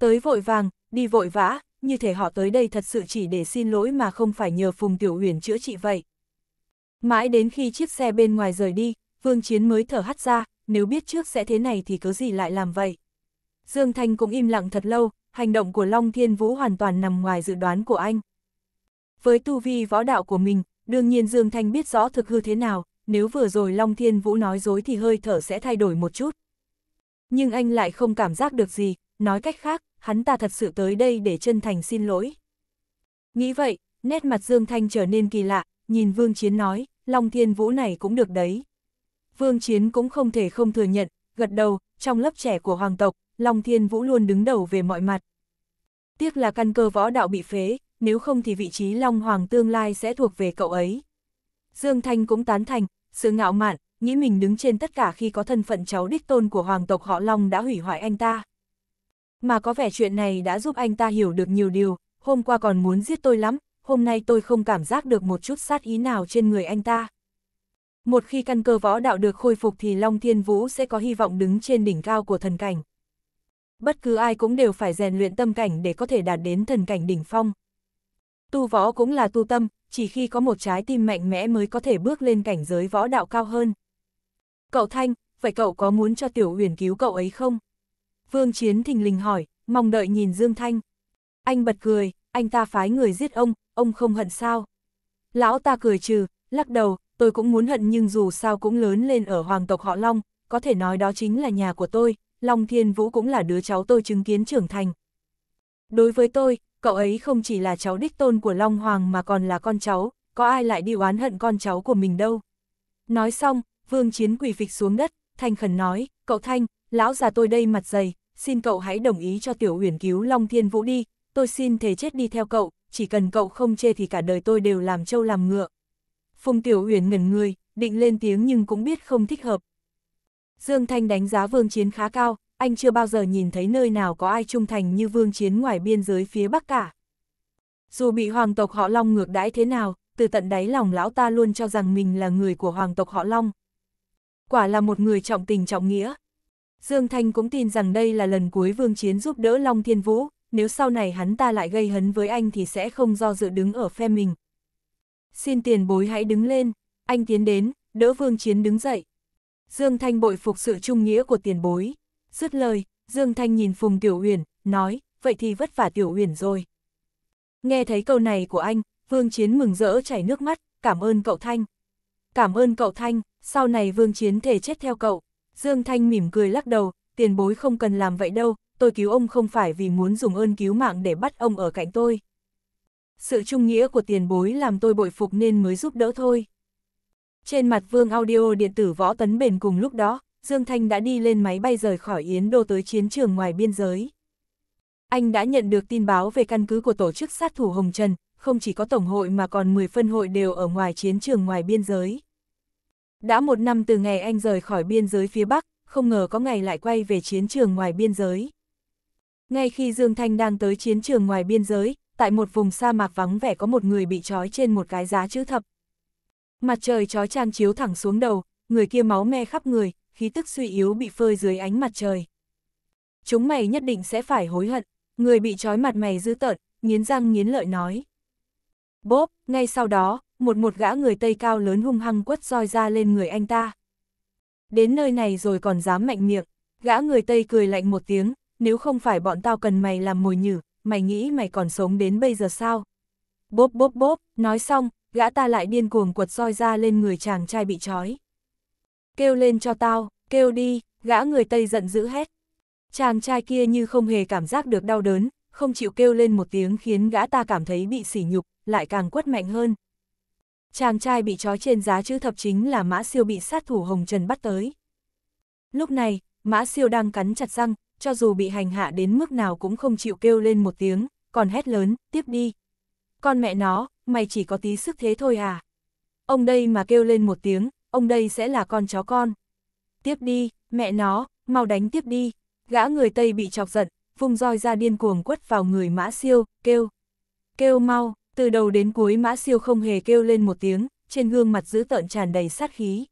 Tới vội vàng, đi vội vã, như thể họ tới đây thật sự chỉ để xin lỗi mà không phải nhờ Phùng Tiểu Huyền chữa trị vậy. Mãi đến khi chiếc xe bên ngoài rời đi, Vương Chiến mới thở hắt ra, nếu biết trước sẽ thế này thì cớ gì lại làm vậy. Dương Thanh cũng im lặng thật lâu, hành động của Long Thiên Vũ hoàn toàn nằm ngoài dự đoán của anh. Với tu vi võ đạo của mình, đương nhiên Dương Thanh biết rõ thực hư thế nào, nếu vừa rồi Long Thiên Vũ nói dối thì hơi thở sẽ thay đổi một chút. Nhưng anh lại không cảm giác được gì, nói cách khác, hắn ta thật sự tới đây để chân thành xin lỗi. Nghĩ vậy, nét mặt Dương Thanh trở nên kỳ lạ, nhìn Vương Chiến nói, Long Thiên Vũ này cũng được đấy. Vương Chiến cũng không thể không thừa nhận, gật đầu, trong lớp trẻ của hoàng tộc, Long Thiên Vũ luôn đứng đầu về mọi mặt. Tiếc là căn cơ võ đạo bị phế, nếu không thì vị trí Long Hoàng tương lai sẽ thuộc về cậu ấy. Dương Thanh cũng tán thành, sự ngạo mạn, nghĩ mình đứng trên tất cả khi có thân phận cháu đích tôn của hoàng tộc họ Long đã hủy hoại anh ta. Mà có vẻ chuyện này đã giúp anh ta hiểu được nhiều điều, hôm qua còn muốn giết tôi lắm, hôm nay tôi không cảm giác được một chút sát ý nào trên người anh ta. Một khi căn cơ võ đạo được khôi phục thì Long Thiên Vũ sẽ có hy vọng đứng trên đỉnh cao của thần cảnh. Bất cứ ai cũng đều phải rèn luyện tâm cảnh để có thể đạt đến thần cảnh đỉnh phong. Tu võ cũng là tu tâm, chỉ khi có một trái tim mạnh mẽ mới có thể bước lên cảnh giới võ đạo cao hơn. Cậu Thanh, vậy cậu có muốn cho Tiểu Huyền cứu cậu ấy không? Vương Chiến thình lình hỏi, mong đợi nhìn Dương Thanh. Anh bật cười, anh ta phái người giết ông, ông không hận sao? Lão ta cười trừ, lắc đầu, tôi cũng muốn hận nhưng dù sao cũng lớn lên ở hoàng tộc họ Long, có thể nói đó chính là nhà của tôi, Long Thiên Vũ cũng là đứa cháu tôi chứng kiến trưởng thành. Đối với tôi, cậu ấy không chỉ là cháu đích tôn của Long Hoàng mà còn là con cháu, có ai lại đi oán hận con cháu của mình đâu. Nói xong, Vương Chiến quỳ phịch xuống đất, Thanh khẩn nói, cậu Thanh, lão già tôi đây mặt dày, xin cậu hãy đồng ý cho tiểu uyển cứu Long Thiên Vũ đi, tôi xin thề chết đi theo cậu, chỉ cần cậu không chê thì cả đời tôi đều làm trâu làm ngựa. Phùng tiểu uyển ngẩn người, định lên tiếng nhưng cũng biết không thích hợp. Dương Thanh đánh giá vương chiến khá cao, anh chưa bao giờ nhìn thấy nơi nào có ai trung thành như vương chiến ngoài biên giới phía Bắc cả. Dù bị hoàng tộc họ Long ngược đãi thế nào, từ tận đáy lòng lão ta luôn cho rằng mình là người của hoàng tộc họ Long. Quả là một người trọng tình trọng nghĩa, Dương Thanh cũng tin rằng đây là lần cuối Vương Chiến giúp đỡ Long Thiên Vũ, nếu sau này hắn ta lại gây hấn với anh thì sẽ không do dự đứng ở phe mình. Xin tiền bối hãy đứng lên, anh tiến đến, đỡ Vương Chiến đứng dậy. Dương Thanh bội phục sự trung nghĩa của tiền bối. Dứt lời, Dương Thanh nhìn Phùng Tiểu Uyển, nói, vậy thì vất vả Tiểu Uyển rồi. Nghe thấy câu này của anh, Vương Chiến mừng rỡ chảy nước mắt, cảm ơn cậu Thanh. Cảm ơn cậu Thanh, sau này Vương Chiến thể chết theo cậu. Dương Thanh mỉm cười lắc đầu, tiền bối không cần làm vậy đâu, tôi cứu ông không phải vì muốn dùng ơn cứu mạng để bắt ông ở cạnh tôi. Sự trung nghĩa của tiền bối làm tôi bội phục nên mới giúp đỡ thôi. Trên mặt vương audio điện tử võ tấn bền cùng lúc đó, Dương Thanh đã đi lên máy bay rời khỏi Yến Đô tới chiến trường ngoài biên giới. Anh đã nhận được tin báo về căn cứ của tổ chức sát thủ Hồng Trần, không chỉ có Tổng hội mà còn 10 phân hội đều ở ngoài chiến trường ngoài biên giới. Đã một năm từ ngày anh rời khỏi biên giới phía Bắc, không ngờ có ngày lại quay về chiến trường ngoài biên giới. Ngay khi Dương Thanh đang tới chiến trường ngoài biên giới, tại một vùng sa mạc vắng vẻ có một người bị trói trên một cái giá chữ thập. Mặt trời trói trang chiếu thẳng xuống đầu, người kia máu me khắp người, khí tức suy yếu bị phơi dưới ánh mặt trời. Chúng mày nhất định sẽ phải hối hận, người bị trói mặt mày dữ tợn, nghiến răng nghiến lợi nói. Bốp, ngay sau đó, một một gã người Tây cao lớn hung hăng quất roi ra lên người anh ta. Đến nơi này rồi còn dám mạnh miệng, gã người Tây cười lạnh một tiếng, nếu không phải bọn tao cần mày làm mồi nhử, mày nghĩ mày còn sống đến bây giờ sao? Bốp bốp bốp, nói xong, gã ta lại điên cuồng quật roi ra lên người chàng trai bị trói. Kêu lên cho tao, kêu đi, gã người Tây giận dữ hét. Chàng trai kia như không hề cảm giác được đau đớn, không chịu kêu lên một tiếng khiến gã ta cảm thấy bị sỉ nhục, lại càng quất mạnh hơn. Chàng trai bị trói trên giá chữ thập chính là Mã Siêu bị sát thủ Hồng Trần bắt tới. Lúc này, Mã Siêu đang cắn chặt răng, cho dù bị hành hạ đến mức nào cũng không chịu kêu lên một tiếng, còn hét lớn, tiếp đi. Con mẹ nó, mày chỉ có tí sức thế thôi à? Ông đây mà kêu lên một tiếng, ông đây sẽ là con chó con. Tiếp đi, mẹ nó, mau đánh tiếp đi. Gã người Tây bị chọc giận, vùng roi ra điên cuồng quất vào người Mã Siêu, kêu. Kêu mau, từ đầu đến cuối Mã Siêu không hề kêu lên một tiếng, trên gương mặt giữ tợn tràn đầy sát khí.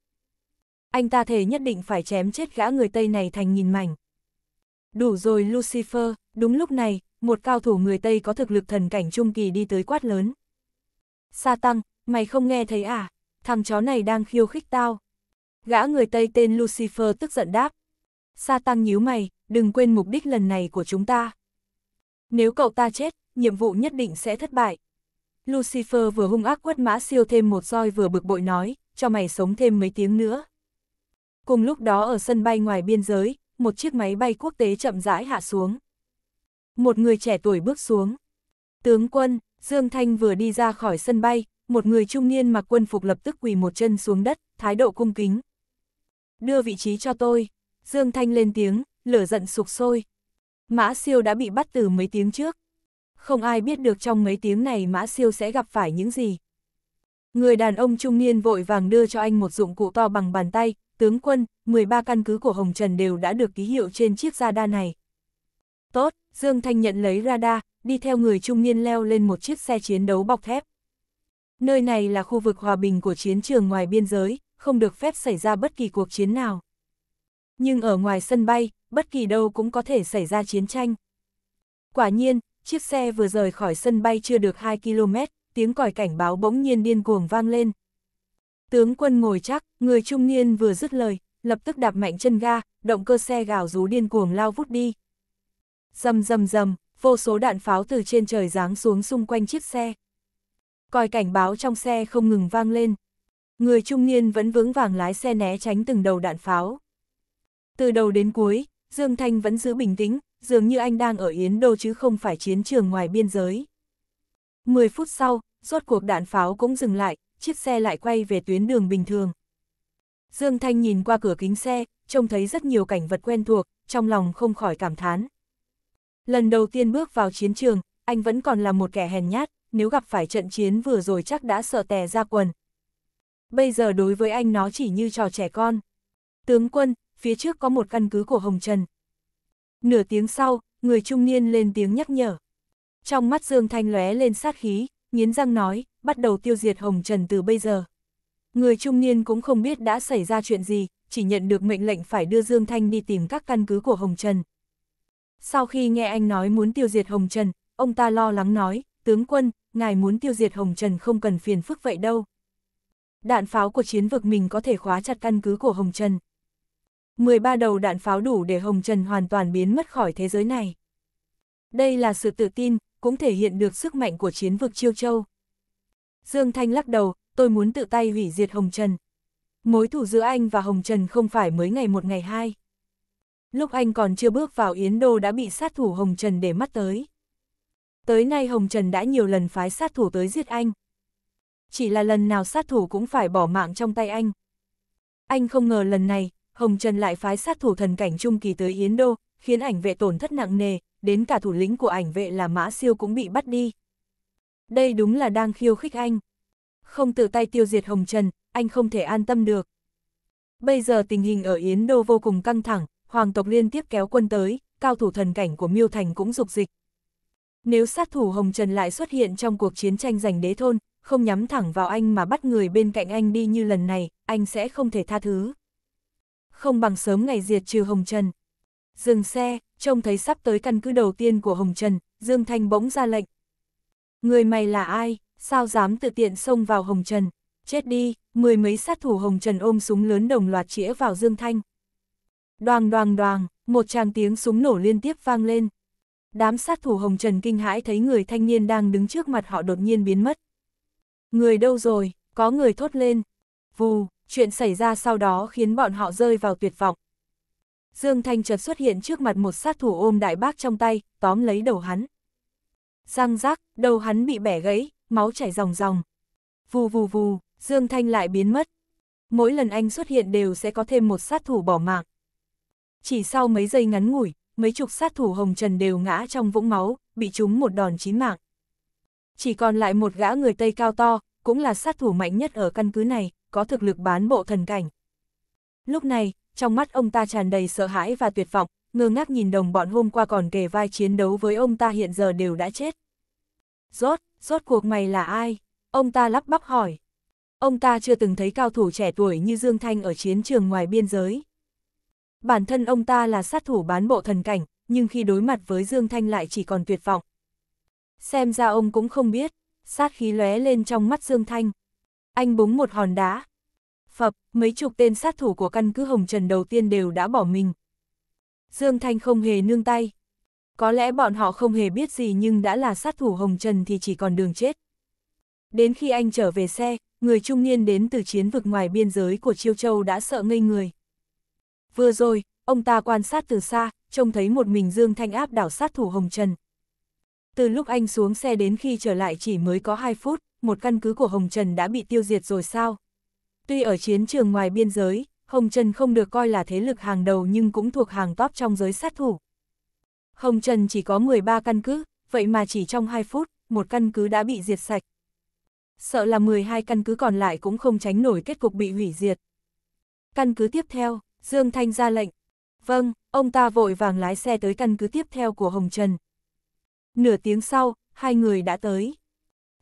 Anh ta thề nhất định phải chém chết gã người Tây này thành nghìn mảnh. Đủ rồi Lucifer, đúng lúc này, một cao thủ người Tây có thực lực thần cảnh trung kỳ đi tới quát lớn. Sa tăng, mày không nghe thấy à? Thằng chó này đang khiêu khích tao. Gã người Tây tên Lucifer tức giận đáp. Sa tăng nhíu mày, đừng quên mục đích lần này của chúng ta. Nếu cậu ta chết, nhiệm vụ nhất định sẽ thất bại. Lucifer vừa hung ác quất mã siêu thêm một roi vừa bực bội nói, cho mày sống thêm mấy tiếng nữa. Cùng lúc đó ở sân bay ngoài biên giới, một chiếc máy bay quốc tế chậm rãi hạ xuống. Một người trẻ tuổi bước xuống. Tướng quân, Dương Thanh vừa đi ra khỏi sân bay, một người trung niên mặc quân phục lập tức quỳ một chân xuống đất, thái độ cung kính. Đưa vị trí cho tôi. Dương Thanh lên tiếng, lửa giận sục sôi. Mã siêu đã bị bắt từ mấy tiếng trước không ai biết được trong mấy tiếng này Mã Siêu sẽ gặp phải những gì. Người đàn ông trung niên vội vàng đưa cho anh một dụng cụ to bằng bàn tay, tướng quân, 13 căn cứ của Hồng Trần đều đã được ký hiệu trên chiếc radar này. Tốt, Dương Thanh nhận lấy radar, đi theo người trung niên leo lên một chiếc xe chiến đấu bọc thép. Nơi này là khu vực hòa bình của chiến trường ngoài biên giới, không được phép xảy ra bất kỳ cuộc chiến nào. Nhưng ở ngoài sân bay, bất kỳ đâu cũng có thể xảy ra chiến tranh. Quả nhiên, chiếc xe vừa rời khỏi sân bay chưa được 2 km, tiếng còi cảnh báo bỗng nhiên điên cuồng vang lên. Tướng quân ngồi chắc, người trung niên vừa dứt lời, lập tức đạp mạnh chân ga, động cơ xe gào rú điên cuồng lao vút đi. rầm rầm rầm, vô số đạn pháo từ trên trời giáng xuống xung quanh chiếc xe. Còi cảnh báo trong xe không ngừng vang lên. Người trung niên vẫn vững vàng lái xe né tránh từng đầu đạn pháo. Từ đầu đến cuối, Dương Thanh vẫn giữ bình tĩnh, dường như anh đang ở Yến Đô chứ không phải chiến trường ngoài biên giới. mười phút sau, rốt cuộc đạn pháo cũng dừng lại, chiếc xe lại quay về tuyến đường bình thường. Dương Thanh nhìn qua cửa kính xe, trông thấy rất nhiều cảnh vật quen thuộc, trong lòng không khỏi cảm thán. Lần đầu tiên bước vào chiến trường, anh vẫn còn là một kẻ hèn nhát, nếu gặp phải trận chiến vừa rồi chắc đã sợ tè ra quần. Bây giờ đối với anh nó chỉ như trò trẻ con. Tướng quân, phía trước có một căn cứ của Hồng Trần, Nửa tiếng sau, người trung niên lên tiếng nhắc nhở. Trong mắt Dương Thanh lóe lên sát khí, nghiến răng nói, bắt đầu tiêu diệt Hồng Trần từ bây giờ. Người trung niên cũng không biết đã xảy ra chuyện gì, chỉ nhận được mệnh lệnh phải đưa Dương Thanh đi tìm các căn cứ của Hồng Trần. Sau khi nghe anh nói muốn tiêu diệt Hồng Trần, ông ta lo lắng nói, tướng quân, ngài muốn tiêu diệt Hồng Trần không cần phiền phức vậy đâu. Đạn pháo của chiến vực mình có thể khóa chặt căn cứ của Hồng Trần. 13 đầu đạn pháo đủ để Hồng Trần hoàn toàn biến mất khỏi thế giới này. Đây là sự tự tin, cũng thể hiện được sức mạnh của chiến vực Chiêu Châu. Dương Thanh lắc đầu, tôi muốn tự tay hủy diệt Hồng Trần. Mối thủ giữa anh và Hồng Trần không phải mới ngày một ngày hai. Lúc anh còn chưa bước vào Yến Đô đã bị sát thủ Hồng Trần để mắt tới. Tới nay Hồng Trần đã nhiều lần phái sát thủ tới giết anh. Chỉ là lần nào sát thủ cũng phải bỏ mạng trong tay anh. Anh không ngờ lần này, Hồng Trần lại phái sát thủ thần cảnh trung kỳ tới Yến Đô, khiến ảnh vệ tổn thất nặng nề, đến cả thủ lĩnh của ảnh vệ là Mã Siêu cũng bị bắt đi. Đây đúng là đang khiêu khích anh. Không tự tay tiêu diệt Hồng Trần, anh không thể an tâm được. Bây giờ tình hình ở Yến Đô vô cùng căng thẳng, hoàng tộc liên tiếp kéo quân tới, cao thủ thần cảnh của Miêu Thành cũng dục dịch. Nếu sát thủ Hồng Trần lại xuất hiện trong cuộc chiến tranh giành đế thôn, không nhắm thẳng vào anh mà bắt người bên cạnh anh đi như lần này, anh sẽ không thể tha thứ không bằng sớm ngày diệt trừ Hồng Trần. Dừng xe, trông thấy sắp tới căn cứ đầu tiên của Hồng Trần, Dương Thanh bỗng ra lệnh. Người mày là ai, sao dám tự tiện xông vào Hồng Trần, chết đi, mười mấy sát thủ Hồng Trần ôm súng lớn đồng loạt chĩa vào Dương Thanh. Đoàng đoàng đoàng, một tràng tiếng súng nổ liên tiếp vang lên. Đám sát thủ Hồng Trần kinh hãi thấy người thanh niên đang đứng trước mặt họ đột nhiên biến mất. Người đâu rồi, có người thốt lên. Vù, chuyện xảy ra sau đó khiến bọn họ rơi vào tuyệt vọng. Dương Thanh chợt xuất hiện trước mặt một sát thủ ôm đại bác trong tay, tóm lấy đầu hắn. Răng rác, đầu hắn bị bẻ gãy, máu chảy ròng ròng. Vù vù vù, Dương Thanh lại biến mất. Mỗi lần anh xuất hiện đều sẽ có thêm một sát thủ bỏ mạng. Chỉ sau mấy giây ngắn ngủi, mấy chục sát thủ hồng trần đều ngã trong vũng máu, bị trúng một đòn chí mạng. Chỉ còn lại một gã người Tây cao to, cũng là sát thủ mạnh nhất ở căn cứ này có thực lực bán bộ thần cảnh. Lúc này, trong mắt ông ta tràn đầy sợ hãi và tuyệt vọng, ngơ ngác nhìn đồng bọn hôm qua còn kề vai chiến đấu với ông ta hiện giờ đều đã chết. Rốt, rốt cuộc mày là ai? Ông ta lắp bắp hỏi. Ông ta chưa từng thấy cao thủ trẻ tuổi như Dương Thanh ở chiến trường ngoài biên giới. Bản thân ông ta là sát thủ bán bộ thần cảnh, nhưng khi đối mặt với Dương Thanh lại chỉ còn tuyệt vọng. Xem ra ông cũng không biết, sát khí lóe lên trong mắt Dương Thanh anh búng một hòn đá. Phập, mấy chục tên sát thủ của căn cứ Hồng Trần đầu tiên đều đã bỏ mình. Dương Thanh không hề nương tay. Có lẽ bọn họ không hề biết gì nhưng đã là sát thủ Hồng Trần thì chỉ còn đường chết. Đến khi anh trở về xe, người trung niên đến từ chiến vực ngoài biên giới của Chiêu Châu đã sợ ngây người. Vừa rồi, ông ta quan sát từ xa, trông thấy một mình Dương Thanh áp đảo sát thủ Hồng Trần. Từ lúc anh xuống xe đến khi trở lại chỉ mới có 2 phút một căn cứ của Hồng Trần đã bị tiêu diệt rồi sao? Tuy ở chiến trường ngoài biên giới, Hồng Trần không được coi là thế lực hàng đầu nhưng cũng thuộc hàng top trong giới sát thủ. Hồng Trần chỉ có 13 căn cứ, vậy mà chỉ trong 2 phút, một căn cứ đã bị diệt sạch. Sợ là 12 căn cứ còn lại cũng không tránh nổi kết cục bị hủy diệt. Căn cứ tiếp theo, Dương Thanh ra lệnh. Vâng, ông ta vội vàng lái xe tới căn cứ tiếp theo của Hồng Trần. Nửa tiếng sau, hai người đã tới.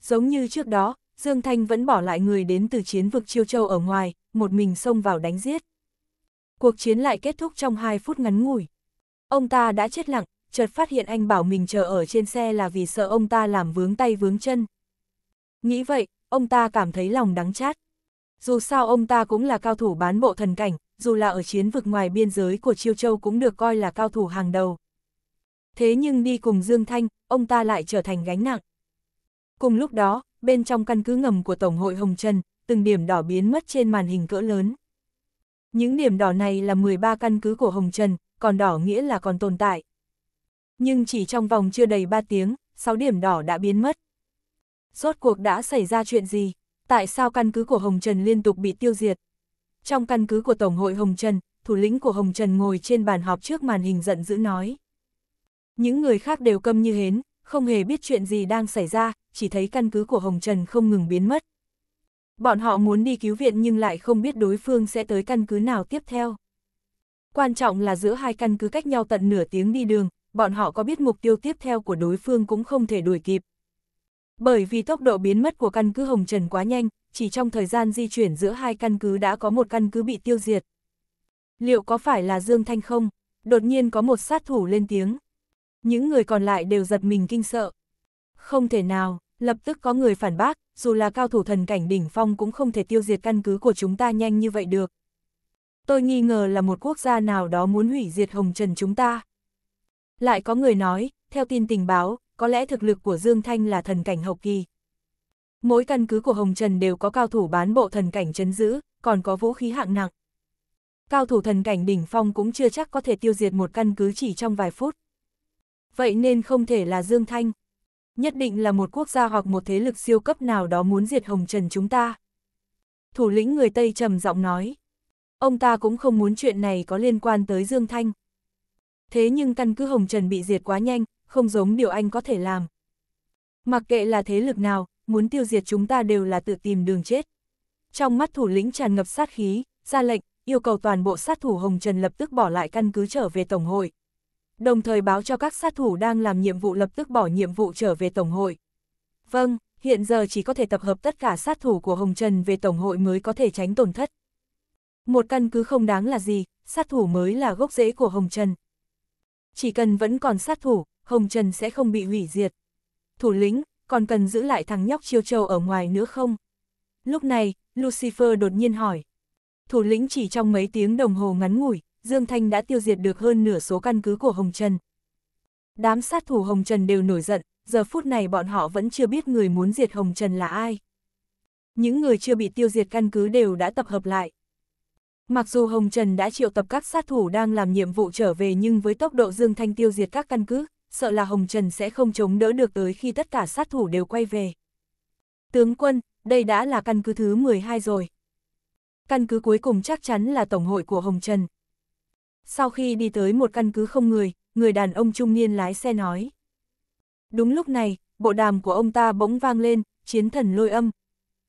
Giống như trước đó, Dương Thanh vẫn bỏ lại người đến từ chiến vực Chiêu Châu ở ngoài, một mình xông vào đánh giết. Cuộc chiến lại kết thúc trong 2 phút ngắn ngủi. Ông ta đã chết lặng, chợt phát hiện anh bảo mình chờ ở trên xe là vì sợ ông ta làm vướng tay vướng chân. Nghĩ vậy, ông ta cảm thấy lòng đắng chát. Dù sao ông ta cũng là cao thủ bán bộ thần cảnh, dù là ở chiến vực ngoài biên giới của Chiêu Châu cũng được coi là cao thủ hàng đầu. Thế nhưng đi cùng Dương Thanh, ông ta lại trở thành gánh nặng. Cùng lúc đó, bên trong căn cứ ngầm của Tổng hội Hồng Trần, từng điểm đỏ biến mất trên màn hình cỡ lớn. Những điểm đỏ này là 13 căn cứ của Hồng Trần, còn đỏ nghĩa là còn tồn tại. Nhưng chỉ trong vòng chưa đầy 3 tiếng, 6 điểm đỏ đã biến mất. Rốt cuộc đã xảy ra chuyện gì? Tại sao căn cứ của Hồng Trần liên tục bị tiêu diệt? Trong căn cứ của Tổng hội Hồng Trần, thủ lĩnh của Hồng Trần ngồi trên bàn họp trước màn hình giận dữ nói. Những người khác đều câm như hến, không hề biết chuyện gì đang xảy ra, chỉ thấy căn cứ của Hồng Trần không ngừng biến mất. Bọn họ muốn đi cứu viện nhưng lại không biết đối phương sẽ tới căn cứ nào tiếp theo. Quan trọng là giữa hai căn cứ cách nhau tận nửa tiếng đi đường, bọn họ có biết mục tiêu tiếp theo của đối phương cũng không thể đuổi kịp. Bởi vì tốc độ biến mất của căn cứ Hồng Trần quá nhanh, chỉ trong thời gian di chuyển giữa hai căn cứ đã có một căn cứ bị tiêu diệt. Liệu có phải là Dương Thanh không? Đột nhiên có một sát thủ lên tiếng những người còn lại đều giật mình kinh sợ. Không thể nào, lập tức có người phản bác, dù là cao thủ thần cảnh đỉnh phong cũng không thể tiêu diệt căn cứ của chúng ta nhanh như vậy được. Tôi nghi ngờ là một quốc gia nào đó muốn hủy diệt Hồng Trần chúng ta. Lại có người nói, theo tin tình báo, có lẽ thực lực của Dương Thanh là thần cảnh hậu kỳ. Mỗi căn cứ của Hồng Trần đều có cao thủ bán bộ thần cảnh chấn giữ, còn có vũ khí hạng nặng. Cao thủ thần cảnh đỉnh phong cũng chưa chắc có thể tiêu diệt một căn cứ chỉ trong vài phút vậy nên không thể là Dương Thanh. Nhất định là một quốc gia hoặc một thế lực siêu cấp nào đó muốn diệt Hồng Trần chúng ta. Thủ lĩnh người Tây trầm giọng nói. Ông ta cũng không muốn chuyện này có liên quan tới Dương Thanh. Thế nhưng căn cứ Hồng Trần bị diệt quá nhanh, không giống điều anh có thể làm. Mặc kệ là thế lực nào, muốn tiêu diệt chúng ta đều là tự tìm đường chết. Trong mắt thủ lĩnh tràn ngập sát khí, ra lệnh, yêu cầu toàn bộ sát thủ Hồng Trần lập tức bỏ lại căn cứ trở về Tổng hội đồng thời báo cho các sát thủ đang làm nhiệm vụ lập tức bỏ nhiệm vụ trở về Tổng hội. Vâng, hiện giờ chỉ có thể tập hợp tất cả sát thủ của Hồng Trần về Tổng hội mới có thể tránh tổn thất. Một căn cứ không đáng là gì, sát thủ mới là gốc rễ của Hồng Trần. Chỉ cần vẫn còn sát thủ, Hồng Trần sẽ không bị hủy diệt. Thủ lĩnh, còn cần giữ lại thằng nhóc chiêu châu ở ngoài nữa không? Lúc này, Lucifer đột nhiên hỏi. Thủ lĩnh chỉ trong mấy tiếng đồng hồ ngắn ngủi, Dương Thanh đã tiêu diệt được hơn nửa số căn cứ của Hồng Trần. Đám sát thủ Hồng Trần đều nổi giận, giờ phút này bọn họ vẫn chưa biết người muốn diệt Hồng Trần là ai. Những người chưa bị tiêu diệt căn cứ đều đã tập hợp lại. Mặc dù Hồng Trần đã triệu tập các sát thủ đang làm nhiệm vụ trở về nhưng với tốc độ Dương Thanh tiêu diệt các căn cứ, sợ là Hồng Trần sẽ không chống đỡ được tới khi tất cả sát thủ đều quay về. Tướng quân, đây đã là căn cứ thứ 12 rồi. Căn cứ cuối cùng chắc chắn là Tổng hội của Hồng Trần. Sau khi đi tới một căn cứ không người, người đàn ông trung niên lái xe nói. Đúng lúc này, bộ đàm của ông ta bỗng vang lên, chiến thần lôi âm.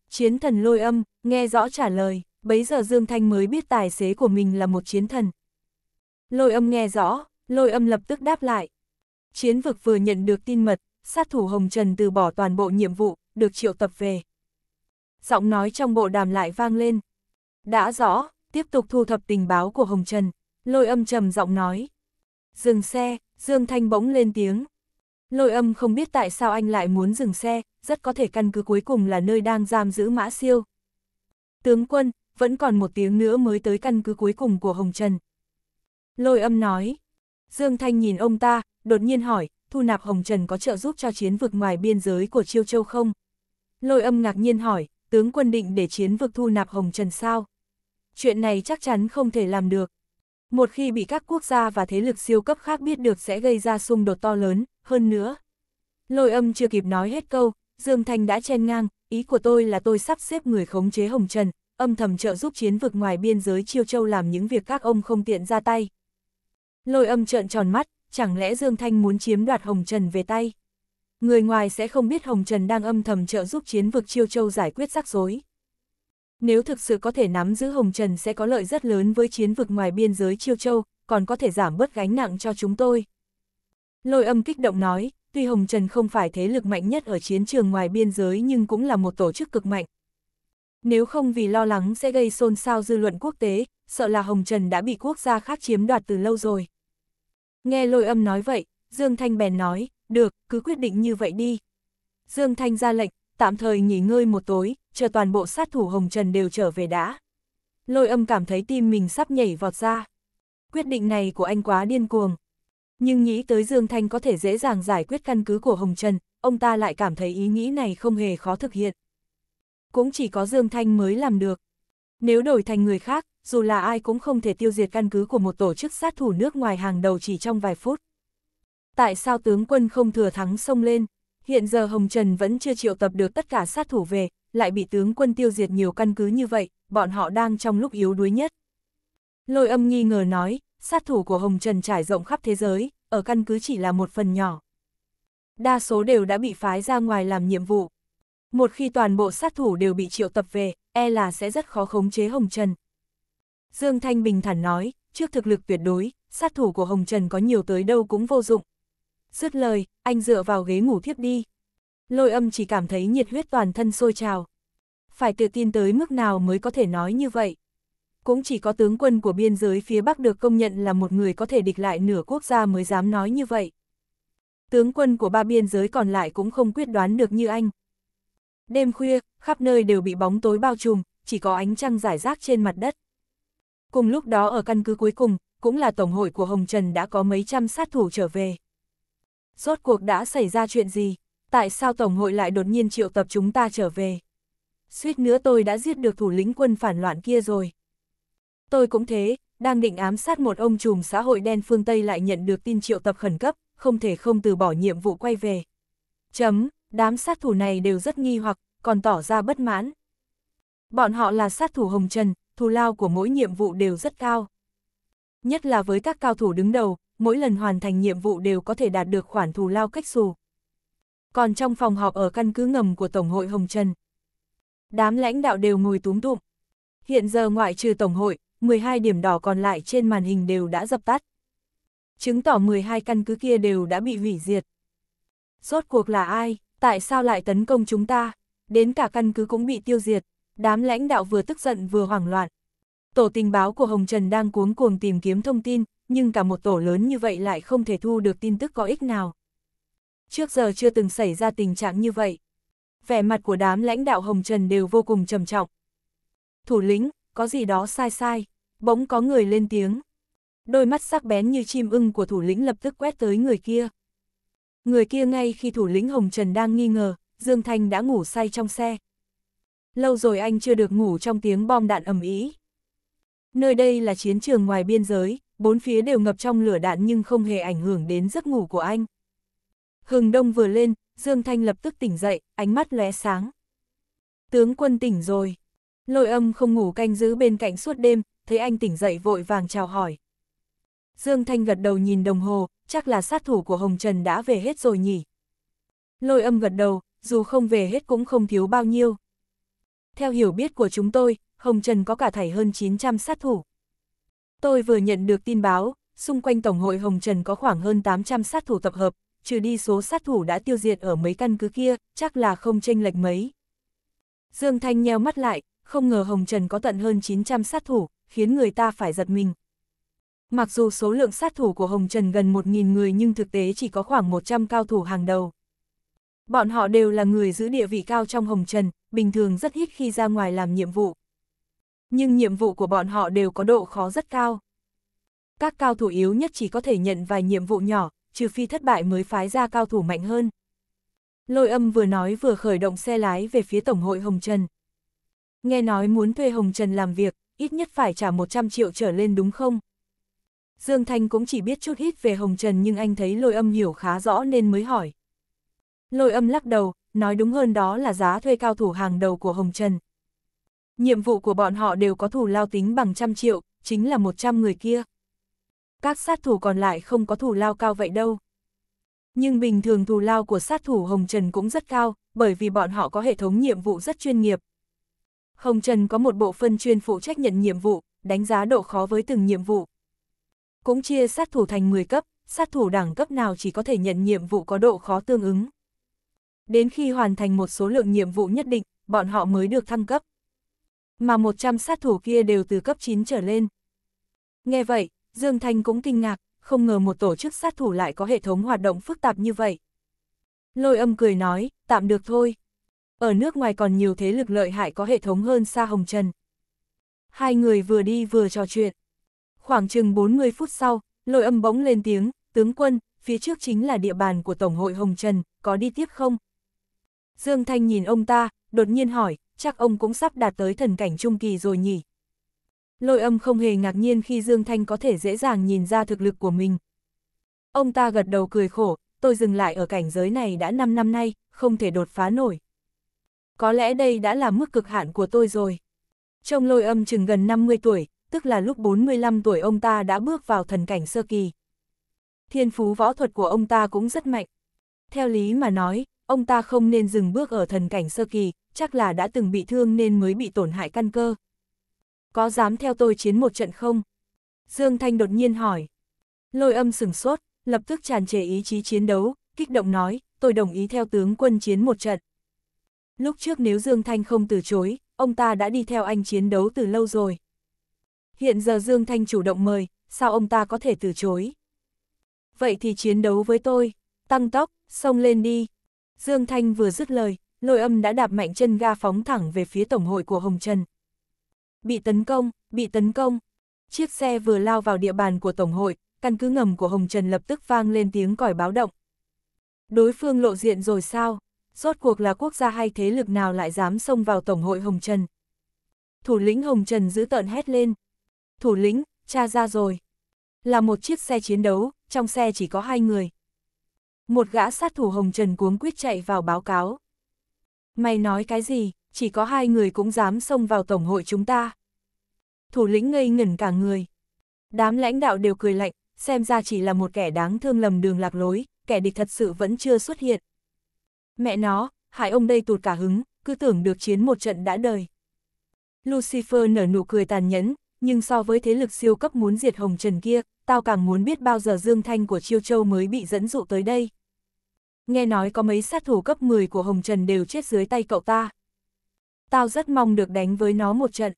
Chiến thần lôi âm, nghe rõ trả lời, bấy giờ Dương Thanh mới biết tài xế của mình là một chiến thần. Lôi âm nghe rõ, lôi âm lập tức đáp lại. Chiến vực vừa nhận được tin mật, sát thủ Hồng Trần từ bỏ toàn bộ nhiệm vụ, được triệu tập về. Giọng nói trong bộ đàm lại vang lên. Đã rõ, tiếp tục thu thập tình báo của Hồng Trần, Lôi âm trầm giọng nói. Dừng xe, Dương Thanh bỗng lên tiếng. Lôi âm không biết tại sao anh lại muốn dừng xe, rất có thể căn cứ cuối cùng là nơi đang giam giữ mã siêu. Tướng quân, vẫn còn một tiếng nữa mới tới căn cứ cuối cùng của Hồng Trần. Lôi âm nói. Dương Thanh nhìn ông ta, đột nhiên hỏi, thu nạp Hồng Trần có trợ giúp cho chiến vực ngoài biên giới của Chiêu Châu không? Lôi âm ngạc nhiên hỏi, tướng quân định để chiến vực thu nạp Hồng Trần sao? Chuyện này chắc chắn không thể làm được. Một khi bị các quốc gia và thế lực siêu cấp khác biết được sẽ gây ra xung đột to lớn, hơn nữa. Lôi âm chưa kịp nói hết câu, Dương Thanh đã chen ngang, ý của tôi là tôi sắp xếp người khống chế Hồng Trần, âm thầm trợ giúp chiến vực ngoài biên giới Chiêu Châu làm những việc các ông không tiện ra tay. Lôi âm trợn tròn mắt, chẳng lẽ Dương Thanh muốn chiếm đoạt Hồng Trần về tay? Người ngoài sẽ không biết Hồng Trần đang âm thầm trợ giúp chiến vực Chiêu Châu giải quyết rắc rối. Nếu thực sự có thể nắm giữ Hồng Trần sẽ có lợi rất lớn với chiến vực ngoài biên giới Chiêu Châu, còn có thể giảm bớt gánh nặng cho chúng tôi. Lôi âm kích động nói, tuy Hồng Trần không phải thế lực mạnh nhất ở chiến trường ngoài biên giới nhưng cũng là một tổ chức cực mạnh. Nếu không vì lo lắng sẽ gây xôn xao dư luận quốc tế, sợ là Hồng Trần đã bị quốc gia khác chiếm đoạt từ lâu rồi. Nghe lôi âm nói vậy, Dương Thanh bèn nói, được, cứ quyết định như vậy đi. Dương Thanh ra lệnh, tạm thời nghỉ ngơi một tối, chờ toàn bộ sát thủ Hồng Trần đều trở về đã. Lôi âm cảm thấy tim mình sắp nhảy vọt ra. Quyết định này của anh quá điên cuồng. Nhưng nghĩ tới Dương Thanh có thể dễ dàng giải quyết căn cứ của Hồng Trần, ông ta lại cảm thấy ý nghĩ này không hề khó thực hiện. Cũng chỉ có Dương Thanh mới làm được. Nếu đổi thành người khác, dù là ai cũng không thể tiêu diệt căn cứ của một tổ chức sát thủ nước ngoài hàng đầu chỉ trong vài phút. Tại sao tướng quân không thừa thắng xông lên? Hiện giờ Hồng Trần vẫn chưa triệu tập được tất cả sát thủ về, lại bị tướng quân tiêu diệt nhiều căn cứ như vậy, bọn họ đang trong lúc yếu đuối nhất. Lôi âm nghi ngờ nói, sát thủ của Hồng Trần trải rộng khắp thế giới, ở căn cứ chỉ là một phần nhỏ. Đa số đều đã bị phái ra ngoài làm nhiệm vụ. Một khi toàn bộ sát thủ đều bị triệu tập về, e là sẽ rất khó khống chế Hồng Trần. Dương Thanh bình thản nói, trước thực lực tuyệt đối, sát thủ của Hồng Trần có nhiều tới đâu cũng vô dụng. Dứt lời, anh dựa vào ghế ngủ thiếp đi. Lôi âm chỉ cảm thấy nhiệt huyết toàn thân sôi trào. Phải tự tin tới mức nào mới có thể nói như vậy. Cũng chỉ có tướng quân của biên giới phía Bắc được công nhận là một người có thể địch lại nửa quốc gia mới dám nói như vậy. Tướng quân của ba biên giới còn lại cũng không quyết đoán được như anh. Đêm khuya, khắp nơi đều bị bóng tối bao trùm, chỉ có ánh trăng rải rác trên mặt đất. Cùng lúc đó ở căn cứ cuối cùng, cũng là tổng hội của Hồng Trần đã có mấy trăm sát thủ trở về. Rốt cuộc đã xảy ra chuyện gì? tại sao Tổng hội lại đột nhiên triệu tập chúng ta trở về? Suýt nữa tôi đã giết được thủ lĩnh quân phản loạn kia rồi. Tôi cũng thế, đang định ám sát một ông trùm xã hội đen phương Tây lại nhận được tin triệu tập khẩn cấp, không thể không từ bỏ nhiệm vụ quay về. Chấm, đám sát thủ này đều rất nghi hoặc, còn tỏ ra bất mãn. Bọn họ là sát thủ hồng trần, thù lao của mỗi nhiệm vụ đều rất cao. Nhất là với các cao thủ đứng đầu, mỗi lần hoàn thành nhiệm vụ đều có thể đạt được khoản thù lao cách xù còn trong phòng họp ở căn cứ ngầm của Tổng hội Hồng Trần. Đám lãnh đạo đều ngồi túm tụm. Hiện giờ ngoại trừ Tổng hội, 12 điểm đỏ còn lại trên màn hình đều đã dập tắt. Chứng tỏ 12 căn cứ kia đều đã bị hủy diệt. Rốt cuộc là ai, tại sao lại tấn công chúng ta, đến cả căn cứ cũng bị tiêu diệt, đám lãnh đạo vừa tức giận vừa hoảng loạn. Tổ tình báo của Hồng Trần đang cuống cuồng tìm kiếm thông tin, nhưng cả một tổ lớn như vậy lại không thể thu được tin tức có ích nào. Trước giờ chưa từng xảy ra tình trạng như vậy. Vẻ mặt của đám lãnh đạo Hồng Trần đều vô cùng trầm trọng. Thủ lĩnh, có gì đó sai sai, bỗng có người lên tiếng. Đôi mắt sắc bén như chim ưng của thủ lĩnh lập tức quét tới người kia. Người kia ngay khi thủ lĩnh Hồng Trần đang nghi ngờ, Dương Thanh đã ngủ say trong xe. Lâu rồi anh chưa được ngủ trong tiếng bom đạn ầm ĩ. Nơi đây là chiến trường ngoài biên giới, bốn phía đều ngập trong lửa đạn nhưng không hề ảnh hưởng đến giấc ngủ của anh. Hừng đông vừa lên, Dương Thanh lập tức tỉnh dậy, ánh mắt lóe sáng. Tướng quân tỉnh rồi. Lôi âm không ngủ canh giữ bên cạnh suốt đêm, thấy anh tỉnh dậy vội vàng chào hỏi. Dương Thanh gật đầu nhìn đồng hồ, chắc là sát thủ của Hồng Trần đã về hết rồi nhỉ. Lôi âm gật đầu, dù không về hết cũng không thiếu bao nhiêu. Theo hiểu biết của chúng tôi, Hồng Trần có cả thảy hơn 900 sát thủ. Tôi vừa nhận được tin báo, xung quanh Tổng hội Hồng Trần có khoảng hơn 800 sát thủ tập hợp, trừ đi số sát thủ đã tiêu diệt ở mấy căn cứ kia, chắc là không chênh lệch mấy. Dương Thanh nheo mắt lại, không ngờ Hồng Trần có tận hơn 900 sát thủ, khiến người ta phải giật mình. Mặc dù số lượng sát thủ của Hồng Trần gần 1.000 người nhưng thực tế chỉ có khoảng 100 cao thủ hàng đầu. Bọn họ đều là người giữ địa vị cao trong Hồng Trần, bình thường rất ít khi ra ngoài làm nhiệm vụ. Nhưng nhiệm vụ của bọn họ đều có độ khó rất cao. Các cao thủ yếu nhất chỉ có thể nhận vài nhiệm vụ nhỏ, trừ phi thất bại mới phái ra cao thủ mạnh hơn. Lôi âm vừa nói vừa khởi động xe lái về phía Tổng hội Hồng Trần. Nghe nói muốn thuê Hồng Trần làm việc, ít nhất phải trả 100 triệu trở lên đúng không? Dương Thanh cũng chỉ biết chút ít về Hồng Trần nhưng anh thấy lôi âm hiểu khá rõ nên mới hỏi. Lôi âm lắc đầu, nói đúng hơn đó là giá thuê cao thủ hàng đầu của Hồng Trần. Nhiệm vụ của bọn họ đều có thù lao tính bằng trăm triệu, chính là 100 người kia các sát thủ còn lại không có thù lao cao vậy đâu. Nhưng bình thường thù lao của sát thủ Hồng Trần cũng rất cao, bởi vì bọn họ có hệ thống nhiệm vụ rất chuyên nghiệp. Hồng Trần có một bộ phân chuyên phụ trách nhận nhiệm vụ, đánh giá độ khó với từng nhiệm vụ. Cũng chia sát thủ thành 10 cấp, sát thủ đẳng cấp nào chỉ có thể nhận nhiệm vụ có độ khó tương ứng. Đến khi hoàn thành một số lượng nhiệm vụ nhất định, bọn họ mới được thăng cấp. Mà 100 sát thủ kia đều từ cấp 9 trở lên. Nghe vậy, Dương Thanh cũng kinh ngạc, không ngờ một tổ chức sát thủ lại có hệ thống hoạt động phức tạp như vậy. Lôi âm cười nói, tạm được thôi. Ở nước ngoài còn nhiều thế lực lợi hại có hệ thống hơn xa Hồng Trần. Hai người vừa đi vừa trò chuyện. Khoảng chừng 40 phút sau, lôi âm bỗng lên tiếng, tướng quân, phía trước chính là địa bàn của Tổng hội Hồng Trần, có đi tiếp không? Dương Thanh nhìn ông ta, đột nhiên hỏi, chắc ông cũng sắp đạt tới thần cảnh trung kỳ rồi nhỉ? Lôi âm không hề ngạc nhiên khi Dương Thanh có thể dễ dàng nhìn ra thực lực của mình. Ông ta gật đầu cười khổ, tôi dừng lại ở cảnh giới này đã 5 năm nay, không thể đột phá nổi. Có lẽ đây đã là mức cực hạn của tôi rồi. Trong lôi âm chừng gần 50 tuổi, tức là lúc 45 tuổi ông ta đã bước vào thần cảnh sơ kỳ. Thiên phú võ thuật của ông ta cũng rất mạnh. Theo lý mà nói, ông ta không nên dừng bước ở thần cảnh sơ kỳ, chắc là đã từng bị thương nên mới bị tổn hại căn cơ có dám theo tôi chiến một trận không? Dương Thanh đột nhiên hỏi. Lôi âm sừng sốt, lập tức tràn trề ý chí chiến đấu, kích động nói, tôi đồng ý theo tướng quân chiến một trận. Lúc trước nếu Dương Thanh không từ chối, ông ta đã đi theo anh chiến đấu từ lâu rồi. Hiện giờ Dương Thanh chủ động mời, sao ông ta có thể từ chối? Vậy thì chiến đấu với tôi, tăng tốc, xông lên đi. Dương Thanh vừa dứt lời, lôi âm đã đạp mạnh chân ga phóng thẳng về phía tổng hội của Hồng Trần, bị tấn công, bị tấn công. Chiếc xe vừa lao vào địa bàn của Tổng hội, căn cứ ngầm của Hồng Trần lập tức vang lên tiếng còi báo động. Đối phương lộ diện rồi sao? Rốt cuộc là quốc gia hay thế lực nào lại dám xông vào Tổng hội Hồng Trần? Thủ lĩnh Hồng Trần giữ tợn hét lên. Thủ lĩnh, cha ra rồi. Là một chiếc xe chiến đấu, trong xe chỉ có hai người. Một gã sát thủ Hồng Trần cuống quyết chạy vào báo cáo. Mày nói cái gì? chỉ có hai người cũng dám xông vào Tổng hội chúng ta. Thủ lĩnh ngây ngẩn cả người. Đám lãnh đạo đều cười lạnh, xem ra chỉ là một kẻ đáng thương lầm đường lạc lối, kẻ địch thật sự vẫn chưa xuất hiện. Mẹ nó, hại ông đây tụt cả hứng, cứ tưởng được chiến một trận đã đời. Lucifer nở nụ cười tàn nhẫn, nhưng so với thế lực siêu cấp muốn diệt Hồng Trần kia, tao càng muốn biết bao giờ Dương Thanh của Chiêu Châu mới bị dẫn dụ tới đây. Nghe nói có mấy sát thủ cấp 10 của Hồng Trần đều chết dưới tay cậu ta tao rất mong được đánh với nó một trận.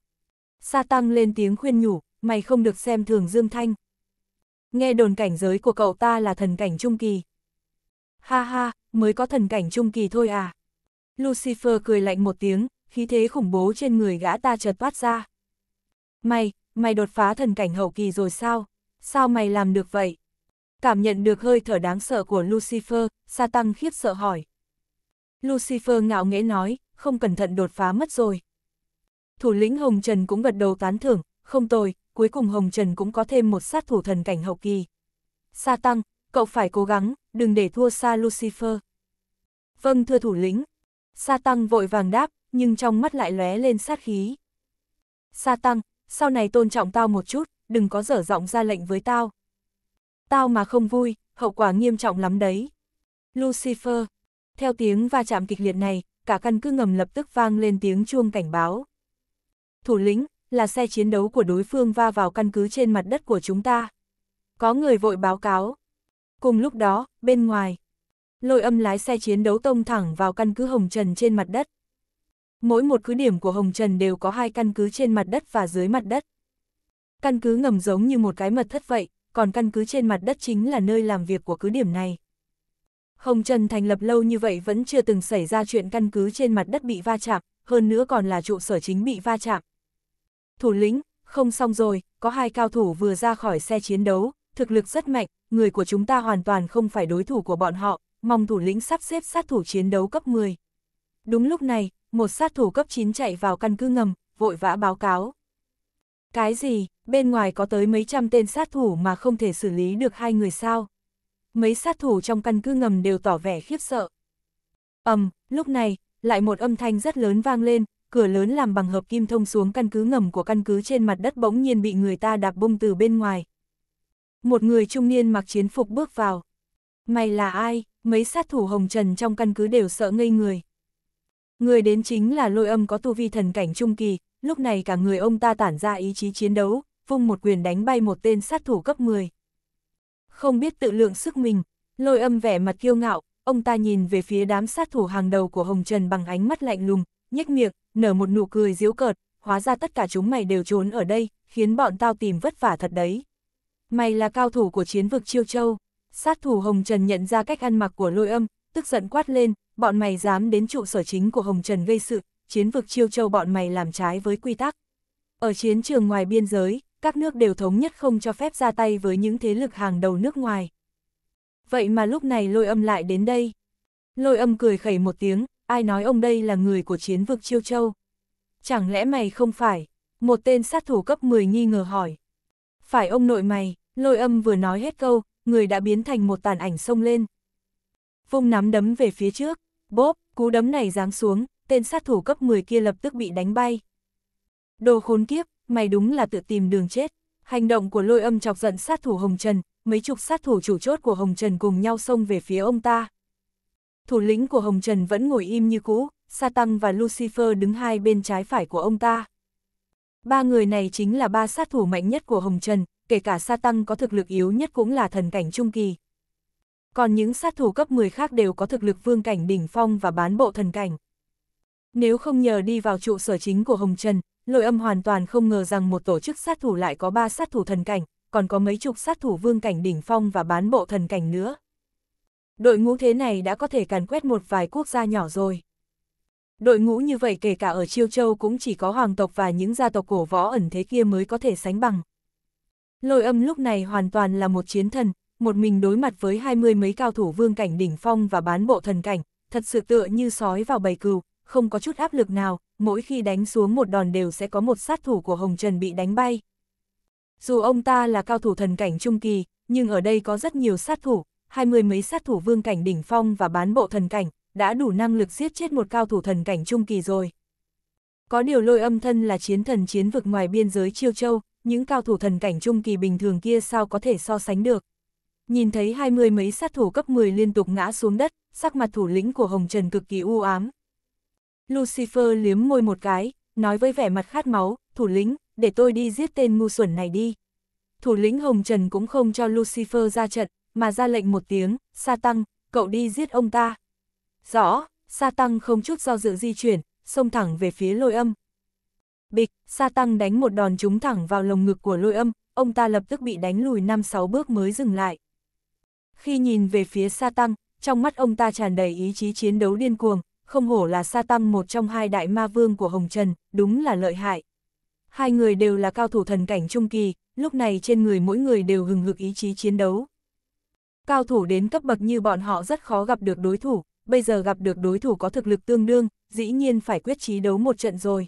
Sa Tăng lên tiếng khuyên nhủ, mày không được xem thường Dương Thanh. Nghe đồn cảnh giới của cậu ta là thần cảnh trung kỳ. Ha ha, mới có thần cảnh trung kỳ thôi à. Lucifer cười lạnh một tiếng, khí thế khủng bố trên người gã ta chợt toát ra. Mày, mày đột phá thần cảnh hậu kỳ rồi sao? Sao mày làm được vậy? Cảm nhận được hơi thở đáng sợ của Lucifer, Satan khiếp sợ hỏi. Lucifer ngạo nghễ nói, không cẩn thận đột phá mất rồi. Thủ lĩnh Hồng Trần cũng gật đầu tán thưởng, không tồi, cuối cùng Hồng Trần cũng có thêm một sát thủ thần cảnh hậu kỳ. Sa Tăng, cậu phải cố gắng, đừng để thua xa Lucifer. Vâng thưa thủ lĩnh. Sa Tăng vội vàng đáp, nhưng trong mắt lại lóe lên sát khí. Sa Tăng, sau này tôn trọng tao một chút, đừng có dở giọng ra lệnh với tao. Tao mà không vui, hậu quả nghiêm trọng lắm đấy. Lucifer, theo tiếng va chạm kịch liệt này, cả căn cứ ngầm lập tức vang lên tiếng chuông cảnh báo. Thủ lĩnh, là xe chiến đấu của đối phương va vào căn cứ trên mặt đất của chúng ta. Có người vội báo cáo. Cùng lúc đó, bên ngoài, lôi âm lái xe chiến đấu tông thẳng vào căn cứ Hồng Trần trên mặt đất. Mỗi một cứ điểm của Hồng Trần đều có hai căn cứ trên mặt đất và dưới mặt đất. Căn cứ ngầm giống như một cái mật thất vậy, còn căn cứ trên mặt đất chính là nơi làm việc của cứ điểm này. Không chân thành lập lâu như vậy vẫn chưa từng xảy ra chuyện căn cứ trên mặt đất bị va chạm, hơn nữa còn là trụ sở chính bị va chạm. Thủ lĩnh, không xong rồi, có hai cao thủ vừa ra khỏi xe chiến đấu, thực lực rất mạnh, người của chúng ta hoàn toàn không phải đối thủ của bọn họ, mong thủ lĩnh sắp xếp sát thủ chiến đấu cấp 10. Đúng lúc này, một sát thủ cấp 9 chạy vào căn cứ ngầm, vội vã báo cáo. Cái gì, bên ngoài có tới mấy trăm tên sát thủ mà không thể xử lý được hai người sao? mấy sát thủ trong căn cứ ngầm đều tỏ vẻ khiếp sợ. ầm, um, lúc này, lại một âm thanh rất lớn vang lên, cửa lớn làm bằng hợp kim thông xuống căn cứ ngầm của căn cứ trên mặt đất bỗng nhiên bị người ta đạp bung từ bên ngoài. Một người trung niên mặc chiến phục bước vào. Mày là ai? Mấy sát thủ hồng trần trong căn cứ đều sợ ngây người. Người đến chính là lôi âm có tu vi thần cảnh trung kỳ, lúc này cả người ông ta tản ra ý chí chiến đấu, vung một quyền đánh bay một tên sát thủ cấp 10 không biết tự lượng sức mình, lôi âm vẻ mặt kiêu ngạo, ông ta nhìn về phía đám sát thủ hàng đầu của Hồng Trần bằng ánh mắt lạnh lùng, nhếch miệng, nở một nụ cười diễu cợt, hóa ra tất cả chúng mày đều trốn ở đây, khiến bọn tao tìm vất vả thật đấy. Mày là cao thủ của chiến vực Chiêu Châu. Sát thủ Hồng Trần nhận ra cách ăn mặc của lôi âm, tức giận quát lên, bọn mày dám đến trụ sở chính của Hồng Trần gây sự, chiến vực Chiêu Châu bọn mày làm trái với quy tắc. Ở chiến trường ngoài biên giới, các nước đều thống nhất không cho phép ra tay với những thế lực hàng đầu nước ngoài. Vậy mà lúc này lôi âm lại đến đây. Lôi âm cười khẩy một tiếng, ai nói ông đây là người của chiến vực Chiêu Châu. Chẳng lẽ mày không phải? Một tên sát thủ cấp 10 nghi ngờ hỏi. Phải ông nội mày, lôi âm vừa nói hết câu, người đã biến thành một tàn ảnh sông lên. Vung nắm đấm về phía trước, bóp, cú đấm này giáng xuống, tên sát thủ cấp 10 kia lập tức bị đánh bay. Đồ khốn kiếp, mày đúng là tự tìm đường chết. Hành động của lôi âm chọc giận sát thủ Hồng Trần, mấy chục sát thủ chủ chốt của Hồng Trần cùng nhau xông về phía ông ta. Thủ lĩnh của Hồng Trần vẫn ngồi im như cũ, Satan và Lucifer đứng hai bên trái phải của ông ta. Ba người này chính là ba sát thủ mạnh nhất của Hồng Trần, kể cả Satan có thực lực yếu nhất cũng là thần cảnh trung kỳ. Còn những sát thủ cấp 10 khác đều có thực lực vương cảnh đỉnh phong và bán bộ thần cảnh. Nếu không nhờ đi vào trụ sở chính của Hồng Trần, lôi âm hoàn toàn không ngờ rằng một tổ chức sát thủ lại có ba sát thủ thần cảnh, còn có mấy chục sát thủ vương cảnh đỉnh phong và bán bộ thần cảnh nữa. Đội ngũ thế này đã có thể càn quét một vài quốc gia nhỏ rồi. Đội ngũ như vậy kể cả ở Chiêu Châu cũng chỉ có hoàng tộc và những gia tộc cổ võ ẩn thế kia mới có thể sánh bằng. Lôi âm lúc này hoàn toàn là một chiến thần, một mình đối mặt với hai mươi mấy cao thủ vương cảnh đỉnh phong và bán bộ thần cảnh, thật sự tựa như sói vào bầy cừu, không có chút áp lực nào, mỗi khi đánh xuống một đòn đều sẽ có một sát thủ của Hồng Trần bị đánh bay. Dù ông ta là cao thủ thần cảnh trung kỳ, nhưng ở đây có rất nhiều sát thủ, hai mươi mấy sát thủ vương cảnh đỉnh phong và bán bộ thần cảnh, đã đủ năng lực giết chết một cao thủ thần cảnh trung kỳ rồi. Có điều lôi âm thân là chiến thần chiến vực ngoài biên giới Chiêu Châu, những cao thủ thần cảnh trung kỳ bình thường kia sao có thể so sánh được. Nhìn thấy hai mươi mấy sát thủ cấp 10 liên tục ngã xuống đất, sắc mặt thủ lĩnh của Hồng Trần cực kỳ u ám, Lucifer liếm môi một cái, nói với vẻ mặt khát máu, thủ lĩnh, để tôi đi giết tên ngu xuẩn này đi. Thủ lĩnh Hồng Trần cũng không cho Lucifer ra trận, mà ra lệnh một tiếng, sa tăng, cậu đi giết ông ta. Rõ, sa tăng không chút do dự di chuyển, xông thẳng về phía lôi âm. Bịch, sa tăng đánh một đòn trúng thẳng vào lồng ngực của lôi âm, ông ta lập tức bị đánh lùi 5-6 bước mới dừng lại. Khi nhìn về phía sa tăng, trong mắt ông ta tràn đầy ý chí chiến đấu điên cuồng, không hổ là sa tăng một trong hai đại ma vương của Hồng Trần, đúng là lợi hại. Hai người đều là cao thủ thần cảnh trung kỳ, lúc này trên người mỗi người đều hừng hực ý chí chiến đấu. Cao thủ đến cấp bậc như bọn họ rất khó gặp được đối thủ, bây giờ gặp được đối thủ có thực lực tương đương, dĩ nhiên phải quyết chí đấu một trận rồi.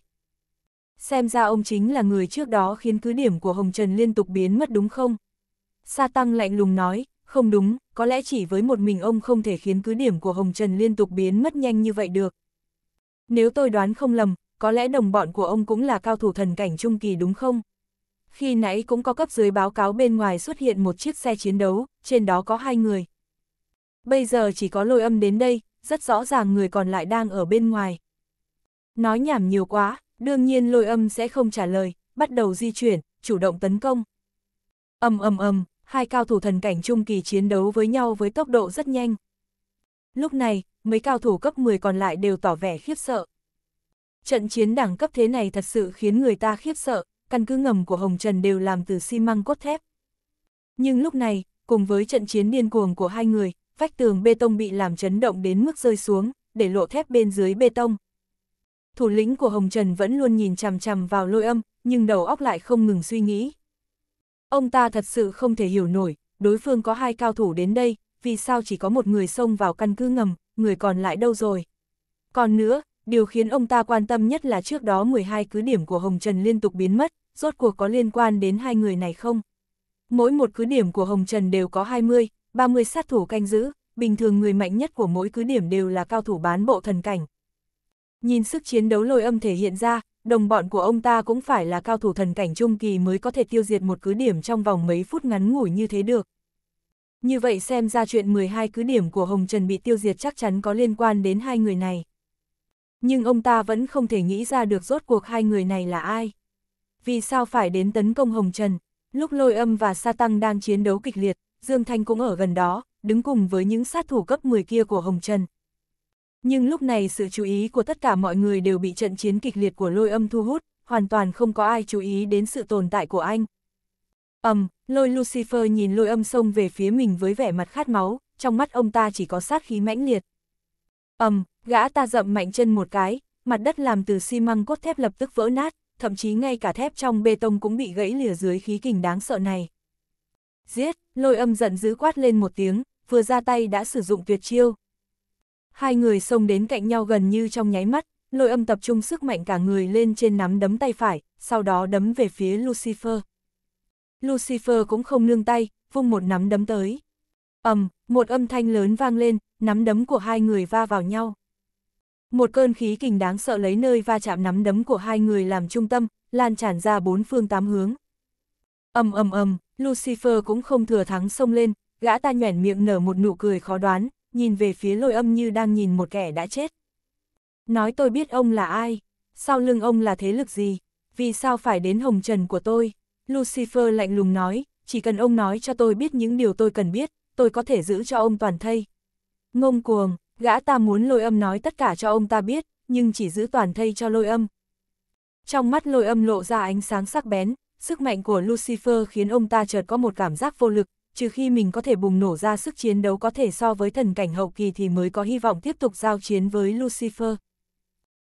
Xem ra ông chính là người trước đó khiến cứ điểm của Hồng Trần liên tục biến mất đúng không? Sa Tăng lạnh lùng nói, không đúng, có lẽ chỉ với một mình ông không thể khiến cứ điểm của Hồng Trần liên tục biến mất nhanh như vậy được. Nếu tôi đoán không lầm, có lẽ đồng bọn của ông cũng là cao thủ thần cảnh trung kỳ đúng không? Khi nãy cũng có cấp dưới báo cáo bên ngoài xuất hiện một chiếc xe chiến đấu, trên đó có hai người. Bây giờ chỉ có lôi âm đến đây, rất rõ ràng người còn lại đang ở bên ngoài. Nói nhảm nhiều quá, đương nhiên lôi âm sẽ không trả lời, bắt đầu di chuyển, chủ động tấn công. Âm âm âm, hai cao thủ thần cảnh trung kỳ chiến đấu với nhau với tốc độ rất nhanh. Lúc này, mấy cao thủ cấp 10 còn lại đều tỏ vẻ khiếp sợ. Trận chiến đẳng cấp thế này thật sự khiến người ta khiếp sợ, căn cứ ngầm của Hồng Trần đều làm từ xi măng cốt thép. Nhưng lúc này, cùng với trận chiến điên cuồng của hai người, vách tường bê tông bị làm chấn động đến mức rơi xuống, để lộ thép bên dưới bê tông. Thủ lĩnh của Hồng Trần vẫn luôn nhìn chằm chằm vào lôi âm, nhưng đầu óc lại không ngừng suy nghĩ. Ông ta thật sự không thể hiểu nổi, đối phương có hai cao thủ đến đây, vì sao chỉ có một người xông vào căn cứ ngầm, người còn lại đâu rồi. Còn nữa, điều khiến ông ta quan tâm nhất là trước đó 12 cứ điểm của Hồng Trần liên tục biến mất, rốt cuộc có liên quan đến hai người này không? Mỗi một cứ điểm của Hồng Trần đều có 20, 30 sát thủ canh giữ, bình thường người mạnh nhất của mỗi cứ điểm đều là cao thủ bán bộ thần cảnh, Nhìn sức chiến đấu lôi âm thể hiện ra, đồng bọn của ông ta cũng phải là cao thủ thần cảnh trung kỳ mới có thể tiêu diệt một cứ điểm trong vòng mấy phút ngắn ngủi như thế được. Như vậy xem ra chuyện 12 cứ điểm của Hồng Trần bị tiêu diệt chắc chắn có liên quan đến hai người này. Nhưng ông ta vẫn không thể nghĩ ra được rốt cuộc hai người này là ai. Vì sao phải đến tấn công Hồng Trần? Lúc lôi âm và sa tăng đang chiến đấu kịch liệt, Dương Thanh cũng ở gần đó, đứng cùng với những sát thủ cấp 10 kia của Hồng Trần. Nhưng lúc này sự chú ý của tất cả mọi người đều bị trận chiến kịch liệt của lôi âm thu hút, hoàn toàn không có ai chú ý đến sự tồn tại của anh. ầm, um, lôi Lucifer nhìn lôi âm xông về phía mình với vẻ mặt khát máu, trong mắt ông ta chỉ có sát khí mãnh liệt. ầm, um, gã ta dậm mạnh chân một cái, mặt đất làm từ xi măng cốt thép lập tức vỡ nát, thậm chí ngay cả thép trong bê tông cũng bị gãy lìa dưới khí kình đáng sợ này. Giết, lôi âm giận dữ quát lên một tiếng, vừa ra tay đã sử dụng tuyệt chiêu, Hai người xông đến cạnh nhau gần như trong nháy mắt, lôi âm tập trung sức mạnh cả người lên trên nắm đấm tay phải, sau đó đấm về phía Lucifer. Lucifer cũng không nương tay, vung một nắm đấm tới. ầm, một âm thanh lớn vang lên, nắm đấm của hai người va vào nhau. Một cơn khí kình đáng sợ lấy nơi va chạm nắm đấm của hai người làm trung tâm, lan tràn ra bốn phương tám hướng. ầm ầm ầm, Lucifer cũng không thừa thắng xông lên, gã ta nhoẻn miệng nở một nụ cười khó đoán, nhìn về phía lôi âm như đang nhìn một kẻ đã chết. Nói tôi biết ông là ai, sau lưng ông là thế lực gì, vì sao phải đến hồng trần của tôi. Lucifer lạnh lùng nói, chỉ cần ông nói cho tôi biết những điều tôi cần biết, tôi có thể giữ cho ông toàn thây. Ngông cuồng, gã ta muốn lôi âm nói tất cả cho ông ta biết, nhưng chỉ giữ toàn thây cho lôi âm. Trong mắt lôi âm lộ ra ánh sáng sắc bén, sức mạnh của Lucifer khiến ông ta chợt có một cảm giác vô lực, trừ khi mình có thể bùng nổ ra sức chiến đấu có thể so với thần cảnh hậu kỳ thì mới có hy vọng tiếp tục giao chiến với Lucifer.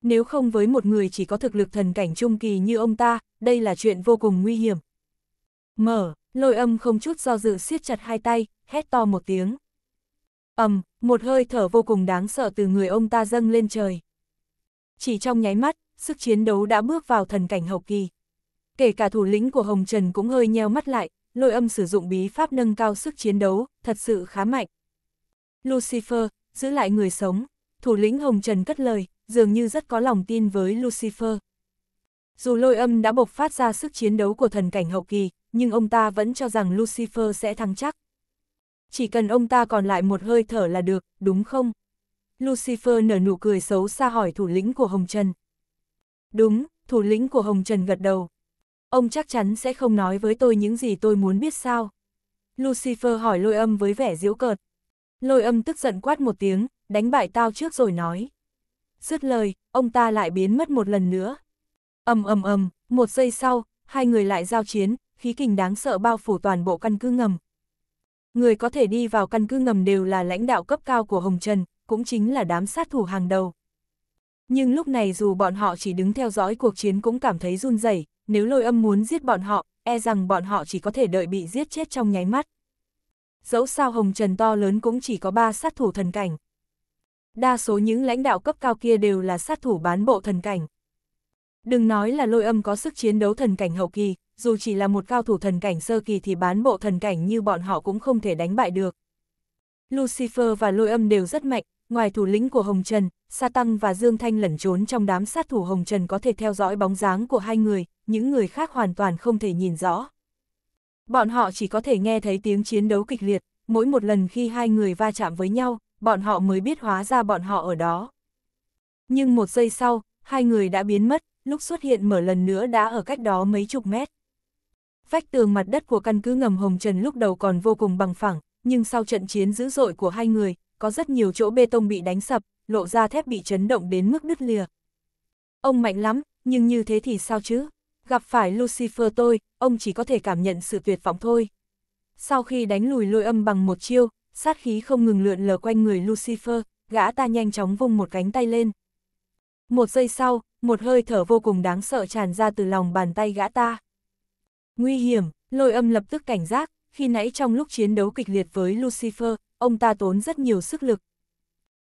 Nếu không với một người chỉ có thực lực thần cảnh trung kỳ như ông ta, đây là chuyện vô cùng nguy hiểm. Mở, lôi âm không chút do dự siết chặt hai tay, hét to một tiếng. ầm, một hơi thở vô cùng đáng sợ từ người ông ta dâng lên trời. Chỉ trong nháy mắt, sức chiến đấu đã bước vào thần cảnh hậu kỳ. Kể cả thủ lĩnh của Hồng Trần cũng hơi nheo mắt lại, lôi âm sử dụng bí pháp nâng cao sức chiến đấu, thật sự khá mạnh. Lucifer, giữ lại người sống, thủ lĩnh Hồng Trần cất lời, dường như rất có lòng tin với Lucifer. Dù lôi âm đã bộc phát ra sức chiến đấu của thần cảnh hậu kỳ, nhưng ông ta vẫn cho rằng Lucifer sẽ thắng chắc. Chỉ cần ông ta còn lại một hơi thở là được, đúng không? Lucifer nở nụ cười xấu xa hỏi thủ lĩnh của Hồng Trần. Đúng, thủ lĩnh của Hồng Trần gật đầu. Ông chắc chắn sẽ không nói với tôi những gì tôi muốn biết sao. Lucifer hỏi lôi âm với vẻ diễu cợt. Lôi âm tức giận quát một tiếng, đánh bại tao trước rồi nói. Dứt lời, ông ta lại biến mất một lần nữa. ầm ầm ầm, một giây sau, hai người lại giao chiến, khí kình đáng sợ bao phủ toàn bộ căn cứ ngầm. Người có thể đi vào căn cứ ngầm đều là lãnh đạo cấp cao của Hồng Trần, cũng chính là đám sát thủ hàng đầu. Nhưng lúc này dù bọn họ chỉ đứng theo dõi cuộc chiến cũng cảm thấy run rẩy, nếu lôi âm muốn giết bọn họ, e rằng bọn họ chỉ có thể đợi bị giết chết trong nháy mắt. Dẫu sao Hồng Trần to lớn cũng chỉ có ba sát thủ thần cảnh. Đa số những lãnh đạo cấp cao kia đều là sát thủ bán bộ thần cảnh. Đừng nói là lôi âm có sức chiến đấu thần cảnh hậu kỳ, dù chỉ là một cao thủ thần cảnh sơ kỳ thì bán bộ thần cảnh như bọn họ cũng không thể đánh bại được. Lucifer và lôi âm đều rất mạnh, ngoài thủ lĩnh của Hồng Trần, Sa Tăng và Dương Thanh lẩn trốn trong đám sát thủ Hồng Trần có thể theo dõi bóng dáng của hai người, những người khác hoàn toàn không thể nhìn rõ. Bọn họ chỉ có thể nghe thấy tiếng chiến đấu kịch liệt, mỗi một lần khi hai người va chạm với nhau, bọn họ mới biết hóa ra bọn họ ở đó. Nhưng một giây sau, hai người đã biến mất, lúc xuất hiện mở lần nữa đã ở cách đó mấy chục mét. Vách tường mặt đất của căn cứ ngầm Hồng Trần lúc đầu còn vô cùng bằng phẳng, nhưng sau trận chiến dữ dội của hai người, có rất nhiều chỗ bê tông bị đánh sập, lộ ra thép bị chấn động đến mức đứt lìa. Ông mạnh lắm, nhưng như thế thì sao chứ? Gặp phải Lucifer tôi, ông chỉ có thể cảm nhận sự tuyệt vọng thôi. Sau khi đánh lùi lôi âm bằng một chiêu, sát khí không ngừng lượn lờ quanh người Lucifer, gã ta nhanh chóng vung một cánh tay lên. Một giây sau, một hơi thở vô cùng đáng sợ tràn ra từ lòng bàn tay gã ta. Nguy hiểm, lôi âm lập tức cảnh giác, khi nãy trong lúc chiến đấu kịch liệt với Lucifer, ông ta tốn rất nhiều sức lực.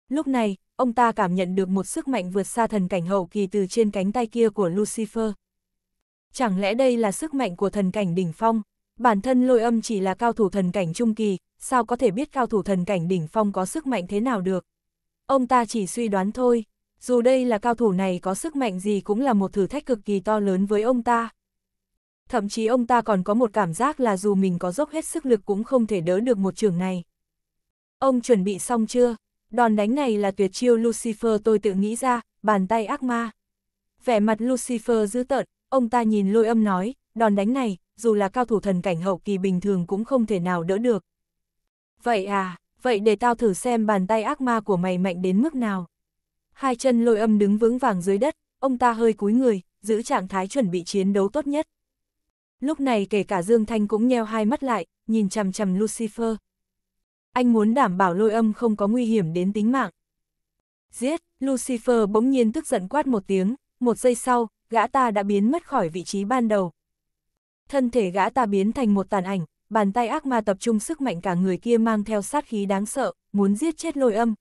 Lúc này, ông ta cảm nhận được một sức mạnh vượt xa thần cảnh hậu kỳ từ trên cánh tay kia của Lucifer. Chẳng lẽ đây là sức mạnh của thần cảnh đỉnh phong? Bản thân lôi âm chỉ là cao thủ thần cảnh trung kỳ, sao có thể biết cao thủ thần cảnh đỉnh phong có sức mạnh thế nào được? Ông ta chỉ suy đoán thôi, dù đây là cao thủ này có sức mạnh gì cũng là một thử thách cực kỳ to lớn với ông ta. Thậm chí ông ta còn có một cảm giác là dù mình có dốc hết sức lực cũng không thể đỡ được một trường này. Ông chuẩn bị xong chưa? Đòn đánh này là tuyệt chiêu Lucifer tôi tự nghĩ ra, bàn tay ác ma. Vẻ mặt Lucifer dữ tợn, ông ta nhìn lôi âm nói, đòn đánh này, dù là cao thủ thần cảnh hậu kỳ bình thường cũng không thể nào đỡ được. Vậy à, vậy để tao thử xem bàn tay ác ma của mày mạnh đến mức nào. Hai chân lôi âm đứng vững vàng dưới đất, ông ta hơi cúi người, giữ trạng thái chuẩn bị chiến đấu tốt nhất. Lúc này kể cả Dương Thanh cũng nheo hai mắt lại, nhìn chằm chằm Lucifer, anh muốn đảm bảo lôi âm không có nguy hiểm đến tính mạng. Giết, Lucifer bỗng nhiên tức giận quát một tiếng, một giây sau, gã ta đã biến mất khỏi vị trí ban đầu. Thân thể gã ta biến thành một tàn ảnh, bàn tay ác ma tập trung sức mạnh cả người kia mang theo sát khí đáng sợ, muốn giết chết lôi âm,